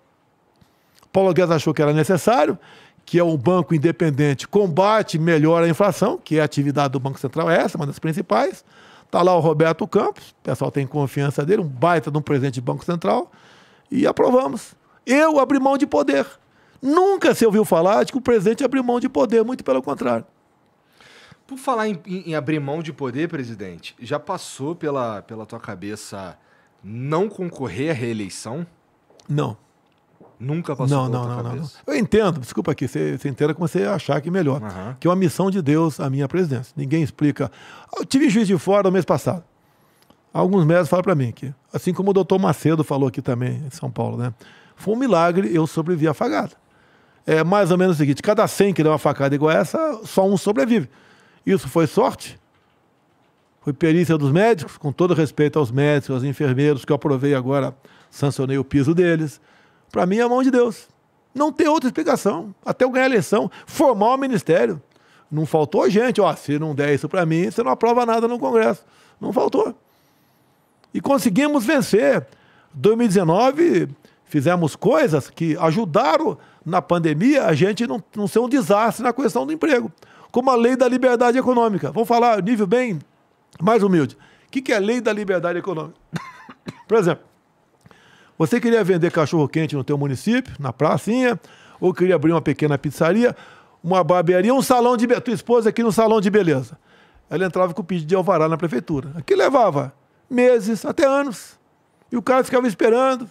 Paulo Guedes achou que era necessário, que é um banco independente, combate melhor a inflação, que é a atividade do Banco Central, é essa, uma das principais. Está lá o Roberto Campos, o pessoal tem confiança dele, um baita de um presidente do Banco Central, e aprovamos. Eu abri mão de poder. Nunca se ouviu falar de que o presidente abriu mão de poder, muito pelo contrário. Por falar em, em, abrir mão de poder, presidente, já passou pela, pela tua cabeça não concorrer à reeleição? Não. Nunca passou não, não, não, cabeça. não, Eu entendo, desculpa aqui, você, você entenda como você achar que é melhor. Uhum. Que é uma missão de Deus a minha presidência. Ninguém explica. Eu tive juiz de fora no mês passado. Alguns médicos falam para mim que, assim como o doutor Macedo falou aqui também, em São Paulo, né? Foi um milagre eu sobrevivi à facada. É mais ou menos o seguinte: cada 100 que dá uma facada igual essa, só um sobrevive. Isso foi sorte? Foi perícia dos médicos, com todo respeito aos médicos, aos enfermeiros, que eu aprovei agora, sancionei o piso deles para mim é a mão de Deus. Não tem outra explicação. Até eu ganhar a eleição, formar o ministério. Não faltou gente, ó, se não der isso para mim, você não aprova nada no Congresso. Não faltou. E conseguimos vencer. 2019, fizemos coisas que ajudaram na pandemia a gente não, não ser um desastre na questão do emprego. Como a lei da liberdade econômica. Vamos falar nível bem mais humilde. O que, que é a lei da liberdade econômica? Por exemplo, você queria vender cachorro quente no teu município, na pracinha, ou queria abrir uma pequena pizzaria, uma barbearia, um salão de tua esposa aqui no salão de beleza. Ela entrava com o pedido de alvará na prefeitura. Aqui levava meses, até anos. E o cara ficava esperando.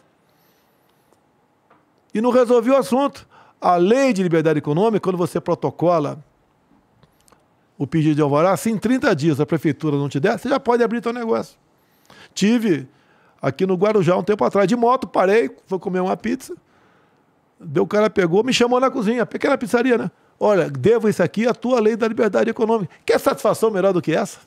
E não resolvia o assunto. A lei de liberdade econômica, quando você protocola o pedido de alvará, se em 30 dias a prefeitura não te der, você já pode abrir teu negócio. Tive aqui no Guarujá um tempo atrás, de moto, parei, fui comer uma pizza. Deu o cara pegou, me chamou na cozinha, pequena pizzaria, né? Olha, devo isso aqui à tua lei da liberdade econômica. Quer satisfação melhor do que essa?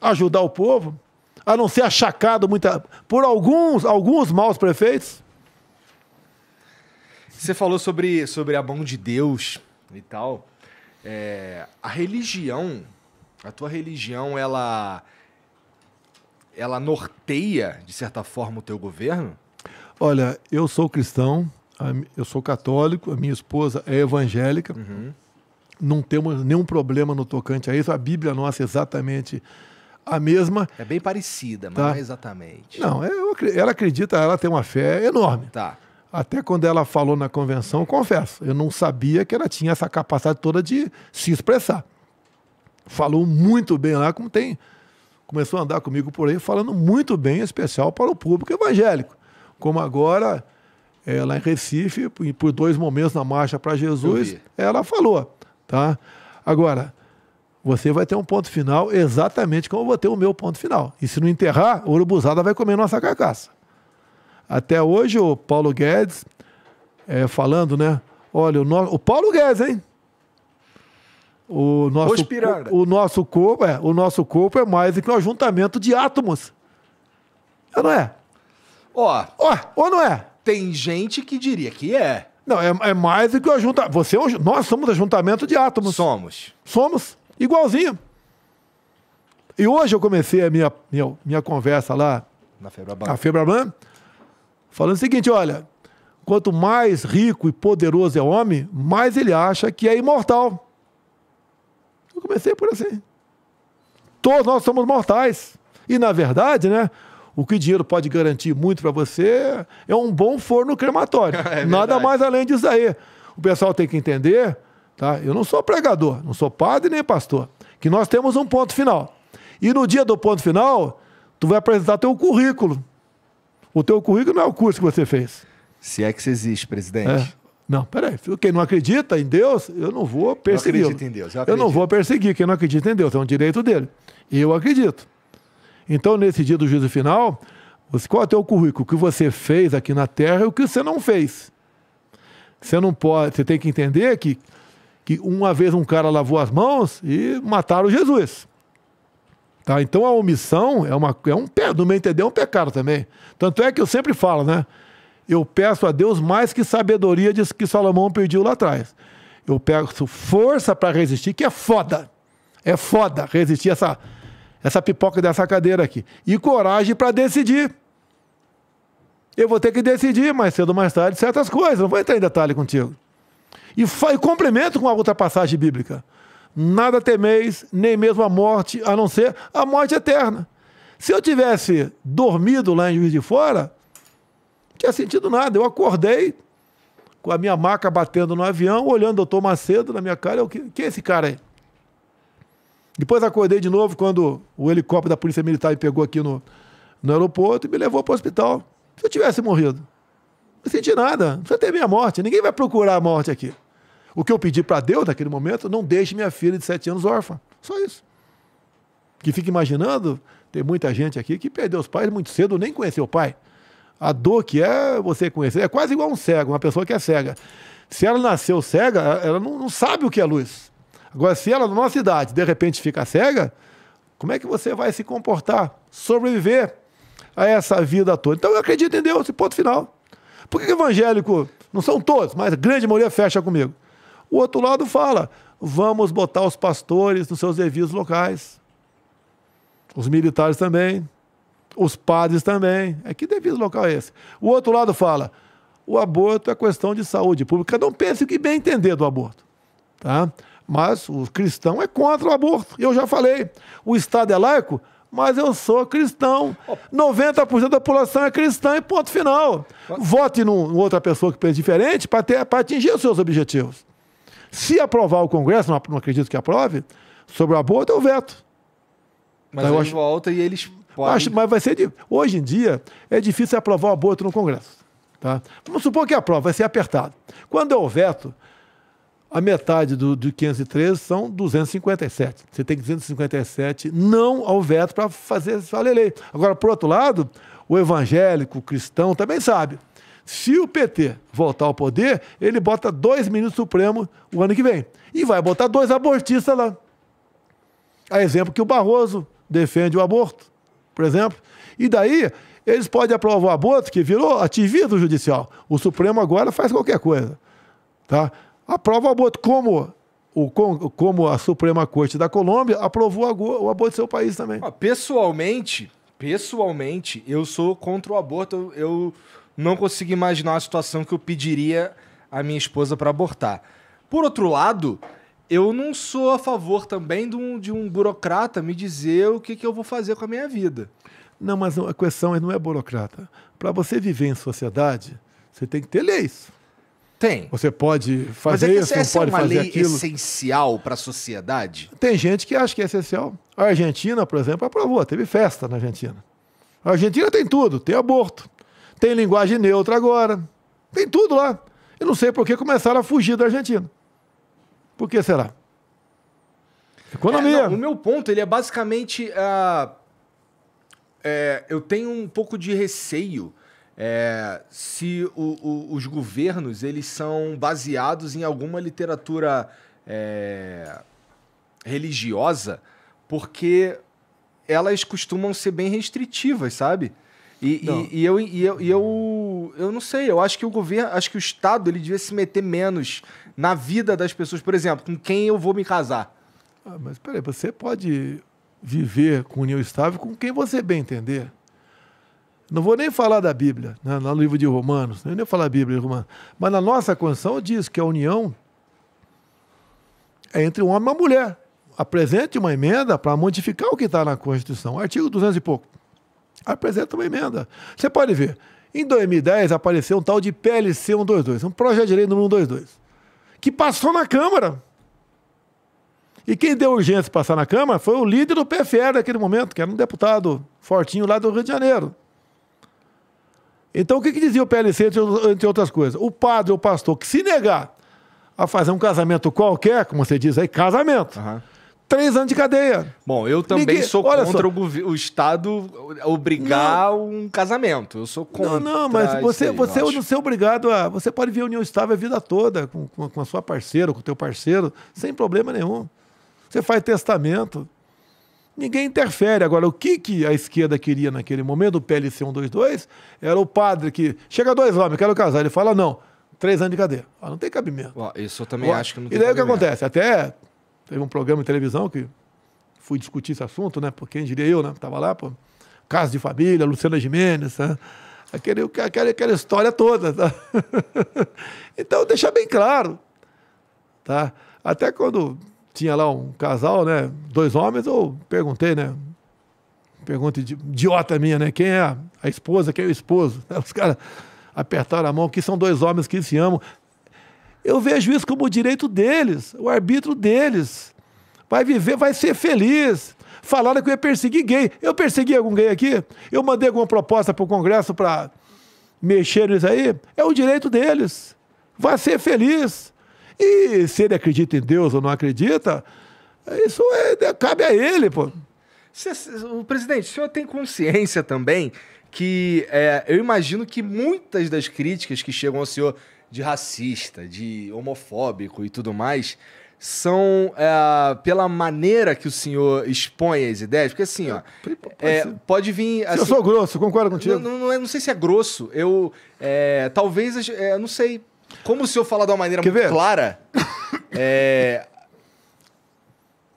Ajudar o povo, a não ser achacado muita, por alguns, alguns maus prefeitos. Você falou sobre, sobre a mão de Deus e tal. É, a religião, a tua religião, ela ela norteia, de certa forma, o teu governo? Olha, eu sou cristão, eu sou católico, a minha esposa é evangélica. Uhum. Não temos nenhum problema no tocante a isso. A Bíblia nossa é exatamente a mesma. É bem parecida, mas tá? não é exatamente. Não, é, eu, ela acredita, ela tem uma fé enorme. Tá. Até quando ela falou na convenção, confesso, eu não sabia que ela tinha essa capacidade toda de se expressar. Falou muito bem lá, como tem começou a andar comigo por aí, falando muito bem, em especial para o público evangélico. Como agora, é, lá em Recife, por dois momentos na Marcha para Jesus, ela falou. tá? Agora, você vai ter um ponto final exatamente como eu vou ter o meu ponto final. E se não enterrar, a urubuzada vai comer nossa carcaça. Até hoje, o Paulo Guedes, é, falando, né? Olha, o, no... o Paulo Guedes, hein? O nosso, o, nosso corpo, é, o nosso corpo é mais do que um ajuntamento de átomos. É, não é? Ó. Ó, ou não é? Tem gente que diria que é. Não, é, é mais do que o ajuntamento. Você, é nós somos ajuntamento de átomos. Somos. Somos. Igualzinho. E hoje eu comecei a minha, minha, minha conversa lá. Na Febraban. Na Febraban. Falando o seguinte, olha. Quanto mais rico e poderoso é o homem, mais ele acha que é imortal comecei por assim. Todos nós somos mortais. E na verdade, né? O que dinheiro pode garantir muito para você é um bom forno crematório. É Nada mais além disso aí. O pessoal tem que entender, tá? Eu não sou pregador, não sou padre nem pastor, que nós temos um ponto final. E no dia do ponto final, tu vai apresentar teu currículo. O teu currículo não é o curso que você fez. Se é que existe, presidente. É. Não, peraí. Quem não acredita em Deus, eu não vou perseguir. Eu acredito em Deus. Eu, eu, não vou perseguir quem não acredita em Deus. É um direito dele. Eu acredito. Então, nesse dia do juízo final, qual é o teu currículo? O que você fez aqui na Terra e o que você não fez. Você não pode. Você tem que entender que, que uma vez um cara lavou as mãos e mataram Jesus. Tá? Então a omissão é, uma, é um, no meu entender, é um pecado também. Tanto é que eu sempre falo, né? eu peço a Deus mais que sabedoria disso que Salomão pediu lá atrás. Eu peço força para resistir, que é foda. É foda resistir essa, essa pipoca dessa cadeira aqui. E coragem para decidir. Eu vou ter que decidir mais cedo ou mais tarde certas coisas, não vou entrar em detalhe contigo. E, e complemento com a outra passagem bíblica. Nada temeis, nem mesmo a morte, a não ser a morte eterna. Se eu tivesse dormido lá em Juiz de Fora, não tinha sentido nada. Eu acordei com a minha maca batendo no avião, olhando o doutor Macedo na minha cara. Eu, quem é esse cara aí? Depois acordei de novo quando o helicóptero da Polícia Militar me pegou aqui no, no aeroporto e me levou para o hospital. Se eu tivesse morrido, não senti nada. Não precisa ter minha morte. Ninguém vai procurar a morte aqui. O que eu pedi para Deus naquele momento, não deixe minha filha de sete anos órfã. Só isso. Que fica imaginando, tem muita gente aqui que perdeu os pais muito cedo, nem conheceu o pai. A dor que é você conhecer. É quase igual um cego, uma pessoa que é cega. Se ela nasceu cega, ela não, não sabe o que é luz. Agora, se ela, na nossa idade, de repente fica cega, como é que você vai se comportar, sobreviver a essa vida toda? Então, eu acredito em Deus, ponto final. Por que evangélico, não são todos, mas a grande maioria fecha comigo? O outro lado fala, vamos botar os pastores nos seus devidos locais. Os militares também. Os padres também. É que devido local é esse? O outro lado fala: o aborto é questão de saúde pública. não pense o que bem entender do aborto. Tá? Mas o cristão é contra o aborto. Eu já falei. O Estado é laico, mas eu sou cristão. 90% da população é cristã e ponto final. Vote em outra pessoa que pense diferente para atingir os seus objetivos. Se aprovar o Congresso, não, não acredito que aprove, sobre o aborto, eu veto. Mas então, eu acho... volta e eles Pode. Mas, mas vai ser. De, hoje em dia, é difícil aprovar o aborto no Congresso. Tá? Vamos supor que aprova, vai ser apertado. Quando é o veto, a metade do, do 513 são 257. Você tem 257 não ao veto para fazer a lei. Agora, por outro lado, o evangélico, o cristão também sabe. Se o PT voltar ao poder, ele bota dois ministros supremos o ano que vem. E vai botar dois abortistas lá. A exemplo que o Barroso defende o aborto por exemplo. E daí, eles podem aprovar o aborto, que virou ativismo judicial. O Supremo agora faz qualquer coisa. Tá? Aprova o aborto, como, o, como a Suprema Corte da Colômbia aprovou o aborto do seu país também. Pessoalmente, pessoalmente, eu sou contra o aborto. Eu não consigo imaginar a situação que eu pediria a minha esposa para abortar. Por outro lado, eu não sou a favor também de um, de um burocrata me dizer o que, que eu vou fazer com a minha vida. Não, mas a questão é, não é burocrata. Para você viver em sociedade, você tem que ter leis. Tem. Você pode fazer mas é isso, não pode é uma fazer lei aquilo. essencial para a sociedade? Tem gente que acha que é essencial. A Argentina, por exemplo, aprovou. Teve festa na Argentina. A Argentina tem tudo. Tem aborto. Tem linguagem neutra agora. Tem tudo lá. Eu não sei por que começaram a fugir da Argentina. Por que será? Economia. É, não, o meu ponto ele é basicamente. Uh, é, eu tenho um pouco de receio é, se o, o, os governos eles são baseados em alguma literatura é, religiosa, porque elas costumam ser bem restritivas, sabe? E, e, e, eu, e, eu, e eu, eu não sei, eu acho que o governo, acho que o Estado ele devia se meter menos na vida das pessoas. Por exemplo, com quem eu vou me casar. Ah, mas peraí, você pode viver com união estável com quem você bem entender. Não vou nem falar da Bíblia, né, no livro de Romanos, nem vou falar da Bíblia de Romanos. Mas na nossa Constituição diz que a união é entre um homem e uma mulher. Apresente uma emenda para modificar o que está na Constituição. Artigo 200 e pouco apresenta uma emenda. Você pode ver, em 2010 apareceu um tal de PLC 122, um projeto de lei número 122, que passou na Câmara. E quem deu urgência passar na Câmara foi o líder do PFR naquele momento, que era um deputado fortinho lá do Rio de Janeiro. Então, o que, que dizia o PLC, entre outras coisas? O padre ou pastor que se negar a fazer um casamento qualquer, como você diz aí, casamento, uhum. Três anos de cadeia. Bom, eu também Ninguém... sou Olha contra o, o, Estado obrigar não. um casamento. Eu sou contra. Não, não, mas você, aí, você não ser obrigado a. Você pode ver a união estável a vida toda com, com a sua parceira, com o teu parceiro, sem problema nenhum. Você faz testamento. Ninguém interfere. Agora, o que, que a esquerda queria naquele momento, o PLC 122, era o padre que. Chega dois homens, quero casar. Ele fala, não, três anos de cadeia. Ah, não tem cabimento. Ó, isso eu também Ó, acho que não tem E daí cabimento. o que acontece? Até Teve um programa de televisão que fui discutir esse assunto, né? Porque quem diria eu, né? Tava lá, pô. Caso de família, Luciana Gimenez, né? Aquele, aquela, aquela história toda, tá? então, deixar bem claro, tá? Até quando tinha lá um casal, né? Dois homens, eu perguntei, né? Pergunta idiota minha, né? Quem é a esposa, quem é o esposo? Os caras apertaram a mão, que são dois homens que se amam. Eu vejo isso como o direito deles, o arbítrio deles. Vai viver, vai ser feliz. Falaram que eu ia perseguir gay. Eu persegui algum gay aqui? Eu mandei alguma proposta para o Congresso para mexer nisso aí? É o direito deles. Vai ser feliz. E se ele acredita em Deus ou não acredita, isso é, é cabe a ele, pô. o presidente, o senhor tem consciência também que é, eu imagino que muitas das críticas que chegam ao senhor de racista, de homofóbico e tudo mais, são é, pela maneira que o senhor expõe as ideias, porque assim, ó, é, pode vir. Assim, eu sou grosso, concordo contigo. Não, não, é, não sei se é grosso. Eu é, talvez, é, não sei. Como o senhor fala de uma maneira Quer muito ver? clara, é,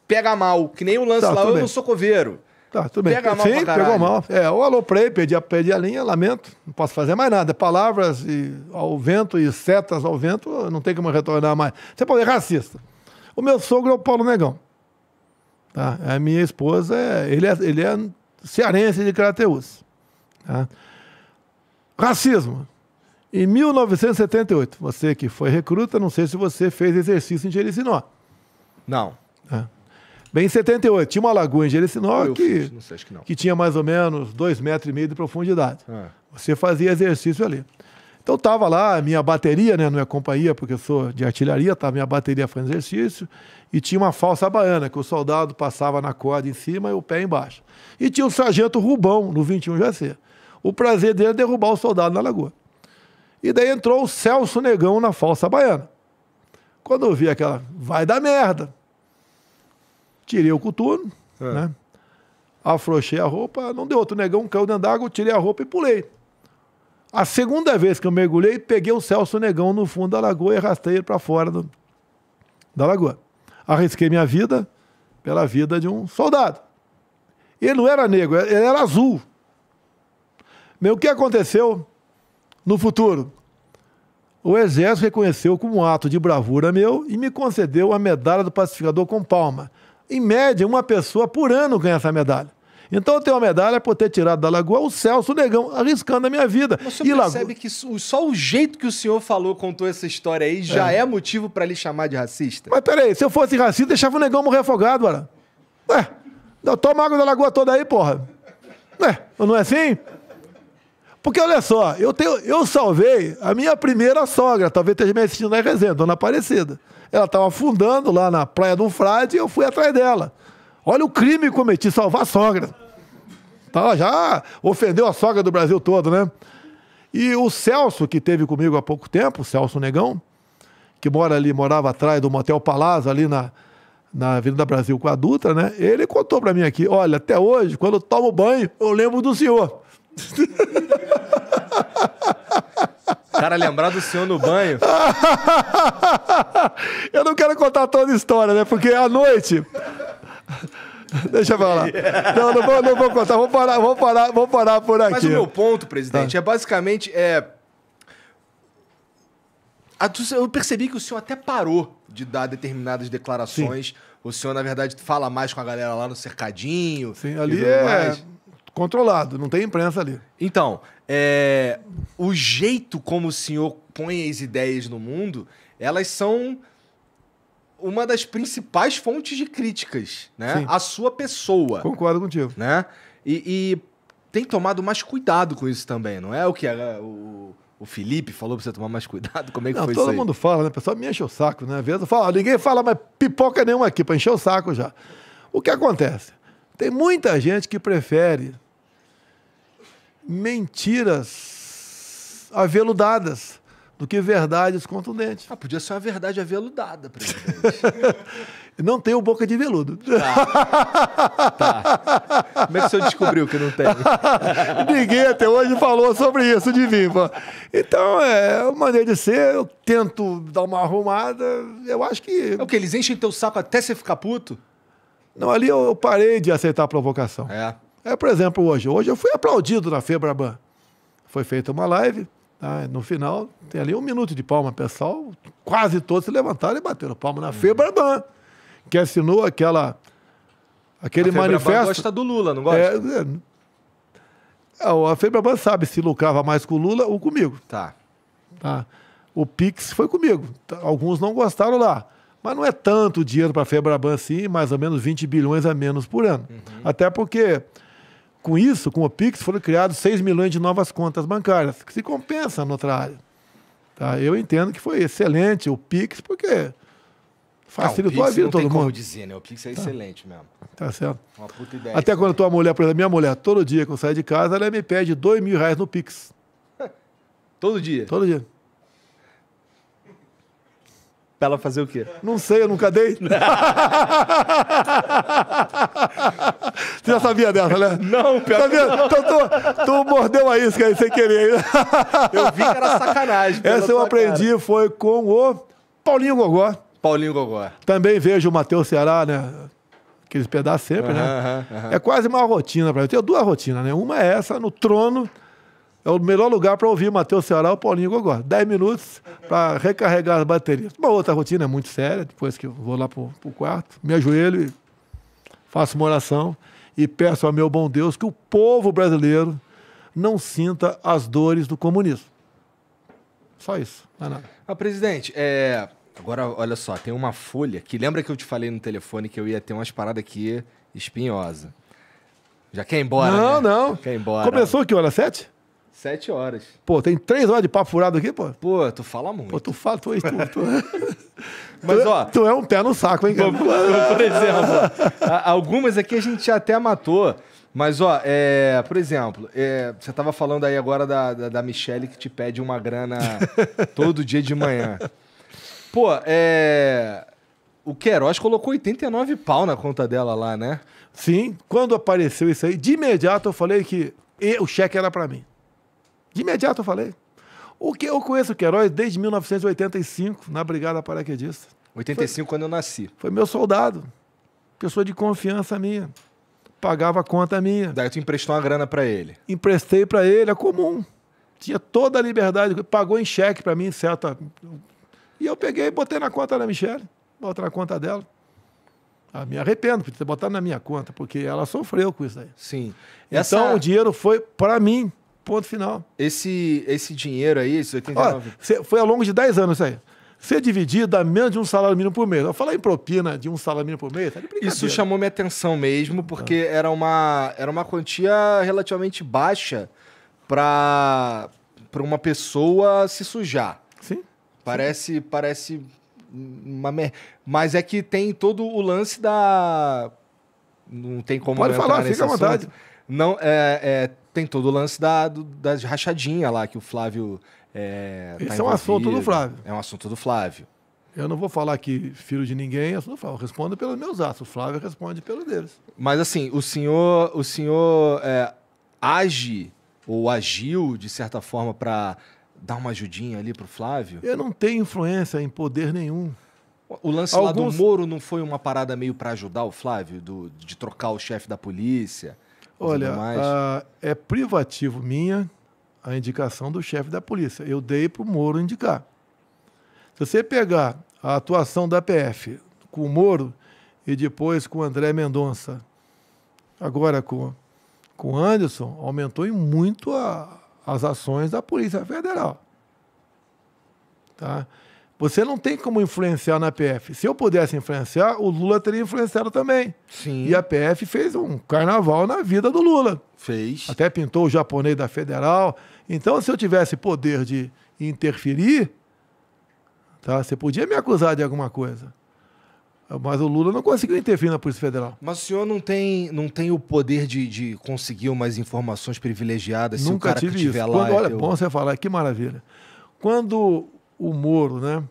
pega mal, que nem o lance tá, lá, eu bem. não sou coveiro. Tá, tudo bem. Pega mal Sim, pegou mal. É, eu aloprei, perdi a, perdi a linha, lamento. Não posso fazer mais nada. Palavras e, ao vento e setas ao vento, não tem como retornar mais. Você pode é racista. O meu sogro é o Paulo Negão. Tá? A minha esposa, é, ele, é, ele é cearense de Crateus. Tá? Racismo. Em 1978, você que foi recruta, não sei se você fez exercício em Jericinó. Não. Bem, em 78, tinha uma lagoa em Jericinó que, que, tinha mais ou menos dois metros e meio de profundidade. Ah. Você fazia exercício ali. Então estava lá a minha bateria, né? Não é companhia, porque eu sou de artilharia, estava tá? minha bateria fazendo exercício, e tinha uma falsa baiana, que o soldado passava na corda em cima e o pé embaixo. E tinha o sargento Rubão, no 21 JC. O prazer dele é derrubar o soldado na lagoa. E daí entrou o Celso Negão na falsa baiana. Quando eu vi aquela, vai dar merda. Tirei o coturno, é. né? Afrouxei a roupa, não deu outro negão, caiu dentro d'água, tirei a roupa e pulei. A segunda vez que eu mergulhei, peguei o Celso Negão no fundo da lagoa e arrastei ele para fora do, da lagoa. Arrisquei minha vida pela vida de um soldado. Ele não era negro, ele era azul. meu o que aconteceu no futuro? O Exército reconheceu como um ato de bravura meu e me concedeu a medalha do pacificador com palma em média, uma pessoa por ano ganha essa medalha. Então eu tenho uma medalha por ter tirado da lagoa o Celso Negão, arriscando a minha vida. Você percebe lago... que só o jeito que o senhor falou, contou essa história aí, já é, é motivo para lhe chamar de racista? Mas peraí, se eu fosse racista, deixava o Negão morrer afogado, cara. Ué, toma água da lagoa toda aí, porra. Ué, não é assim? Porque olha só, eu, tenho, eu salvei a minha primeira sogra, talvez esteja me assistindo na resenha, Dona Aparecida. Ela estava afundando lá na Praia do Frade e eu fui atrás dela. Olha o crime que cometi, salvar a sogra. tava já ofendeu a sogra do Brasil todo, né? E o Celso, que teve comigo há pouco tempo, o Celso Negão, que mora ali, morava atrás do Motel Palazzo, ali na, na Avenida Brasil com a Dutra, né? Ele contou para mim aqui: olha, até hoje, quando eu tomo banho, eu lembro do senhor. Cara, lembrar do senhor no banho. eu não quero contar toda a história, né? Porque à noite. Deixa eu falar. Não, não vou, não vou contar. Vou parar, vou parar, vou parar por aqui. Mas o meu ponto, presidente, ah. é basicamente. É... Eu percebi que o senhor até parou de dar determinadas declarações. Sim. O senhor, na verdade, fala mais com a galera lá no cercadinho. Sim, ali é. Mais controlado, não tem imprensa ali. Então, é, o jeito como o senhor põe as ideias no mundo, elas são uma das principais fontes de críticas, né? Sim. A sua pessoa. Concordo contigo. Né? E, e, tem tomado mais cuidado com isso também, não é o que era o... O Felipe falou pra você tomar mais cuidado. Como é que não, foi todo Todo mundo fala, né? O pessoal me enche o saco, né? Às vezes eu falo, ah, ninguém fala mais pipoca nenhuma aqui, pra encher o saco já. O que acontece? Tem muita gente que prefere mentiras aveludadas do que verdades contundentes. Ah, podia ser uma verdade aveludada, presidente. não tem o boca de veludo. Tá. tá. Como é que o senhor descobriu que não tem? Ninguém até hoje falou sobre isso de Viva. Então, é uma maneira de ser, eu tento dar uma arrumada, eu acho que... É o que Eles enchem teu saco até você ficar puto? Não, ali eu, eu parei de aceitar a provocação. É. É, por exemplo, hoje. Hoje eu fui aplaudido na Febraban. Foi feita uma live, tá? no final tem ali um minuto de palma, pessoal. Quase todos se levantaram e bateram palma na uhum. Febraban, que assinou aquela, aquele a manifesto. gosta do Lula, não gosta? É, é, ah, a Febraban sabe se lucrava mais com o Lula ou comigo. Tá. tá? O Pix foi comigo. Alguns não gostaram lá. Mas não é tanto dinheiro para a Febraban assim, mais ou menos 20 bilhões a menos por ano. Uhum. Até porque com isso, com o Pix, foram criados 6 milhões de novas contas bancárias, que se compensa na outra área. Tá? Eu entendo que foi excelente o Pix, porque facilitou ah, a vida de todo mundo. Não tem como dizer, né? O Pix é tá. excelente mesmo. Tá certo. Uma puta ideia. Até quando né? tua mulher, por exemplo, minha mulher, todo dia que eu saio de casa, ela me pede 2 mil reais no Pix. todo dia? Todo dia. Pra ela fazer o quê? Não sei, eu nunca dei. Você já sabia dessa, né? Não, pior sabia? Não. Então tu, tu mordeu a isca aí sem querer. Eu vi que era sacanagem. Essa eu aprendi, cara. foi com o Paulinho Gogó. Paulinho Gogó. Também vejo o Matheus Ceará, né? Aqueles pedaços sempre, uhum, né? Uhum. É quase uma rotina pra mim. Eu tenho duas rotinas, né? Uma é essa, no trono. É o melhor lugar para ouvir Matheus Ceará ou Paulinho Gogó. dez minutos para recarregar as baterias. Uma outra rotina é muito séria, depois que eu vou lá pro, pro quarto, me ajoelho e faço uma oração e peço ao meu bom Deus que o povo brasileiro não sinta as dores do comunismo. Só isso, não é nada. Ah, presidente, é... agora olha só, tem uma folha que lembra que eu te falei no telefone que eu ia ter umas paradas aqui espinhosa. Já quer ir embora? Não, né? não. Quer ir embora. Começou aqui, olha, sete? Sete horas. Pô, tem três horas de papo furado aqui, pô? Pô, tu fala muito. Pô, tu fala, tu, é tu, tu... É. Mas, tu, é- ó... Tu é um pé no saco, hein, cara? por exemplo, algumas aqui a gente até matou. Mas, ó, é, por exemplo, é, você tava falando aí agora da, da, da Michelle que te pede uma grana todo dia de manhã. Pô, é... O Queiroz colocou 89 pau na conta dela lá, né? Sim, quando apareceu isso aí, de imediato eu falei que e, o cheque era para mim. De imediato eu falei. O que eu conheço o Queiroz desde 1985, na Brigada Paraquedista. 85, foi, quando eu nasci. Foi meu soldado. Pessoa de confiança minha. Pagava a conta minha. Daí tu emprestou uma grana para ele. Emprestei para ele, é comum. Tinha toda a liberdade, pagou em cheque para mim, certa. E eu peguei e botei na conta da Michelle, Bota na conta dela. Ah, me arrependo por ter botado na minha conta, porque ela sofreu com isso aí. Sim. Então, Essa... Então o dinheiro foi para mim. Ponto final. Esse, esse dinheiro aí, esses 89... Olha, foi ao longo de 10 anos isso aí. Ser dividido dá menos de um salário mínimo por mês. Eu falar em propina de um salário mínimo por mês, tá Isso chamou minha atenção mesmo, porque ah. era, uma, era uma quantia relativamente baixa para uma pessoa se sujar. Sim. Parece, Sim. parece uma Mas é que tem todo o lance da... Não tem como... Pode falar, fica à vontade. Não, é, é, tem todo o lance da, do, das rachadinha lá que o Flávio. É, tá Esse tá é um assunto do Flávio. É um assunto do Flávio. Eu não vou falar que filho de ninguém, é eu falo, respondo pelos meus atos. O Flávio responde pelos deles. Mas assim, o senhor, o senhor é, age ou agiu de certa forma para dar uma ajudinha ali para o Flávio? Eu não tenho influência em poder nenhum. O lance Alguns... lá do Moro não foi uma parada meio para ajudar o Flávio, do, de trocar o chefe da polícia? Olha, é privativo minha a indicação do chefe da polícia. Eu dei para o Moro indicar. Se você pegar a atuação da PF com o Moro e depois com o André Mendonça, agora com com Anderson, aumentou em muito a, as ações da Polícia Federal. Tá? Você não tem como influenciar na PF. Se eu pudesse influenciar, o Lula teria influenciado também. Sim. E a PF fez um carnaval na vida do Lula. Fez. Até pintou o japonês da federal. Então, se eu tivesse poder de interferir, tá? Você podia me acusar de alguma coisa. Mas o Lula não conseguiu interferir na Polícia Federal. Mas o senhor não tem, não tem o poder de, de conseguir umas informações privilegiadas Nunca se o cara tive que tiver isso. lá. Quando, é olha, bom você falar, que maravilha. Quando o Moro, né?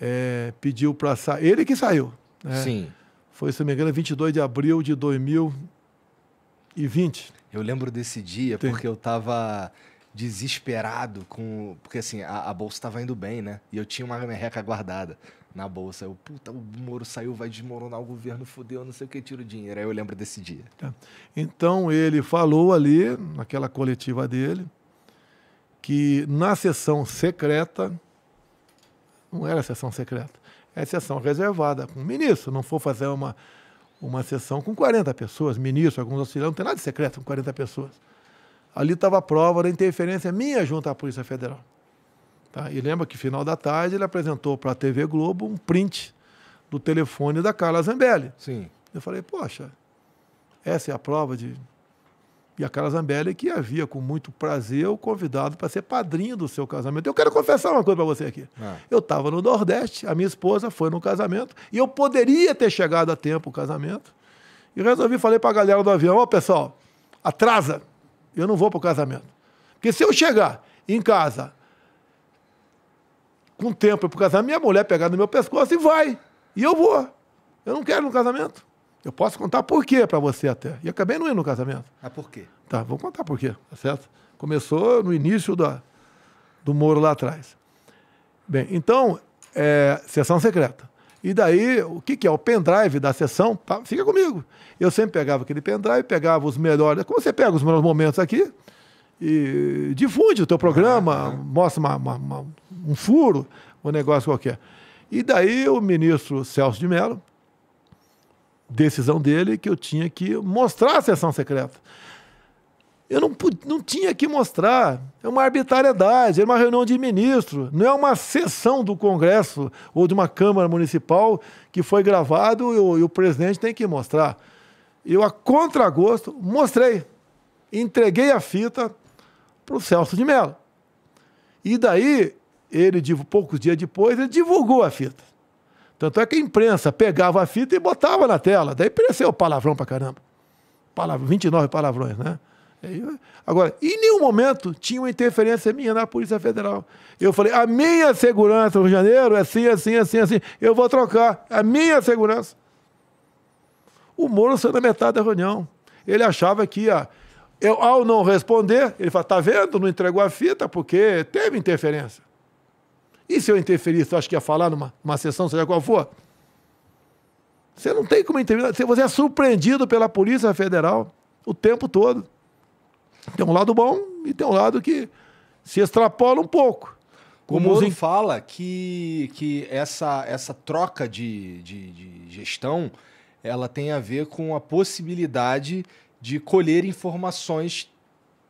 É, pediu para sair. Ele que saiu. Né? Sim. Foi, se não me engano, 22 de abril de 2020. Eu lembro desse dia porque eu estava desesperado com. Porque assim, a, a bolsa estava indo bem, né? E eu tinha uma merreca guardada na bolsa. Eu, puta, o Moro saiu, vai desmoronar o governo, fudeu, não sei o que, tira o dinheiro. Aí eu lembro desse dia. Tá. Então ele falou ali, naquela coletiva dele, que na sessão secreta, não era sessão secreta, é sessão reservada com o ministro, não for fazer uma, uma sessão com 40 pessoas, ministro, alguns auxiliares, não tem nada de secreto com 40 pessoas. Ali estava a prova da interferência minha junto à Polícia Federal. Tá? E lembra que final da tarde ele apresentou para a TV Globo um print do telefone da Carla Zambelli. Sim. Eu falei, poxa, essa é a prova de e a Carla Zambelli, que havia com muito prazer o convidado para ser padrinho do seu casamento. Eu quero confessar uma coisa para você aqui. Ah. Eu estava no Nordeste, a minha esposa foi no casamento, e eu poderia ter chegado a tempo o casamento. E resolvi, falei para a galera do avião: Ó, oh, pessoal, atrasa, eu não vou para o casamento. Porque se eu chegar em casa com tempo para o casamento, minha mulher pegar no meu pescoço e vai. E eu vou. Eu não quero no casamento. Eu posso contar por quê para você até. E acabei não indo no casamento. Ah, por quê? Tá, vou contar por quê, tá certo? Começou no início da, do Moro lá atrás. Bem, então, é, sessão secreta. E daí, o que, que é? O pendrive da sessão, tá? fica comigo. Eu sempre pegava aquele pendrive, pegava os melhores. Como você pega os melhores momentos aqui e difunde o teu programa, ah, é. mostra uma, uma, uma, um furo, um negócio qualquer. E daí o ministro Celso de Mello decisão dele que eu tinha que mostrar a sessão secreta. Eu não, não tinha que mostrar. É uma arbitrariedade, é uma reunião de ministro, não é uma sessão do Congresso ou de uma Câmara Municipal que foi gravado e o, e o presidente tem que mostrar. Eu, a contragosto, mostrei. Entreguei a fita para o Celso de Mello. E daí, ele, poucos dias depois, ele divulgou a fita. Tanto é que a imprensa pegava a fita e botava na tela. Daí pareceu palavrão pra caramba. Palavra, 29 palavrões, né? Agora, em nenhum momento tinha uma interferência minha na Polícia Federal. Eu falei, a minha segurança no Rio de Janeiro é assim, assim, assim, assim. Eu vou trocar. A minha segurança. O Moro saiu na metade da reunião. Ele achava que ah, eu, ao não responder, ele fala, tá vendo? Não entregou a fita porque teve interferência. E se eu interferir, eu acho que ia falar numa, numa sessão, seja qual for? Você não tem como intervir. Você é surpreendido pela Polícia Federal o tempo todo. Tem um lado bom e tem um lado que se extrapola um pouco. Como o Moro fala que, que essa, essa troca de, de, de gestão ela tem a ver com a possibilidade de colher informações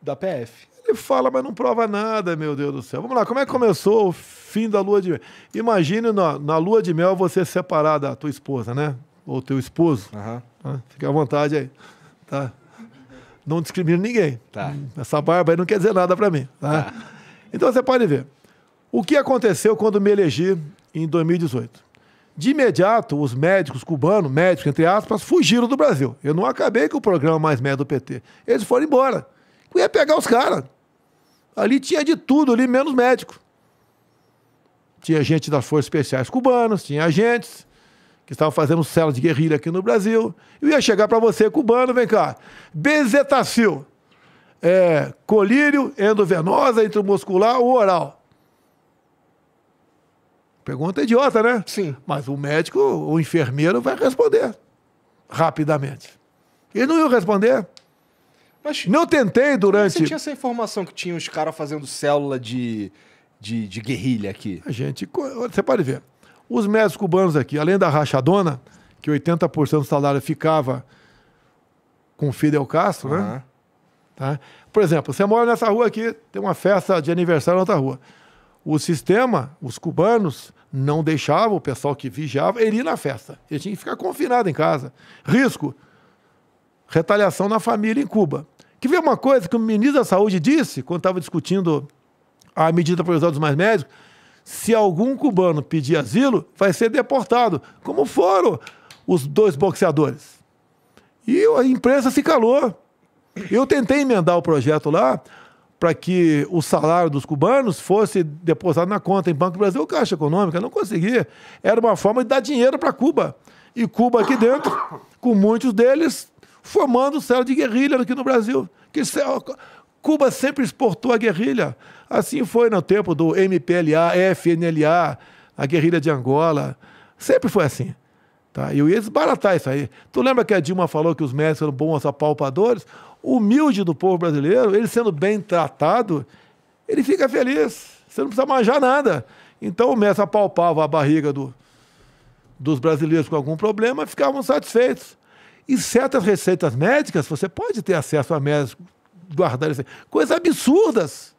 da PF. Ele fala, mas não prova nada, meu Deus do céu. Vamos lá, como é que começou o fim da lua de mel? Imagine na, na lua de mel você separar da tua esposa, né? Ou teu esposo. Uhum. Fica à vontade aí. Tá? Não discrimina ninguém. Tá. Essa barba aí não quer dizer nada para mim. Tá? tá? Então você pode ver. O que aconteceu quando me elegi em 2018? De imediato, os médicos cubanos, médicos entre aspas, fugiram do Brasil. Eu não acabei com o programa Mais Médio do PT. Eles foram embora. Eu ia pegar os caras. Ali tinha de tudo, ali menos médico. Tinha gente das Forças Especiais Cubanas, tinha agentes que estavam fazendo cela de guerrilha aqui no Brasil. Eu ia chegar para você, cubano, vem cá. Bezetacil. é, colírio, endovenosa, intramuscular ou oral? Pergunta idiota, né? Sim. Mas o médico, o enfermeiro vai responder rapidamente. Ele não ia responder. Mas não tentei durante. Você tinha essa informação que tinha os caras fazendo célula de, de, de, guerrilha aqui? A gente, você pode ver. Os médicos cubanos aqui, além da rachadona, que 80% do salário ficava com Fidel Castro, uhum. né? Tá? Por exemplo, você mora nessa rua aqui, tem uma festa de aniversário na outra rua. O sistema, os cubanos, não deixavam o pessoal que vigiava ir na festa. Ele tinha que ficar confinado em casa. Risco, retaliação na família em Cuba. Que veio uma coisa que o ministro da Saúde disse, quando estava discutindo a medida provisória dos mais médicos, se algum cubano pedir asilo, vai ser deportado, como foram os dois boxeadores. E a imprensa se calou. Eu tentei emendar o projeto lá para que o salário dos cubanos fosse depositado na conta em Banco do Brasil Caixa Econômica. Não conseguia. Era uma forma de dar dinheiro para Cuba. E Cuba aqui dentro, com muitos deles, formando céu de guerrilha aqui no Brasil. Que Cuba sempre exportou a guerrilha. Assim foi no tempo do MPLA, FNLA, a guerrilha de Angola. Sempre foi assim. Tá? E eu ia desbaratar isso aí. Tu lembra que a Dilma falou que os médicos eram bons apalpadores? Humilde do povo brasileiro, ele sendo bem tratado, ele fica feliz. Você não precisa manjar nada. Então o mestre apalpava a barriga do, dos brasileiros com algum problema e ficavam satisfeitos. E certas receitas médicas, você pode ter acesso a médicos guardar isso. Coisas absurdas.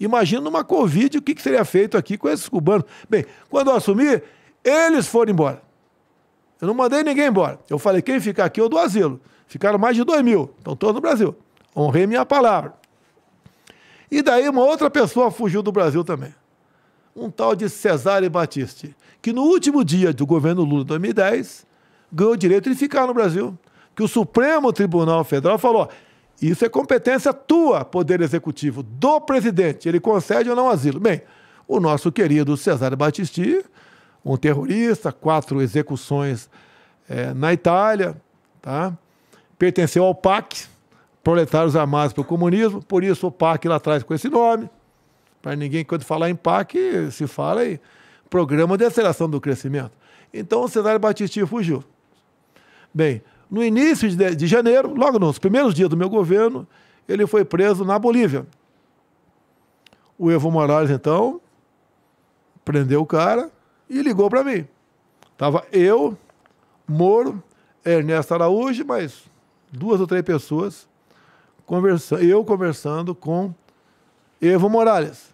Imagina uma Covid o que, seria feito aqui com esses cubanos. Bem, quando eu assumi, eles foram embora. Eu não mandei ninguém embora. Eu falei, quem ficar aqui eu dou asilo. Ficaram mais de dois mil, estão todos no Brasil. Honrei minha palavra. E daí uma outra pessoa fugiu do Brasil também. Um tal de Cesare Batiste, que no último dia do governo Lula 2010, ganhou o direito de ficar no Brasil. Que o Supremo Tribunal Federal falou: isso é competência tua, Poder Executivo, do presidente. Ele concede ou não asilo. Bem, o nosso querido Cesare Battisti, um terrorista, quatro execuções é, na Itália, tá? pertenceu ao PAC, Proletários Armados pelo Comunismo, por isso o PAC lá atrás com esse nome. Para ninguém, quando falar em PAC, se fala em Programa de Aceleração do Crescimento. Então, o Cesare Battisti fugiu. Bem, no início de, de janeiro, logo nos primeiros dias do meu governo, ele foi preso na Bolívia. O Evo Morales, então, prendeu o cara e ligou para mim. Tava eu, Moro, Ernesto Araújo, mas duas ou três pessoas, conversa eu conversando com Evo Morales.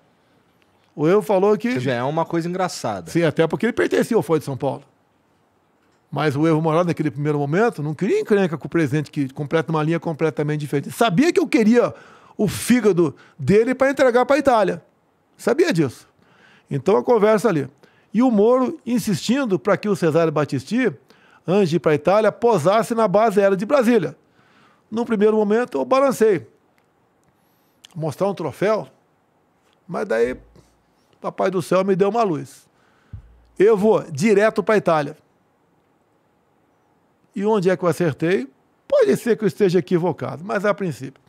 O Evo falou que. Já é uma coisa engraçada. Sim, até porque ele pertencia ao foi de São Paulo. Mas o Evo Morales, naquele primeiro momento, não queria encrenca com o presidente, que completa uma linha completamente diferente. Sabia que eu queria o fígado dele para entregar para a Itália. Sabia disso. Então a conversa ali. E o Moro insistindo para que o Cesare Battisti, antes de ir para a Itália, posasse na base aérea de Brasília. No primeiro momento eu balancei. Mostrar um troféu, mas daí Papai do Céu me deu uma luz. Eu vou direto para a Itália e onde é que eu acertei, pode ser que eu esteja equivocado, mas a princípio.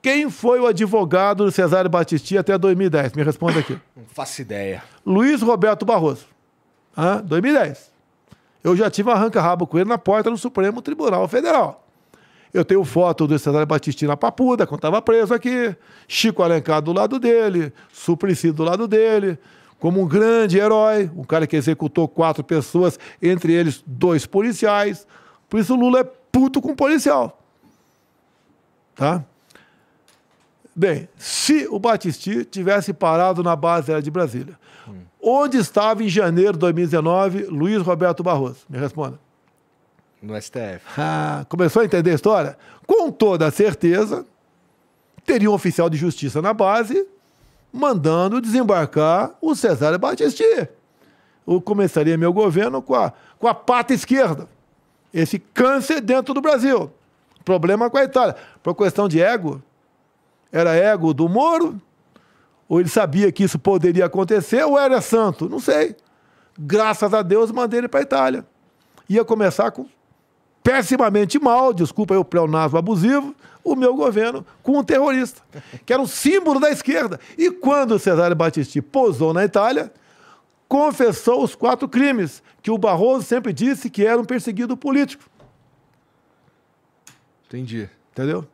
Quem foi o advogado do Cesário Batisti até 2010? Me responda aqui. Não faço ideia. Luiz Roberto Barroso. Hã? 2010. Eu já tive um arranca-rabo com ele na porta do Supremo Tribunal Federal. Eu tenho foto do Cesário Batisti na Papuda, quando estava preso aqui. Chico Alencar do lado dele, Suplicy do lado dele, como um grande herói, um cara que executou quatro pessoas, entre eles dois policiais. Por isso o Lula é puto com o policial. Tá? Bem, se o Batisti tivesse parado na base aérea de Brasília, hum. onde estava em janeiro de 2019 Luiz Roberto Barroso? Me responda. No STF. Ah, começou a entender a história? Com toda certeza, teria um oficial de justiça na base mandando desembarcar o Cesário Batisti. Eu começaria meu governo com a, com a pata esquerda esse câncer dentro do Brasil. Problema com a Itália. Por questão de ego, era ego do Moro, ou ele sabia que isso poderia acontecer, ou era santo, não sei. Graças a Deus, mandei ele para a Itália. Ia começar com pessimamente mal, desculpa aí o pleonasmo abusivo, o meu governo com um terrorista, que era um símbolo da esquerda. E quando Cesare Battisti pousou na Itália, confessou os quatro crimes que o Barroso sempre disse que era um perseguido político. Entendi. Entendeu?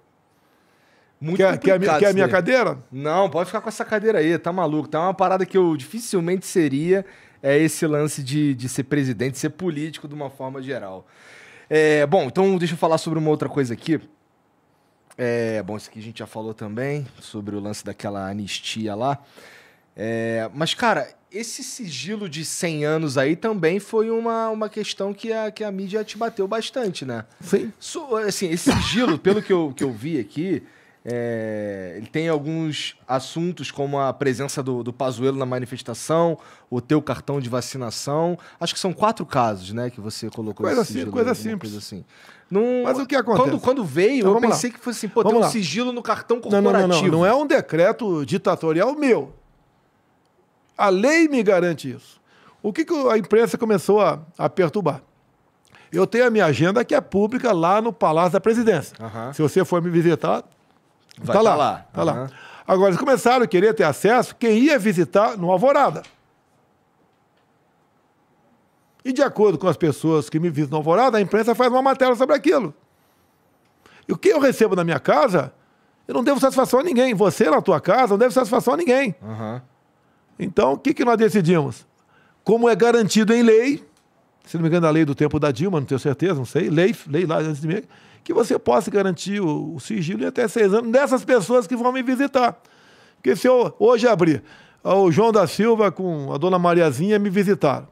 Muito quer, quer, quer a minha cadeira? Não, pode ficar com essa cadeira aí, tá maluco. Tá uma parada que eu dificilmente seria é esse lance de, de ser presidente, ser político de uma forma geral. É, bom, então deixa eu falar sobre uma outra coisa aqui. É, bom, isso aqui a gente já falou também, sobre o lance daquela anistia lá. É, mas, cara, esse sigilo de 100 anos aí também foi uma, uma questão que a, que a mídia te bateu bastante, né? Sim. So, assim, esse sigilo, pelo que eu, que eu vi aqui, é, ele tem alguns assuntos como a presença do, do Pazuello na manifestação, o teu cartão de vacinação. Acho que são quatro casos, né, que você colocou. Coisa, sigilo, coisa simples. Coisa assim. Num, Mas o que acontece? Quando, quando veio, então, eu pensei lá. que fosse assim, pô, vamos tem um sigilo no cartão corporativo. Não, não, não, não, não é um decreto ditatorial meu. A lei me garante isso. O que, que a imprensa começou a, a perturbar? Eu tenho a minha agenda que é pública lá no Palácio da Presidência. Uhum. Se você for me visitar, Vai tá lá. Tá lá. Tá lá. Agora, eles começaram a querer ter acesso quem ia visitar no Alvorada. E de acordo com as pessoas que me visitam no Alvorada, a imprensa faz uma matéria sobre aquilo. E o que eu recebo na minha casa, eu não devo satisfação a ninguém. Você na tua casa não deve satisfação a ninguém. Uhum. Então, o que, que nós decidimos? Como é garantido em lei, se não me engano, a lei do tempo da Dilma, não tenho certeza, não sei, lei, lei lá antes de mim, que você possa garantir o, o sigilo em até seis anos dessas pessoas que vão me visitar. Porque se eu hoje abrir o João da Silva com a dona Mariazinha me visitaram,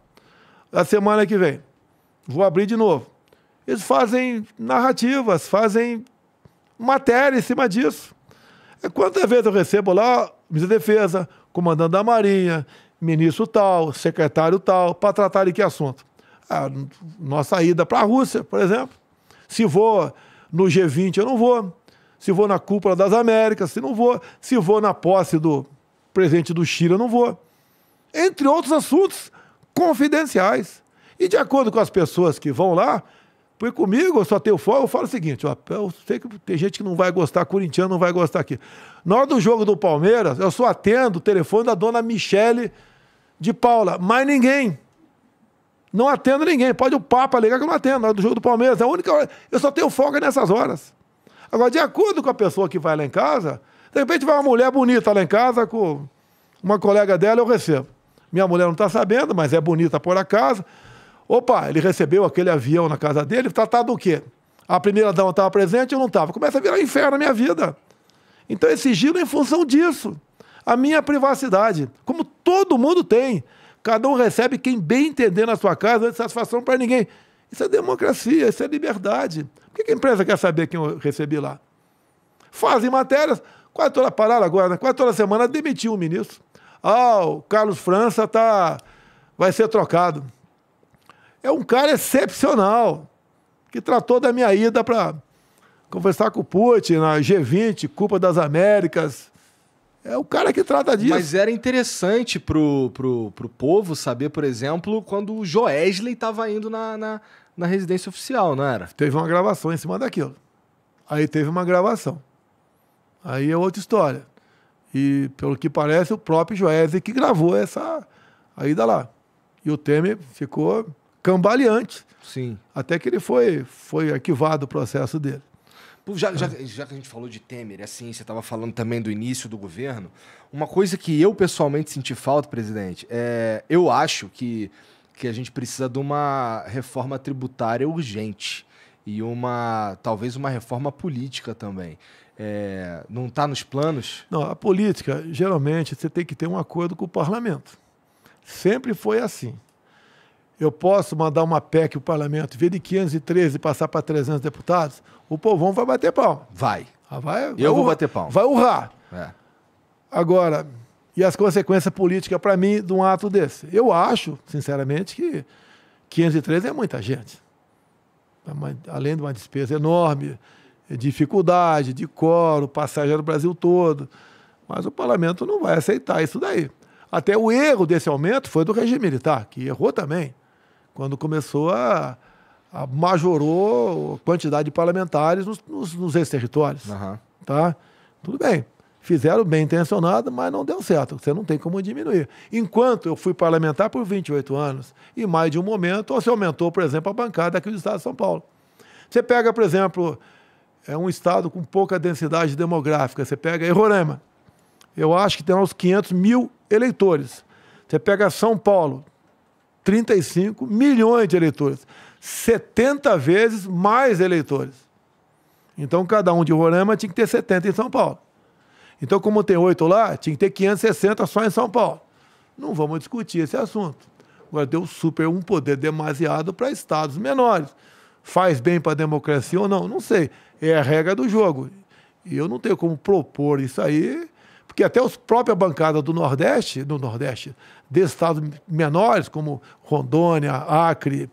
a semana que vem, vou abrir de novo. Eles fazem narrativas, fazem matéria em cima disso. É quantas vezes eu recebo lá, ministro da Defesa, comandante da Marinha, ministro tal, secretário tal, para tratar de que assunto? A ah, nossa ida para a Rússia, por exemplo. Se vou no G20, eu não vou. Se vou na cúpula das Américas, se não vou. Se vou na posse do presidente do Chile, eu não vou. Entre outros assuntos confidenciais. E de acordo com as pessoas que vão lá, porque comigo, eu só tenho foco, eu falo o seguinte, ó, eu sei que tem gente que não vai gostar, corintiano não vai gostar aqui. Na hora do jogo do Palmeiras, eu só atendo o telefone da dona Michele de Paula, mais ninguém. Não atendo ninguém. Pode o Papa ligar que eu não atendo na hora do jogo do Palmeiras. É a única hora. Eu só tenho folga nessas horas. Agora, de acordo com a pessoa que vai lá em casa, de repente vai uma mulher bonita lá em casa com uma colega dela, eu recebo. Minha mulher não está sabendo, mas é bonita por acaso. Opa, ele recebeu aquele avião na casa dele, tratado tá, tá o quê? A primeira dama estava presente, eu não estava. Começa a virar um inferno na minha vida. Então esse sigilo é em função disso. A minha privacidade, como todo mundo tem. Cada um recebe quem bem entender na sua casa, não é satisfação para ninguém. Isso é democracia, isso é liberdade. Por que a empresa quer saber quem eu recebi lá? Fazem matérias, quase toda parada agora, né? quase toda semana demitiu um ministro. Ah, o Carlos França tá, vai ser trocado é um cara excepcional, que tratou da minha ida para conversar com o Putin na G20, Culpa das Américas. É o cara que trata disso. Mas era interessante pro, pro, pro povo saber, por exemplo, quando o Joesley estava indo na, na, na residência oficial, não era? Teve uma gravação em cima daquilo. Aí teve uma gravação. Aí é outra história. E, pelo que parece, o próprio Joesley que gravou essa a ida lá. E o Temer ficou cambaleante. Sim. Até que ele foi, foi arquivado o processo dele. Já, já, já, que a gente falou de Temer, é assim, você estava falando também do início do governo, uma coisa que eu pessoalmente senti falta, presidente, é, eu acho que, que a gente precisa de uma reforma tributária urgente e uma talvez uma reforma política também. É, não está nos planos? Não, a política, geralmente, você tem que ter um acordo com o parlamento. Sempre foi assim eu posso mandar uma PEC o parlamento vir de 513 e passar para 300 deputados, o povão vai bater pau. Vai. vai, ah, vai eu vou bater pau. Vai urrar. É. Agora, e as consequências políticas para mim de um ato desse? Eu acho, sinceramente, que 513 é muita gente. É além de uma despesa enorme, é dificuldade, de coro, passageiro do Brasil todo. Mas o parlamento não vai aceitar isso daí. Até o erro desse aumento foi do regime militar, que errou também quando começou a, a majorou a quantidade de parlamentares nos, nos, nos ex-territórios. Uhum. Tá? Tudo bem. Fizeram bem intencionado, mas não deu certo. Você não tem como diminuir. Enquanto eu fui parlamentar por 28 anos, e mais de um momento, você aumentou, por exemplo, a bancada aqui do Estado de São Paulo. Você pega, por exemplo, é um estado com pouca densidade demográfica. Você pega Roraima. Eu acho que tem uns 500 mil eleitores. Você pega São Paulo, 35 milhões de eleitores. 70 vezes mais eleitores. Então, cada um de Roraima tinha que ter 70 em São Paulo. Então, como tem oito lá, tinha que ter 560 só em São Paulo. Não vamos discutir esse assunto. Agora, deu super um poder demasiado para estados menores. Faz bem para a democracia ou não? Não sei. É a regra do jogo. E eu não tenho como propor isso aí, porque até os próprios bancadas do Nordeste, do Nordeste, desses estados menores, como Rondônia, Acre,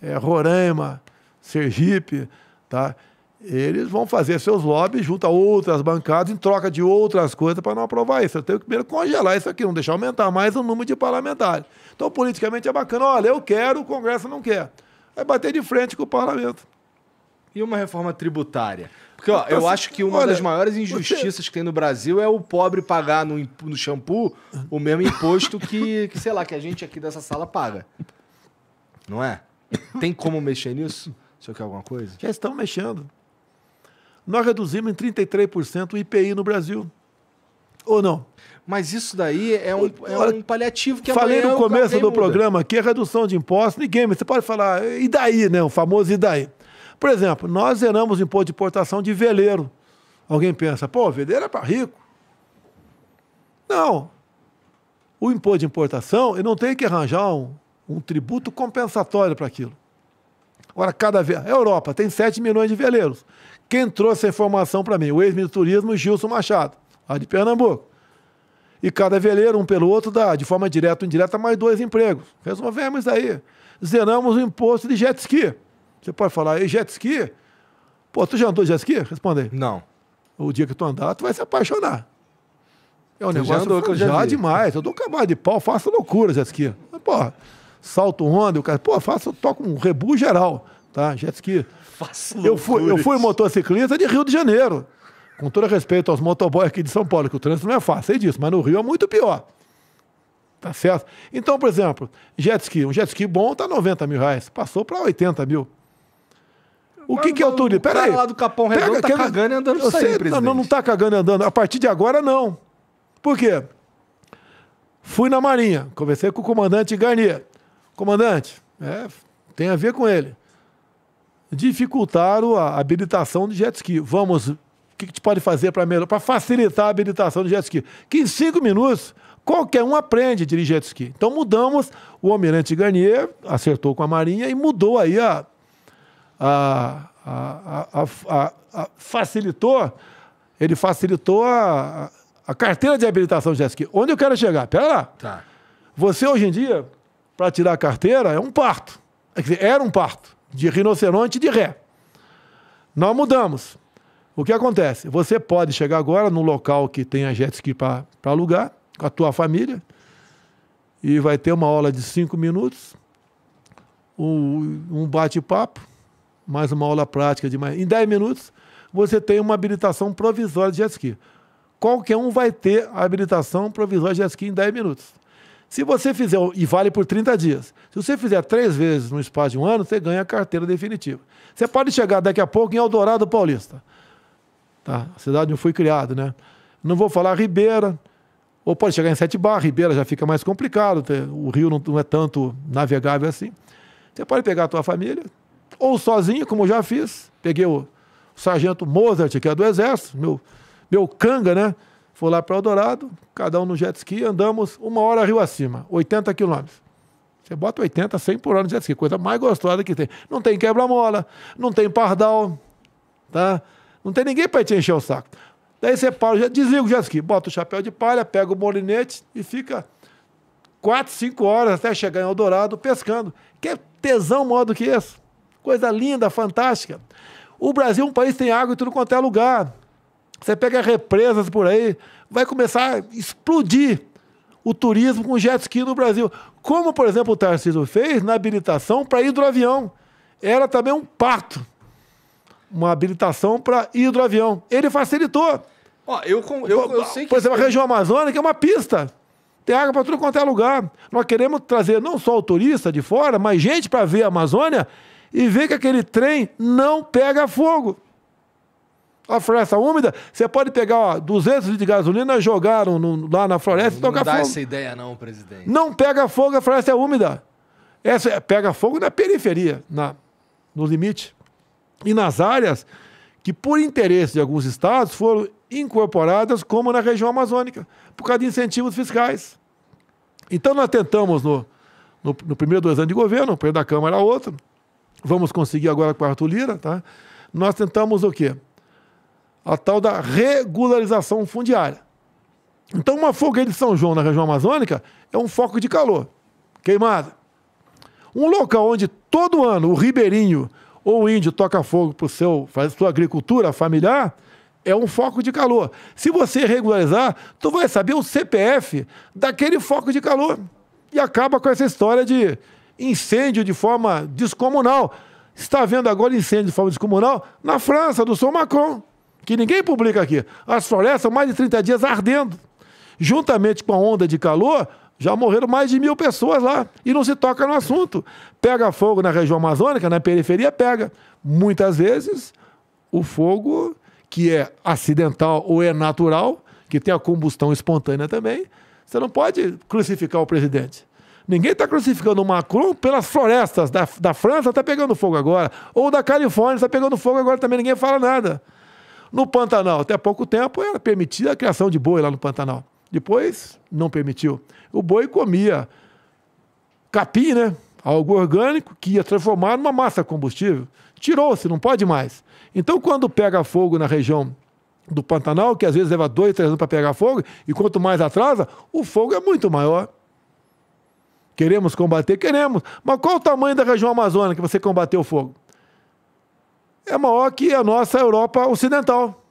é, Roraima, Sergipe, tá? eles vão fazer seus lobbies junto a outras bancadas em troca de outras coisas para não aprovar isso. Eu tenho que primeiro congelar isso aqui, não deixar aumentar mais o número de parlamentares. Então, politicamente é bacana. Olha, eu quero, o Congresso não quer. Vai bater de frente com o parlamento. E uma reforma tributária? Porque, ó, eu acho que uma Olha, das maiores injustiças você... que tem no Brasil é o pobre pagar no, no shampoo o mesmo imposto que, que, sei lá, que a gente aqui dessa sala paga. Não é? Tem como mexer nisso? Você quer alguma coisa? Já estão mexendo. Nós reduzimos em 33% o IPI no Brasil. Ou não? Mas isso daí é um, é um paliativo que Falei no começo do muda. programa que a é redução de impostos, ninguém, mas você pode falar, e daí, né? O famoso e daí. Por exemplo, nós zeramos o imposto de importação de veleiro. Alguém pensa, pô, veleiro é para rico. Não. O imposto de importação, ele não tem que arranjar um, um tributo compensatório para aquilo. Agora, cada vez. A Europa tem 7 milhões de veleiros. Quem trouxe a informação para mim? O ex-ministro do Turismo Gilson Machado, lá de Pernambuco. E cada veleiro, um pelo outro, dá, de forma direta ou indireta, mais dois empregos. Resolvemos aí. Zeramos o imposto de jet ski. Você pode falar, e jet ski? Pô, tu já andou jet ski? Responde aí. Não. O dia que tu andar, tu vai se apaixonar. É um tu negócio já, andou, que eu já, já demais. Eu dou um cavalo de pau, faço loucura jet ski. Pô, porra, salto onda, o cara, pô, faço, toco um rebu geral, tá? Jet ski. Faço eu fui, eu fui motociclista de Rio de Janeiro. Com todo respeito aos motoboys aqui de São Paulo, que o trânsito não é fácil, sei disso, mas no Rio é muito pior. Tá certo? Então, por exemplo, jet ski. Um jet ski bom tá 90 mil reais. Passou para 80 mil. O que, que é autoridade? Pera aí. lá do Capão Redondo tá cagando e andando você, sempre, tá- presidente. Não, não tá cagando e andando. A partir de agora, não. Por quê? Fui na Marinha, conversei com o comandante Garnier. Comandante, é, tem a ver com ele. Dificultaram a habilitação de jet ski. Vamos, o que, que te pode fazer para melhor, para facilitar a habilitação de jet ski? Que em cinco minutos qualquer um aprende a dirigir jet ski. Então mudamos, o almirante Garnier acertou com a Marinha e mudou aí a a, a, a, facilitou, ele facilitou a, carteira de habilitação de jet ski. Onde eu quero chegar? Pera lá. Tá. Você hoje em dia, para tirar a carteira, é um parto. era um parto de rinoceronte de ré. Nós mudamos. O que acontece? Você pode chegar agora no local que tem a jet ski para alugar, com a tua família, e vai ter uma aula de cinco minutos, um, um bate-papo, mais uma aula prática de mais. Em 10 minutos, você tem uma habilitação provisória de jet ski. Qualquer um vai ter a habilitação provisória de jet ski em 10 minutos. Se você fizer, e vale por 30 dias, se você fizer três vezes no espaço de um ano, você ganha a carteira definitiva. Você pode chegar daqui a pouco em Eldorado Paulista. Tá? A cidade onde fui criado, né? Não vou falar Ribeira, ou pode chegar em Sete Barras Ribeira já fica mais complicado, o rio não é tanto navegável assim. Você pode pegar a tua família, ou sozinho, como eu já fiz. Peguei o sargento Mozart, que é do Exército, meu, meu canga, né? Fui lá para Eldorado, cada um no jet ski, andamos uma hora rio acima, 80 quilômetros. Você bota 80, 100 por hora no jet ski, coisa mais gostosa que tem. Não tem quebra-mola, não tem pardal, tá? Não tem ninguém para te encher o saco. Daí você para, desliga o jet ski, bota o chapéu de palha, pega o molinete e fica 4, 5 horas até chegar em Eldorado pescando. Que tesão maior do que esse? Coisa linda, fantástica. O Brasil é um país que tem água em tudo quanto é lugar. Você pega represas por aí, vai começar a explodir o turismo com jet ski no Brasil. Como, por exemplo, o Tarcísio fez na habilitação para hidroavião. Era também um pato, Uma habilitação para hidroavião. Ele facilitou. Ó, eu, eu, eu sei que. Por exemplo, a região amazônica é uma pista. Tem água para tudo quanto é lugar. Nós queremos trazer não só o turista de fora, mas gente para ver a Amazônia e vê que aquele trem não pega fogo. A floresta úmida, você pode pegar ó, 200 litros de gasolina, jogar no, lá na floresta e tocar fogo. Não dá essa ideia não, presidente. Não pega fogo, a floresta é úmida. Essa, pega fogo na periferia, na, no limite. E nas áreas que, por interesse de alguns estados, foram incorporadas, como na região amazônica, por causa de incentivos fiscais. Então, nós tentamos, no, no, no primeiro dois anos de governo, o da Câmara era outro, vamos conseguir agora com o Arthur Lira, tá? nós tentamos o quê? A tal da regularização fundiária. Então, uma fogueira de São João na região amazônica é um foco de calor, queimada. Um local onde todo ano o ribeirinho ou o índio toca fogo para o seu, faz sua agricultura familiar, é um foco de calor. Se você regularizar, tu vai saber o CPF daquele foco de calor. E acaba com essa história de incêndio de forma descomunal. Está vendo agora incêndio de forma descomunal na França, do São Macron, que ninguém publica aqui. As florestas, mais de 30 dias ardendo. Juntamente com a onda de calor, já morreram mais de mil pessoas lá e não se toca no assunto. Pega fogo na região amazônica, na periferia, pega. Muitas vezes, o fogo, que é acidental ou é natural, que tem a combustão espontânea também, você não pode crucificar o presidente. Ninguém está crucificando o Macron pelas florestas da, da França, está pegando fogo agora. Ou da Califórnia, está pegando fogo agora também, ninguém fala nada. No Pantanal, até pouco tempo, era permitida a criação de boi lá no Pantanal. Depois, não permitiu. O boi comia capim, né? Algo orgânico que ia transformar numa massa combustível. Tirou-se, não pode mais. Então, quando pega fogo na região do Pantanal, que às vezes leva dois, três anos para pegar fogo, e quanto mais atrasa, o fogo é muito maior. Queremos combater? Queremos. Mas qual o tamanho da região amazônica que você combateu o fogo? É maior que a nossa Europa Ocidental.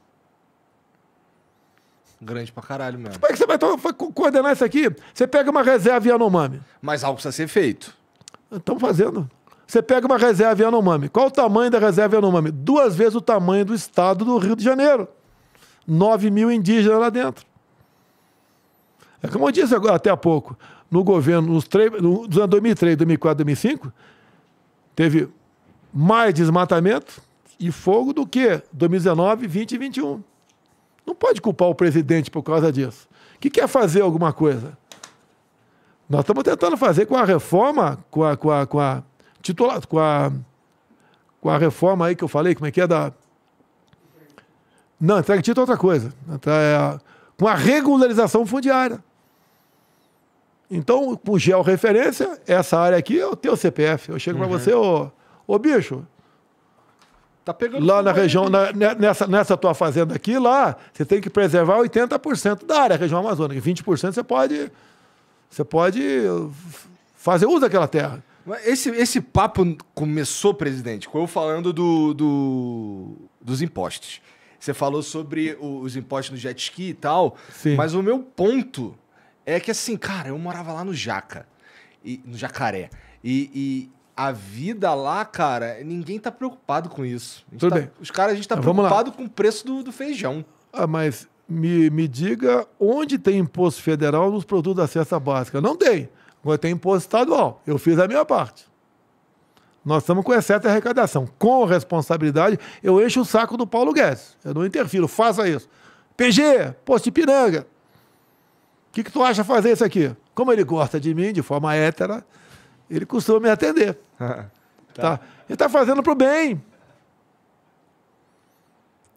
Grande pra caralho mesmo. Como é que você vai coordenar isso aqui? Você pega uma reserva Yanomami. Mas algo precisa ser feito. Estão fazendo. Você pega uma reserva Yanomami. Qual o tamanho da reserva Yanomami? Duas vezes o tamanho do estado do Rio de Janeiro. 9 mil indígenas lá dentro. É como eu disse até há pouco no governo, nos, no dos anos 2003, 2004, 2005, teve mais desmatamento e fogo do que 2019, 20 e 21. Não pode culpar o presidente por causa disso. Que quer fazer alguma coisa? Nós estamos tentando fazer com a reforma, com a, com a, com a titular, com a, com a reforma aí que eu falei, como é que é da. Não, entrega título é outra coisa. É com a regularização fundiária. Então, por georreferência, essa área aqui é o teu CPF. Eu chego uhum. para você, ô, ô bicho, Tá lá na região, né? na, né, nessa, nessa tua fazenda aqui, lá, você tem que preservar 80% da área, região amazônica. 20% você pode. Você pode fazer uso daquela terra. Esse, esse papo começou, presidente, com eu falando do, do, dos impostos. Você falou sobre os impostos no jet ski e tal, Sim. mas o meu ponto é que assim, cara, eu morava lá no Jaca, e, no Jacaré. E, e a vida lá, cara, ninguém tá preocupado com isso. Tudo tá, bem. Os caras, a gente tá ah, preocupado com o preço do, do feijão. Ah, mas me, me diga onde tem imposto federal nos produtos da cesta básica. Não tem. Agora tem imposto estadual. Eu fiz a minha parte. Nós estamos com excesso de arrecadação. Com responsabilidade, eu encho o saco do Paulo Guedes. Eu não interfiro, faça isso. PG, posto de Piranga, que, que tu acha fazer isso aqui? Como ele gosta de mim, de forma hétera, ele costuma me atender. tá. tá. Ele está fazendo para o bem.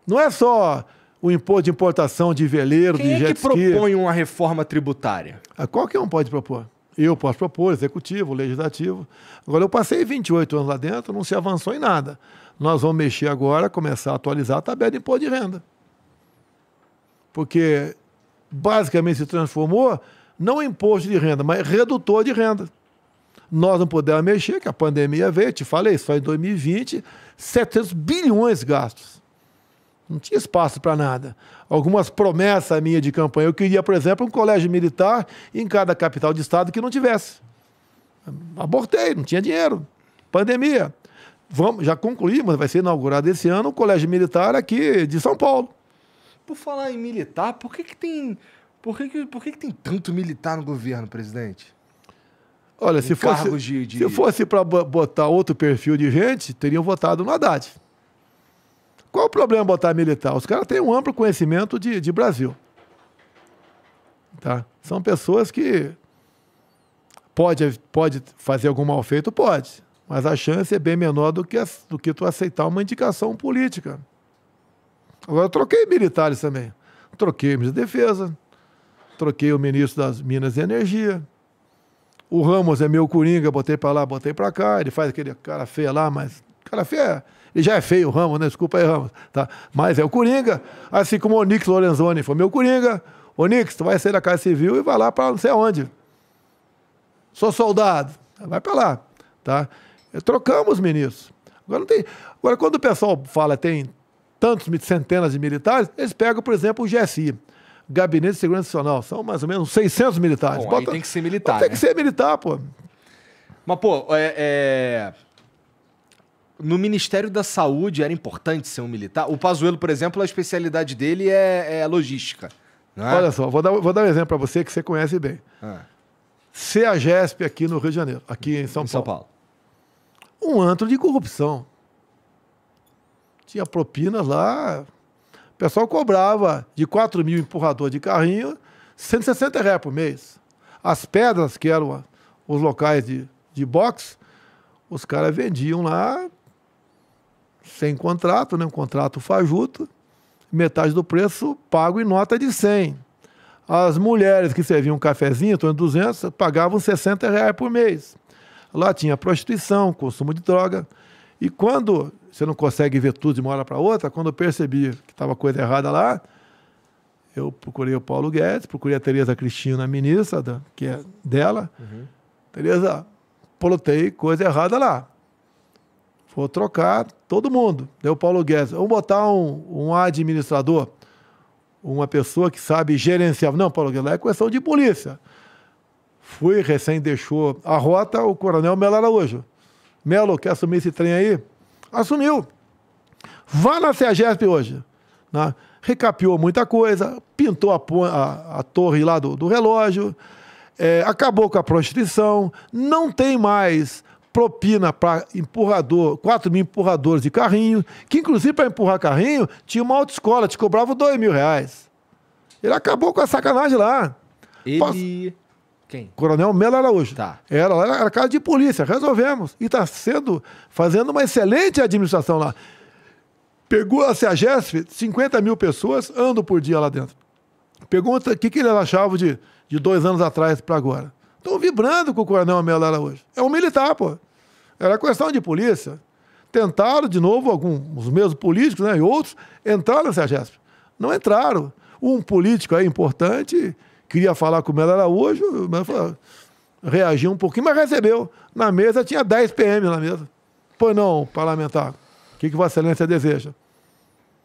Não é só o imposto de importação de veleiro, Quem de é jet ski. Quem é que propõe uma reforma tributária? Ah, qualquer um pode propor. Eu posso propor, executivo, legislativo. Agora, eu passei 28 anos lá dentro, não se avançou em nada. Nós vamos mexer agora, começar a atualizar a tabela de imposto de renda. Porque basicamente se transformou não em imposto de renda, mas redutor de renda. Nós não pudemos mexer, que a pandemia veio, te falei, só em 2020, 700 bilhões gastos. Não tinha espaço para nada. Algumas promessas minha de campanha. Eu queria, por exemplo, um colégio militar em cada capital de estado que não tivesse. Abortei, não tinha dinheiro. Pandemia. Vamos, já concluímos, vai ser inaugurado esse ano o colégio militar aqui de São Paulo por falar em militar, por que, que tem. Por que, que, por que, que tem tanto militar no governo, presidente? Olha, se fosse, de, de... se fosse para botar outro perfil de gente, teriam votado no Haddad. Qual o problema botar militar? Os caras têm um amplo conhecimento de, de Brasil. Tá? São pessoas que pode, pode fazer algum mal feito? Pode. Mas a chance é bem menor do que, do que tu aceitar uma indicação política. Agora, troquei militares também. Troquei o ministro da Defesa, troquei o ministro das Minas e Energia. O Ramos é meu coringa, botei para lá, botei para cá. Ele faz aquele cara feio lá, mas. Cara feio, é, ele já é feio, o Ramos, né? Desculpa aí, Ramos. Tá? Mas é o coringa. Assim como o Onix Lorenzoni foi meu coringa. Onix, tu vai sair da Casa Civil e vai lá para não sei onde. Sou soldado. Vai para lá. Tá? Trocamos ministros. Agora, não tem... Agora, quando o pessoal fala tem tantos centenas de militares, eles pegam, por exemplo, o GSI. Gabinete de Segurança Nacional. São mais ou menos 600 militares. Bom, Bota... tem que ser militar. Tem né? que ser militar, pô. Mas, pô, é, é, no Ministério da Saúde era importante ser um militar. O Pazuello, por exemplo, a especialidade dele é, é logística. É? Olha só, vou dar, vou dar um exemplo para você que você conhece bem. Ah. CEAGESP aqui no Rio de Janeiro, aqui em São em Paulo. São Paulo. Um antro de corrupção tinha propinas lá. O pessoal cobrava de 4 mil empurrador de carrinho, 160 reais por mês. As pedras, que eram os locais de, de boxe, os caras vendiam lá sem contrato, né? um contrato fajuto, metade do preço pago em nota de 100. As mulheres que serviam um cafezinho, em torno de 200, pagavam 60 reais por mês. Lá tinha prostituição, consumo de droga. E quando você não consegue ver tudo de uma hora para outra. Quando eu percebi que estava coisa errada lá, eu procurei o Paulo Guedes, procurei a Tereza Cristina, a ministra, da, que é dela. Uhum. Tereza, plotei coisa errada lá. Vou trocar todo mundo. Deu Paulo Guedes. Vamos botar um, um administrador, uma pessoa que sabe gerenciar. Não, Paulo Guedes, lá é questão de polícia. Fui, recém deixou a rota, o coronel Melo Araújo. Melo, quer assumir esse trem aí? assumiu. Vá na CEAGESP hoje. Né? Recapiou muita coisa, pintou a, a, a torre lá do, do relógio, é, acabou com a prostituição, não tem mais propina para empurrador, 4 mil empurradores de carrinho, que inclusive para empurrar carrinho tinha uma autoescola, te cobrava 2 mil reais. Ele acabou com a sacanagem lá. Ele Posso... Quem? Coronel Melo Araújo. Tá. Era lá, era casa de polícia, resolvemos. E está sendo, fazendo uma excelente administração lá. Pegou a CEAGESP, 50 mil pessoas andam por dia lá dentro. Pergunta o que, que ele achava de, de dois anos atrás para agora. Estão vibrando com o coronel Melo Araújo. É um militar, pô. Era questão de polícia. Tentaram, de novo, alguns, mesmos políticos né, e outros, entraram na CEAGESP. Não entraram. Um político aí importante queria falar com ela hoje Araújo, reagiu um pouquinho, mas recebeu. Na mesa tinha 10 PM na mesa. Pois não, parlamentar, o que, que Vossa Excelência deseja?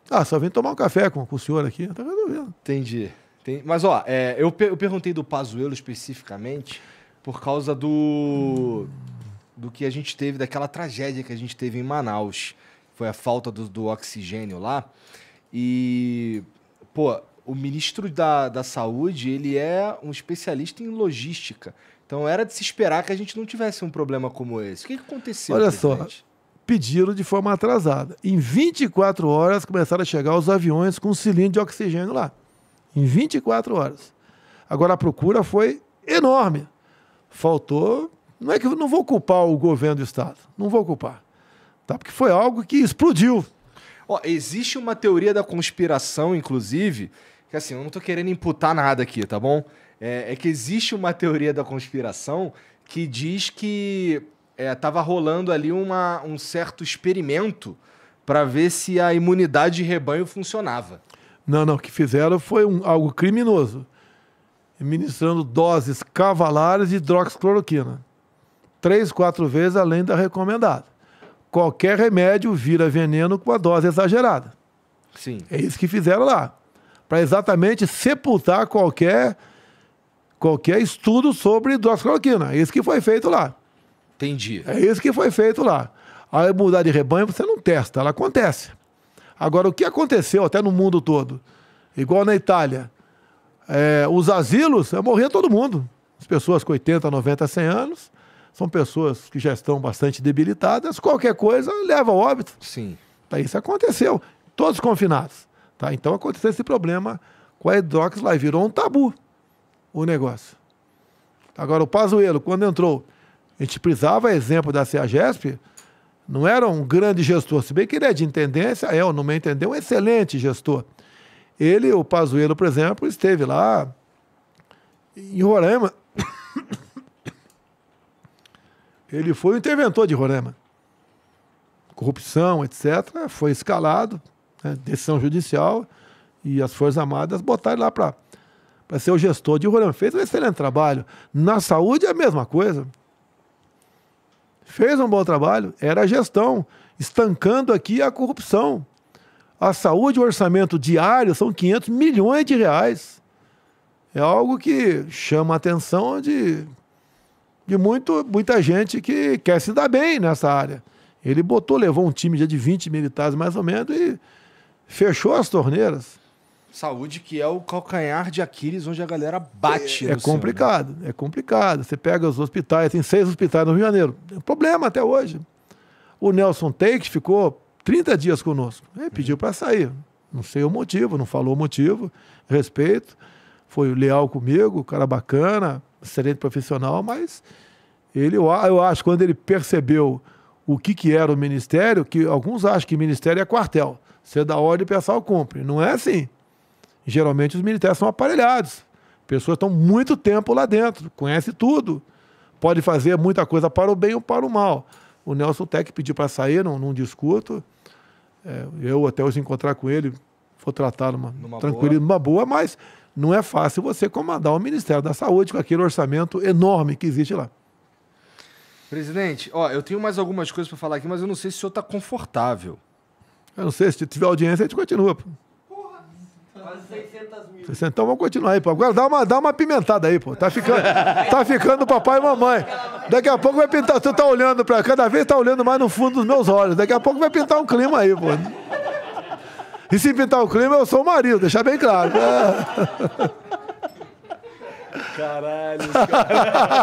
Ah, só vim tomar um café com, com o senhor aqui, tá resolvendo. Entendi. Tem, mas, ó, é, eu, eu perguntei do Pazuelo especificamente por causa do... do que a gente teve, daquela tragédia que a gente teve em Manaus. Foi a falta do, do oxigênio lá. E, pô, o ministro da, da Saúde ele é um especialista em logística. Então era de se esperar que a gente não tivesse um problema como esse. O que, que aconteceu? Olha só, pediram de forma atrasada. Em 24 horas começaram a chegar os aviões com um cilindro de oxigênio lá. Em 24 horas. Agora a procura foi enorme. Faltou. Não é que não vou culpar o governo do estado. Não vou culpar. Tá? Porque foi algo que explodiu. Ó, existe uma teoria da conspiração, inclusive, que assim, eu não tô querendo imputar nada aqui, tá bom? É, é que existe uma teoria da conspiração que diz que é, tava rolando ali uma, um certo experimento para ver se a imunidade de rebanho funcionava. Não, não, o que fizeram foi um, algo criminoso. Ministrando doses cavalares de hidroxicloroquina. Três, quatro vezes além da recomendada. Qualquer remédio vira veneno com a dose exagerada. Sim. É isso que fizeram lá para exatamente sepultar qualquer, qualquer estudo sobre hidroxicloroquina. É isso que foi feito lá. Entendi. É isso que foi feito lá. A imunidade de rebanho você não testa, ela acontece. Agora, o que aconteceu até no mundo todo? Igual na Itália, é, os asilos, morria todo mundo. As pessoas com 80, 90, 100 anos, são pessoas que já estão bastante debilitadas, qualquer coisa leva a óbito. Sim. Isso aconteceu. Todos confinados. Tá? Então aconteceu esse problema com a Edrox lá e virou um tabu o negócio. Agora, o Pazuello, quando entrou, a gente precisava, exemplo da CEAGESP, não era um grande gestor, se bem que ele é de intendência, é, no meu entender, um excelente gestor. Ele, o Pazuello, por exemplo, esteve lá em Roraima. Ele foi o interventor de Roraima. Corrupção, etc. Foi escalado, né, decisão judicial, e as Forças Armadas botaram lá para ser o gestor de Roraima. Fez um excelente trabalho. Na saúde é a mesma coisa. Fez um bom trabalho, era a gestão, estancando aqui a corrupção. A saúde, o orçamento diário são 500 milhões de reais. É algo que chama a atenção de, de muito, muita gente que quer se dar bem nessa área. Ele botou, levou um time de 20 militares mais ou menos e Fechou as torneiras. Saúde, que é o calcanhar de Aquiles, onde a galera bate. É, é né? complicado, né? é complicado. Você pega os hospitais, tem seis hospitais no Rio de Janeiro. É um problema até hoje. O Nelson Take ficou 30 dias conosco. Ele pediu para sair. Não sei o motivo, não falou o motivo, respeito. Foi leal comigo, cara bacana, excelente profissional, mas ele, eu acho, quando ele percebeu o que, que era o ministério, que alguns acham que ministério é quartel. Você dá ordem e o pessoal cumpre. Não é assim. Geralmente os militares são aparelhados. Pessoas estão muito tempo lá dentro, conhece tudo. Pode fazer muita coisa para o bem ou para o mal. O Nelson Tech pediu para sair, não, não discuto. É, eu até hoje encontrar com ele, vou tratar numa, numa tranquilo, numa boa, mas não é fácil você comandar o Ministério da Saúde com aquele orçamento enorme que existe lá. Presidente, ó, eu tenho mais algumas coisas para falar aqui, mas eu não sei se o senhor está confortável. Eu não sei, se tiver audiência, a gente continua. Pô. Quase 600 mil. Então vamos continuar aí, pô. Agora dá uma, dá uma pimentada aí, pô. Tá ficando, tá ficando papai e mamãe. Daqui a pouco vai pintar. Tu tá olhando pra. Cada vez tá olhando mais no fundo dos meus olhos. Daqui a pouco vai pintar um clima aí, pô. E se pintar o um clima, eu sou o marido, deixar bem claro. É. Caralho, caralho.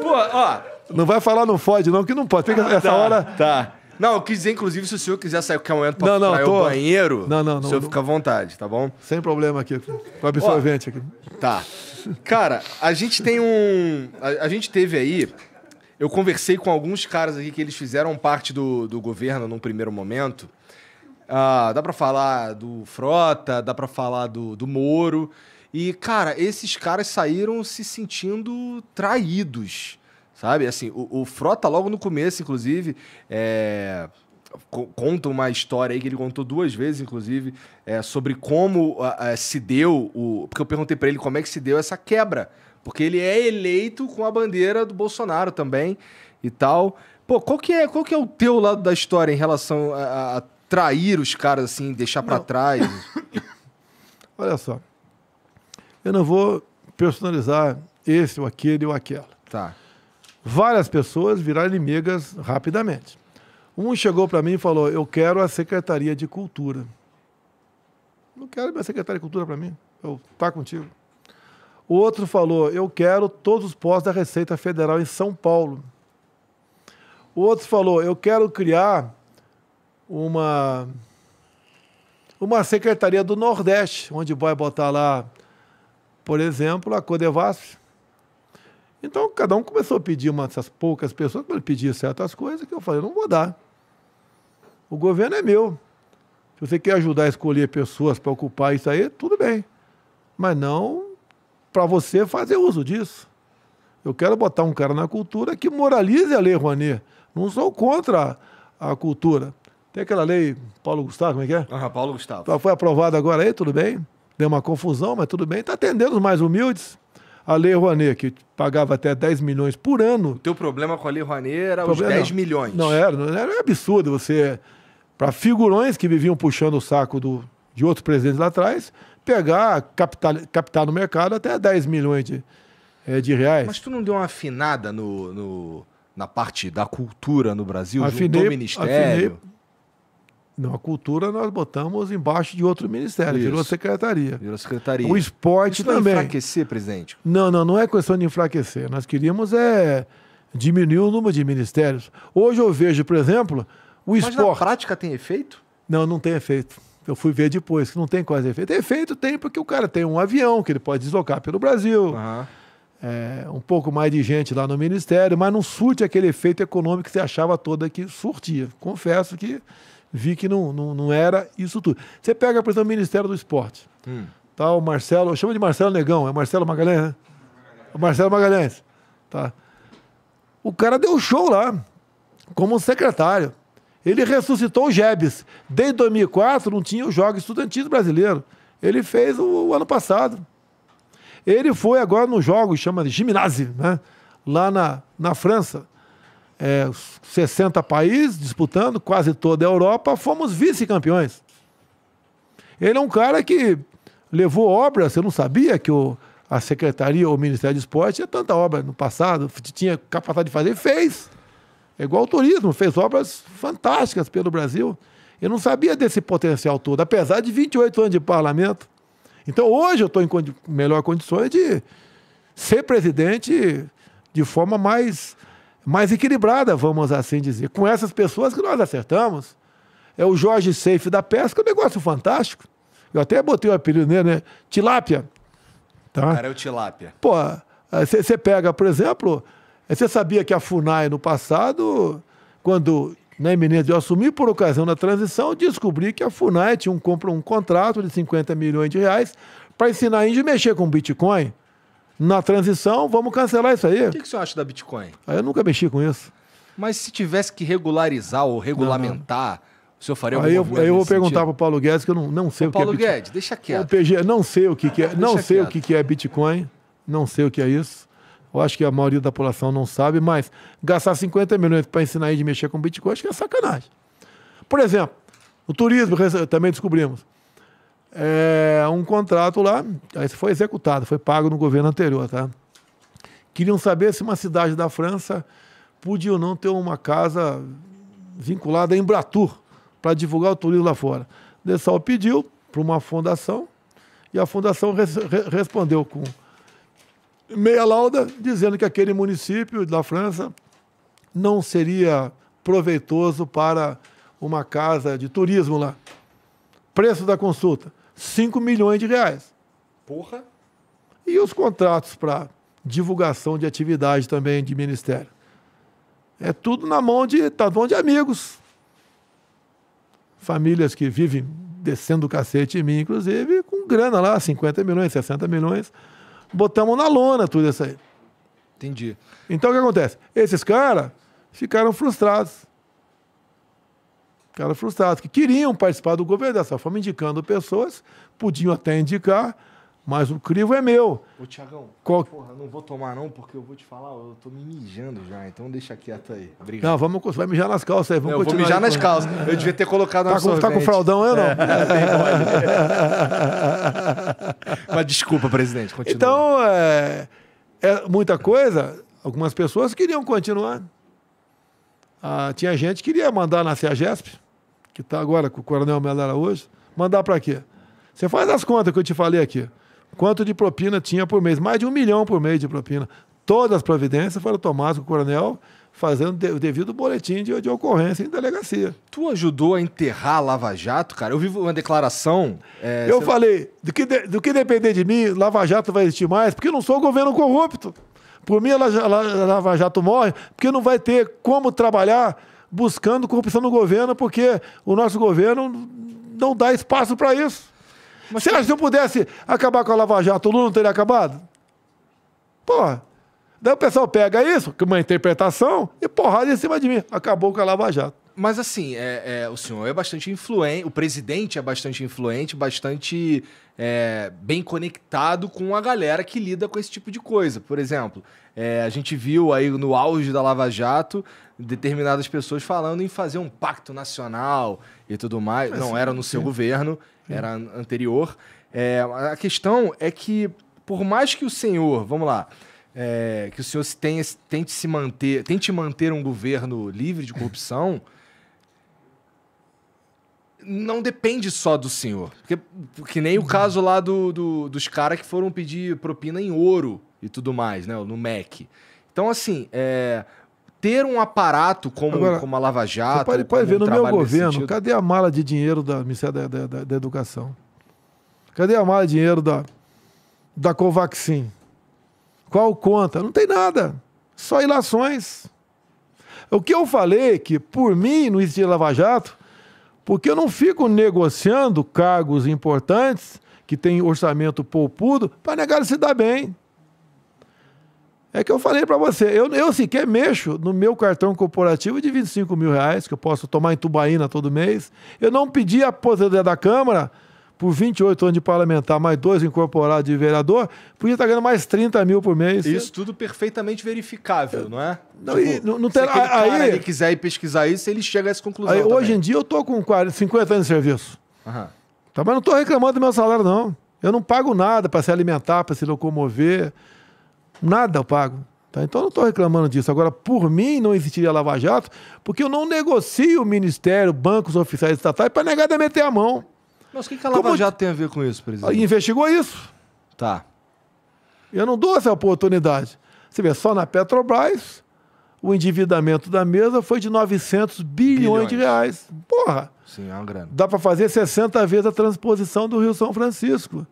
Pô, ó. Não vai falar no Ford não, que não pode. Fica essa tá, hora. Tá. Não, eu quis dizer, inclusive, se o senhor quiser sair qualquer momento pra, não, não, pra banheiro, não, não, não, o senhor não. fica à vontade, tá bom? Sem problema aqui. Com absorvente Ó, aqui. Tá. Cara, a gente tem um. A, a, gente teve aí. Eu conversei com alguns caras aqui que eles fizeram parte do, do governo num primeiro momento. Ah, dá para falar do Frota, dá para falar do, do Moro. E, cara, esses caras saíram se sentindo traídos Sabe? Assim, o, o Frota, logo no começo, inclusive, é, conta uma história aí que ele contou duas vezes, inclusive, é, sobre como a, a, se deu o. Porque eu perguntei para ele como é que se deu essa quebra. Porque ele é eleito com a bandeira do Bolsonaro também e tal. Pô, qual que é, qual que é o teu lado da história em relação a, a trair os caras, assim, deixar para trás? Olha só. Eu não vou personalizar esse ou aquele ou aquela. Tá várias pessoas viraram inimigas rapidamente. Um chegou para mim e falou: Eu quero a Secretaria de Cultura. Não quero minha Secretaria de Cultura para mim. Eu tá contigo. O outro falou: Eu quero todos os postos da Receita Federal em São Paulo. O outro falou: Eu quero criar uma uma secretaria do Nordeste, onde vai botar lá, por exemplo, a Codevasf, então, cada um começou a pedir uma dessas poucas pessoas, para pedir certas coisas, que eu falei, não vou dar. O governo é meu. Se você quer ajudar a escolher pessoas para ocupar isso aí, tudo bem. Mas não para você fazer uso disso. Eu quero botar um cara na cultura que moralize a lei Rouanet. Não sou contra a cultura. Tem aquela lei Paulo Gustavo, como é que é? Ah, Paulo Gustavo. Tá, foi aprovada agora aí, tudo bem. Deu uma confusão, mas tudo bem. Está atendendo os mais humildes a Lei Rouanet, que pagava até 10 milhões por ano. O teu problema com a Lei Rouanet era problema, os 10 não, milhões. Não era, não era absurdo você, para figurões que viviam puxando o saco do, de outros presidentes lá atrás, pegar, captar, captar no mercado até 10 milhões de, é, de reais. Mas tu não deu uma afinada no, no na parte da cultura no Brasil, afinei, juntou o ministério? Afinei não, a cultura nós botamos embaixo de outro ministério, Isso. virou secretaria. Virou secretaria. O esporte Isso é também. Não enfraquecer, presidente? Não, não, não é questão de enfraquecer. Nós queríamos é diminuir o número de ministérios. Hoje eu vejo, por exemplo, o Mas esporte. Mas na prática tem efeito? Não, não tem efeito. Eu fui ver depois que não tem quase efeito. Efeito tem porque o cara tem um avião que ele pode deslocar pelo Brasil. Uhum. É, um pouco mais de gente lá no ministério, mas não surte aquele efeito econômico que você achava toda que surtia. Confesso que vi que não, não, não era isso tudo. Você pega, por exemplo, o Ministério do Esporte. Hum. Tá, o Marcelo, eu chamo de Marcelo Negão, é Marcelo Magalhães, né? O Marcelo Magalhães. Tá? O cara deu show lá, como secretário. Ele ressuscitou o Jebes. Desde 2004 não tinha o jogo estudantil brasileiro, Ele fez o, o, ano passado. Ele foi agora no jogo, chama de Gimnase, né? lá na, na França é, 60 países disputando, quase toda a Europa, fomos vice-campeões. Ele é um cara que levou obras, você não sabia que o, a Secretaria ou o Ministério do Esporte tinha tanta obra no passado, tinha capacidade de fazer, fez. É igual o turismo, fez obras fantásticas pelo Brasil. Eu não sabia desse potencial todo, apesar de 28 anos de parlamento. Então hoje eu estou em condi melhor condições de ser presidente de forma mais mais equilibrada, vamos assim dizer. Com essas pessoas que nós acertamos. É o Jorge Seife da Pesca, um negócio fantástico. Eu até botei o apelido nele, né? Tilápia. Tá? O cara é o Tilápia. Pô, você pega, por exemplo, você sabia que a FUNAI no passado, quando na né, eminência eu assumi por ocasião da transição, descobri que a FUNAI tinha um, compra um contrato de 50 milhões de reais para ensinar índio a mexer com Bitcoin na transição, vamos cancelar isso aí. O que, que você acha da Bitcoin? Ah, eu nunca mexi com isso. Mas se tivesse que regularizar ou regulamentar, não, não. o senhor faria alguma aí eu, Aí eu vou perguntar para o Paulo Guedes, que eu não, não sei Ô, o que é Paulo é Bitcoin. Paulo Guedes, deixa quieto. PG, não sei o que, que é, não sei quieto. o que, que é Bitcoin, não sei o que é isso. Eu acho que a maioria da população não sabe, mas gastar 50 milhões para ensinar aí de mexer com Bitcoin, acho que é sacanagem. Por exemplo, o turismo, também descobrimos é, um contrato lá, esse foi executado, foi pago no governo anterior, tá? Queriam saber se uma cidade da França podia ou não ter uma casa vinculada em Bratur para divulgar o turismo lá fora. Dessal pediu para uma fundação e a fundação res, re, respondeu com meia lauda dizendo que aquele município da França não seria proveitoso para uma casa de turismo lá. Preço da consulta: 5 milhões de reais. Porra! E os contratos para divulgação de atividade também de ministério? É tudo na mão de, tá mão de amigos. Famílias que vivem descendo o cacete em mim, inclusive, com grana lá, 50 milhões, 60 milhões. Botamos na lona tudo isso aí. Entendi. Então o que acontece? Esses caras ficaram frustrados ficaram frustrados, que queriam participar do governo dessa forma, indicando pessoas, podiam até indicar, mas o crivo é meu. Ô, Tiagão, Qual... porra, não vou tomar não, porque eu vou te falar, eu tô me mijando já, então deixa quieto aí. Obrigado. Não, vamos, vai mijar nas calças aí. Vamos não, eu vou mijar nas calças. Eu devia ter colocado tá na com, Tá com fraldão, eu não? É, não Mas desculpa, presidente, continua. Então, é, é, muita coisa, algumas pessoas queriam continuar. Ah, tinha gente que queria mandar na CEAGESP que está agora com o Coronel Melara hoje? mandar para quê? Você faz as contas que eu te falei aqui. Quanto de propina tinha por mês? Mais de um milhão por mês de propina. Todas as providências foram tomadas com o coronel, fazendo o devido boletim de, de ocorrência em delegacia. Tu ajudou a enterrar a Lava Jato, cara? Eu vi uma declaração. É, eu seu... falei: do que, de, do que depender de mim, Lava Jato vai existir mais, porque eu não sou governo corrupto. Por mim, a Lava Jato morre, porque não vai ter como trabalhar buscando corrupção no governo, porque o nosso governo não dá espaço para isso. Mas Você acha que se eu pudesse acabar com a Lava Jato, o Lula não teria acabado? Porra. Daí o pessoal pega isso, que é uma interpretação, e porrada em cima de mim. Acabou com a Lava Jato. Mas assim, é, é, o senhor é bastante influente, o presidente é bastante influente, bastante é, bem conectado com a galera que lida com esse tipo de coisa. Por exemplo, é, a gente viu aí no auge da Lava Jato determinadas pessoas falando em fazer um pacto nacional e tudo mais. Mas, é, não era no seu sim. governo, é. era anterior. É, a questão é que, por mais que o senhor, vamos lá, é, que o senhor se tenha, tente se manter, tente manter um governo livre de corrupção, não depende só do senhor. Porque, que nem o uhum. caso lá do, do dos caras que foram pedir propina em ouro e tudo mais, né? No MEC. Então, assim, é, ter um aparato como, Agora, como a Lava Jato. Você pode, pode ver, um no meu governo, cadê a mala de dinheiro da Ministério da, da, da, Educação? Cadê a mala de dinheiro da, da Covaxin? Qual conta? Não tem nada. Só ilações. O que eu falei é que, por mim, não existia Lava Jato, porque eu não fico negociando cargos importantes que tem orçamento poupudo para negar se dar bem. É que eu falei para você, eu, eu sequer mexo no meu cartão corporativo de 25 mil reais, que eu posso tomar em Tubaína todo mês. Eu não pedi a aposentadoria da Câmara por 28 anos de parlamentar, mais dois incorporados de vereador, podia estar ganhando mais 30 mil por mês. Isso tudo perfeitamente verificável, não é? Não, tipo, não, não tem, se aí, ele quiser ir pesquisar isso, ele chega a essa conclusão. Aí, hoje em dia eu estou com 40, 50 anos de serviço. Uhum. Tá, mas não estou reclamando do meu salário, não. Eu não pago nada para se alimentar, para se locomover. Nada eu pago. Tá? Então eu não estou reclamando disso. Agora, por mim, não existiria Lava Jato, porque eu não negocio o Ministério, bancos oficiais estatais para negar de meter a mão. Mas o que, que a Lava Como... Jato tem a ver com isso, presidente? Ah, investigou isso. Tá. Eu não dou essa oportunidade. Você vê, só na Petrobras, o endividamento da mesa foi de 900 bilhões, bilhões. de reais. Porra! Sim, é uma grana. Dá para fazer 60 vezes a transposição do Rio São Francisco.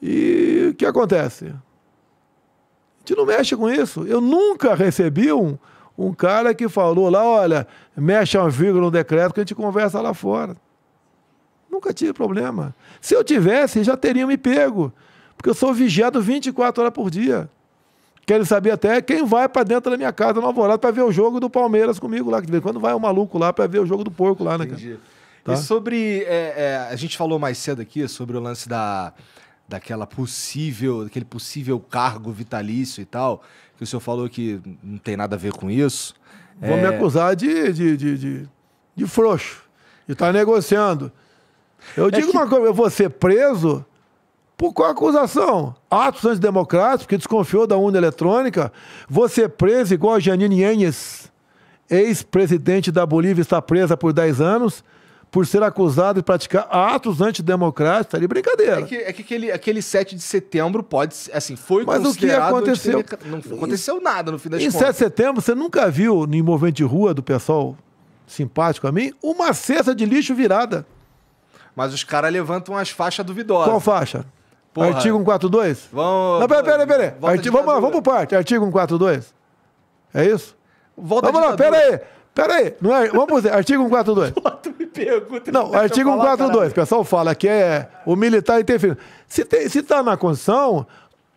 E o que acontece? gente não mexe com isso. Eu nunca recebi um, um cara que falou lá, olha, mexe uma vírgula no decreto que a gente conversa lá fora. Nunca tive problema. Se eu tivesse, já teriam me pego. Porque eu sou vigiado 24 horas por dia. quero saber até quem vai para dentro da minha casa no Alvorada para ver o jogo do Palmeiras comigo lá. Quando vai o um maluco lá para ver o jogo do porco lá, né, Entendi. Tá? E sobre. É, é, a gente falou mais cedo aqui sobre o lance da, daquela possível, daquele possível cargo vitalício e tal, que o senhor falou que não tem nada a ver com isso. Vão é... me acusar de, de, de, de, de frouxo, de estar tá negociando. Eu é digo que... uma coisa, eu vou ser preso por qual acusação? Atos antidemocráticos, que desconfiou da urna eletrônica, Você preso igual a Janine Enes, ex-presidente da Bolívia, está presa por 10 anos, por ser acusado de praticar atos antidemocráticos, tá de brincadeira. É que, é que aquele, aquele 7 de setembro pode, assim, foi Mas considerado... Mas o que aconteceu? Não aconteceu nada no fim das em contas. Em 7 de setembro, você nunca viu no movimento de rua do pessoal simpático a mim, uma cesta de lixo virada. Mas os caras levantam as faixas duvidosas. Qual faixa? Porra. Artigo 142? Vamos... Não, peraí, peraí, peraí. Arti... Vamos, vamos por parte. Artigo 142? É isso? Volta vamos lá, peraí. Pera aí, não é, vamos por artigo 142. Foto me pergunta. Não, artigo 142, o pessoal fala que é o militar interferindo. Se, está na Constituição,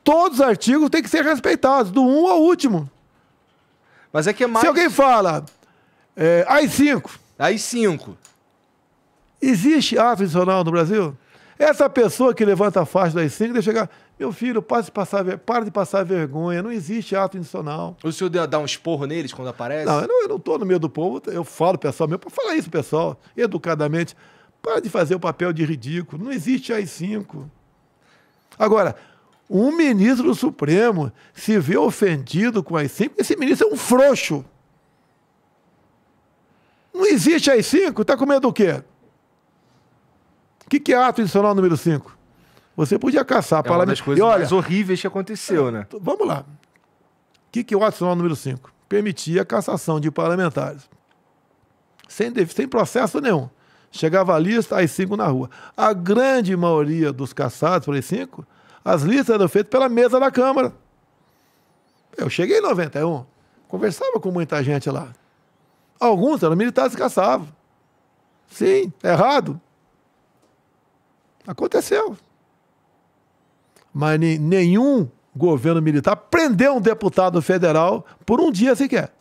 todos os artigos têm que ser respeitados, do 1 ao último. Mas é que é mais... Se alguém fala, é, AI-5... AI-5. Existe arte adicional no Brasil? Essa pessoa que levanta a faixa do AI-5 deve chegar... Meu filho, para de passar, para de passar vergonha, não existe ato institucional. O senhor dá um esporro neles quando aparece? Não, eu não estou no meio do povo, eu falo pessoal meu, para falar isso, pessoal, educadamente. Para de fazer o papel de ridículo, não existe AI-5. Agora, um ministro do Supremo se vê ofendido com AI-5, esse ministro é um frouxo. Não existe AI-5, está com medo do quê? O que, que é ato adicional número 5? Você podia caçar. É uma das coisas e, olha, mais horríveis que aconteceu, né? Vamos lá. O que, que é o adicional número 5? Permitia a cassação de parlamentares. Sem, sem processo nenhum. Chegava a lista, as cinco na rua. A grande maioria dos caçados, aí cinco, as listas eram feitas pela mesa da Câmara. Eu cheguei em 91, conversava com muita gente lá. Alguns eram militares que caçavam. Sim, errado. Aconteceu mas nenhum governo militar prendeu um deputado federal por um dia sequer.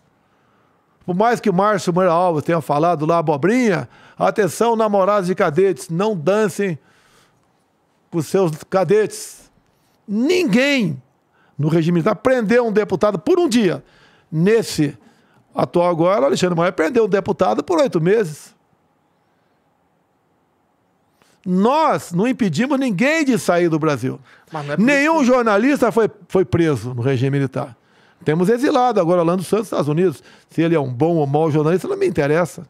Por mais que Márcio Moura Alves tenha falado lá, abobrinha, atenção, namorados de cadetes, não dancem com seus cadetes. Ninguém no regime militar prendeu um deputado por um dia. Nesse atual agora, Alexandre Moraes prendeu um deputado por oito meses. Nós não impedimos ninguém de sair do Brasil. É Nenhum jornalista foi, foi preso no regime militar. Temos exilado agora lá Santos Estados Unidos. Se ele é um bom ou mau jornalista, não me interessa.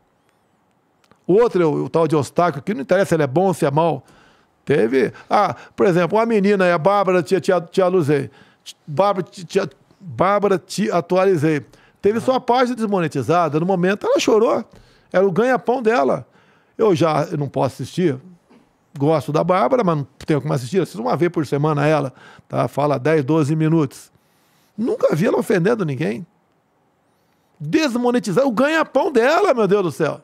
O outro, é o tal de Ostaco, que não interessa se ele é bom ou se é mau. Teve. Ah, por exemplo, uma menina, é a Bárbara, te, te, te alusei. Bárbara, te, te, Bárbara, te atualizei. Teve ah. sua página desmonetizada. No momento, ela chorou. Era o ganha-pão dela. Eu já eu não posso assistir, gosto da Bárbara, mas não tenho como assistir. Vocês uma vez por semana ela, tá? Fala 10, 12 minutos. Nunca vi ela ofendendo ninguém. Desmonetizar o ganha-pão dela, meu Deus do céu.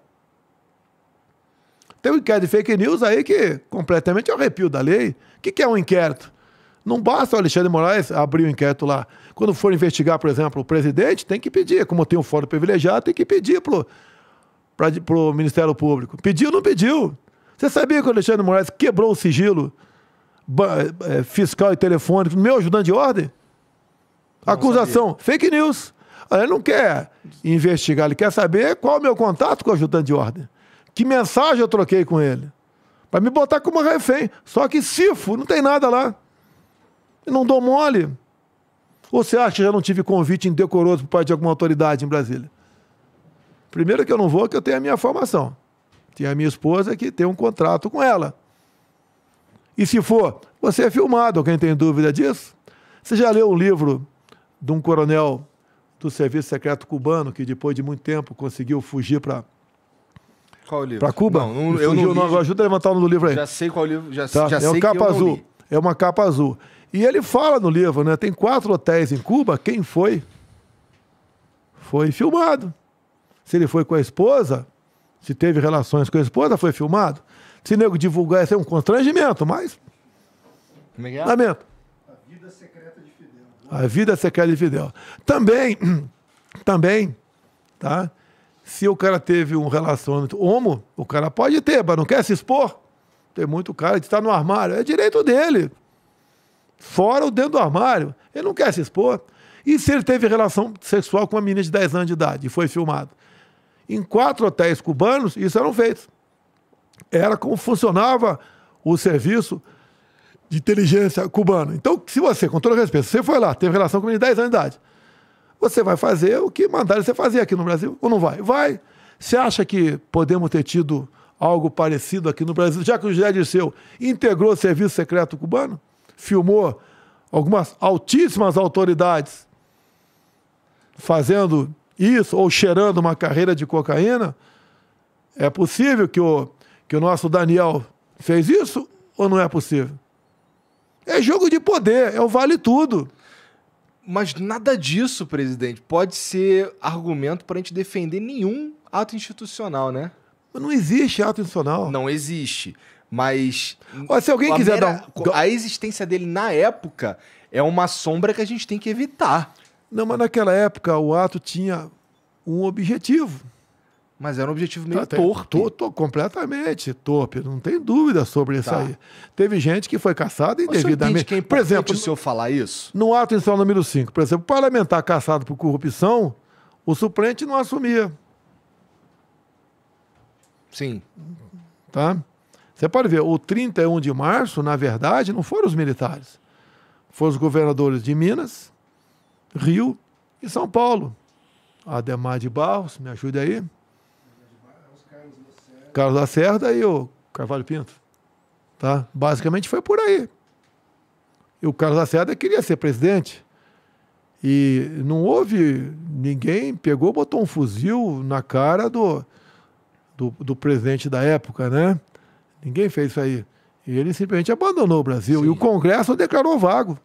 Tem um inquérito de fake news aí que completamente é um arrepio da lei. O que, que é um inquérito? Não basta o Alexandre Moraes abrir o um inquérito lá. Quando for investigar, por exemplo, o presidente, tem que pedir. Como tem um fórum privilegiado, tem que pedir pro, o pro Ministério Público. Pediu ou não pediu? Você sabia que o Alexandre Moraes quebrou o sigilo é, fiscal e telefônico, meu ajudante de ordem? Não Acusação, sabia. fake news. Ele não quer investigar, ele quer saber qual é o meu contato com o ajudante de ordem. Que mensagem eu troquei com ele. Para me botar como refém. Só que sifo, não tem nada lá. Eu não dou mole. Ou você acha que já não tive convite indecoroso por parte de alguma autoridade em Brasília? Primeiro que eu não vou, que eu tenho a minha formação tinha a minha esposa que tem um contrato com ela. E se for, você é filmado, alguém tem dúvida disso? Você já leu um livro de um coronel do Serviço Secreto Cubano que depois de muito tempo conseguiu fugir para qual livro? Para Cuba? Não, não eu fugiu, não, li, não ajuda a levantar o nome do livro aí. Já sei qual livro, já, tá? já é sei um capa azul. É uma capa azul. E ele fala no livro, né? Tem quatro hotéis em Cuba. Quem foi? Foi filmado. Se ele foi com a esposa, se teve relações com a esposa, foi filmado. Se nego divulgar, ia ser é um constrangimento, mas. Como é que é? Lamento. A vida secreta de Fidel. Né? A vida secreta de Fidel. Também, também, tá? Se o cara teve um relacionamento homo, o cara pode ter, mas não quer se expor. Tem muito cara que está no armário. É direito dele. Fora ou dentro do armário. Ele não quer se expor. E se ele teve relação sexual com uma menina de 10 anos de idade e foi filmado? em quatro hotéis cubanos, isso era feito. Era como funcionava o serviço de inteligência cubano. Então, se você, com todo respeito, você foi lá, teve relação com ele 10 anos de idade, você vai fazer o que mandaram você fazer aqui no Brasil ou não vai? Vai. Você acha que podemos ter tido algo parecido aqui no Brasil, já que o José Dirceu integrou o serviço secreto cubano, filmou algumas altíssimas autoridades fazendo isso, ou cheirando uma carreira de cocaína, é possível que o, que o nosso Daniel fez isso ou não é possível? É jogo de poder, é o vale tudo. Mas nada disso, presidente, pode ser argumento para a gente defender nenhum ato institucional, né? Mas não existe ato institucional. Não existe. Mas. Olha, se alguém quiser mera, dar. Um... A existência dele na época é uma sombra que a gente tem que evitar. Não, mas naquela época o ato tinha um objetivo. Mas era um objetivo meio tá, torpe. Tô, tô, completamente torpe, não tem dúvida sobre isso tá. aí. Teve gente que foi caçada indevidamente. Que é por exemplo, o senhor falar isso? No ato inicial número 5, por exemplo, parlamentar caçado por corrupção, o suplente não assumia. Sim. Tá? Você pode ver, o 31 de março, na verdade, não foram os militares. Foram os governadores de Minas, Rio e São Paulo. Ademar de Barros, me ajude aí. Carlos Lacerda e o Carvalho Pinto. Tá? Basicamente foi por aí. E o Carlos Lacerda queria ser presidente. E não houve ninguém, pegou, botou um fuzil na cara do, do, do presidente da época, né? Ninguém fez isso aí. E ele simplesmente abandonou o Brasil. Sim. E o Congresso declarou vago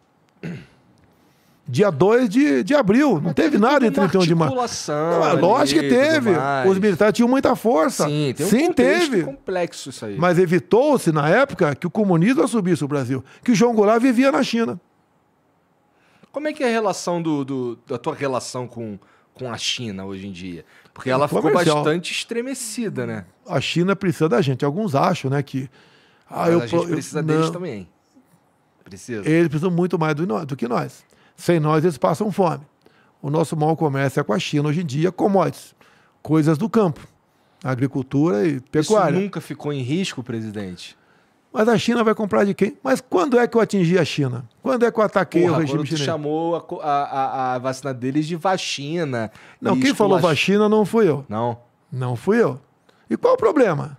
dia 2 de, de abril. Não teve, teve nada em 31 de maio. Não, é lógico que teve. Os militares tinham muita força. Sim, tem um Sim teve. complexo isso aí. Mas evitou-se, na época, que o comunismo subisse o Brasil. Que o João Goulart vivia na China. Como é que é a relação do, do da tua relação com, com a China hoje em dia? Porque ela ficou bastante estremecida, né? A China precisa da gente. Alguns acham, né, que... Ah, Mas eu, a gente precisa eu, deles não. também. Precisa. Eles precisam muito mais do, do que nós. Sem nós, eles passam fome. O nosso mal comércio é com a China hoje em dia, commodities, coisas do campo, agricultura e pecuária. Isso nunca ficou em risco, presidente? Mas a China vai comprar de quem? Mas quando é que eu atingi a China? Quando é que eu ataquei Porra, o regime chinês? chamou a, a, a, vacina deles de vacina. Não, quem falou vacina não fui eu. Não. Não fui eu. E qual o problema?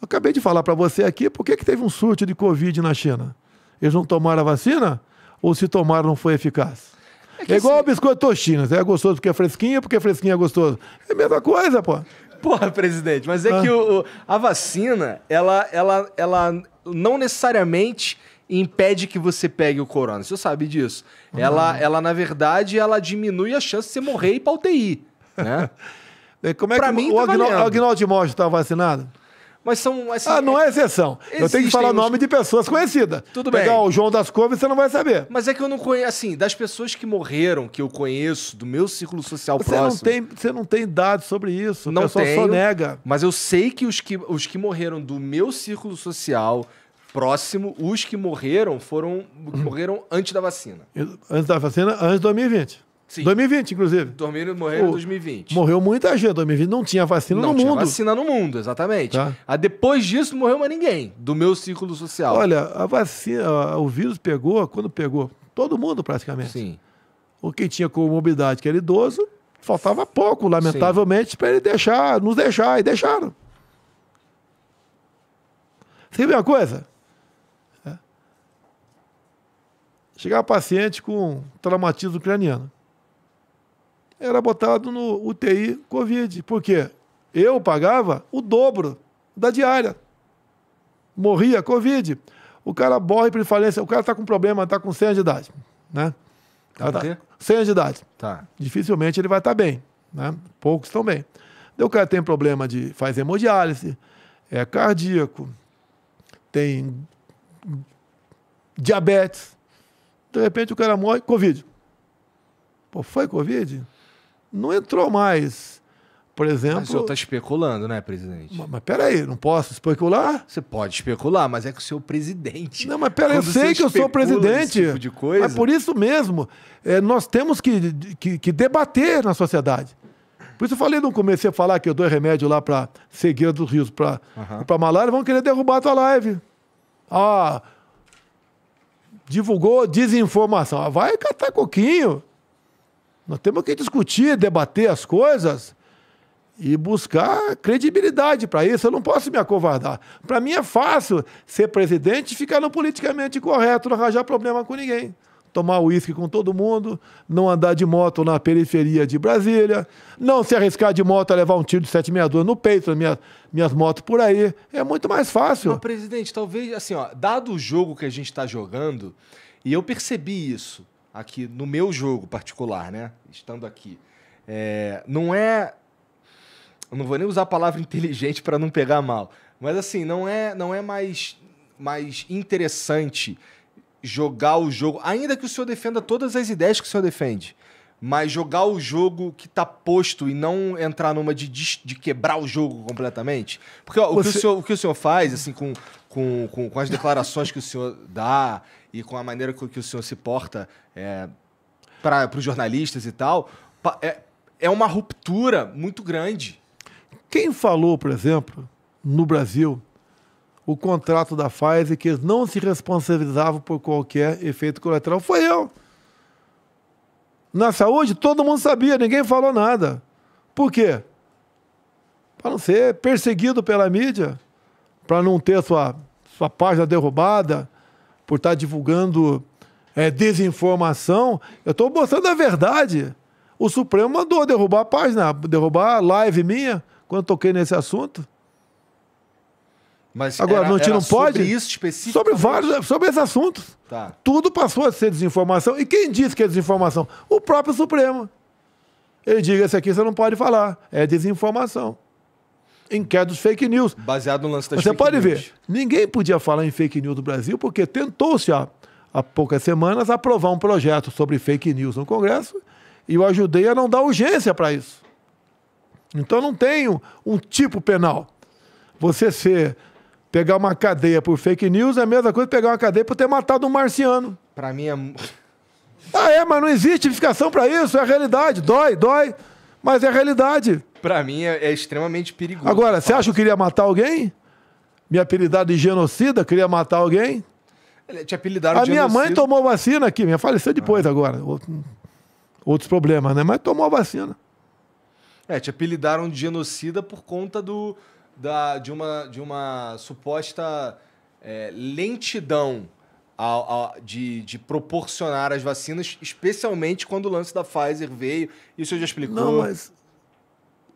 Eu acabei de falar para você aqui por que, que teve um surto de Covid na China. Eles não tomaram a vacina? ou se tomar não foi eficaz? É, é igual o assim- biscoito toxinas, É gostoso porque é fresquinho, porque é fresquinho é gostoso. É a mesma coisa, pô. Porra, presidente, mas é ah. que o, o, a vacina, ela, ela, ela não necessariamente impede que você pegue o corona. Você sabe disso. Uhum. Ela, ela, na verdade, ela diminui a chance de você morrer e ir pra UTI, né? É, como é pra que mim, o, tá Agnaldo Agnaldo Timóteo tá vacinado? Mas são. Assim, ah, não é, é exceção. Eu tenho que falar o nome de pessoas conhecidas. Tudo Pegar bem. Pegar o João das Couves, você não vai saber. Mas é que eu não conheço. Assim, das pessoas que morreram, que eu conheço, do meu círculo social você próximo. Não tem, você não tem dados sobre isso. Não tenho, só nega. Mas eu sei que os, que os que morreram do meu círculo social próximo, os que morreram foram. morreram antes da vacina. Antes da vacina, antes de 2020. Sim. 2020, inclusive. Dormiram morreram em 2020. Morreu muita gente. 2020 não tinha vacina não no tinha mundo. vacina no mundo, exatamente. Tá. Ah, depois disso, não morreu mais ninguém do meu círculo social. Olha, a vacina, o vírus pegou, quando pegou, todo mundo praticamente. Sim. O que tinha comorbidade, que era idoso, faltava pouco, lamentavelmente, para ele deixar, nos deixar, e deixaram. Você uma coisa? É. Chegava paciente com traumatismo craniano era botado no UTI Covid. Por quê? Eu pagava o dobro da diária. Morria Covid. O cara morre por falência. O cara está com problema, está com 100 anos de idade. Né? Tá, tá. 100 anos de idade. Tá. Dificilmente ele vai estar tá bem. Né? Poucos estão bem. Então, o cara tem problema de... Faz hemodiálise, é cardíaco, tem diabetes. De repente o cara morre, Covid. Pô, foi Covid? não entrou mais. Por exemplo. Mas o senhor está especulando, né, presidente? Mas, mas peraí, não posso especular? Você pode especular, mas é que o senhor é o presidente. Não, mas peraí, eu sei que eu sou presidente. Tipo de coisa... Mas por isso mesmo, é, nós temos que, que, que, debater na sociedade. Por isso eu falei, não começo a falar que eu dou remédio lá para cegueira dos rios, para uhum. malária, vão querer derrubar a tua live. Ah, divulgou desinformação. Ah, vai catar coquinho. Nós temos que discutir, debater as coisas e buscar credibilidade para isso. Eu não posso me acovardar. Para mim é fácil ser presidente e ficar no politicamente correto, não arranjar problema com ninguém. Tomar uísque com todo mundo, não andar de moto na periferia de Brasília, não se arriscar de moto a levar um tiro de 762 no peito, minhas minhas motos por aí. É muito mais fácil. Mas, presidente, talvez, assim, ó, dado o jogo que a gente está jogando, e eu percebi isso aqui no meu jogo particular, né? Estando aqui. É, não é. Eu não vou nem usar a palavra inteligente para não pegar mal. Mas assim, não é, não é mais, mais interessante jogar o jogo, ainda que o senhor defenda todas as ideias que o senhor defende, mas jogar o jogo que tá posto e não entrar numa de, de quebrar o jogo completamente. Porque ó, Você... o, que o, senhor, o que o senhor faz, assim, com, com, com, com as declarações que o senhor dá e com a maneira que, que o senhor se porta é, para os jornalistas e tal, é, é uma ruptura muito grande. Quem falou, por exemplo, no Brasil, o contrato da Pfizer que eles não se responsabilizavam por qualquer efeito colateral foi eu. Na saúde, todo mundo sabia, ninguém falou nada. Por quê? Para não ser perseguido pela mídia, para não ter sua, sua página derrubada, por estar tá divulgando é, desinformação. Eu estou mostrando a verdade. O Supremo mandou derrubar a página, derrubar a live minha, quando toquei nesse assunto. Mas Agora, era, não, te não pode? Sobre isso específico? Sobre vários, sobre esses assuntos. Tá. Tudo passou a ser desinformação. E quem disse que é desinformação? O próprio Supremo. Ele diga, esse aqui você não pode falar. É desinformação. Inquérito dos fake news. Baseado no lance das Você pode news. ver, ninguém podia falar em fake news do Brasil porque tentou-se a há poucas semanas, aprovar um projeto sobre fake news no Congresso e eu ajudei a não dar urgência para isso. Então não tenho um tipo penal. Você ser, pegar uma cadeia por fake news é a mesma coisa que pegar uma cadeia por ter matado um marciano. Para mim é. Ah, é, mas não existe justificação para isso, é a realidade. Dói, dói, mas é a realidade. Para mim é, é, extremamente perigoso. Agora, você acha que eu queria matar alguém? Me apelidar de genocida, queria matar alguém? Te apelidaram a de minha mãe tomou vacina aqui, minha faleceu depois ah. agora. Outros problemas, né? Mas tomou vacina. É, te apelidaram de genocida por conta do, da, de, uma, de uma suposta é, lentidão a, a, de, de, proporcionar as vacinas, especialmente quando o lance da Pfizer veio. Isso eu já explicou. Não, mas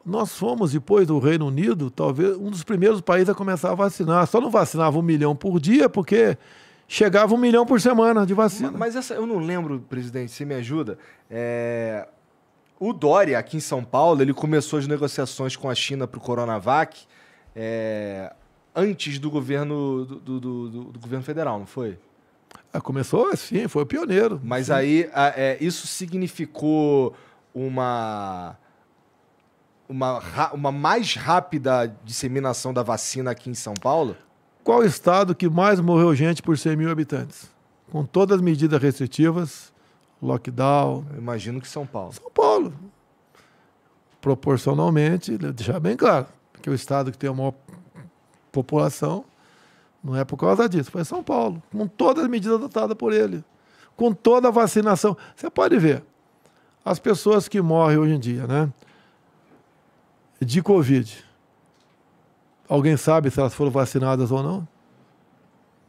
nós fomos, depois do Reino Unido, talvez um dos primeiros países a começar a vacinar. Só não vacinava um milhão por dia, porque chegava um milhão por semana de vacina. Mas essa, eu não lembro, presidente, você me ajuda. É, o Dória, aqui em São Paulo, ele começou as negociações com a China para o Coronavac é, antes do governo, do, do, do, do, governo federal, não foi? É, começou assim, foi pioneiro. Mas sim. aí a, é, isso significou uma uma, uma mais rápida disseminação da vacina aqui em São Paulo? Qual o estado que mais morreu gente por 100 mil habitantes? Com todas as medidas restritivas, lockdown. Eu imagino que São Paulo. São Paulo. Proporcionalmente, deixar bem claro, porque é o estado que tem a maior população não é por causa disso, foi São Paulo, com todas as medidas adotadas por ele, com toda a vacinação. Você pode ver, as pessoas que morrem hoje em dia, né, de Covid, Alguém sabe se elas foram vacinadas ou não?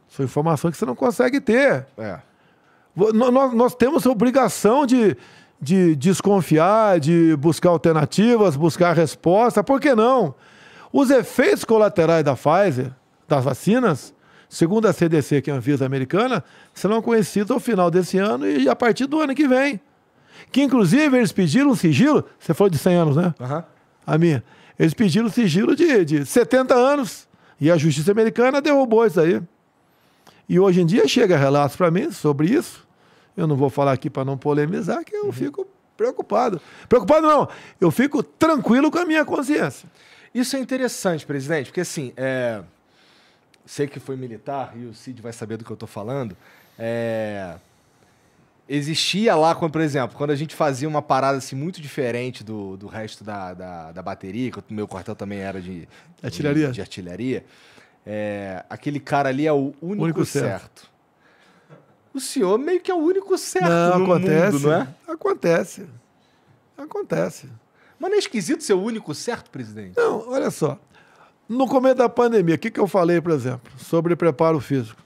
São informações que você não consegue ter. É. Nós, nós temos a obrigação de, de desconfiar, de buscar alternativas, buscar resposta, por que não? Os efeitos colaterais da Pfizer, das vacinas, segundo a CDC, que é a Anvisa americana, serão conhecidos ao final desse ano e a partir do ano que vem. Que, inclusive, eles pediram um sigilo, você falou de 100 anos, né? Uhum. A minha eles pediram sigilo de, de 70 anos e a justiça americana derrubou isso aí. E hoje em dia chega relatos para mim sobre isso. Eu não vou falar aqui para não polemizar, que eu uhum. fico preocupado. Preocupado não, eu fico tranquilo com a minha consciência. Isso é interessante, presidente, porque assim, é... sei que foi militar e o Cid vai saber do que eu estou falando. É existia lá, como, por exemplo, quando a gente fazia uma parada assim, muito diferente do, do resto da, da, da bateria, que o meu quartel também era de artilharia. De, de artilharia é, aquele cara ali é o único, único certo. certo. O senhor meio que é o único certo não, no acontece, mundo, não é? Acontece. Acontece. Mas não é esquisito ser o único certo, presidente? Não, olha só. No começo da pandemia, o que, que eu falei, por exemplo, sobre preparo físico?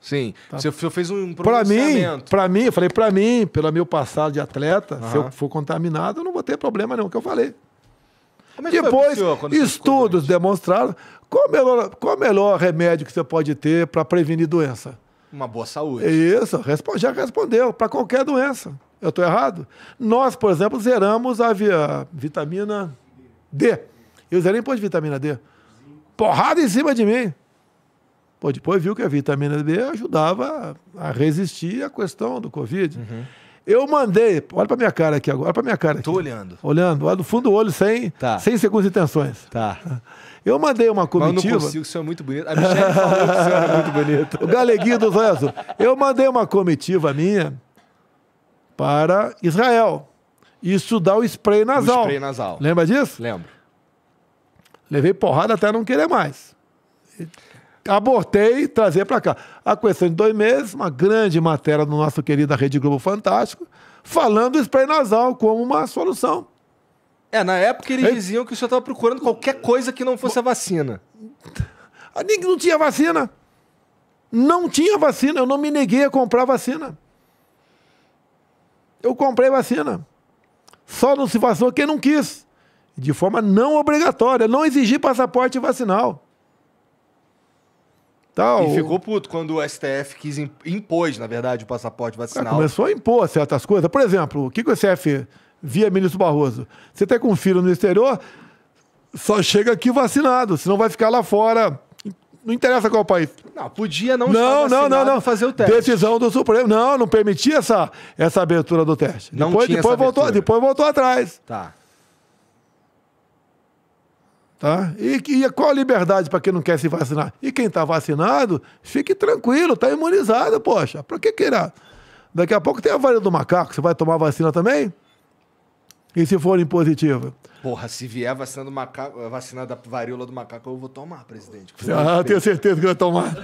Sim. Tá. Você fez um Para mim, para mim, eu falei, para mim, pelo meu passado de atleta, uhum. se eu for contaminado, eu não vou ter problema nenhum, que eu falei. Como é Depois, estudos demonstraram qual o melhor, qual o melhor remédio que você pode ter para prevenir doença. Uma boa saúde. Isso, já respondeu, para qualquer doença. Eu estou errado? Nós, por exemplo, zeramos a, via, vitamina D. Eu zerei depois de vitamina D. Porrada em cima de mim. Pô, depois viu que a vitamina B ajudava a resistir à questão do Covid. Uhum. Eu mandei, olha para minha cara aqui agora, olha minha cara aqui. Tô olhando. Olhando, olha do fundo do olho, sem, tá. sem segundas intenções. Tá. Eu mandei uma comitiva. Mas eu não consigo, o senhor é muito bonito. A Michelle falou que o senhor é muito bonito. O galeguinho do Zóio Azul. Eu mandei uma comitiva minha para Israel e estudar o spray nasal. O spray nasal. Lembra disso? Lembro. Levei porrada até não querer mais abortei, trazer para cá. A questão de dois meses, uma grande matéria do nosso querido Rede Globo Fantástico, falando do spray nasal como uma solução. É, na época eles é. diziam que o senhor estava procurando qualquer coisa que não fosse a vacina. Ah, não tinha vacina. Não tinha vacina. Eu não me neguei a comprar vacina. Eu comprei vacina. Só não se vacinou quem não quis. De forma não obrigatória. Não exigi passaporte vacinal. Tal. E ficou puto quando o STF quis impôs, na verdade, o passaporte ah, vacinal. Cara, começou a impor certas coisas. Por exemplo, o que, o STF via ministro Barroso? Você tem tá com um filho no exterior, só chega aqui vacinado, senão vai ficar lá fora. Não interessa qual país. Não, podia não, não estar não, não, não. fazer o teste. Decisão do Supremo. Não, não permitia essa, essa abertura do teste. Não depois, tinha depois voltou, Depois voltou atrás. Tá. Tá? E, e qual a liberdade para quem não quer se vacinar? E quem está vacinado, fique tranquilo, está imunizado, poxa. Para que queira? Daqui a pouco tem a varíola do macaco, você vai tomar vacina também? E se forem positiva? Porra, se vier vacina, macaco, vacina da varíola do macaco, eu vou tomar, presidente. Ah, tenho certeza que vai tomar.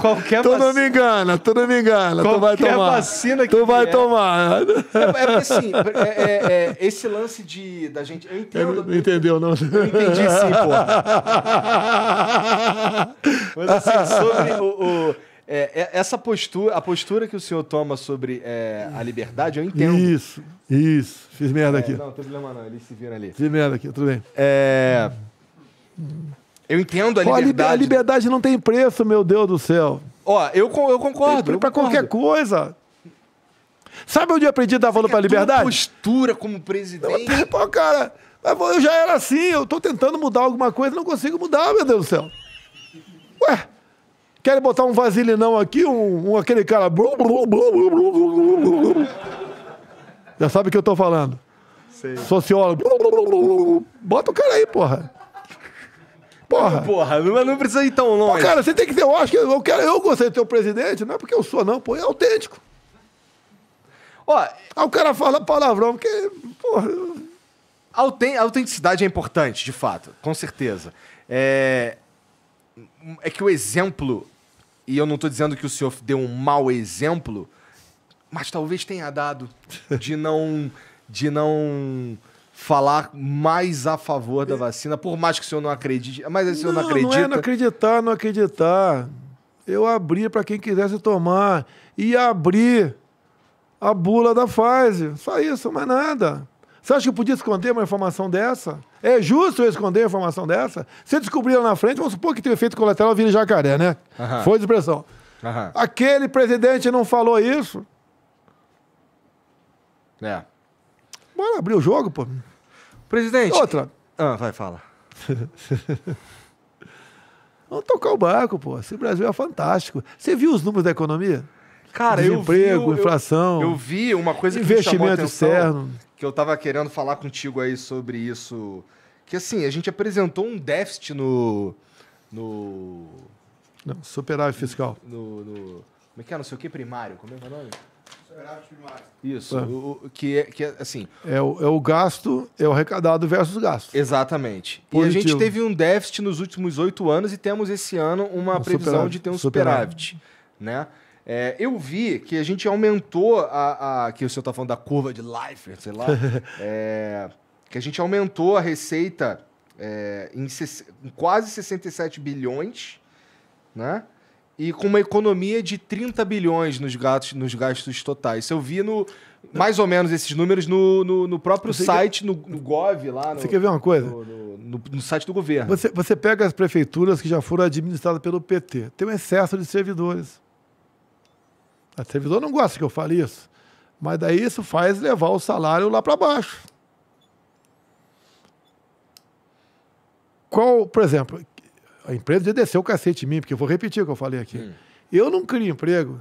Qualquer tu não me engana, tu não me engana. Qualquer tu vai tomar. vacina que Tu vai vier. tomar. É, é assim, é, é, é, esse lance de, da gente... Eu entendo. não entendeu, não. Eu entendi sim, porra. Mas assim, sobre o, o... É, é, essa postura, a postura que o senhor toma sobre é, a liberdade, eu entendo. Isso. Isso, fiz merda é, aqui. Não, não tem problema não, eles se viram ali. Fiz merda aqui, tudo bem. É... Eu entendo a Pô, liberdade. A liberdade não tem preço, meu Deus do céu. Ó, eu, eu concordo. Para pra qualquer coisa. Sabe onde eu aprendi a dar valor pra liberdade? postura como presidente. Pô, cara, eu já era assim, eu tô tentando mudar alguma coisa, não consigo mudar, meu Deus do céu. Ué, querem botar um vasilinão aqui, um, um aquele cara. Já sabe o que eu tô falando. Sei. Sociólogo. Bota o cara aí, porra. Porra. Porra, não, não precisa ir tão longe. Pô, cara, você tem que ter. Eu acho que eu, quero, eu gostei de ter o presidente, não é porque eu sou, não, pô, é autêntico. Ó. Aí o cara fala palavrão, porque. Porra. A autenticidade é importante, de fato, com certeza. É, é que o exemplo, e eu não estou dizendo que o senhor deu um mau exemplo, mas talvez tenha dado de não de não falar mais a favor da vacina, por mais que o senhor não acredite. Mas o senhor não, não acredita. Não é não acreditar, não acreditar. Eu abri para quem quisesse tomar e abri a bula da fase. Só isso, mais nada. Você acha que eu podia esconder uma informação dessa? É justo eu esconder uma informação dessa? Se descobrir lá na frente, vamos supor que tem efeito colateral vira jacaré, né? Foi de expressão. Aquele presidente não falou isso. É. Bora abrir o jogo, pô. Presidente. Outra. Ah, vai, fala. Vamos tocar o barco, pô. Esse Brasil é fantástico. Você viu os números da economia? Cara, Desemprego, eu vi, inflação. Eu, eu, vi uma coisa que investimento externo. Que eu tava querendo falar contigo aí sobre isso. Que assim, a gente apresentou um déficit no. No. Não, superávit fiscal. No, no, Como é que é? Não sei o que primário. Como é, é o nome? Isso, é. é. o, que, é, que é assim. É o, é o gasto, é o arrecadado versus gasto. Exatamente. Positivo. E a gente teve um déficit nos últimos oito anos e temos esse ano uma um previsão de ter um superávit. superávit né? É, eu vi que a gente aumentou a, a que o senhor está falando da curva de Life, sei lá, é, que a gente aumentou a receita é, em, em quase 67 bilhões, né? e com uma economia de 30 bilhões nos gastos, nos gastos totais. Isso eu vi no. Mais ou menos esses números no, no, no próprio você site, quer... no, no, Gov lá. No, você quer ver uma coisa? No, no, site do governo. Você, você pega as prefeituras que já foram administradas pelo PT, tem um excesso de servidores. A ah, servidor não gosta que eu fale isso, mas daí isso faz levar o salário lá para baixo. Qual, por exemplo, a empresa já desceu o cacete em mim, porque eu vou repetir o que eu falei aqui. Hum. Eu não crio emprego.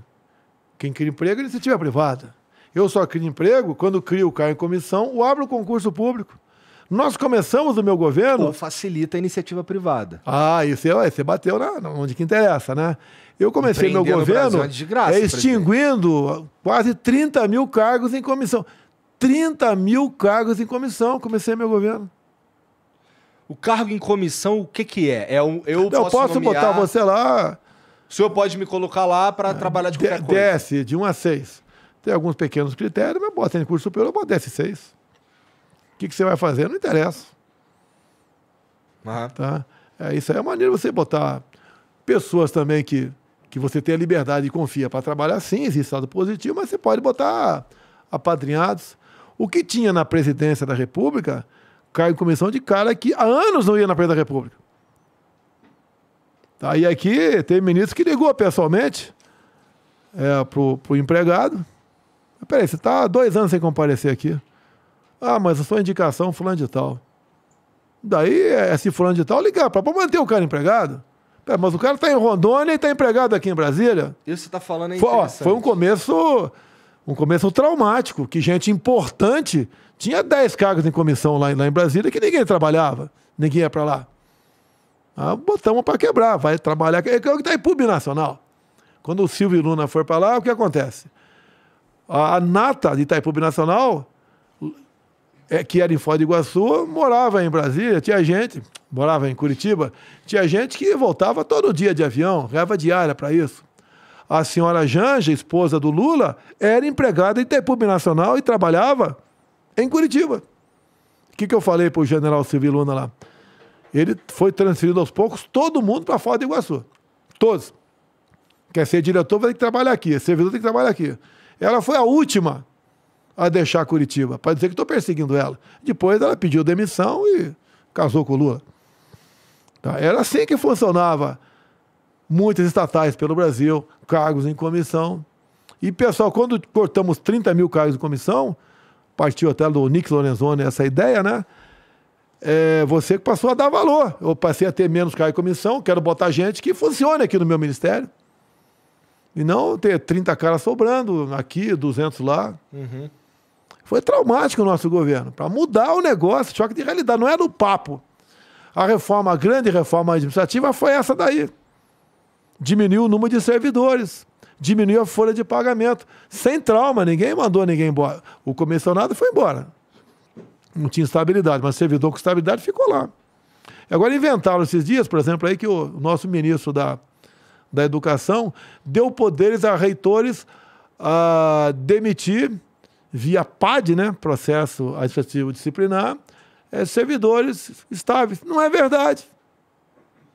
Quem cria emprego é iniciativa privada. Eu só crio emprego quando crio o cargo em comissão ou abro o concurso público. Nós começamos o meu governo. Ou facilita a iniciativa privada. Ah, isso aí, é, você é bateu na, onde que interessa, né? Eu comecei meu é governo é graça, extinguindo presidente. quase 30 mil cargos em comissão. 30 mil cargos em comissão, comecei meu governo. O cargo em comissão, o que, que é? é um, eu não, posso, posso nomear... botar você lá. O senhor pode me colocar lá para é, ah, trabalhar de qualquer de, coisa. Desce de 1 a 6. Tem alguns pequenos critérios, mas bota em curso superior, bota desce 6. O que, que você vai fazer? Não interessa. Uhum. Tá? É, isso aí é maneira você botar pessoas também que, que você tem a liberdade e confia para trabalhar. Sim, existe estado positivo, mas você pode botar apadrinhados. O que tinha na presidência da República em comissão de cara que há anos não ia na Praia da República. Tá, e aqui tem ministro que ligou pessoalmente é, pro, pro empregado. Peraí, você está há dois anos sem comparecer aqui. Ah, mas a sua indicação, fulano de tal. Daí é, é se fulano de tal ligar para manter o cara empregado. mas o cara está em Rondônia e está empregado aqui em Brasília. Isso você está falando aí. É foi, foi um começo um começo traumático, que gente importante tinha 10 cargos em comissão lá, em, lá em Brasília que ninguém trabalhava, ninguém ia para lá. Ah, botamos para quebrar, vai trabalhar. É, é o que está em PUB Nacional. Quando o Silvio Luna for para lá, o que acontece? A, a nata de Itaipu Nacional, é, que era em Foz do Iguaçu, morava em Brasília, tinha gente, morava em Curitiba, tinha gente que voltava todo dia de avião, ganhava diária para isso a senhora Janja, esposa do Lula, era empregada em Itaipu Nacional e trabalhava em Curitiba. O que, que eu falei para o general Silvio Luna lá? Ele foi transferido aos poucos, todo mundo para fora do Iguaçu. Todos. Quer ser diretor, vai ter que trabalhar aqui. Servidor tem que trabalhar aqui. Ela foi a última a deixar Curitiba, para dizer que estou perseguindo ela. Depois ela pediu demissão e casou com o Lula. Tá? Era assim que funcionava muitas estatais pelo Brasil, cargos em comissão. E, pessoal, quando cortamos 30 mil cargos em comissão, partiu até do Nick Lorenzoni essa ideia, né? É, você que passou a dar valor. Eu passei a ter menos cargo em comissão, quero botar gente que funcione aqui no meu ministério. E não ter 30 caras sobrando aqui, 200 lá. Uhum. Foi traumático o nosso governo. Para mudar o negócio, choque de realidade, não é do papo. A reforma, a grande reforma administrativa foi essa daí diminuiu o número de servidores, diminuiu a folha de pagamento. Sem trauma, ninguém mandou ninguém embora. O comissionado foi embora. Não tinha estabilidade, mas servidor com estabilidade ficou lá. Agora inventaram esses dias, por exemplo, aí que o nosso ministro da, da Educação deu poderes a reitores a demitir via PAD, né, processo administrativo disciplinar, é, servidores estáveis. Não é verdade.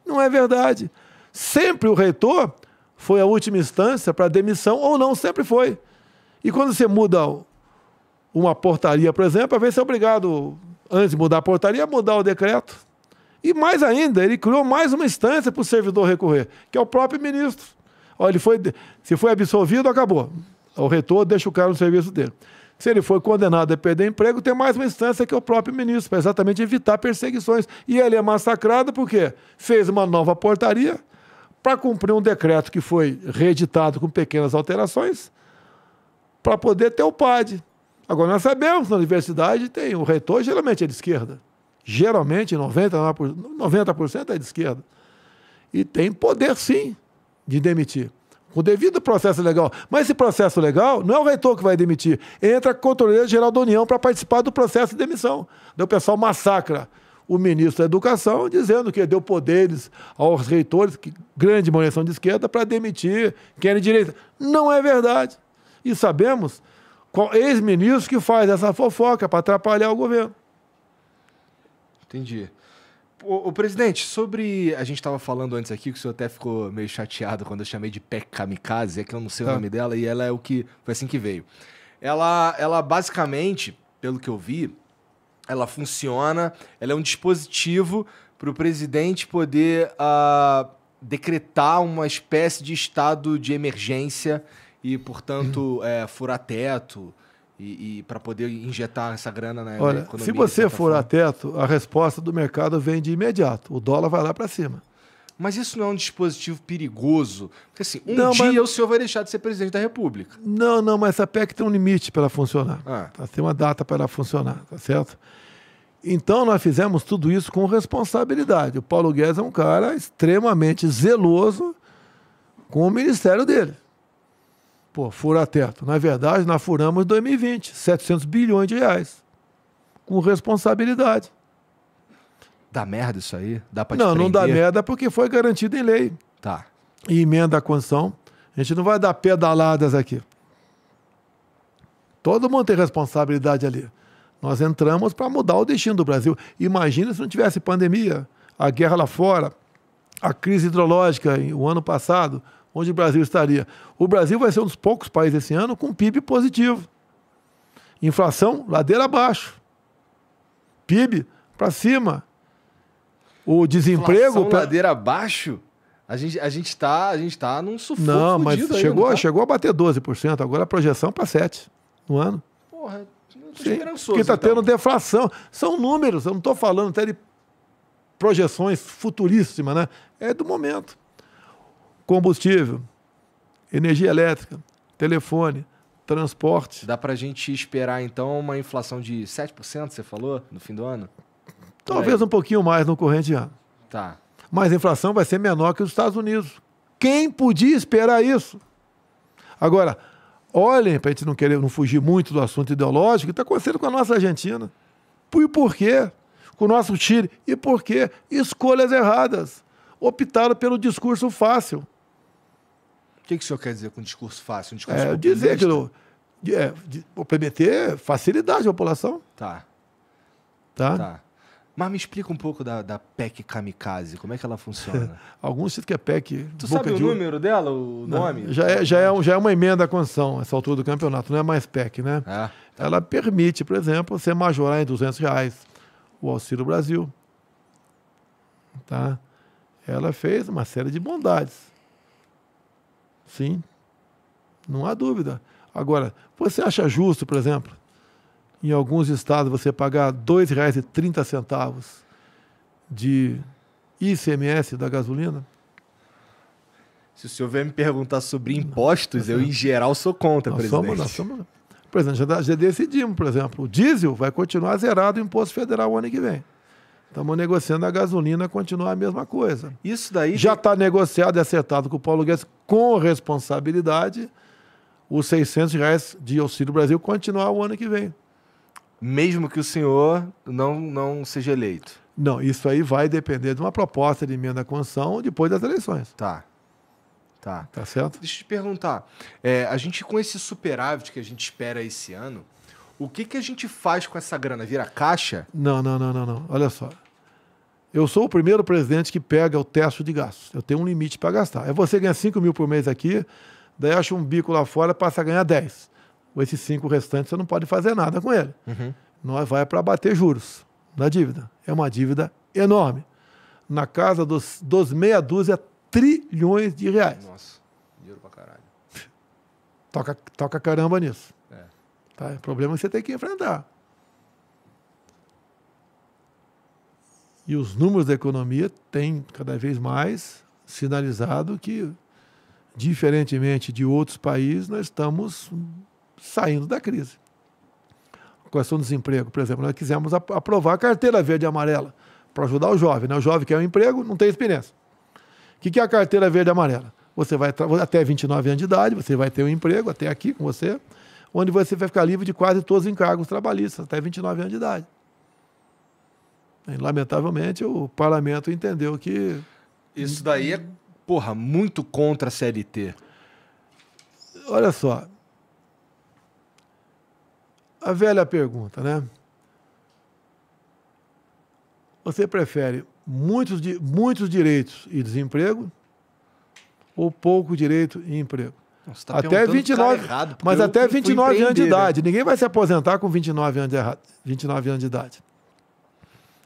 Não é verdade. Sempre o reitor foi a última instância para demissão ou não, sempre foi. E quando você muda uma portaria, por exemplo, às vezes é obrigado, antes de mudar a portaria, mudar o decreto. E mais ainda, ele criou mais uma instância para o servidor recorrer, que é o próprio ministro. Olha, ele foi, se foi absolvido, acabou. O reitor deixa o cara no serviço dele. Se ele foi condenado a perder emprego, tem mais uma instância que é o próprio ministro, para exatamente evitar perseguições. E ele é massacrado porque fez uma nova portaria, para cumprir um decreto que foi reeditado com pequenas alterações, para poder ter o PAD. Agora, nós sabemos na universidade tem o reitor, geralmente é de esquerda. Geralmente, 90%, 90 é de esquerda. E tem poder, sim, de demitir. Com devido processo legal. Mas esse processo legal não é o reitor que vai demitir. Entra a Controladoria Geral da União para participar do processo de demissão. Daí o pessoal massacra o ministro da Educação, dizendo que deu poderes aos reitores, que grande maioria são de esquerda, para demitir quem é de direita. Não é verdade. E sabemos qual ex-ministro que faz essa fofoca para atrapalhar o governo. Entendi. O, o, presidente, sobre. A gente estava falando antes aqui que o senhor até ficou meio chateado quando eu chamei de Peck Kamikaze, é que eu não sei o tá. nome dela e ela é o que. Foi assim que veio. Ela, ela basicamente, pelo que eu vi, ela funciona, ela é um dispositivo para o presidente poder uh, decretar uma espécie de estado de emergência e, portanto, hum. é, furar teto e, e para poder injetar essa grana na Olha, economia. Se você furar teto, a resposta do mercado vem de imediato. O dólar vai lá para cima. Mas isso não é um dispositivo perigoso? Porque assim, um não, dia mas... o senhor vai deixar de ser presidente da República. Não, não, mas a PEC tem um limite para funcionar. Ah. Tá, tem uma data para funcionar, tá certo? Então nós fizemos tudo isso com responsabilidade. O Paulo Guedes é um cara extremamente zeloso com o ministério dele. Pô, fura teto. Na verdade, nós furamos 2020, 700 bilhões de reais. Com responsabilidade. Dá merda isso aí? Dá pra Não, não dá merda porque foi garantido em lei. Tá. E emenda à Constituição. A gente não vai dar pedaladas aqui. Todo mundo tem responsabilidade ali. Nós entramos para mudar o destino do Brasil. Imagina se não tivesse pandemia, a guerra lá fora, a crise hidrológica o ano passado, onde o Brasil estaria. O Brasil vai ser um dos poucos países esse ano com PIB positivo. Inflação ladeira abaixo. PIB para cima. O desemprego. Inflação pra... ladeira abaixo? A gente, a gente tá, a gente tá num sufoco. Não, mas tá? chegou, chegou a bater 12%, agora a projeção para 7 no ano. Porra, não tô esperançoso. Porque está então. tendo deflação. São números, eu não estou falando até de projeções futuríssimas, né? É do momento. Combustível, energia elétrica, telefone, transporte. Dá para a gente esperar, então, uma inflação de 7%, você falou, no fim do ano? Talvez um pouquinho mais no corrente ano. Tá. Mas a inflação vai ser menor que os Estados Unidos. Quem podia esperar isso? Agora, olhem, para a gente não querer não fugir muito do assunto ideológico, está acontecendo com a nossa Argentina. E por quê? Com o nosso Chile. E por quê? Escolhas erradas. Optaram pelo discurso fácil. O que, que o senhor quer dizer com discurso fácil? Um discurso é, dizer que é, o é, facilidade à população. Tá. Tá? Tá. Mas me explica um pouco da, da PEC Kamikaze, como é que ela funciona? Alguns citam que é PEC. Tu sabe o número dela, o nome? Já é, já, é, um, já é uma emenda à condição, essa altura do campeonato, não é mais PEC, né? É, tá. Ela permite, por exemplo, você majorar em 200 reais o Auxílio Brasil. Tá? Ela fez uma série de bondades. Sim, não há dúvida. Agora, você acha justo, por exemplo, em alguns estados você pagar R$ 2,30 de ICMS da gasolina. Se o senhor vier me perguntar sobre impostos, eu, em geral, sou contra, nós presidente. Somos, nós somos, presidente, já, já decidimos, por exemplo, o diesel vai continuar zerado o imposto federal o ano que vem. Estamos negociando a gasolina, continua a mesma coisa. Isso daí. Já está negociado e acertado com o Paulo Guedes, com responsabilidade, os 600 reais de Auxílio Brasil continuar o ano que vem mesmo que o senhor não, não seja eleito? Não, isso aí vai depender de uma proposta de emenda à Constituição depois das eleições. Tá. Tá. Tá certo? Deixa eu te perguntar. É, a gente, com esse superávit que a gente espera esse ano, o que, que a gente faz com essa grana? Vira caixa? Não, não, não, não, não. Olha só. Eu sou o primeiro presidente que pega o teste de gastos. Eu tenho um limite para gastar. É você ganhar 5 mil por mês aqui, daí acha um bico lá fora, passa a ganhar 10 esses cinco restantes você não pode fazer nada com ele. Uhum. Nós vai para bater juros da dívida. É uma dívida enorme. Na casa dos, dos meia dúzia trilhões de reais. Nossa, dinheiro pra caralho. Toca, toca caramba nisso. É. Tá? É um problema que você tem que enfrentar. E os números da economia têm cada vez mais sinalizado que, diferentemente de outros países, nós estamos saindo da crise. A questão do desemprego, por exemplo, nós quisemos aprovar a carteira verde e amarela para ajudar o jovem. Né? O jovem quer um emprego, não tem experiência. O que, que é a carteira verde e amarela? Você vai até 29 anos de idade, você vai ter um emprego até aqui com você, onde você vai ficar livre de quase todos os encargos trabalhistas, até 29 anos de idade. E, lamentavelmente, o parlamento entendeu que. Isso daí é, porra, muito contra a CLT. Olha só, a velha pergunta, né? Você prefere muitos, muitos direitos e desemprego ou pouco direito e emprego? Até tá até 29, errado, mas eu, até 29 anos de idade. Ninguém vai se aposentar com 29 anos de, 29 anos de idade.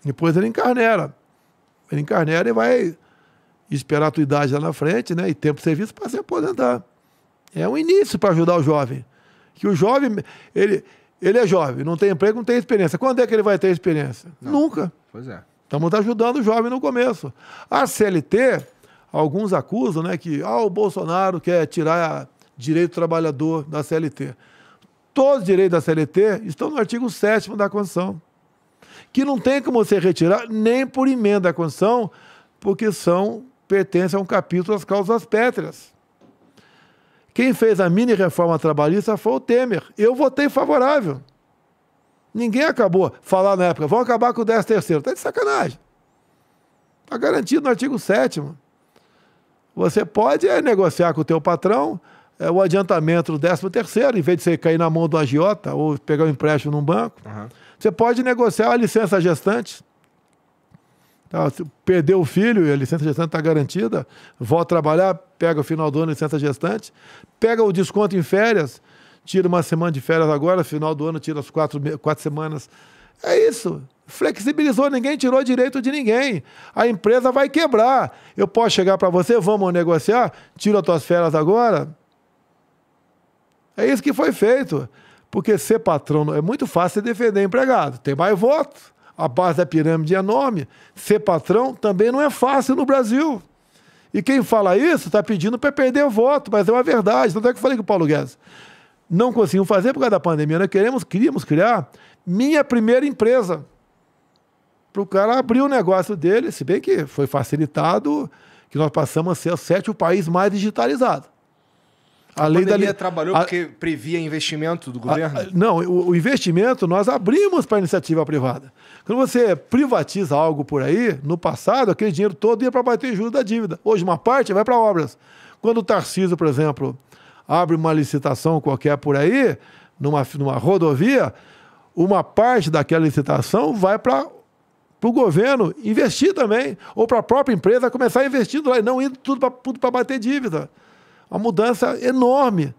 Depois ele encarnera. Ele encarnera e vai esperar a tua idade lá na frente, né? E tempo de serviço para se aposentar. É um início para ajudar o jovem. Que o jovem, ele, ele é jovem, não tem emprego, não tem experiência. Quando é que ele vai ter experiência? Não. Nunca. Pois é. Estamos ajudando o jovem no começo. A CLT, alguns acusam né, que ah, o Bolsonaro quer tirar direito do trabalhador da CLT. Todos os direitos da CLT estão no artigo 7 da Constituição, que não tem como você retirar nem por emenda à Constituição, porque são pertencem a um capítulo das causas pétreas. Quem fez a mini reforma trabalhista foi o Temer. Eu votei favorável. Ninguém acabou. Falar na época, vão acabar com o 10 terceiro. Está de sacanagem. Está garantido no artigo 7 Você pode é, negociar com o teu patrão é, o adiantamento do 13 terceiro, em vez de você cair na mão do agiota ou pegar um empréstimo num banco. Uhum. Você pode negociar a licença gestante. Tá? perdeu o filho, a licença gestante está garantida, a trabalhar, pega o final do ano a licença gestante, pega o desconto em férias, tira uma semana de férias agora, final do ano tira as quatro, quatro semanas. É isso. Flexibilizou, ninguém tirou direito de ninguém. A empresa vai quebrar. Eu posso chegar para você, vamos negociar? Tira as tuas férias agora? É isso que foi feito. Porque ser patrão é muito fácil defender empregado. Tem mais voto a base da pirâmide é enorme. Ser patrão também não é fácil no Brasil. E quem fala isso está pedindo para perder o voto, mas é uma verdade. Tanto é que eu falei com o Paulo Guedes. Não conseguimos fazer por causa da pandemia. Nós né? queremos, queríamos criar minha primeira empresa. Para o cara abrir o negócio dele, se bem que foi facilitado, que nós passamos a ser o sétimo país mais digitalizado. A, a lei da trabalhou a, porque previa investimento do governo? A, não, o, o, investimento nós abrimos para a iniciativa privada. Quando você privatiza algo por aí, no passado, aquele dinheiro todo ia para bater juros da dívida. Hoje, uma parte vai para obras. Quando o Tarcísio, por exemplo, abre uma licitação qualquer por aí, numa, numa rodovia, uma parte daquela licitação vai para o governo investir também, ou para a própria empresa começar investindo lá, e não indo tudo para tudo bater dívida. Uma mudança é enorme.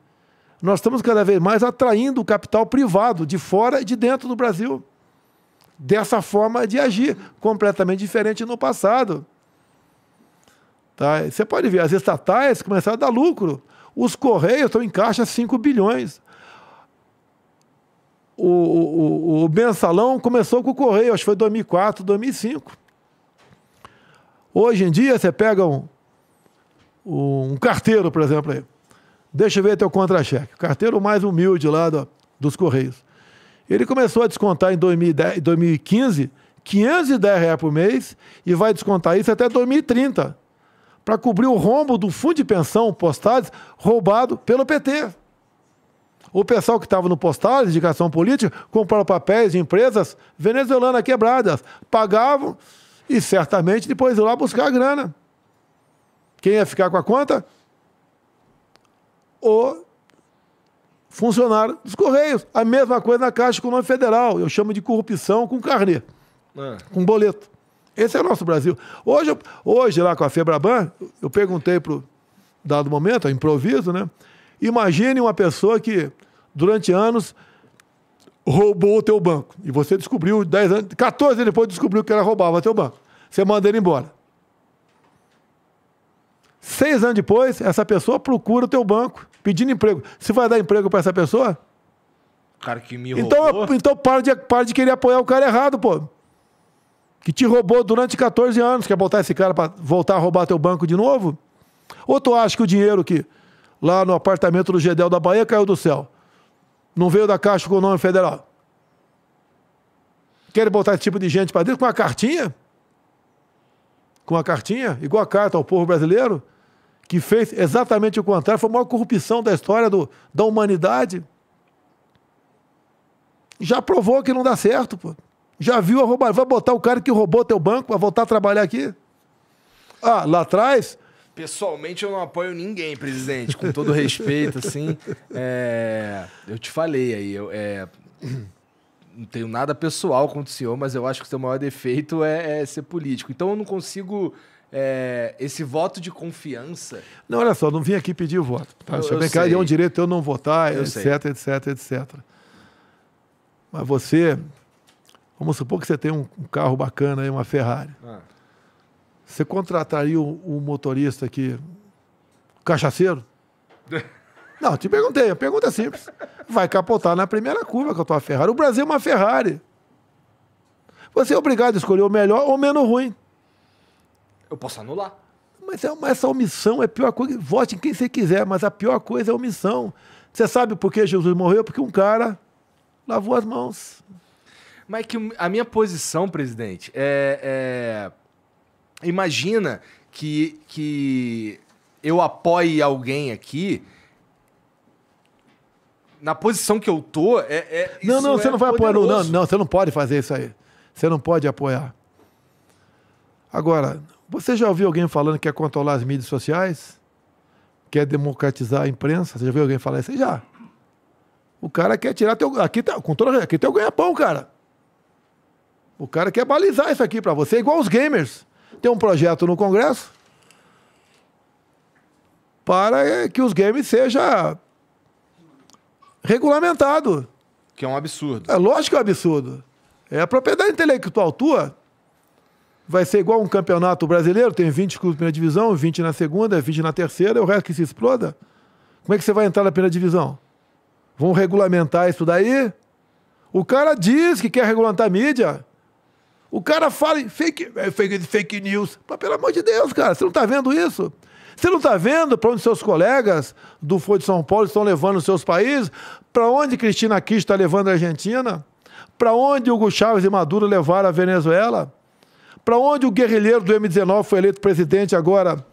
Nós estamos cada vez mais atraindo o capital privado de fora e de dentro do Brasil. Dessa forma de agir, completamente diferente no passado. Tá? Você pode ver, as estatais começaram a dar lucro. Os Correios estão em caixa 5 bilhões. O, o, o começou com o Correio, acho que foi 2004, 2005. Hoje em dia, você pega um, um carteiro, por exemplo, aí. Deixa eu ver teu contra-cheque. O carteiro mais humilde lá do, dos Correios. Ele começou a descontar em 2010, 2015 510 reais por mês e vai descontar isso até 2030 para cobrir o rombo do fundo de pensão Postales roubado pelo PT. O pessoal que estava no postal, indicação política, compraram papéis de empresas venezuelanas quebradas, pagavam e certamente depois iam lá buscar a grana. Quem ia ficar com a conta? O funcionário dos Correios. A mesma coisa na Caixa Econômica Federal. Eu chamo de corrupção com carnê, é. com boleto. Esse é o nosso Brasil. Hoje, hoje lá com a Febraban, eu perguntei para dado momento, improviso, né? Imagine uma pessoa que, durante anos, roubou o teu banco. E você descobriu, 10 anos, 14 anos depois descobriu que ela roubava o teu banco. Você manda ele embora. Seis anos depois, essa pessoa procura o teu banco pedindo emprego. Você vai dar emprego para essa pessoa? Cara que me então, roubou. Então para de, para de querer apoiar o cara errado, pô. Que te roubou durante 14 anos. Quer botar esse cara para voltar a roubar teu banco de novo? Ou tu acha que o dinheiro que lá no apartamento do Gedel da Bahia caiu do céu? Não veio da Caixa com o nome federal? Querem botar esse tipo de gente para dentro com uma cartinha? Com uma cartinha? Igual a carta ao povo brasileiro? que fez exatamente o contrário, foi a maior corrupção da história do, da humanidade. Já provou que não dá certo, pô. Já viu a roubar. Vai botar o cara que roubou teu banco para voltar a trabalhar aqui? Ah, lá atrás. Pessoalmente eu não apoio ninguém, presidente, com todo respeito, assim. É... Eu te falei aí, eu, é... não tenho nada pessoal contra o senhor, mas eu acho que o seu maior defeito é, é ser político. Então eu não consigo é, esse voto de confiança. Não, olha só, não vim aqui pedir o voto. Tá? Eu, bem claro, é um direito eu não votar, eu etc, etc, etc, etc. Mas você, vamos supor que você tem um, um carro bacana, aí, uma Ferrari. Ah. Você contrataria o motorista aqui, um cachaceiro? Não, te perguntei, a pergunta é simples. Vai capotar na primeira curva com a tua Ferrari. O Brasil é uma Ferrari. Você é obrigado a escolher o melhor ou o menos ruim. Eu posso anular. Mas, é essa omissão é a pior coisa. Vote em quem você quiser, mas a pior coisa é a omissão. Você sabe por que Jesus morreu? Porque um cara lavou as mãos. Mas que a minha posição, presidente, é, é. Imagina que, que eu apoie alguém aqui na posição que eu tô, é. é não, não, você é não vai poderoso. apoiar. Não, não, você não pode fazer isso aí. Você não pode apoiar. Agora, você já ouviu alguém falando que quer é controlar as mídias sociais? Quer democratizar a imprensa? Você já ouviu alguém falar isso? Já. O cara quer tirar teu. Aqui, tá, com toda, aqui o ganha-pão, cara. O cara quer balizar isso aqui para você, é igual os gamers. Tem um projeto no Congresso para que os games seja regulamentado. Que é um absurdo. É lógico que é um absurdo. É a propriedade intelectual tua vai ser igual um campeonato brasileiro, tem 20 clubes na primeira divisão, 20 na segunda, 20 na terceira, o resto que se exploda. Como é que você vai entrar na primeira divisão? Vão regulamentar isso daí? O cara diz que quer regulamentar a mídia. O cara fala em fake, é, fake, fake news. Mas pelo amor de Deus, cara, você não está vendo isso? Você não está vendo para onde seus colegas do Foro de São Paulo estão levando os seus países? Para onde Cristina Kirchner está levando a Argentina? Para onde Hugo Chávez e Maduro levaram a Venezuela? Para onde o guerrilheiro do M19 foi eleito presidente agora,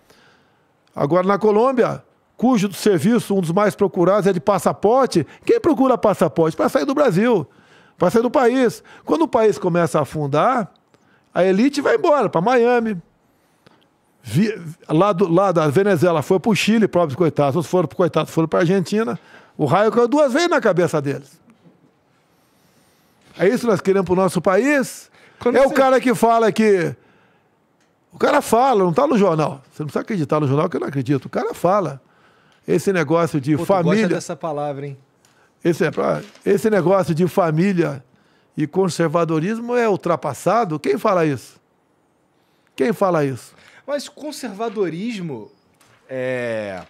agora na Colômbia, cujo serviço, um dos mais procurados, é de passaporte. Quem procura passaporte? Para sair do Brasil, para sair do país. Quando o país começa a afundar, a elite vai embora para Miami. Lá, do, lá, da Venezuela foi para o Chile, próprios coitados. Outros foram para coitados, foram para a Argentina. O raio caiu duas vezes na cabeça deles. É isso que nós queremos para o nosso país? Quando é você... o cara que fala que. O cara fala, não está no jornal. Você não precisa acreditar no jornal, que eu não acredito. O cara fala. Esse negócio de Pô, é família. Gosta dessa palavra, hein? Esse, é pra... Esse negócio de família e conservadorismo é ultrapassado. Quem fala isso? Quem fala isso? Mas conservadorismo é.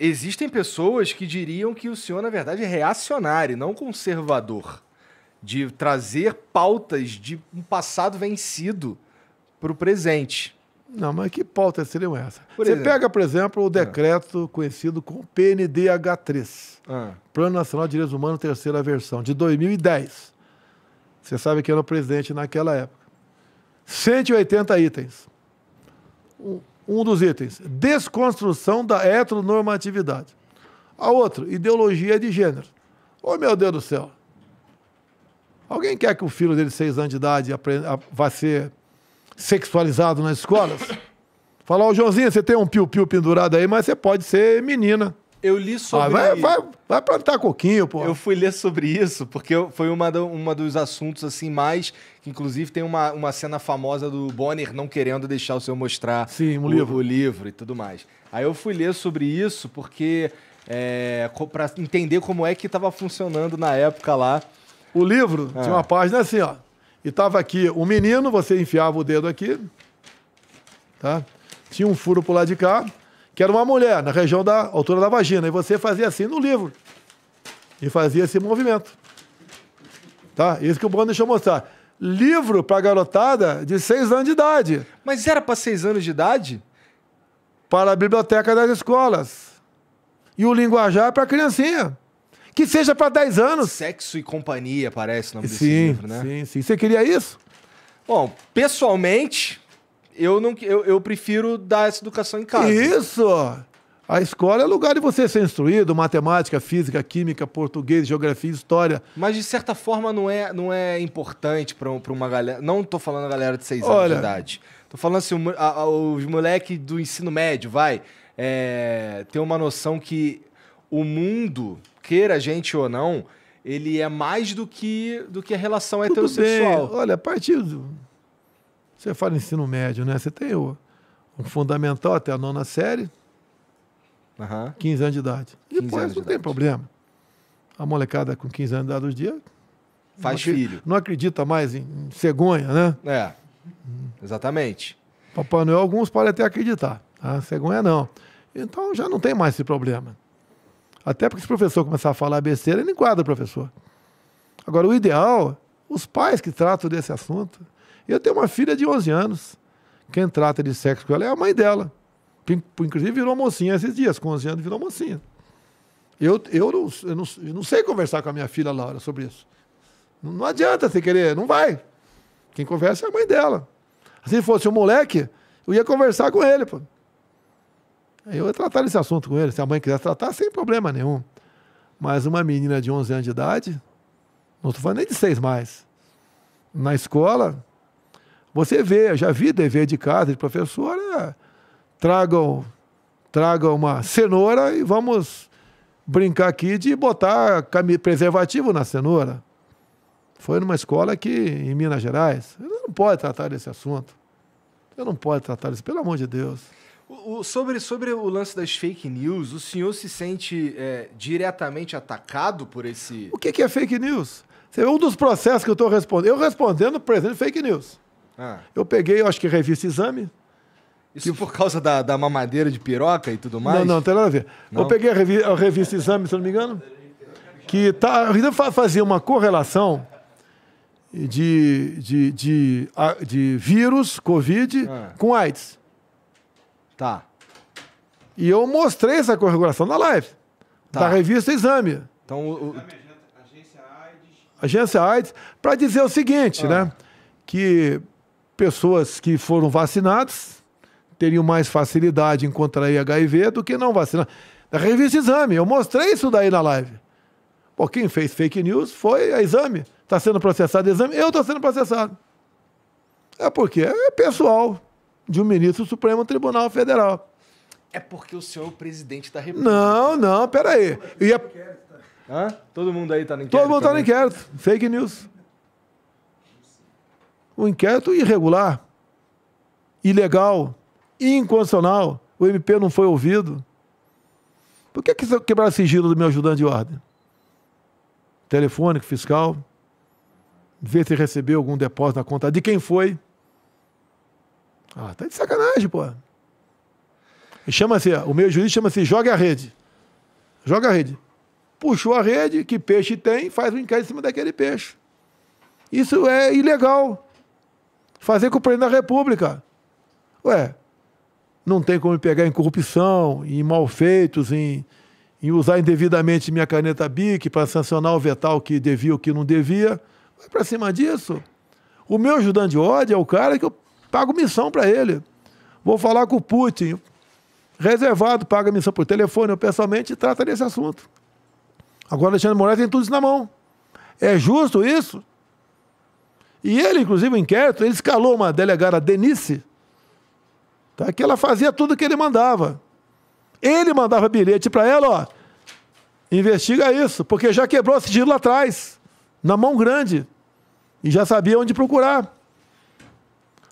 Existem pessoas que diriam que o senhor, na verdade, é reacionário, não conservador de trazer pautas de um passado vencido para o presente. Não, mas que pautas seriam essas? Por Você exemplo? pega, por exemplo, o é. decreto conhecido como PNDH3, ah. Plano Nacional de Direitos Humanos, terceira versão, de 2010. Você sabe quem era o presidente naquela época. 180 itens. Um dos itens, desconstrução da heteronormatividade. A outro, ideologia de gênero. Oh, meu Deus do céu. Alguém quer que o filho dele de seis anos de idade aprenda, vá ser sexualizado nas escolas? Falar, ô oh, Joãozinho, você tem um piu-piu pendurado aí, mas você pode ser menina. Eu li ah, sobre. Ah, vai, vai, vai plantar coquinho, pô. Eu fui ler sobre isso, porque foi uma, do, uma dos assuntos, assim, mais. Que inclusive tem uma, uma cena famosa do Bonner não querendo deixar o seu mostrar Sim, um o, livro. o livro e tudo mais. Aí eu fui ler sobre isso, porque. É, eh, para entender como é que estava funcionando na época lá o livro é. tinha uma página assim, ó. E tava aqui o menino, você enfiava o dedo aqui, tá? Tinha um furo pro lado de cá, que era uma mulher, na região da altura da vagina. E você fazia assim no livro. E fazia esse movimento. Tá? Isso que o Bruno deixou mostrar. Livro pra garotada de seis anos de idade. Mas era para seis anos de idade? Para a biblioteca das escolas. E o linguajar é para criancinha. Que seja para 10 anos. Sexo e Companhia, parece o nome sim, desse livro, né? Sim, sim. Você queria isso? Bom, pessoalmente, eu, não, eu, eu prefiro dar essa educação em casa. Isso! A escola é lugar de você ser instruído, matemática, física, química, português, geografia, história. Mas de certa forma não é, não é importante para uma galera. Não estou falando a galera de 6 anos de idade. Tô falando assim, a, a, os moleques do ensino médio, vai. É, ter uma noção que o mundo, queira a gente ou não, ele é mais do que, do que a relação Tudo heterossexual. Bem. Olha, a partir do. Você fala ensino médio, né? Você tem o, fundamental até a nona série, uhum. 15 anos de idade. E depois não tem idade. problema. A molecada com 15 anos de idade hoje dia. Faz não filho. Não acredita mais em cegonha, né? É. Exatamente. Papai Noel, alguns podem até acreditar. A ah, cegonha não. Então já não tem mais esse problema. Até porque se o professor começar a falar besteira, ele enquadra o professor. Agora, o ideal, os pais que tratam desse assunto. Eu tenho uma filha de 11 anos. Quem trata de sexo com ela é a mãe dela. Inclusive virou mocinha esses dias, com 11 anos virou mocinha. Eu, eu, não, eu não, eu não sei conversar com a minha filha Laura sobre isso. Não, não adianta você querer, não vai. Quem conversa é a mãe dela. Se fosse um moleque, eu ia conversar com ele. Pô. Eu ia tratar desse assunto com ele. Se a mãe quiser tratar, sem problema nenhum. Mas uma menina de 11 anos de idade, não estou falando nem de seis mais, na escola, você vê, eu já vi dever de casa de professora, tragam, tragam uma cenoura e vamos brincar aqui de botar preservativo na cenoura. Foi numa escola aqui em Minas Gerais. Você não pode tratar desse assunto. Você não pode tratar isso, pelo amor de Deus. O, o, sobre, sobre o lance das fake news, o senhor se sente é, diretamente atacado por esse. O que, que é fake news? Você um dos processos que eu estou respondendo. Eu respondendo, presidente fake news. Ah. Eu peguei, eu acho que revista Exame. Isso que... por causa da, da mamadeira de piroca e tudo mais? Não, não, não tem nada a ver. Não? Eu peguei a, revi a revista Exame, se não me engano, que tá, fazia uma correlação de, de, de, de, de vírus, Covid, ah. com AIDS. Tá. E eu mostrei essa corregulação na live, tá. da revista Exame. Então, o, o... Agência AIDS. Agência AIDS, para dizer o seguinte, ah. né? Que pessoas que foram vacinadas teriam mais facilidade em contrair HIV do que não vacinar. Da revista Exame, eu mostrei isso daí na live. Pô, quem fez fake news foi a Exame. Está sendo processado Exame, eu estou sendo processado. É porque é pessoal de um ministro do Supremo Tribunal Federal. É porque o senhor é o presidente da República. Não, não, peraí. Tá e a... É- tá? Hã? Todo mundo aí tá no inquérito? Todo mundo tá no inquérito. Fake news. O inquérito irregular, ilegal, inconstitucional. O MP não foi ouvido. Por que quebrar sigilo do meu ajudante de ordem? Telefônico, fiscal. Ver se recebeu algum depósito na conta. De quem foi? Ah, tá de sacanagem, pô. Chama-se, assim, o meu juiz chama-se assim, joga a rede. Joga a rede. Puxou a rede, que peixe tem, faz um inquérito em cima daquele peixe. Isso é ilegal. Fazer com o presidente da República. Ué, não tem como pegar em corrupção, em malfeitos, em, em usar indevidamente minha caneta BIC para sancionar o vetal que devia ou que não devia. Vai para cima disso. O meu ajudante de ódio é o cara que eu Pago missão para ele. Vou falar com o Putin. Reservado, paga missão por telefone ou pessoalmente e trata desse assunto. Agora Alexandre Moraes tem tudo isso na mão. É justo isso? E ele, inclusive, o um inquérito, ele escalou uma delegada Denise, tá? que ela fazia tudo o que ele mandava. Ele mandava bilhete para ela, ó. Investiga isso, porque já quebrou esse sigilo lá atrás, na mão grande, e já sabia onde procurar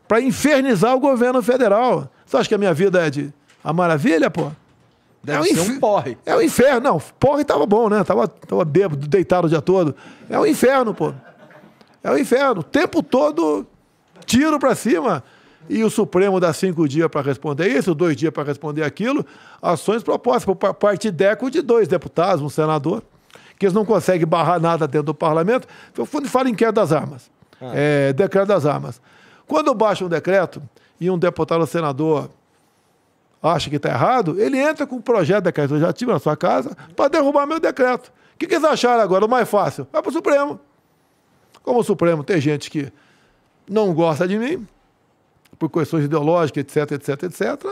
para infernizar o governo federal. Você acha que a minha vida é de a maravilha, pô? Deve é um, infer... um porre. É o um inferno. Não, porre tava bom, né? Tava, tava bêbado, deitado o dia todo. É o um inferno, pô. É o um inferno. O tempo todo, tiro para cima. E o Supremo dá cinco dias para responder isso, dois dias para responder aquilo. Ações propostas por parte de dois deputados, um senador, que eles não conseguem barrar nada dentro do parlamento. O fundo fala em queda das armas, ah. é, decreto das armas. Quando baixa um decreto e um deputado ou senador acha que está errado, ele entra com um projeto de decreto legislativo na sua casa para derrubar meu decreto. O que, que eles acharam agora? O mais fácil? Vai para o Supremo. Como o Supremo tem gente que não gosta de mim, por questões ideológicas, etc, etc, etc.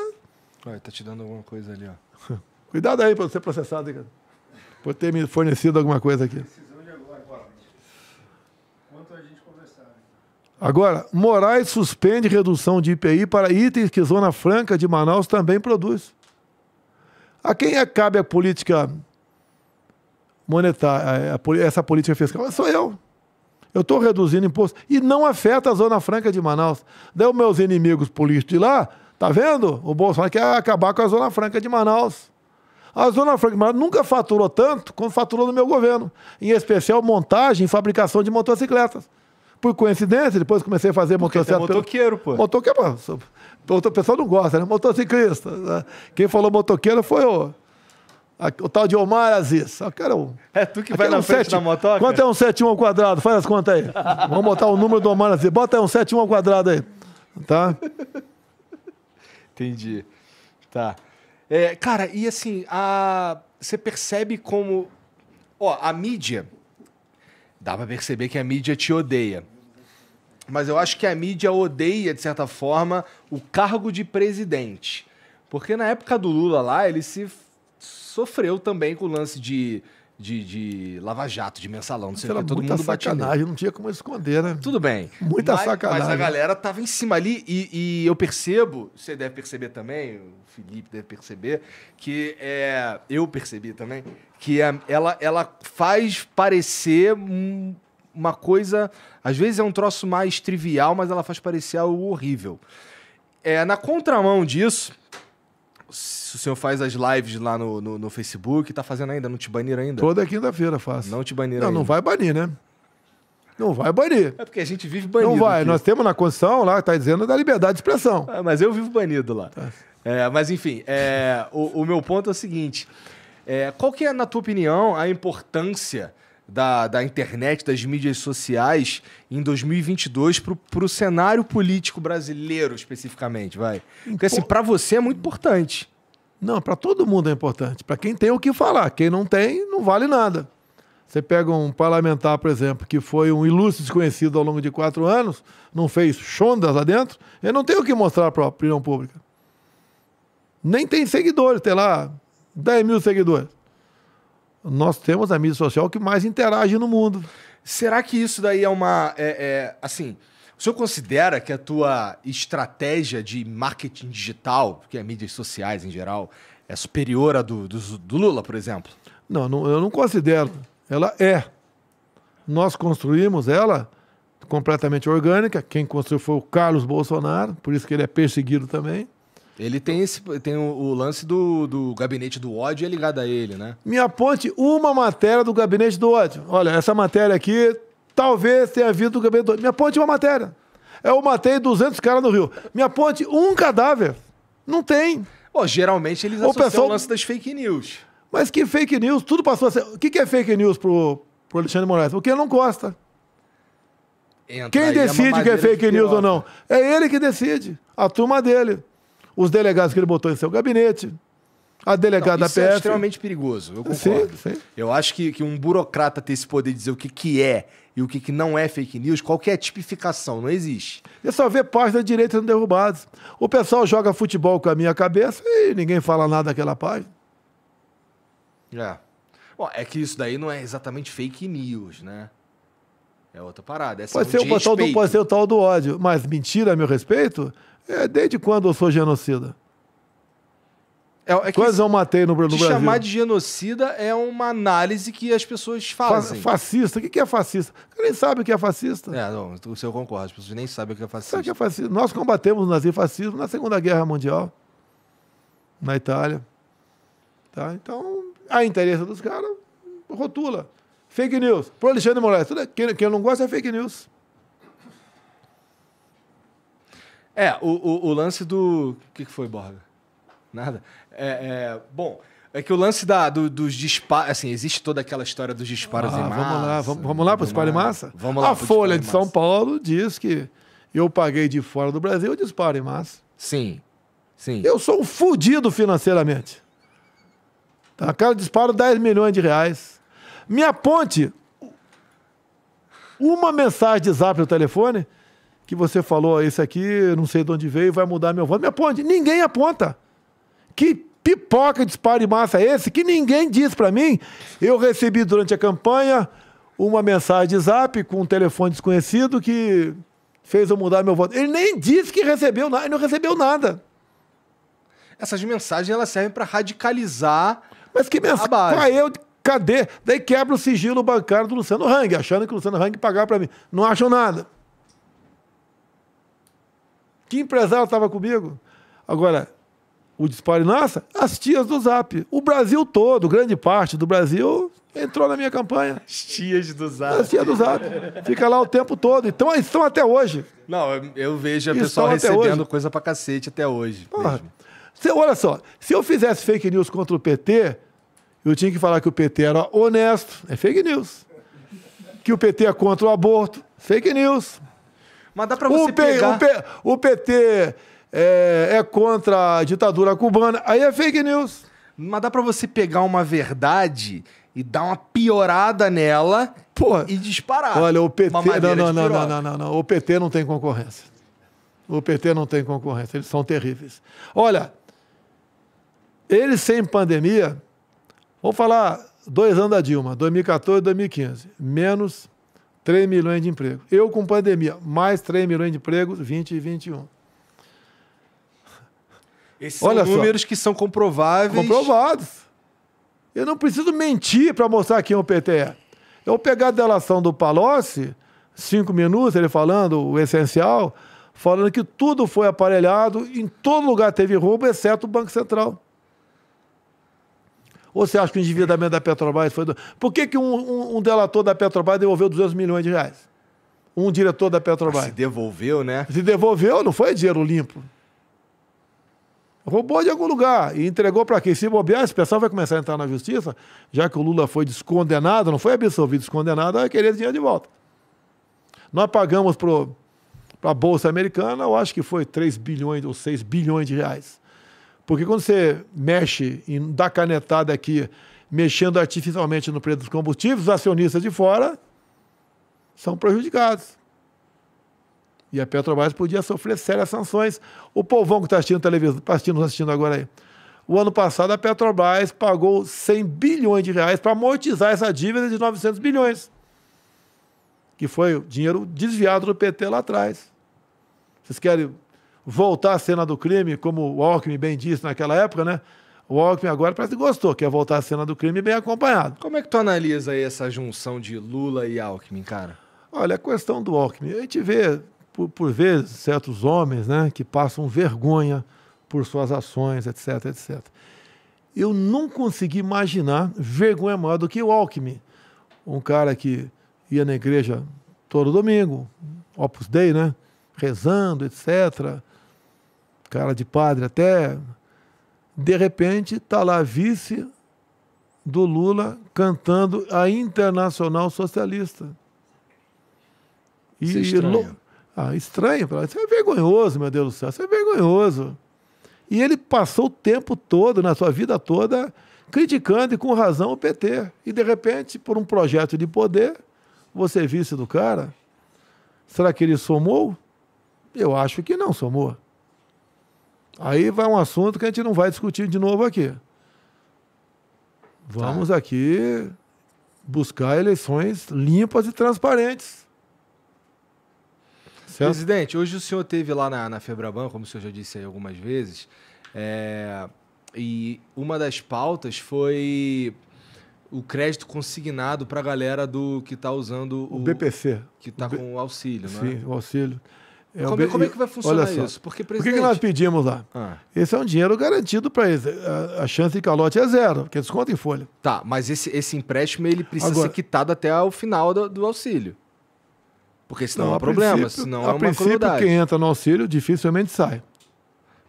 Está te dando alguma coisa ali, ó. Cuidado aí para não ser processado, cara. Por ter me fornecido alguma coisa aqui. Agora, Moraes suspende redução de IPI para itens que Zona Franca de Manaus também produz. A quem é cabe a política monetária, eh, essa política fiscal? Sou eu. Eu estou reduzindo imposto. E não afeta a Zona Franca de Manaus. Daí os meus inimigos políticos de lá, tá vendo? O Bolsonaro quer acabar com a Zona Franca de Manaus. A Zona Franca de Manaus nunca faturou tanto quanto faturou no meu governo. Em especial montagem e fabricação de motocicletas. Por coincidência, depois comecei a fazer motocicleta. Você é motoqueiro, pô. Motoqueiro, pô. O pessoal não gosta, né? Motociclista. Né? Quem falou motoqueiro foi o, o tal de Omar Aziz. cara, é tu que vai na um frente sete, da motoca? Quanto é um 71 ao quadrado? Faz as contas aí. Vamos botar o número do Omar Aziz. Bota aí um 71 ao quadrado aí. Tá? Entendi. Tá. É, cara, e assim, a... você percebe como. Ó, a mídia. Dá pra perceber que a mídia te odeia mas eu acho que a mídia odeia, de certa forma, o cargo de presidente. Porque na época do Lula lá, ele se sofreu também com o lance de de, de lava-jato, de mensalão, não sei o que. Todo mundo sacanagem, não tinha como esconder, né? Tudo bem. Muita mas, sacanagem. Mas a galera tava em cima ali e, e, eu percebo, você deve perceber também, o Felipe deve perceber, que é, eu percebi também, que ela, ela faz parecer um, uma coisa às vezes é um troço mais trivial, mas ela faz parecer algo horrível. É, na contramão disso, Se o senhor faz as lives lá no, no, no Facebook, tá fazendo ainda, não te banir ainda? Toda quinta-feira faço. Não te banir não, ainda. Não, vai banir, né? Não vai banir. É porque a gente vive banido. Não vai. Aqui. Nós temos na Constituição lá, tá dizendo da liberdade de expressão. Ah, mas eu vivo banido lá. Tá. É, mas enfim, é, o, o, meu ponto é o seguinte. É, qual que é, na tua opinião, a importância da, da internet, das mídias sociais em 2022 para o cenário político brasileiro especificamente, vai? Porque assim, para você é muito importante. Não, para todo mundo é importante. Para quem tem o que falar, quem não tem, não vale nada. Você pega um parlamentar, por exemplo, que foi um ilustre desconhecido ao longo de quatro anos, não fez chondas lá dentro, ele não tem o que mostrar para a opinião pública. Nem tem seguidores, tem lá 10 mil seguidores nós temos a mídia social que mais interage no mundo. Será que isso daí é uma. É, é, assim, o senhor considera que a tua estratégia de marketing digital, que é mídias sociais em geral, é superior à do, do, do Lula, por exemplo? Não, não, eu não considero. Ela é. Nós construímos ela completamente orgânica. Quem construiu foi o Carlos Bolsonaro, por isso que ele é perseguido também. Ele tem, esse, tem o, o lance do, do gabinete do ódio é ligado a ele, né? Me aponte uma matéria do gabinete do ódio. Olha, essa matéria aqui talvez tenha vindo do gabinete do ódio. Me aponte é uma matéria. É, eu matei 200 caras no Rio. Me aponte um cadáver. Não tem. Pô, geralmente eles o associam pessoal... o lance das fake news. Mas que fake news? Tudo passou a ser... O que é fake news pro, pro Alexandre Moraes? O que ele não gosta. Entra Quem decide o que é fake news ou não? É ele que decide, a turma dele os delegados que ele botou em seu gabinete, a delegada não, isso PF. é extremamente perigoso, eu concordo. Sim, sim. Eu acho que, que um burocrata ter esse poder de dizer o que, que é e o que, que não é fake news, qualquer tipificação, não existe. É só ver páginas da direita sendo derrubadas. O pessoal joga futebol com a minha cabeça e ninguém fala nada daquela página. É. Bom, é que isso daí não é exatamente fake news, né? É outra parada. Essa é pode, é um ser o tal do, pode ser o tal do ódio, mas mentira a meu respeito é, desde quando eu sou genocida? É, é Quantos eu matei no, no Brasil? chamar de genocida é uma análise que as pessoas fazem. Fa fascista? O que é fascista? Nem sabe o que é fascista. É, não, eu concordo. As pessoas nem sabem o que é fascista. Sabe o que é fascista? Nós combatemos o nazifascismo na Segunda Guerra Mundial, na Itália. Tá? Então, a interesse dos caras rotula. Fake news. Pro Alexandre Moraes, é, quem, quem não gosta é fake news. É, o, o, o lance do. O que, foi, Borga? Nada. É, é, bom, é que o lance da, do, dos disparos. Assim, existe toda aquela história dos disparos ah, em massa. Vamos lá, vamos, vamos lá para o disparo em massa? Vamos lá. A Folha de São Paulo diz que eu paguei de fora do Brasil o disparo em massa. Sim. Sim. Eu sou um fudido financeiramente. Tá, cara, disparo 10 milhões de reais. Minha ponte, uma mensagem de zap no telefone, que você falou, esse aqui, não sei de onde veio, vai mudar meu voto. Me aponte. Ninguém aponta. Que pipoca de disparo de massa é esse que ninguém diz para mim? Eu recebi durante a campanha uma mensagem de zap com um telefone desconhecido que fez eu mudar meu voto. Ele nem disse que recebeu nada, ele não recebeu nada. Essas mensagens elas servem para radicalizar. Mas que mensagem? Pra eu, é cadê? Daí quebra o sigilo bancário do Luciano Hang, achando que o Luciano Hang pagava para mim. Não acham nada. Que empresário estava comigo? Agora, o Dispare Nossa, as tias do Zap. O Brasil todo, grande parte do Brasil, entrou na minha campanha. As tias do Zap. As tias do Zap. Fica lá o tempo todo. Então, estão até hoje. Não, eu vejo a pessoa recebendo coisa pra cacete até hoje. Porra, se, olha só, se eu fizesse fake news contra o PT, eu tinha que falar que o PT era honesto, é fake news. Que o PT é contra o aborto, fake news. Mas dá para você o pegar... o, P, o, PT é, é contra a ditadura cubana, aí é fake news. Mas dá para você pegar uma verdade e dar uma piorada nela Pô, e disparar. Olha, o PT. Não não, não, não, não, não, não, O PT não tem concorrência. O PT não tem concorrência. Eles são terríveis. Olha, eles sem pandemia, vamos falar dois anos da Dilma, 2014 e 2015. Menos 3 milhões de empregos. Eu com pandemia, mais 3 milhões de empregos, 20 e 21. Esses Olha são números que são comprováveis. Comprovados. Eu não preciso mentir para mostrar quem é o PT é. Eu pegar a delação do Palocci, cinco minutos, ele falando o essencial, falando que tudo foi aparelhado, em todo lugar teve roubo, exceto o Banco Central. Ou você acha que o endividamento da Petrobras foi. Do... Por que, que um, um, um delator da Petrobras devolveu 200 milhões de reais? Um diretor da Petrobras. Ah, se devolveu, né? Se devolveu, não foi dinheiro limpo. Roubou de algum lugar e entregou para quem? Se bobear, esse pessoal vai começar a entrar na justiça, já que o Lula foi descondenado, não foi absolvido, descondenado, vai querer dinheiro de volta. Nós pagamos para a Bolsa Americana, eu acho que foi 3 bilhões ou 6 bilhões de reais. Porque quando você mexe, em, dá canetada aqui, mexendo artificialmente no preço dos combustíveis, os acionistas de fora são prejudicados. E a Petrobras podia sofrer sérias sanções. O povão que está assistindo televisão, tá assistindo, tá assistindo agora aí. O ano passado a Petrobras pagou 100 bilhões de reais para amortizar essa dívida de 900 bilhões, que foi dinheiro desviado do PT lá atrás. Vocês querem voltar à cena do crime, como o Alckmin bem disse naquela época, né? O Alckmin agora parece que gostou, quer voltar à cena do crime bem acompanhado. Como é que tu analisa aí essa junção de Lula e Alckmin, cara? Olha, a questão do Alckmin, a gente vê, por, por vezes, certos homens, né, que passam vergonha por suas ações, etc, etc. Eu não consegui imaginar vergonha maior do que o Alckmin. Um cara que ia na igreja todo domingo, Opus Dei, né? Rezando, etc cara de padre até. De repente, está lá vice do Lula cantando a Internacional Socialista. E, Isso é estranho. Ah, estranho. Isso é vergonhoso, meu Deus do céu. Isso é vergonhoso. E ele passou o tempo todo, na sua vida toda, criticando e com razão o PT. E, de repente, por um projeto de poder, você é vice do cara. Será que ele somou? Eu acho que não somou. Aí vai um assunto que a gente não vai discutir de novo aqui. Tá. Vamos tá. aqui buscar eleições limpas e transparentes. Certo? Presidente, hoje o senhor teve lá na, na Febraban, como o senhor já disse aí algumas vezes, é, e uma das pautas foi o crédito consignado para a galera do que está usando o, o BPC, que está com o auxílio, né? Sim, o auxílio. É, como, como, é, é que vai funcionar isso? Porque, presidente... Por que, que nós pedimos lá? Ah. Esse é um dinheiro garantido para eles. A, a, chance de calote é zero, porque desconta em folha. Tá, mas esse, esse empréstimo ele precisa Agora, ser quitado até o final do, do auxílio. Porque senão não, há é problema, senão a é uma princípio, crueldade. quem entra no auxílio dificilmente sai.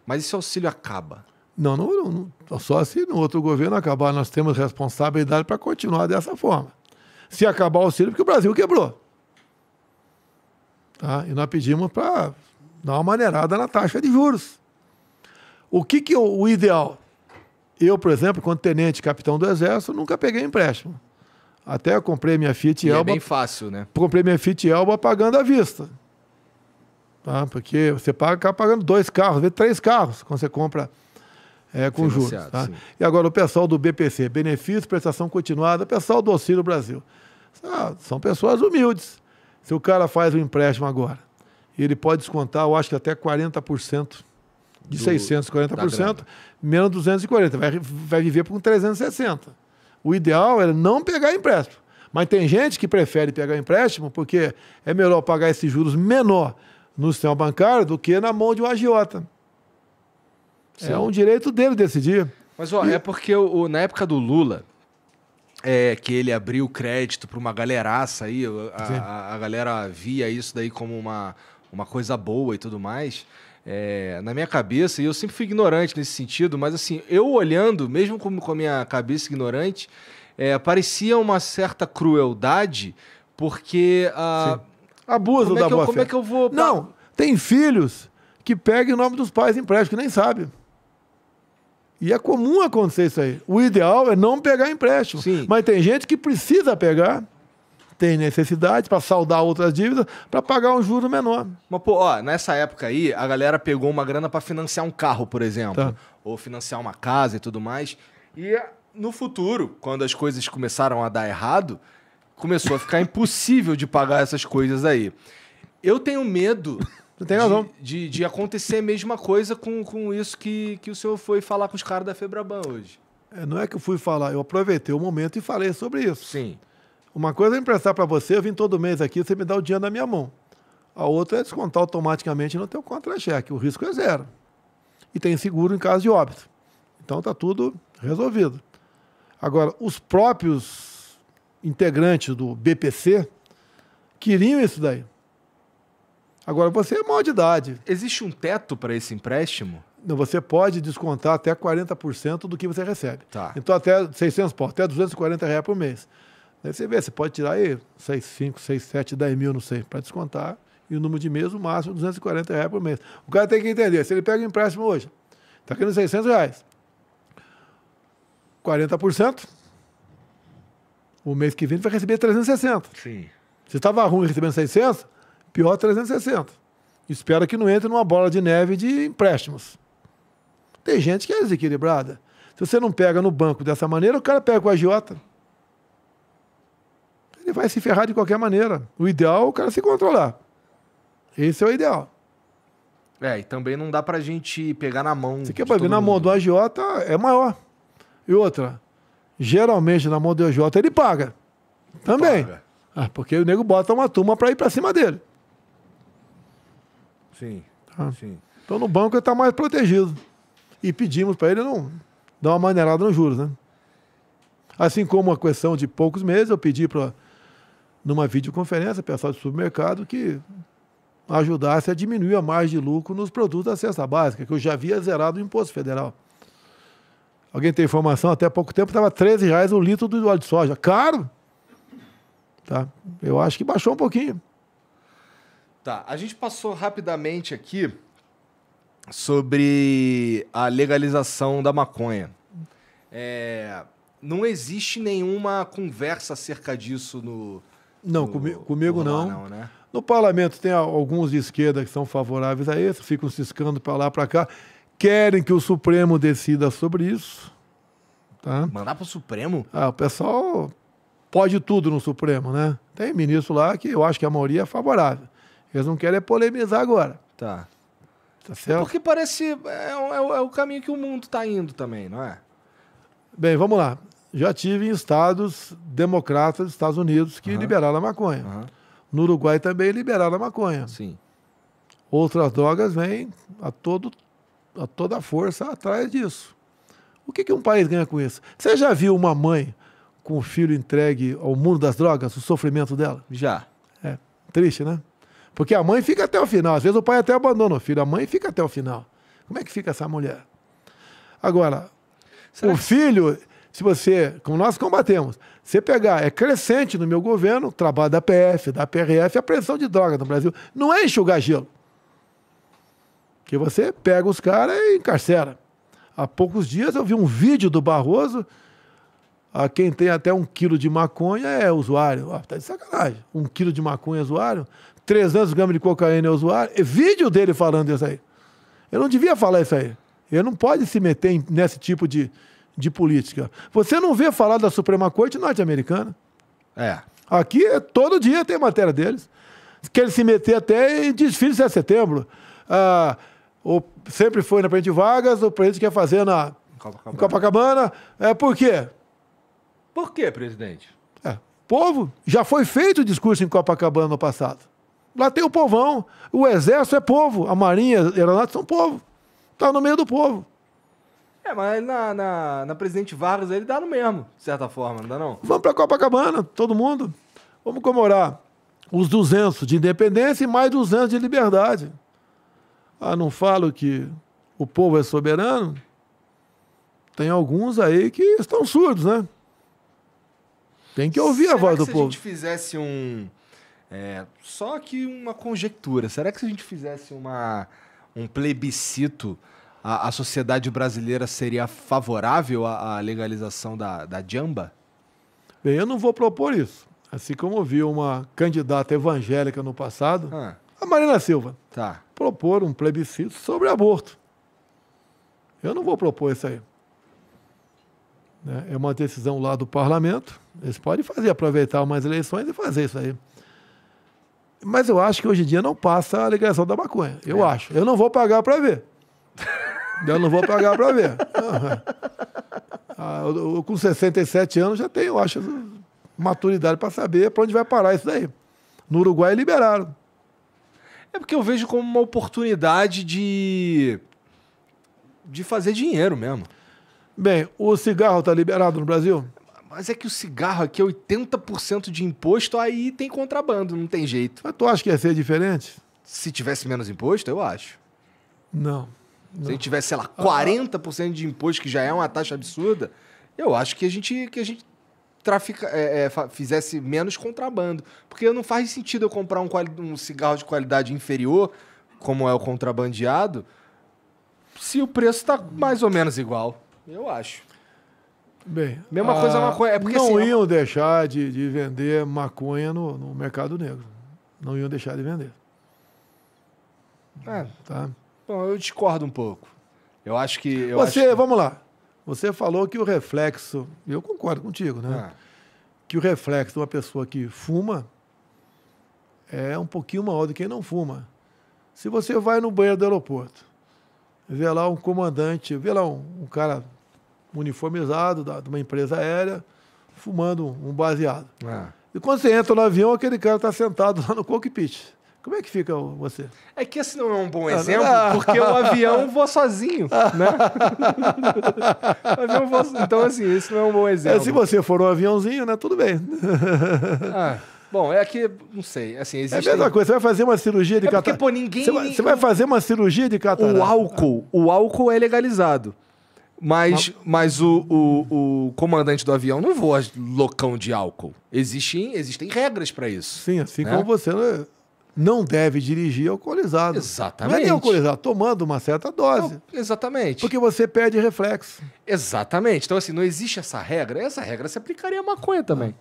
Mas esse auxílio acaba? Não, não, não tá só se no outro governo acabar, nós temos responsabilidade para continuar dessa forma. Se acabar o auxílio, porque o Brasil quebrou. Tá? E nós pedimos para dar uma maneirada na taxa de juros. O que, que o, o ideal? Eu, por exemplo, quando tenente capitão do Exército, nunca peguei empréstimo. Até comprei minha Fiat e é Elba. É bem fácil, né? Comprei minha Fiat Elba pagando à vista. Tá? Porque você paga pagando dois carros, vê três carros, quando você compra é, com juros. Tá? E agora o pessoal do BPC, benefício, prestação continuada, pessoal do Auxílio Brasil. são pessoas humildes. Se o cara faz um empréstimo agora, ele pode descontar, eu acho que até 40%. De Do, 640%, menos 240. Vai, vai viver com 360. O ideal é não pegar empréstimo. Mas tem gente que prefere pegar empréstimo porque é melhor pagar esses juros menor no sistema bancário do que na mão de um agiota. É Sim. É um direito dele decidir. Mas ó, e... é porque o, na época do Lula, é, que ele abriu crédito para uma galeraça aí, a, a, galera via isso daí como uma, uma coisa boa e tudo mais. É, na minha cabeça, e eu sempre fui ignorante nesse sentido, mas assim, eu olhando, mesmo com, com a minha cabeça ignorante, é, parecia uma certa crueldade, porque. Ah, Abuso é da é eu, boa Como é fé. é que eu vou. Não, tem filhos que pegam o nome dos pais em empréstimo, que nem sabe. E é comum acontecer isso aí. O ideal é não pegar empréstimo. Sim. Mas tem gente que precisa pegar, tem necessidade para saldar outras dívidas, para pagar um juro menor. Mas, pô, ó, nessa época aí, a galera pegou uma grana para financiar um carro, por exemplo. Tá. Ou financiar uma casa e tudo mais. E no futuro, quando as coisas começaram a dar errado, começou a ficar impossível de pagar essas coisas aí. Eu tenho medo tem razão. De, de, de, acontecer a mesma coisa com, com isso que, que o senhor foi falar com os caras da Febraban hoje. É, não é que eu fui falar, eu aproveitei o momento e falei sobre isso. Sim. Uma coisa é emprestar para você, eu vim todo mês aqui, você me dá o dinheiro na minha mão. A outra é descontar automaticamente no teu contra-cheque. O risco é zero. E tem seguro em caso de óbito. Então está tudo resolvido. Agora, os próprios integrantes do BPC queriam isso daí. Agora, você é maior de idade. Existe um teto para esse empréstimo? Você pode descontar até 40% do que você recebe. Tá. Então, até 600 pau, até 240 reais por mês. Aí você vê, você pode tirar aí 6, 5, 6, 7, 10 mil, não sei, para descontar. E o número de mês, o máximo, 240 reais por mês. O cara tem que entender, se ele pega um empréstimo hoje, está querendo 600 reais. 40%, o mês que vem ele vai receber 360. Sim. Se estava ruim recebendo 600, pior 360. Espero que não entre numa bola de neve de empréstimos. Tem gente que é desequilibrada. Se você não pega no banco dessa maneira, o cara pega com a agiota. Ele vai se ferrar de qualquer maneira. O ideal é o cara se controlar. Esse é o ideal. É, e também não dá pra gente pegar na mão. Você quer ver na mão do agiota é maior. E outra, geralmente na mão do agiota ele paga. Também. Paga. Ah, porque o nego bota uma turma pra ir pra cima dele. Sim. Tá? Sim. Então no banco ele está mais protegido. E pedimos para ele não dar uma maneirada nos juros, né? Assim como a questão de poucos meses, eu pedi para, numa videoconferência, pessoal de supermercado, que ajudasse a diminuir a margem de lucro nos produtos da cesta básica, que eu já havia zerado o imposto federal. Alguém tem informação? Até pouco tempo estava 13 reais o litro do óleo de soja. Caro! Tá? Eu acho que baixou um pouquinho. Tá, a gente passou rapidamente aqui sobre a legalização da maconha. É, não existe nenhuma conversa acerca disso no. Não, no, comi comigo no não. não né? No parlamento tem alguns de esquerda que são favoráveis a isso, ficam ciscando para lá, para cá. Querem que o Supremo decida sobre isso. Tá? Mandar para o Supremo? Ah, o pessoal pode tudo no Supremo, né? Tem ministro lá que eu acho que a maioria é favorável. Eles não querem é polemizar agora. Tá. Tá certo? Porque parece. É, é, é o caminho que o mundo está indo também, não é? Bem, vamos lá. Já tive em estados democratas dos Estados Unidos que uhum. liberaram a maconha. Uhum. No Uruguai também liberaram a maconha. Sim. Outras drogas vêm a, todo, a toda força atrás disso. O que, que um país ganha com isso? Você já viu uma mãe com o filho entregue ao mundo das drogas, o sofrimento dela? Já. É triste, né? Porque a mãe fica até o final. Às vezes o pai até abandona o filho, a mãe fica até o final. Como é que fica essa mulher? Agora, Será o que... filho, se você, como nós combatemos, você pegar, é crescente no meu governo, trabalho da PF, da PRF, a pressão de droga no Brasil. Não é enxugar gelo. Que você pega os caras e encarcera. Há poucos dias eu vi um vídeo do Barroso. A quem tem até um quilo de maconha é usuário. Está ah, tá de sacanagem. Um quilo de maconha é usuário. 300 gramas de cocaína é usuário. É vídeo dele falando isso aí. eu não devia falar isso aí. Ele não pode se meter em, nesse tipo de, de política. Você não vê falar da Suprema Corte norte-americana. É. Aqui, todo dia tem matéria deles. quer se meter até em desfile de setembro. Ah, o, sempre foi na frente Vargas, o presidente quer fazer na Copacabana. Copacabana. É, por quê? Por quê, presidente? É, povo, já foi feito o discurso em Copacabana no passado. Lá tem o povão. O exército é povo. A marinha, a aeronáutica são povo. Tá no meio do povo. É, mas na, na, na, Presidente Vargas ele dá no mesmo, de certa forma, não dá não? Vamos pra Copacabana, todo mundo. Vamos comemorar os 200 de independência e mais 200 de liberdade. Ah, não falo que o povo é soberano? Tem alguns aí que estão surdos, né? Tem que ouvir Será a voz que do se povo. Se a gente fizesse um, é, só que uma conjectura. Será que se a gente fizesse uma, um plebiscito, a, a sociedade brasileira seria favorável à, à legalização da, da jamba? Bem, eu não vou propor isso. Assim como vi uma candidata evangélica no passado, ah. a Marina Silva, tá. propor um plebiscito sobre aborto. Eu não vou propor isso aí. Né? É uma decisão lá do parlamento. Eles podem fazer, aproveitar umas eleições e fazer isso aí. Mas eu acho que hoje em dia não passa a legalização da maconha. Eu é. acho. Eu não vou pagar para ver. eu não vou pagar para ver. Ah, eu, eu, com 67 anos já tenho, acho, maturidade para saber para onde vai parar isso daí. No Uruguai liberaram. É porque eu vejo como uma oportunidade de de fazer dinheiro mesmo. Bem, o cigarro está liberado no Brasil? mas é que o cigarro aqui é 80% de imposto, aí tem contrabando, não tem jeito. Mas tu acha que ia ser diferente? Se tivesse menos imposto, eu acho. Não. não. Se a gente tivesse, sei lá, 40% de imposto, que já é uma taxa absurda, eu acho que a gente, que a gente trafica, é, é, fizesse menos contrabando. Porque não faz sentido eu comprar um, um cigarro de qualidade inferior, como é o contrabandeado, se o preço está mais ou menos igual. Eu acho. Bem, mesma a... coisa é maconha. É porque, não assim, iam deixar de, de vender maconha no, no mercado negro. Não iam deixar de vender. É. Tá? Bom, eu discordo um pouco. Eu acho que. Eu Você, acho que... vamos lá. Você falou que o reflexo. Eu concordo contigo, né? Ah. Que o reflexo de uma pessoa que fuma é um pouquinho maior do que quem não fuma. Se você vai no banheiro do aeroporto, vê lá um comandante, vê lá um, um cara uniformizado da, de uma empresa aérea, fumando um baseado. É. E quando você entra no avião, aquele cara está sentado lá no cockpit. Como é que fica você? É que esse não é um bom ah, exemplo, porque o avião voa sozinho, né? avião voa... Então, assim, esse não é um bom exemplo. É, se você for um aviãozinho, né? Tudo bem. ah, bom, é que, não sei, assim, existe... É a mesma coisa, você vai fazer uma cirurgia de é catarata... Porque, pô, ninguém... Você vai, você vai fazer uma cirurgia de catarata... O álcool, o álcool é legalizado. Mas, mas o, o, o comandante do avião não voa loucão de álcool. Existem, existem regras para isso. Sim, assim né? como você não deve dirigir alcoolizado. Exatamente. Não é nem alcoolizado, tomando uma certa dose. Não, exatamente. Porque você perde reflexo. Exatamente. Então, assim, não existe essa regra. Essa regra se aplicaria a maconha também.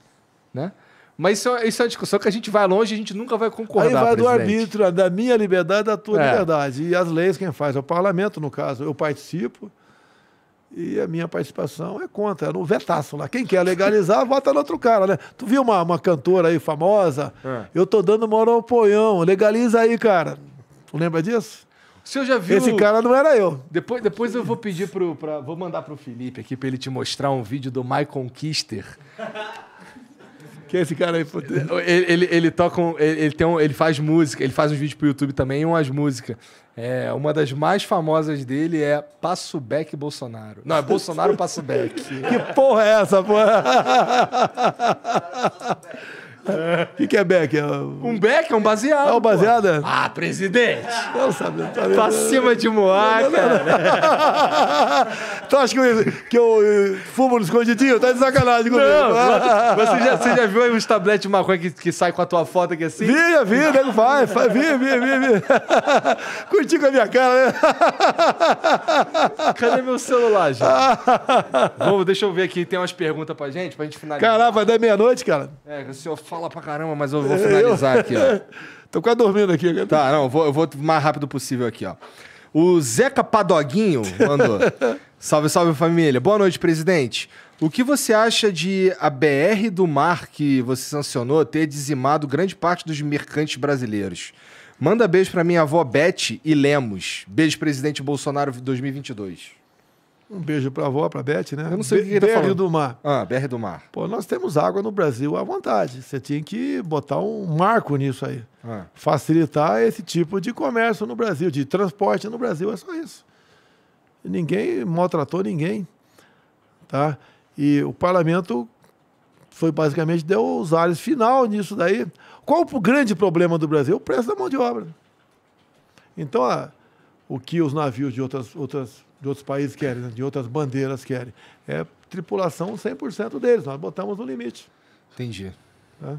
Né? Mas isso, é, isso, é uma discussão que a gente vai longe e a gente nunca vai concordar. Aí vai do arbítrio, da minha liberdade, da tua é. liberdade. E as leis quem faz é o parlamento, no caso. Eu participo. E a minha participação é contra, no vetaço lá. Quem quer legalizar, vota no outro cara, né? Tu viu uma, uma cantora aí famosa? É. Eu tô dando moral ao poião, legaliza aí, cara. tu lembra disso? O senhor já viu. Esse cara não era eu. Depois, depois eu vou pedir pro. Pra, vou mandar pro Felipe aqui pra ele te mostrar um vídeo do Michael Conquister. Que é esse cara aí? Ele, ele, ele toca. Um, ele, ele, tem um, ele faz música, ele faz uns vídeos pro YouTube também e umas músicas. É, uma das mais famosas dele é Passo Beck Bolsonaro. Não, é Bolsonaro Passo Beck. que porra é essa, porra? O que, que é Beck? É Um Beck? É um baseado. É um baseado? É? Ah, presidente! Eu não sabia. Tá pra cima de Moá, não, não, cara. tu acha que eu, que eu eh, fumo no escondidinho? Tá de sacanagem comigo. Não, você, já, você já viu os tabletes de maconha que, que sai com a tua foto aqui assim? Vi, vi, nego vai, vai, vi, vi, vi, vi. Curti com a minha cara, né? Cadê meu celular, gente? Vamos, deixa eu ver aqui, tem umas perguntas pra gente, pra gente finalizar. Caralho, vai dar meia-noite, cara? É, o senhor fala fala pra caramba, mas eu vou finalizar aqui, ó. Tô quase dormindo aqui. Cara. Tá, não, vou, eu vou o mais rápido possível aqui, ó. O Zeca Padoguinho mandou. salve, salve família. Boa noite, presidente. O que você acha de a BR do Mar que você sancionou ter dizimado grande parte dos mercantes brasileiros? Manda beijo para minha avó Beth e Lemos. Beijo, presidente Bolsonaro 2022. Um beijo para a avó, para a Beth, né? Eu não sei Be o que ele tá falando. do Mar. Ah, BR do Mar. Pô, nós temos água no Brasil à vontade. Você tinha que botar um marco nisso aí. Ah. Facilitar esse tipo de comércio no Brasil, de transporte no Brasil, é só isso. Ninguém maltratou ninguém, tá? E o parlamento foi basicamente deu os ares final nisso daí. Qual o grande problema do Brasil? O preço da mão de obra. Então, a, o que os navios de outras, outras de outros países querem, né? de outras bandeiras querem. É tripulação 100% deles, nós botamos no limite. Entendi. É.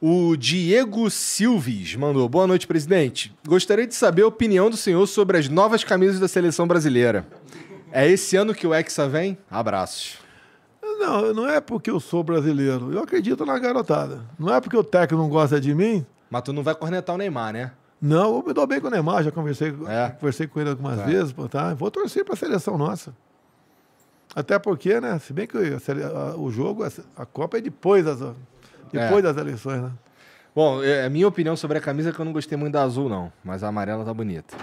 O Diego Silves mandou: Boa noite, presidente. Gostaria de saber a opinião do senhor sobre as novas camisas da seleção brasileira. É esse ano que o Hexa vem? Abraços. Não, não é porque eu sou brasileiro. Eu acredito na garotada. Não é porque o técnico não gosta de mim. Mas tu não vai cornetar o Neymar, né? Não, eu me dou bem com o Neymar, já conversei, é. conversei com ele algumas é. vezes. Tá? Vou torcer para a seleção nossa. Até porque, né? Se bem que o jogo, a Copa é depois das, depois é. das eleições, né? Bom, é a é minha opinião sobre a camisa que eu não gostei muito da azul, não. Mas a amarela tá bonita.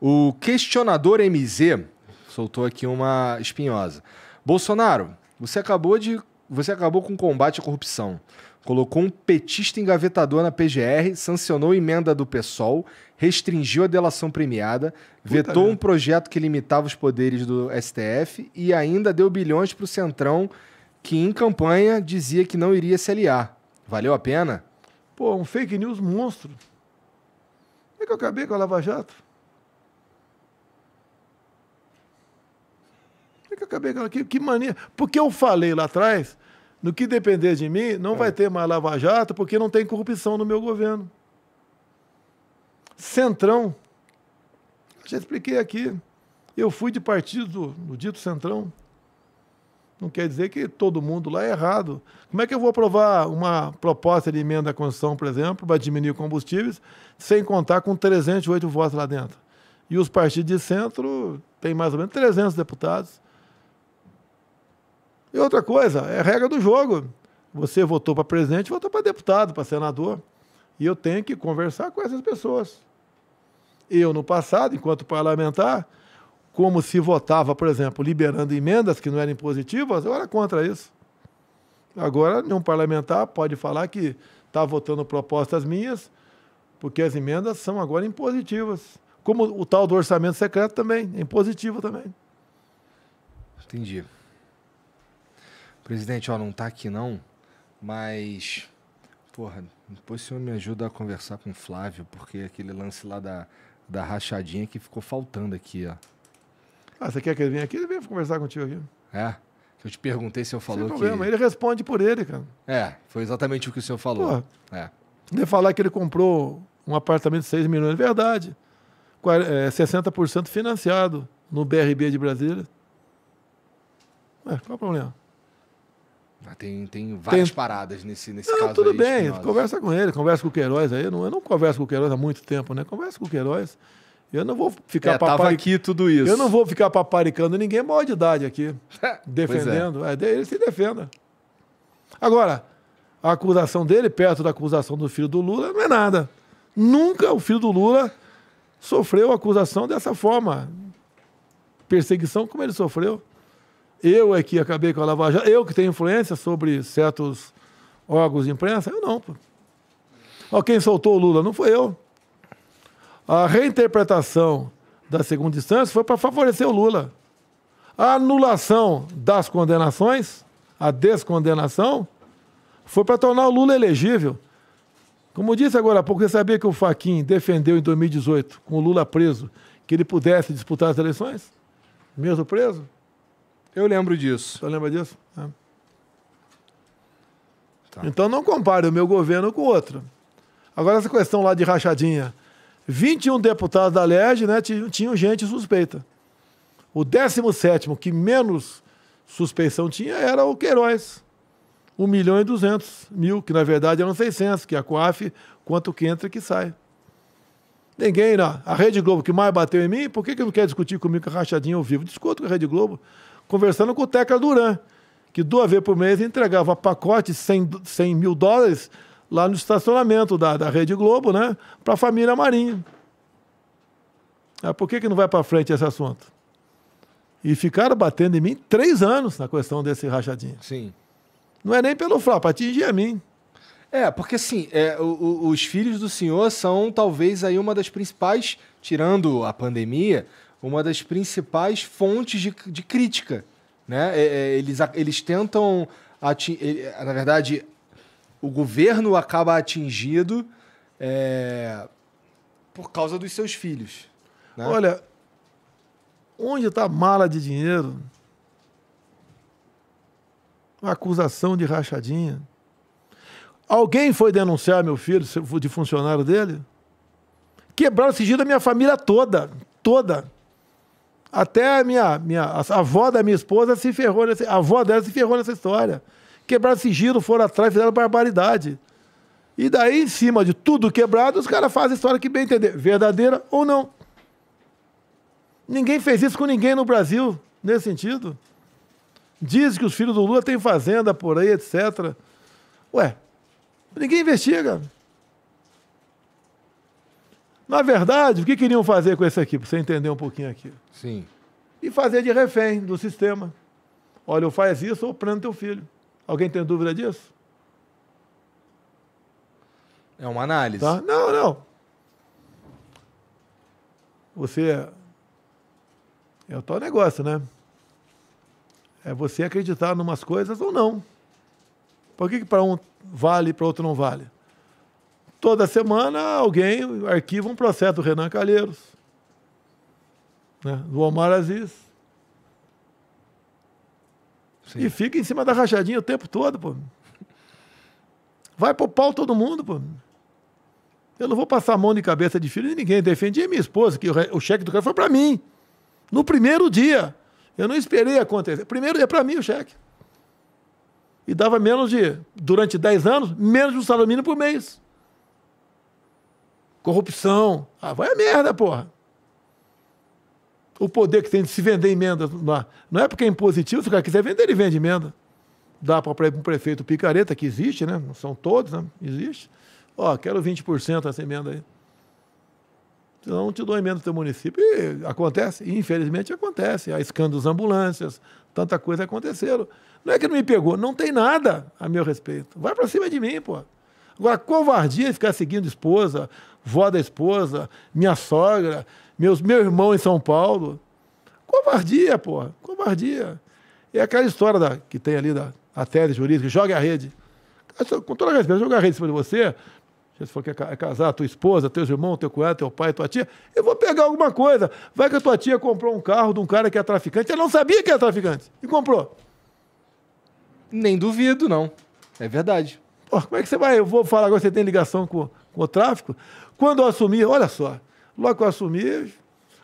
O questionador MZ soltou aqui uma espinhosa. Bolsonaro, você acabou de. Você acabou com o combate à corrupção colocou um petista engavetador na PGR, sancionou emenda do PSOL, restringiu a delação premiada, Puta vetou minha. um projeto que limitava os poderes do STF e ainda deu bilhões para o Centrão, que em campanha dizia que não iria se aliar. Valeu a pena? Pô, um fake news monstro. Como é que eu acabei com a Lava Jato? Como é que eu acabei com ela? Que, que mania. Porque eu falei lá atrás no que depender de mim, não é. vai ter mais Lava Jato, porque não tem corrupção no meu governo. Centrão. Já expliquei aqui. Eu fui de partido do dito Centrão. Não quer dizer que todo mundo lá é errado. Como é que eu vou aprovar uma proposta de emenda à Constituição, por exemplo, para diminuir combustíveis, sem contar com 308 votos lá dentro? E os partidos de centro têm mais ou menos 300 deputados. E outra coisa, é regra do jogo. Você votou para presidente, votou para deputado, para senador. E eu tenho que conversar com essas pessoas. Eu, no passado, enquanto parlamentar, como se votava, por exemplo, liberando emendas que não eram positivas, eu era contra isso. Agora, nenhum parlamentar pode falar que está votando propostas minhas, porque as emendas são agora impositivas. Como o tal do orçamento secreto também, é impositivo também. Entendi. Presidente, ó, não está aqui não, mas. Porra, depois o senhor me ajuda a conversar com o Flávio, porque aquele lance lá da, da rachadinha que ficou faltando aqui, ó. Ah, você quer que ele venha aqui? Ele vem conversar contigo aqui. É? Eu te perguntei se eu falou Sem problema, que... ele responde por ele, cara. É, foi exatamente o que o senhor falou. é. De falar que ele comprou um apartamento de 6 milhões, é verdade. 60% é, financiado no BRB de Brasília. Ué, qual é o problema? Tá, tem, tem várias tem... paradas nesse, nesse não, caso tudo aí, bem, espinosa. conversa com ele, conversa com o Queiroz aí. Eu não, eu não converso com o Queiroz há muito tempo, né? Conversa com o Queiroz. Eu não vou ficar é, aqui tudo isso. Eu não vou ficar paparicando ninguém é maior de idade aqui. É. defendendo. É. ele se defenda. Agora, a acusação dele, perto da acusação do filho do Lula, não é nada. Nunca o filho do Lula sofreu acusação dessa forma. Perseguição como ele sofreu. Eu é que acabei com a Lava Jato, eu que tenho influência sobre certos órgãos de imprensa? Eu não. Ó, quem soltou o Lula não foi eu. A reinterpretação da segunda instância foi para favorecer o Lula. A anulação das condenações, a descondenação, foi para tornar o Lula elegível. Como disse agora há pouco, você sabia que o Faquin defendeu em 2018, com o Lula preso, que ele pudesse disputar as eleições? Mesmo preso? Eu lembro disso. Você lembra disso? É. Tá. Então não compare o meu governo com o outro. Agora, essa questão lá de rachadinha. 21 deputados da LERJ né, tinham gente suspeita. O 17 que menos suspeição tinha era o Queiroz. 1 milhão e 200 mil, que na verdade eram 600, que a COAF, quanto que entra e que sai. Ninguém, não. a Rede Globo que mais bateu em mim, por que, que não quer discutir comigo com a rachadinha é ao vivo? Discuto com a Rede Globo conversando com o Teca Duran, que duas vezes por mês entregava pacote 100, 100 mil dólares lá no estacionamento da, da Rede Globo, né? Para a família Marinho. Ah, por que, que não vai para frente esse assunto? E ficaram batendo em mim três anos na questão desse rachadinho. Sim. Não é nem pelo Flapa, atingia a mim. É, porque assim, é, o, o, os filhos do senhor são talvez aí uma das principais, tirando a pandemia, uma das principais fontes de, de crítica. Né? É, é, eles, eles tentam. É, na verdade, o governo acaba atingido é, por causa dos seus filhos. Né? Olha, onde está a mala de dinheiro? Uma acusação de rachadinha. Alguém foi denunciar meu filho de funcionário dele? Quebraram o sigilo da minha família toda. Toda. Até a minha, minha a avó da minha esposa se ferrou nessa, a avó dela se ferrou nessa história. Quebraram sigilo, foram atrás, fizeram barbaridade. E daí, em cima de tudo quebrado, os caras fazem história que bem entender, verdadeira ou não. Ninguém fez isso com ninguém no Brasil, nesse sentido. Diz que os filhos do Lula têm fazenda por aí, etc. Ué, ninguém investiga. Na verdade, o que queriam fazer com esse aqui, para você entender um pouquinho aqui? Sim. E fazer de refém do sistema. Olha, ou faz isso ou prende teu filho. Alguém tem dúvida disso? É uma análise. Tá? Não, não. Você. É, é o teu negócio, né? É você acreditar em umas coisas ou não. Por que, que para um vale e para outro não vale? Toda semana alguém arquiva um processo do Renan Calheiros, né, do Omar Aziz. Sim. E fica em cima da rachadinha o tempo todo, pô. Vai pro pau todo mundo, pô. Eu não vou passar a mão de cabeça de filho de ninguém. Defendi minha esposa, que o cheque do cara foi para mim. No primeiro dia. Eu não esperei acontecer. Primeiro é para mim o cheque. E dava menos de, durante 10 anos, menos de um salário mínimo por mês corrupção. Ah, vai a merda, porra. O poder que tem de se vender emenda lá. Não é porque é impositivo, se o cara quiser vender, ele vende emenda. Dá para um prefeito picareta, que existe, né? Não são todos, né? Existe. Ó, quero 20% dessa emenda aí. Senão não te dou emenda do teu município. E acontece, infelizmente acontece. Há escândalos ambulâncias, tanta coisa aconteceram. Não é que não me pegou, não tem nada a meu respeito. Vai para cima de mim, pô. Agora, covardia ficar seguindo esposa, vó da esposa, minha sogra, meus, meu irmão em São Paulo. Covardia, porra, covardia. É aquela história da, que tem ali da a tese jurídica, joga a rede. Com toda respeito, joga a rede em cima de você, se você for quer é casar, tua esposa, teus irmãos, teu cunhado, teu pai, tua tia, eu vou pegar alguma coisa. Vai que a tua tia comprou um carro de um cara que é traficante, ela não sabia que era traficante, e comprou. Nem duvido, não. É verdade. Pô, como é que você vai? Eu vou falar agora, você tem ligação com com o tráfico. Quando eu assumi, olha só, logo que eu assumi,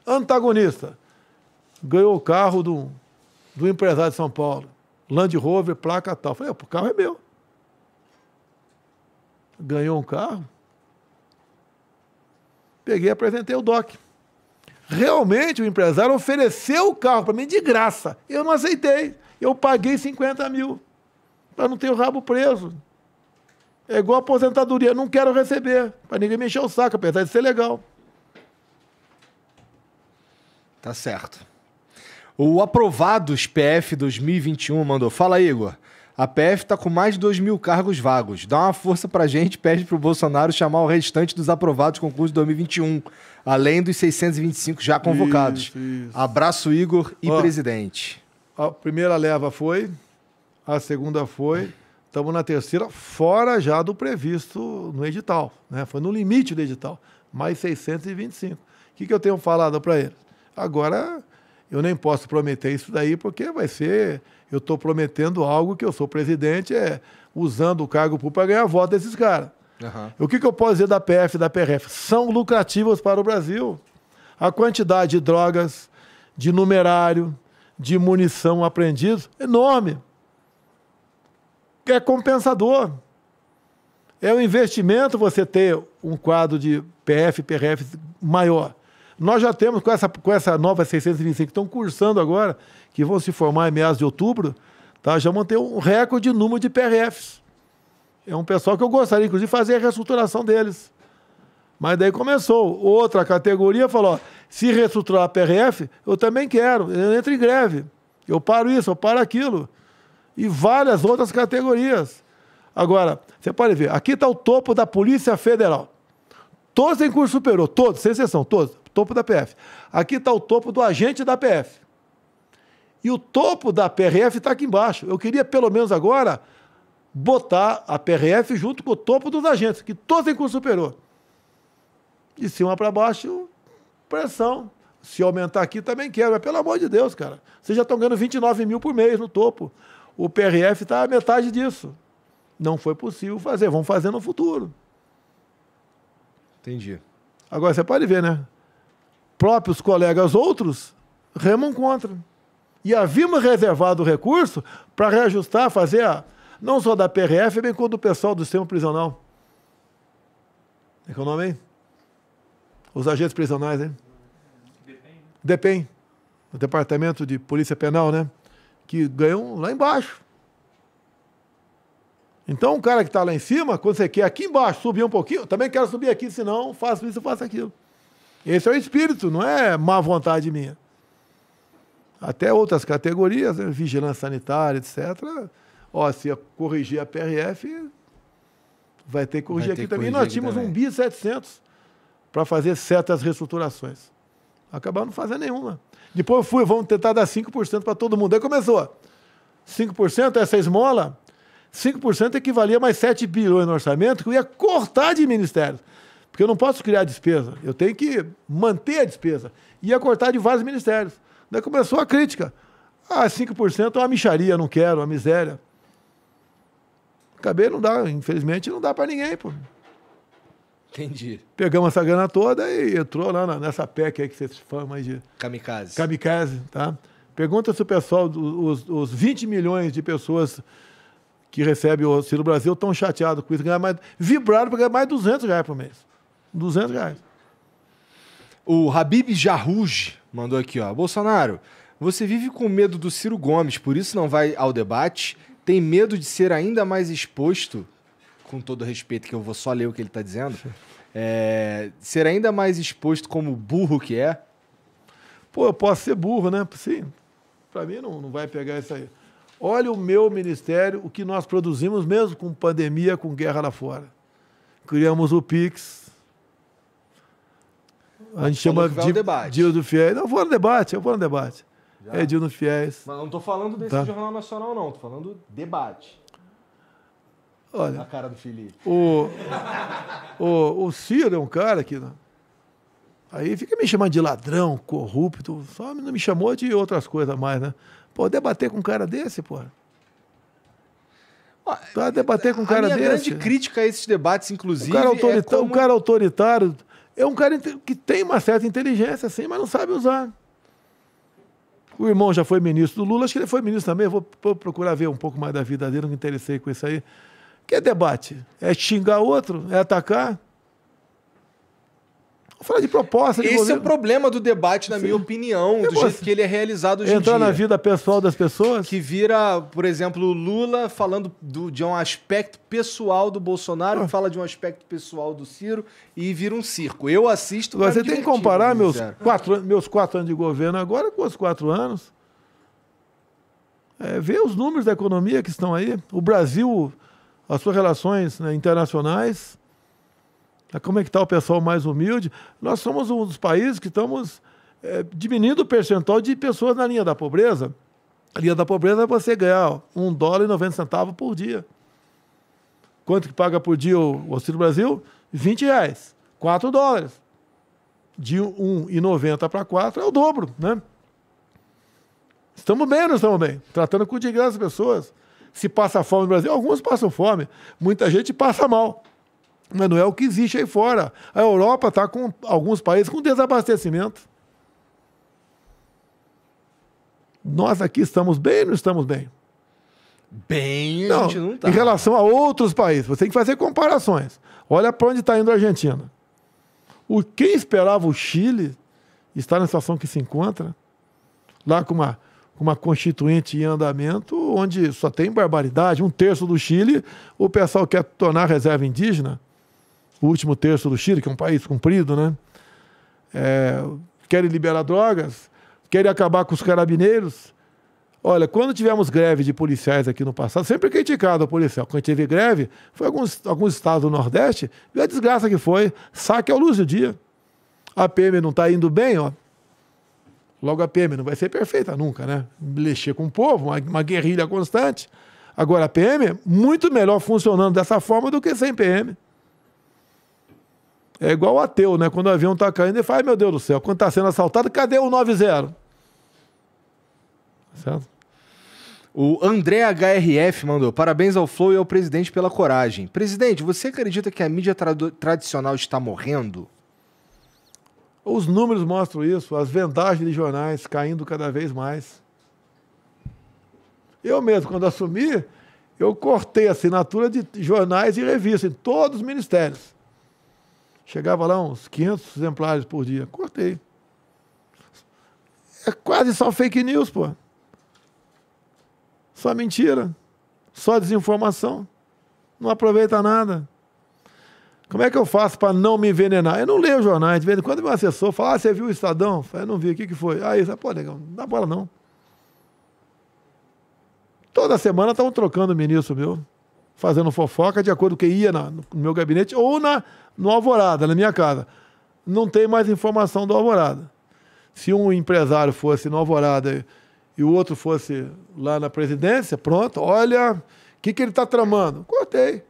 antagonista. Ganhou o carro do, do empresário de São Paulo. Land Rover, placa tal. Falei, é, o carro é meu. Ganhou um carro. Peguei e apresentei o DOC. Realmente o empresário ofereceu o carro para mim de graça. Eu não aceitei. Eu paguei 50 mil para não ter o rabo preso. É igual aposentadoria, não quero receber, para ninguém me encher o saco, apesar de ser legal. Tá certo. O Aprovados PF 2021 mandou. Fala, Igor. A PF tá com mais de 2 mil cargos vagos. Dá uma força pra gente, pede pro Bolsonaro chamar o restante dos aprovados concurso de 2021, além dos 625 já convocados. Isso, isso. Abraço, Igor e Ó, presidente. A primeira leva foi, a segunda foi, Estamos na terceira, fora já do previsto no edital. Né? Foi no limite do edital, mais 625. O que, que eu tenho falado para ele? Agora, eu nem posso prometer isso daí, porque vai ser. Eu estou prometendo algo que eu sou presidente, é usando o cargo público para ganhar voto desses caras. Uhum. O que, que eu posso dizer da PF e da PRF? São lucrativas para o Brasil. A quantidade de drogas, de numerário, de munição apreendidos, enorme é compensador. É um investimento você ter um quadro de PF, PRF maior. Nós já temos, com essa, com essa nova 625 que estão cursando agora, que vão se formar em meados de outubro, tá? já vão ter um recorde de número de PRFs. É um pessoal que eu gostaria, inclusive, de fazer a reestruturação deles. Mas daí começou. Outra categoria falou: ó, se reestruturar a PRF, eu também quero, eu entro em greve. Eu paro isso, eu paro aquilo e várias outras categorias. Agora, você pode ver, aqui está o topo da Polícia Federal. Todos em curso superior, todos, sem exceção, todos, topo da PF. Aqui está o topo do agente da PF. E o topo da PRF está aqui embaixo. Eu queria, pelo menos agora, botar a PRF junto com o topo dos agentes, que todos em curso superior. De cima para baixo, pressão. Se aumentar aqui, também quebra. Pelo amor de Deus, cara. Vocês já estão ganhando 29 mil por mês no topo. O PRF está a metade disso. Não foi possível fazer. Vamos fazer no futuro. Entendi. Agora você pode ver, né? Próprios colegas outros remam contra. E havíamos reservado o recurso para reajustar, fazer a, não só da PRF, bem como do pessoal do sistema prisional. É que é o nome, hein? Os agentes prisionais, hein? Depende. O Departamento de Polícia Penal, né? que ganham lá embaixo. Então, o cara que está lá em cima, quando você quer aqui embaixo subir um pouquinho, também quero subir aqui, senão faço isso, faço aquilo. Esse é o espírito, não é má vontade minha. Até outras categorias, né, vigilância sanitária, etc. Ó, se corrigir a PRF, vai ter que corrigir aqui também. Corrigir nós tínhamos um BI 700 para fazer certas reestruturações. Acabaram não fazendo nenhuma. Depois eu fui, vamos tentar dar 5% para todo mundo. Aí começou. 5% essa esmola, 5% equivalia mais 7 bilhões no orçamento que eu ia cortar de ministérios. Porque eu não posso criar despesa, eu tenho que manter a despesa. Ia cortar de vários ministérios. Daí começou a crítica. Ah, 5% é uma micharia, não quero, uma miséria. Acabei não dá, infelizmente não dá para ninguém, pô. Entendi. Pegamos essa grana toda e entrou lá na, nessa PEC aí que vocês falam mais de. Kamikaze. Kamikaze, tá? Pergunta se o pessoal, os, os 20 milhões de pessoas que recebem o Auxílio Brasil estão chateados com isso, ganhar mais, vibraram para ganhar mais 200 reais por mês. 200 reais. O Habib Jarruj mandou aqui, ó. Bolsonaro, você vive com medo do Ciro Gomes, por isso não vai ao debate? Tem medo de ser ainda mais exposto? com todo respeito, que eu vou só ler o que ele está dizendo, é, ser ainda mais exposto como burro que é? Pô, eu posso ser burro, né? Sim. Para mim não, não vai pegar isso aí. Olha o meu ministério, o que nós produzimos mesmo com pandemia, com guerra lá fora. Criamos o Pix. A gente chama de Dia do Fiéis. Não, vou no debate, eu vou no debate. Já. É Dia do Fiéis. Mas não estou falando desse tá. Jornal Nacional, não. Estou falando debate. Olha, cara do Felipe. O, o, o Ciro é um cara que. Aí fica me chamando de ladrão, corrupto, só não me chamou de outras coisas mais, né? Pô, debater com um cara desse, pô. Pra tá, debater com um cara a minha desse. grande crítica a esses debates, inclusive. O cara, autorita é como... o cara autoritário é um cara que tem uma certa inteligência, assim, mas não sabe usar. O irmão já foi ministro do Lula, acho que ele foi ministro também. vou procurar ver um pouco mais da vida dele, não me interessei com isso aí. Que é debate? É xingar outro? É atacar? Vou falar de proposta. De Esse governo. é o problema do debate, na Sim. minha opinião, é do jeito que ele é realizado hoje em dia. na vida pessoal das pessoas? Que vira, por exemplo, Lula falando do, de um aspecto pessoal do Bolsonaro, ah. fala de um aspecto pessoal do Ciro e vira um circo. Eu assisto. Você tem que comparar meus quatro, meus quatro anos de governo agora com os quatro anos. É, ver os números da economia que estão aí. O Brasil as suas relações né, internacionais, ah, como é que está o pessoal mais humilde. Nós somos um dos países que estamos é, diminuindo o percentual de pessoas na linha da pobreza. A linha da pobreza é você ganhar um dólar e 90 centavos por dia. Quanto que paga por dia o Auxílio Brasil? 20 reais. 4 dólares. De 1,90 para 4 é o dobro, né? Estamos bem ou não estamos bem? Tratando com dignidade as pessoas se passa fome no Brasil. Alguns passam fome, muita gente passa mal. Mas não é o que existe aí fora. A Europa está com alguns países com desabastecimento. Nós aqui estamos bem ou não estamos bem? Bem, não, gente não está. Em relação a outros países, você tem que fazer comparações. Olha para onde está indo a Argentina. O quem esperava o Chile estar na situação que se encontra, lá com uma uma constituinte em andamento onde só tem barbaridade. Um terço do Chile, o pessoal quer tornar reserva indígena. O último terço do Chile, que é um país comprido, né? É, querem liberar drogas, querem acabar com os carabineiros. Olha, quando tivemos greve de policiais aqui no passado, sempre criticado o policial. Quando teve greve, foi alguns, alguns estados do Nordeste, e a desgraça que foi. Saque ao luz do dia. A PM não está indo bem, ó. Logo a PM não vai ser perfeita nunca, né? Mexer com o povo, uma, uma guerrilha constante. Agora a PM é muito melhor funcionando dessa forma do que sem PM. É igual o ateu, né? Quando o avião tá caindo, ele fala, meu Deus do céu, quando tá sendo assaltado, cadê o 90? Certo? O André HRF mandou: parabéns ao Flow e ao presidente pela coragem. Presidente, você acredita que a mídia tra tradicional está morrendo? Os números mostram isso, as vendagens de jornais caindo cada vez mais. Eu mesmo, quando assumi, eu cortei a assinatura de jornais e revistas em todos os ministérios. Chegava lá uns 500 exemplares por dia. Cortei. É quase só fake news, pô. Só mentira. Só desinformação. Não aproveita nada. Como é que eu faço para não me envenenar? Eu não leio jornais. De vez em quando meu assessor fala, ah, você viu o Estadão? Eu não vi, o que, que foi? Aí, pô, negão, não dá bola não. Toda semana estavam trocando o ministro meu, fazendo fofoca de acordo com o que ia na, no meu gabinete ou na, no Alvorada, na minha casa. Não tem mais informação do Alvorada. Se um empresário fosse no Alvorada e o outro fosse lá na presidência, pronto, olha, o que, que ele está tramando? Cortei.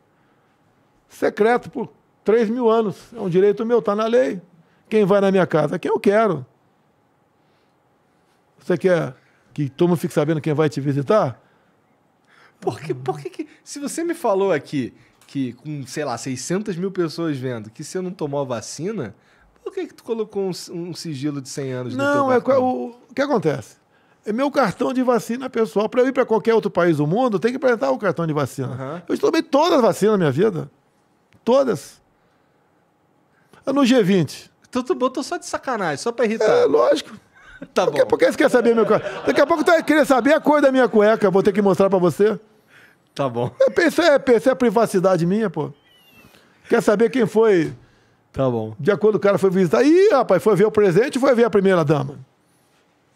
Secreto, por 3 mil anos. É um direito meu, está na lei. Quem vai na minha casa? Quem eu quero. Você quer que todo mundo fique sabendo quem vai te visitar? Por que, por que, que se você me falou aqui que com, sei lá, 600 mil pessoas vendo que se eu não tomou a vacina, por que, que tu colocou um, um sigilo de 100 anos não, no teu cartão? Não, é, o, o que acontece? É meu cartão de vacina pessoal. Para eu ir para qualquer outro país do mundo, tem que apresentar o cartão de vacina. Uhum. Eu tomei todas as vacinas na minha vida. Todas no G20. Então tu botou só de sacanagem, só pra irritar. É, lógico. Tá bom. Por que você quer saber meu Daqui a pouco tu vai querer saber a cor da minha cueca, vou ter que mostrar pra você. Tá bom. Eu pensei, é, pensei é, a é privacidade minha, pô. Quer saber quem foi? Tá bom. De acordo, o cara foi visitar. Ih, rapaz, foi ver o presente foi ver a primeira dama?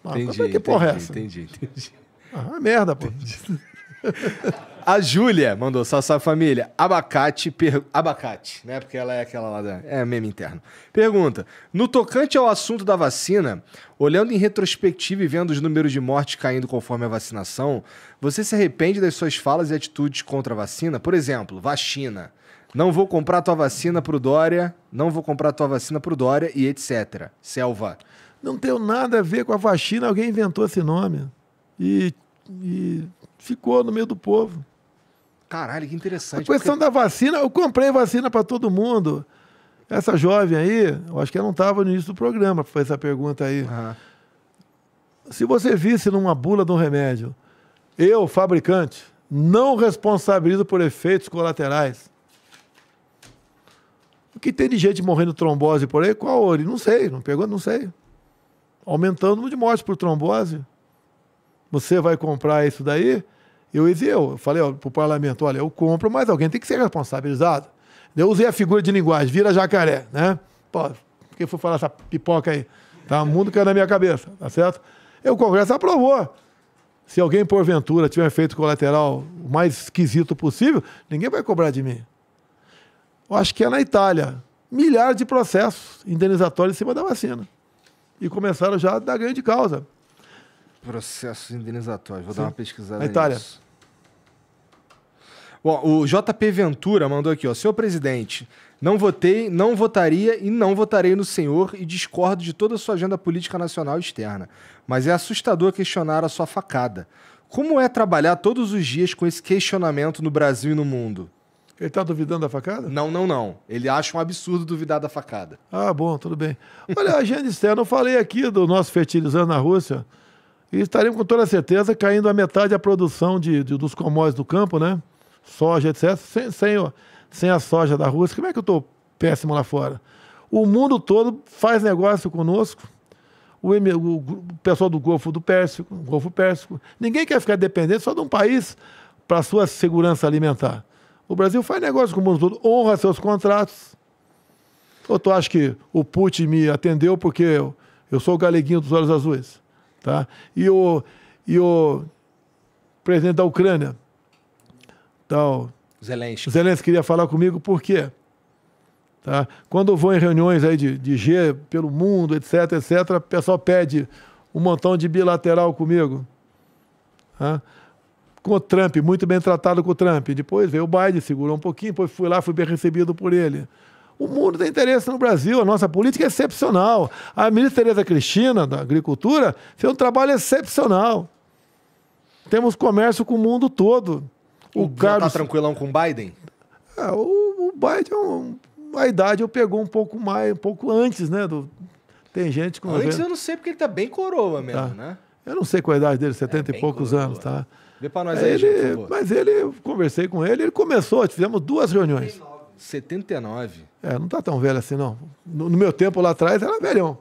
Ah, entendi, que porra é entendi, é essa? Entendi, entendi. Ah, merda, pô. Entendi. A Júlia mandou, Sassá Família, abacate, per... abacate, né? Porque ela é aquela lá da... É meme interno. Pergunta, no tocante ao assunto da vacina, olhando em retrospectiva e vendo os números de mortes caindo conforme a vacinação, você se arrepende das suas falas e atitudes contra a vacina? Por exemplo, vacina. Não vou comprar tua vacina pro Dória, não vou comprar tua vacina pro Dória e etc. Selva. Não tenho nada a ver com a vacina, alguém inventou esse nome. E, e ficou no meio do povo. Caralho, que interessante. A questão porque... da vacina, eu comprei vacina para todo mundo. Essa jovem aí, eu acho que ela não estava no início do programa, fazer essa pergunta aí. Uhum. Se você visse numa bula de um remédio, eu, fabricante, não responsabilizo por efeitos colaterais. O que tem de gente morrendo de trombose por aí? Qual olho? Não sei, não pergunto, não sei. Aumentando o número de mortes por trombose. Você vai comprar isso daí? Eu, eu falei para o parlamento, olha, eu compro, mas alguém tem que ser responsabilizado. Eu usei a figura de linguagem, vira jacaré, né? Pô, quem foi falar essa pipoca aí? Tá, o mundo caiu é na minha cabeça, tá certo? E o Congresso aprovou. Se alguém, porventura, tiver feito colateral o mais esquisito possível, ninguém vai cobrar de mim. Eu acho que é na Itália. Milhares de processos indenizatórios em cima da vacina. E começaram já a dar ganho de causa. Processos indenizatórios. Vou Sim. dar uma pesquisada Na Itália. Nisso. Bom, o JP Ventura mandou aqui, ó. Senhor presidente, não votei, não votaria e não votarei no senhor e discordo de toda a sua agenda política nacional externa. Mas é assustador questionar a sua facada. Como é trabalhar todos os dias com esse questionamento no Brasil e no mundo? Ele está duvidando da facada? Não, não, não. Ele acha um absurdo duvidar da facada. Ah, bom, tudo bem. Olha, a agenda externa, eu falei aqui do nosso fertilizante na Rússia. E estaremos com toda certeza caindo a metade da produção de, de dos commodities do campo, né? Soja, etc. Sem, sem, sem a soja da Rússia, como é que eu estou péssimo lá fora? O mundo todo faz negócio conosco. O, o, o, pessoal do Golfo do Pérsico, Golfo Pérsico. Ninguém quer ficar dependente só de um país para sua segurança alimentar. O Brasil faz negócio com o mundo todo, honra seus contratos. Ou tu acha que o Putin me atendeu porque eu, eu sou o galeguinho dos olhos azuis? Tá? E, o, e o presidente da Ucrânia, tal, Zelensky. Zelensky queria falar comigo por quê? Tá? Quando eu vou em reuniões aí de, de G pelo mundo, etc, etc, o pessoal pede um montão de bilateral comigo. Tá? Com o Trump, muito bem tratado com o Trump. Depois veio o Biden, segurou um pouquinho, depois fui lá, fui bem recebido por ele. O mundo tem interesse no Brasil, a nossa política é excepcional. A ministra Tereza Cristina, da Agricultura, fez um trabalho excepcional. Temos comércio com o mundo todo. O, o tá Carlos... tá tranquilão com o Biden? É, o, o, Biden, é a idade eu pegou um pouco mais, um pouco antes, né? Do... Tem gente com... Antes eu não sei, porque ele tá bem coroa mesmo, tá. né? Eu não sei qual é a idade dele, 70 é, e poucos coroa. anos, tá? Vê pra nós aí, Mas ele, eu conversei com ele, ele começou, tivemos duas reuniões. 79. 79. É, não está tão velho assim, não. No, no, meu tempo lá atrás era velhão.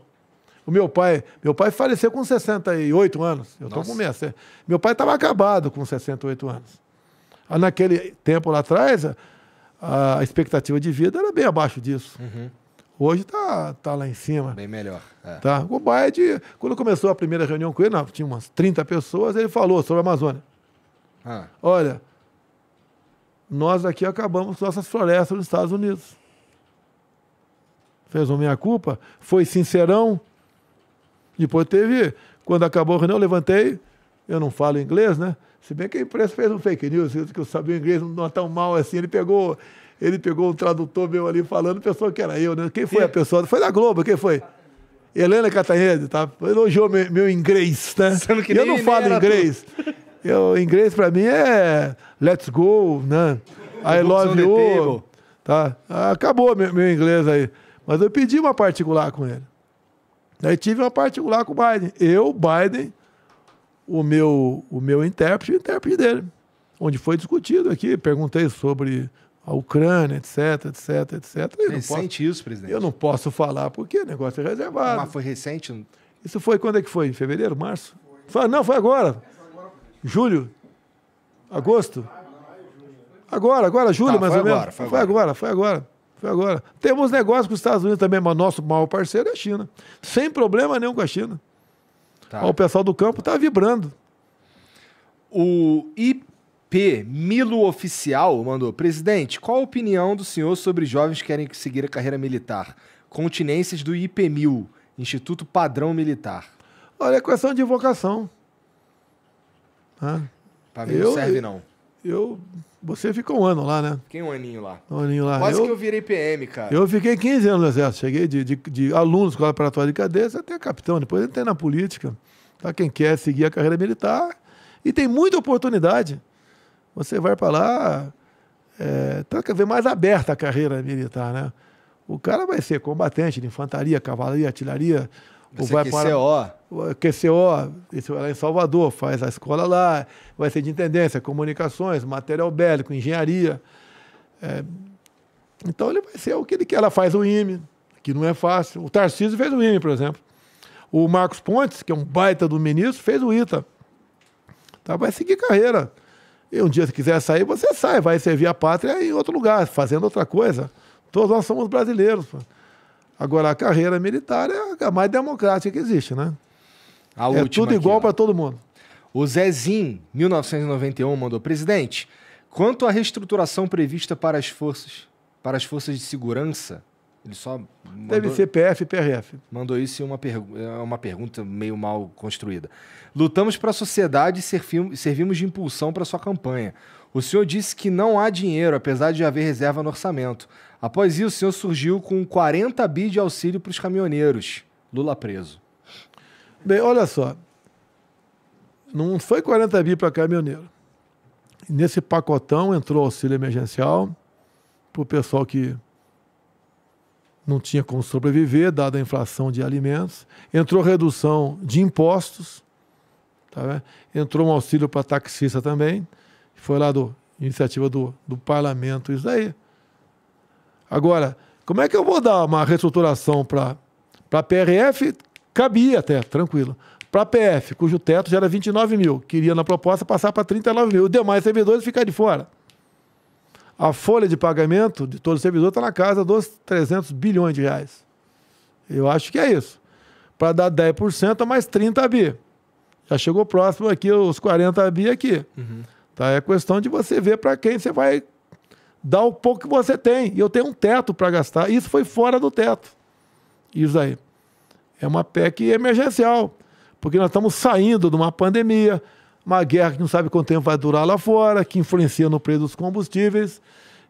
O meu pai, meu pai faleceu com 68 anos. Eu estou com 67. Meu pai estava acabado com 68 anos. Ah, naquele tempo lá atrás, a, a expectativa de vida era bem abaixo disso. Uhum. Hoje está tá lá em cima. Bem melhor. É. Tá? O Baed, é quando começou a primeira reunião com ele, tinha umas 30 pessoas, ele falou sobre a Amazônia. Ah. Olha, nós aqui acabamos com nossas florestas nos Estados Unidos fez uma meia-culpa, foi sincerão. Depois teve, quando acabou a reunião, eu levantei, eu não falo inglês, né? Se bem que a imprensa fez um fake news, que eu sabia o inglês não é tão mal assim, ele pegou, ele pegou um tradutor meu ali falando, pensou que era eu, né? Quem foi a pessoa? Foi da Globo, quem foi? Helena Catanhede, tá? Elogiou meu, meu inglês, né? eu não falo inglês. Eu, inglês para mim é let's go, né? É I love you. Tá? Acabou meu, meu inglês aí. Mas eu pedi uma particular com ele. Daí tive uma particular com o Biden. Eu, Biden, o meu, o meu intérprete e o intérprete dele. Onde foi discutido aqui, perguntei sobre a Ucrânia, etc, etc, etc. recente posso, isso, presidente. Eu não posso falar porque o negócio é reservado. Mas foi recente? Isso foi quando é que foi? Em fevereiro, março? Foi, não, foi agora. Julho? Agosto? Agora, agora, julho, tá, mais ou menos. Agora, foi agora, foi agora. Foi agora. Temos negócios com os Estados Unidos também, mas nosso maior parceiro é a China. Sem problema nenhum com a China. Tá. Ó, o pessoal do campo está vibrando. O IP Milo Oficial mandou: Presidente, qual a opinião do senhor sobre jovens que querem seguir a carreira militar? Continências do IP Mil, Instituto Padrão Militar. Olha, é questão de vocação. Ah. Para mim eu, não serve, não. Eu. Você ficou um ano lá, né? Fiquei um aninho lá. Um aninho lá. Quase eu, que eu virei PM, cara. Eu fiquei 15 anos no Exército. Cheguei de, de, de aluno, escola preparatória de cadeias, até capitão. Depois entrei na política. Tá? Quem quer seguir a carreira militar. E tem muita oportunidade. Você vai para lá. É, tem tá que ver mais aberta a carreira militar, né? O cara vai ser combatente de infantaria, cavalaria, artilharia, você vai QCO. para QCO, isso vai é lá em Salvador, faz a escola lá, vai ser de intendência, comunicações, material bélico, engenharia. É, então ele vai ser o que ele quer. Ela faz o IME, que não é fácil. O Tarcísio fez o IME, por exemplo. O Marcos Pontes, que é um baita do ministro, fez o ITA. Tá, vai seguir carreira. E um dia, se quiser sair, você sai, vai servir a pátria em outro lugar, fazendo outra coisa. Todos nós somos brasileiros. Pô. Agora, a carreira militar é a mais democrática que existe, né? A é tudo igual para todo mundo. O Zezinho, 1991, mandou: Presidente, quanto à reestruturação prevista para as forças, para as forças de segurança, ele só. Mandou, Deve ser PF e PRF. Mandou isso em uma, pergu é uma pergunta meio mal construída. Lutamos para a sociedade e servimos de impulsão para sua campanha. O senhor disse que não há dinheiro, apesar de haver reserva no orçamento. Após isso, o senhor surgiu com 40 bi de auxílio para os caminhoneiros. Lula preso. Bem, olha só. Não foi 40 bi para caminhoneiro. Nesse pacotão entrou auxílio emergencial para o pessoal que não tinha como sobreviver, dada a inflação de alimentos. Entrou redução de impostos. Tá entrou um auxílio para taxista também. Foi lá do iniciativa do, do parlamento, isso aí Agora, como é que eu vou dar uma reestruturação para a PRF? Cabia até, tranquilo. Para a PF, cujo teto já era 29 mil, queria na proposta passar para 39 mil. o demais servidores ficar de fora. A folha de pagamento de todo servidor está na casa dos 300 bilhões de reais. Eu acho que é isso. Para dar 10% a mais 30 bi. Já chegou próximo aqui, os 40 bi aqui. Uhum. Tá? É questão de você ver para quem você vai dá o pouco que você tem. E eu tenho um teto para gastar. Isso foi fora do teto. Isso aí. É uma PEC é emergencial. Porque nós estamos saindo de uma pandemia, uma guerra que não sabe quanto tempo vai durar lá fora, que influencia no preço dos combustíveis.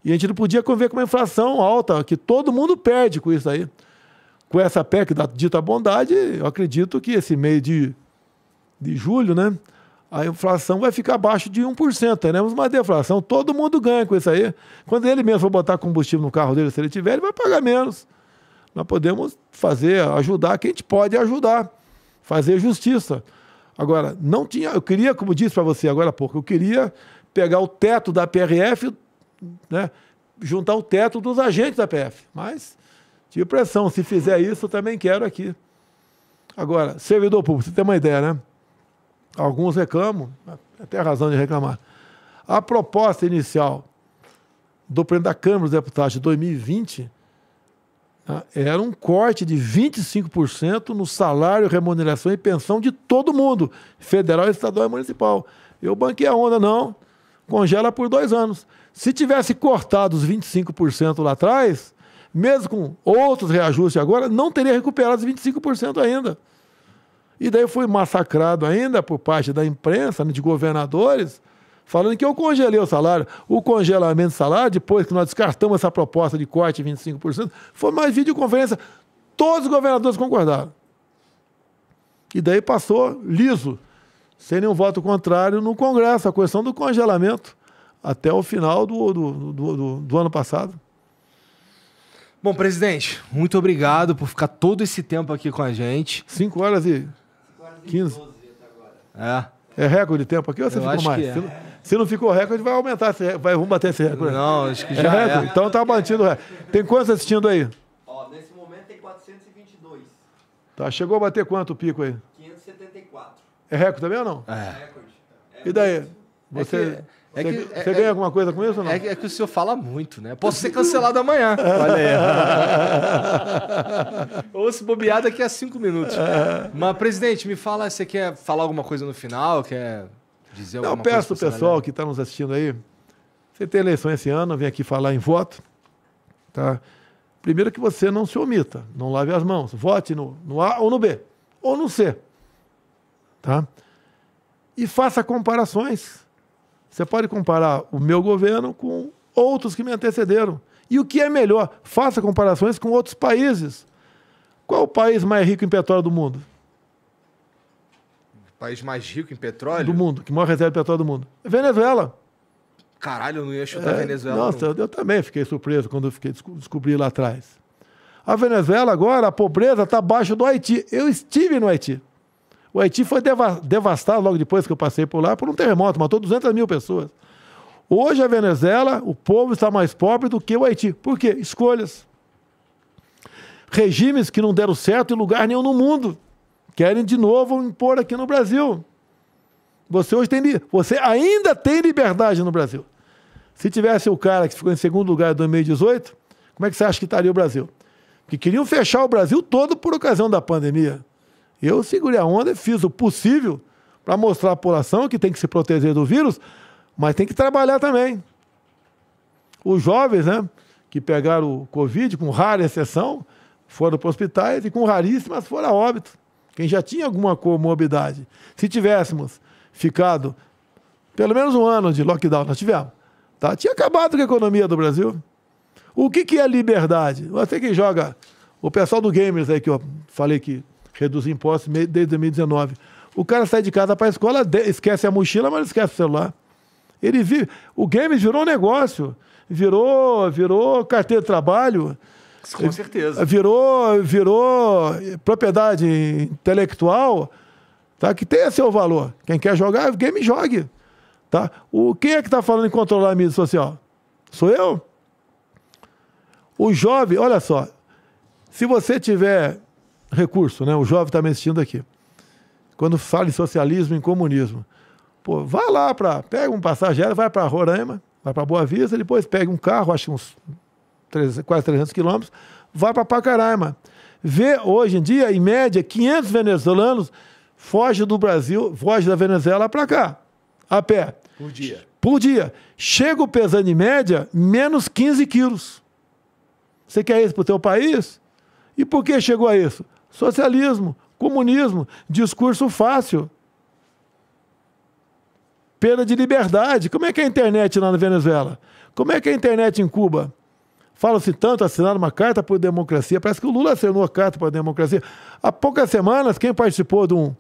E a gente não podia conviver com uma inflação alta, que todo mundo perde com isso aí. Com essa PEC da dita bondade, eu acredito que esse mês de, de julho, né? a inflação vai ficar abaixo de 1%. Teremos uma deflação. Todo mundo ganha com isso aí. Quando ele mesmo for botar combustível no carro dele, se ele tiver, ele vai pagar menos. Nós podemos fazer, ajudar quem a gente pode ajudar, fazer justiça. Agora, não tinha. Eu queria, como disse para você agora há pouco, eu queria pegar o teto da PRF, né, juntar o teto dos agentes da PF. Mas tive pressão. Se fizer isso, eu também quero aqui. Agora, servidor público, você tem uma ideia, né? Alguns reclamam, até razão de reclamar. A proposta inicial do presidente da Câmara dos Deputados de 2020 né, era um corte de 25% no salário, remuneração e pensão de todo mundo, federal, estadual e municipal. Eu banquei a onda, não. Congela por dois anos. Se tivesse cortado os 25% lá atrás, mesmo com outros reajustes agora, não teria recuperado os 25% ainda. E daí eu fui massacrado ainda por parte da imprensa, né, de governadores, falando que eu congelei o salário. O congelamento do salário, depois que nós descartamos essa proposta de corte de 25%, foi mais videoconferência. Todos os governadores concordaram. E daí passou liso, sem nenhum voto contrário no Congresso, a questão do congelamento até o final do, do, do, do ano passado. Bom, presidente, muito obrigado por ficar todo esse tempo aqui com a gente. Cinco horas e 15? É. É recorde de tempo aqui ou você eu ficou mais? É. Se, não, ficou recorde, vai aumentar, esse, vai, vamos bater esse recorde. Não, acho que é já é. é. Então tá batido o recorde. Tem quantos assistindo aí? Ó, nesse momento tem 422. Tá, chegou a bater quanto o pico aí? 574. É recorde também ou não? É. é recorde. e daí? É você... É você, que, é- você é, ganha alguma coisa com isso ou não? É que, é que o senhor fala muito, né? Posso ser cancelado amanhã. Olha aí. Ou se bobear daqui a cinco minutos. Mas, presidente, me fala, você quer falar alguma coisa no final? Quer dizer alguma não, coisa? Eu peço o pessoal que está nos assistindo aí. Você tem eleição esse ano, vem aqui falar em voto. Tá? Primeiro que você não se omita, não lave as mãos. Vote no, no A ou no B, ou no C. Tá? E faça comparações você pode comparar o meu governo com outros que me antecederam. E o que é melhor? Faça comparações com outros países. Qual é o país mais rico em petróleo do mundo? O país mais rico em petróleo? Do mundo, que maior reserva de petróleo do mundo. Venezuela. Caralho, eu não ia chutar é, Venezuela. Nossa, não. eu também fiquei surpreso quando eu fiquei, descobri lá atrás. A Venezuela agora, a pobreza está abaixo do Haiti. Eu estive no Haiti. O Haiti foi deva devastado logo depois que eu passei por lá por um terremoto, matou 200 mil pessoas. Hoje a Venezuela, o povo está mais pobre do que o Haiti. Por quê? Escolhas. Regimes que não deram certo em lugar nenhum no mundo. Querem de novo impor aqui no Brasil. Você hoje tem, você ainda tem liberdade no Brasil. Se tivesse o cara que ficou em segundo lugar em 2018, como é que você acha que estaria o Brasil? Que queriam fechar o Brasil todo por ocasião da pandemia. Eu segurei a onda, fiz o possível para mostrar à população que tem que se proteger do vírus, mas tem que trabalhar também. Os jovens, né, que pegaram o Covid, com rara exceção, foram para hospitais e com raríssimas foram a óbito. Quem já tinha alguma comorbidade. Se tivéssemos ficado pelo menos um ano de lockdown, nós tivemos, tá? tinha acabado com a economia do Brasil. O que, que é liberdade? Você que joga, o pessoal do Gamers aí que eu falei que reduz impostos desde 2019. O cara sai de casa para a escola, esquece a mochila, mas esquece o celular. Ele vive. O game virou um negócio. Virou, virou carteira de trabalho. Com certeza. Virou, virou propriedade intelectual, tá? Que tenha seu valor. Quem quer jogar, game jogue, tá? O quem é que está falando em controlar a mídia social? Sou eu. O jovem, olha só. Se você tiver recurso, né? O jovem está me assistindo aqui. Quando fala em socialismo, e comunismo, pô, vai lá para, pega um passageiro, vai para Roraima, vai para Boa Vista, depois pega um carro, acho que uns 300, quase 300 quilômetros, vai para Pacaraima. Vê hoje em dia, em média, 500 venezuelanos fogem do Brasil, fogem da Venezuela para cá, a pé. Por dia. Por dia. Chega o pesando em média, menos 15 quilos. Você quer isso para o teu país? E por que chegou a isso? Socialismo, comunismo, discurso fácil. pena de liberdade. Como é que é a internet lá na Venezuela? Como é que é a internet em Cuba? Fala-se tanto assinar uma carta por democracia. Parece que o Lula assinou a carta para a democracia. Há poucas semanas, quem participou de um,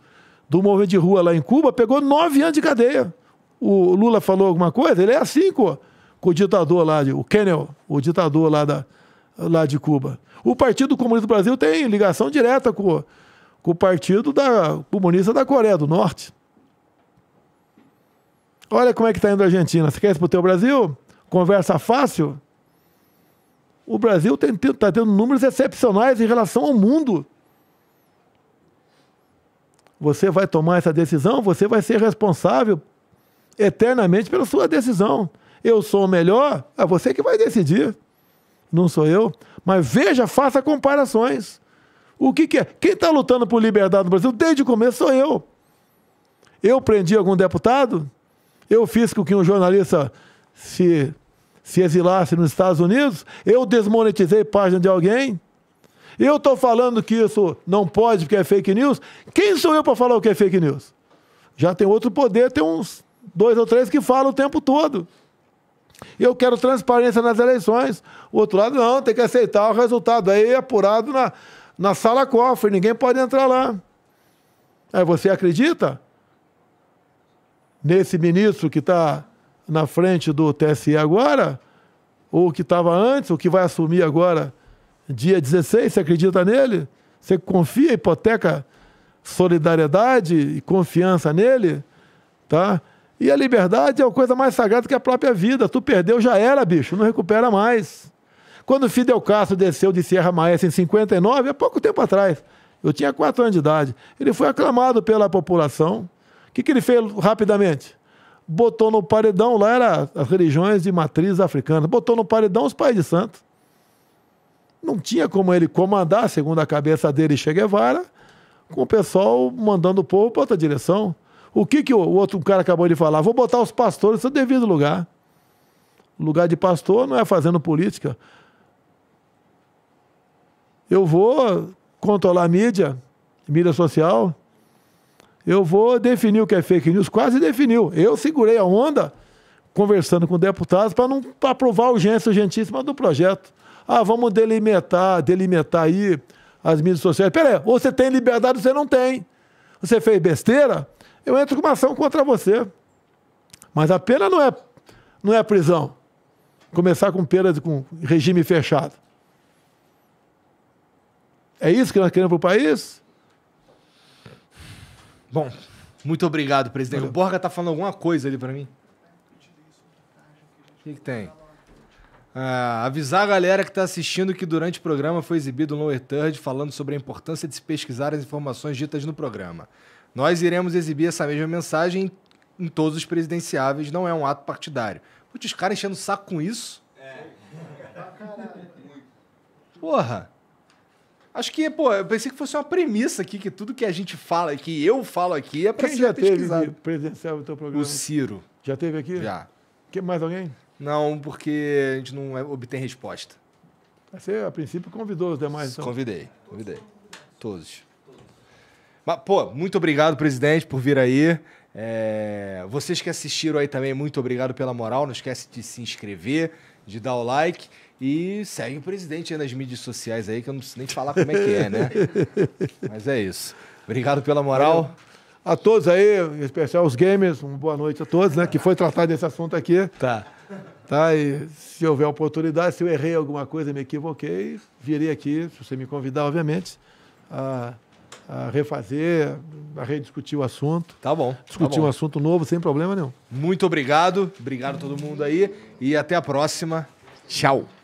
do movimento de rua lá em Cuba pegou nove anos de cadeia. O Lula falou alguma coisa? Ele é assim com, com o ditador lá, de, o Kennel, o ditador lá, da, lá de Cuba. O Partido Comunista do Brasil tem ligação direta com, com o Partido da Comunista da Coreia do Norte. Olha como é que está indo a Argentina. Você quer disputar o Brasil? Conversa fácil? O Brasil está tendo números excepcionais em relação ao mundo. Você vai tomar essa decisão, você vai ser responsável eternamente pela sua decisão. Eu sou o melhor, é você que vai decidir. Não sou eu. Mas veja, faça comparações. O que, que é? Quem está lutando por liberdade no Brasil desde o começo sou eu. Eu prendi algum deputado? Eu fiz com que um jornalista se, se exilasse nos Estados Unidos? Eu desmonetizei página de alguém? Eu estou falando que isso não pode porque é fake news? Quem sou eu para falar o que é fake news? Já tem outro poder, tem uns dois ou três que falam o tempo todo. Eu quero transparência nas eleições. O outro lado, não, tem que aceitar o resultado. Aí é apurado na, na sala cofre, ninguém pode entrar lá. Aí você acredita nesse ministro que está na frente do TSE agora? Ou que estava antes, ou que vai assumir agora, dia 16? Você acredita nele? Você confia, hipoteca, solidariedade e confiança nele? Tá? E a liberdade é a coisa mais sagrada que a própria vida. Tu perdeu, já era, bicho, não recupera mais. Quando Fidel Castro desceu de Sierra Maestra em 59, há pouco tempo atrás, eu tinha quatro anos de idade, ele foi aclamado pela população. O que, que ele fez rapidamente? Botou no paredão, lá era as religiões de matriz africana, botou no paredão os pais de santo. Não tinha como ele comandar, segundo a cabeça dele, Che Guevara, com o pessoal mandando o povo para outra direção. O que, que o outro cara acabou de falar? Vou botar os pastores no seu devido lugar. Lugar de pastor não é fazendo política. Eu vou controlar a mídia, mídia social. Eu vou definir o que é fake news. Quase definiu. Eu segurei a onda conversando com deputados para não pra aprovar a urgência urgentíssima do projeto. Ah, vamos delimitar, delimitar aí as mídias sociais. Peraí, ou você tem liberdade ou você não tem. Você fez besteira? eu entro com uma ação contra você. Mas a pena não é, não é prisão. Começar com pena de, com regime fechado. É isso que nós queremos para o país? Bom, muito obrigado, presidente. Valeu. O Borga tá falando alguma coisa ali para mim. O que, que tem? Ah, avisar a galera que está assistindo que durante o programa foi exibido um Lower Third falando sobre a importância de se pesquisar as informações ditas no programa. Nós iremos exibir essa mesma mensagem em todos os presidenciáveis, não é um ato partidário. Putz, os caras enchendo o saco com isso? É. Porra. Acho que, pô, eu pensei que fosse uma premissa aqui, que tudo que a gente fala, que eu falo aqui, é pra Quem já teve presidencial do teu programa? O Ciro. Já teve aqui? Já. Quer mais alguém? Não, porque a gente não é, obtém resposta. Você, a princípio, convidou os demais, então. Convidei, convidei. Todos. Mas, pô, muito obrigado, presidente, por vir aí. É... Vocês que assistiram aí também, muito obrigado pela moral. Não esquece de se inscrever, de dar o like. E segue o presidente aí nas mídias sociais aí, que eu não preciso nem falar como é que é, né? Mas é isso. Obrigado pela moral. A todos aí, em especial os gamers, uma boa noite a todos, né? Que foi tratar desse assunto aqui. Tá. Tá, e se houver oportunidade, se eu errei alguma coisa, me equivoquei, virei aqui, se você me convidar, obviamente, a a refazer, a rediscutir o assunto. Tá bom. Tá Discutir tá bom. um assunto novo sem problema nenhum. Muito obrigado. Obrigado a todo mundo aí. E até a próxima. Tchau.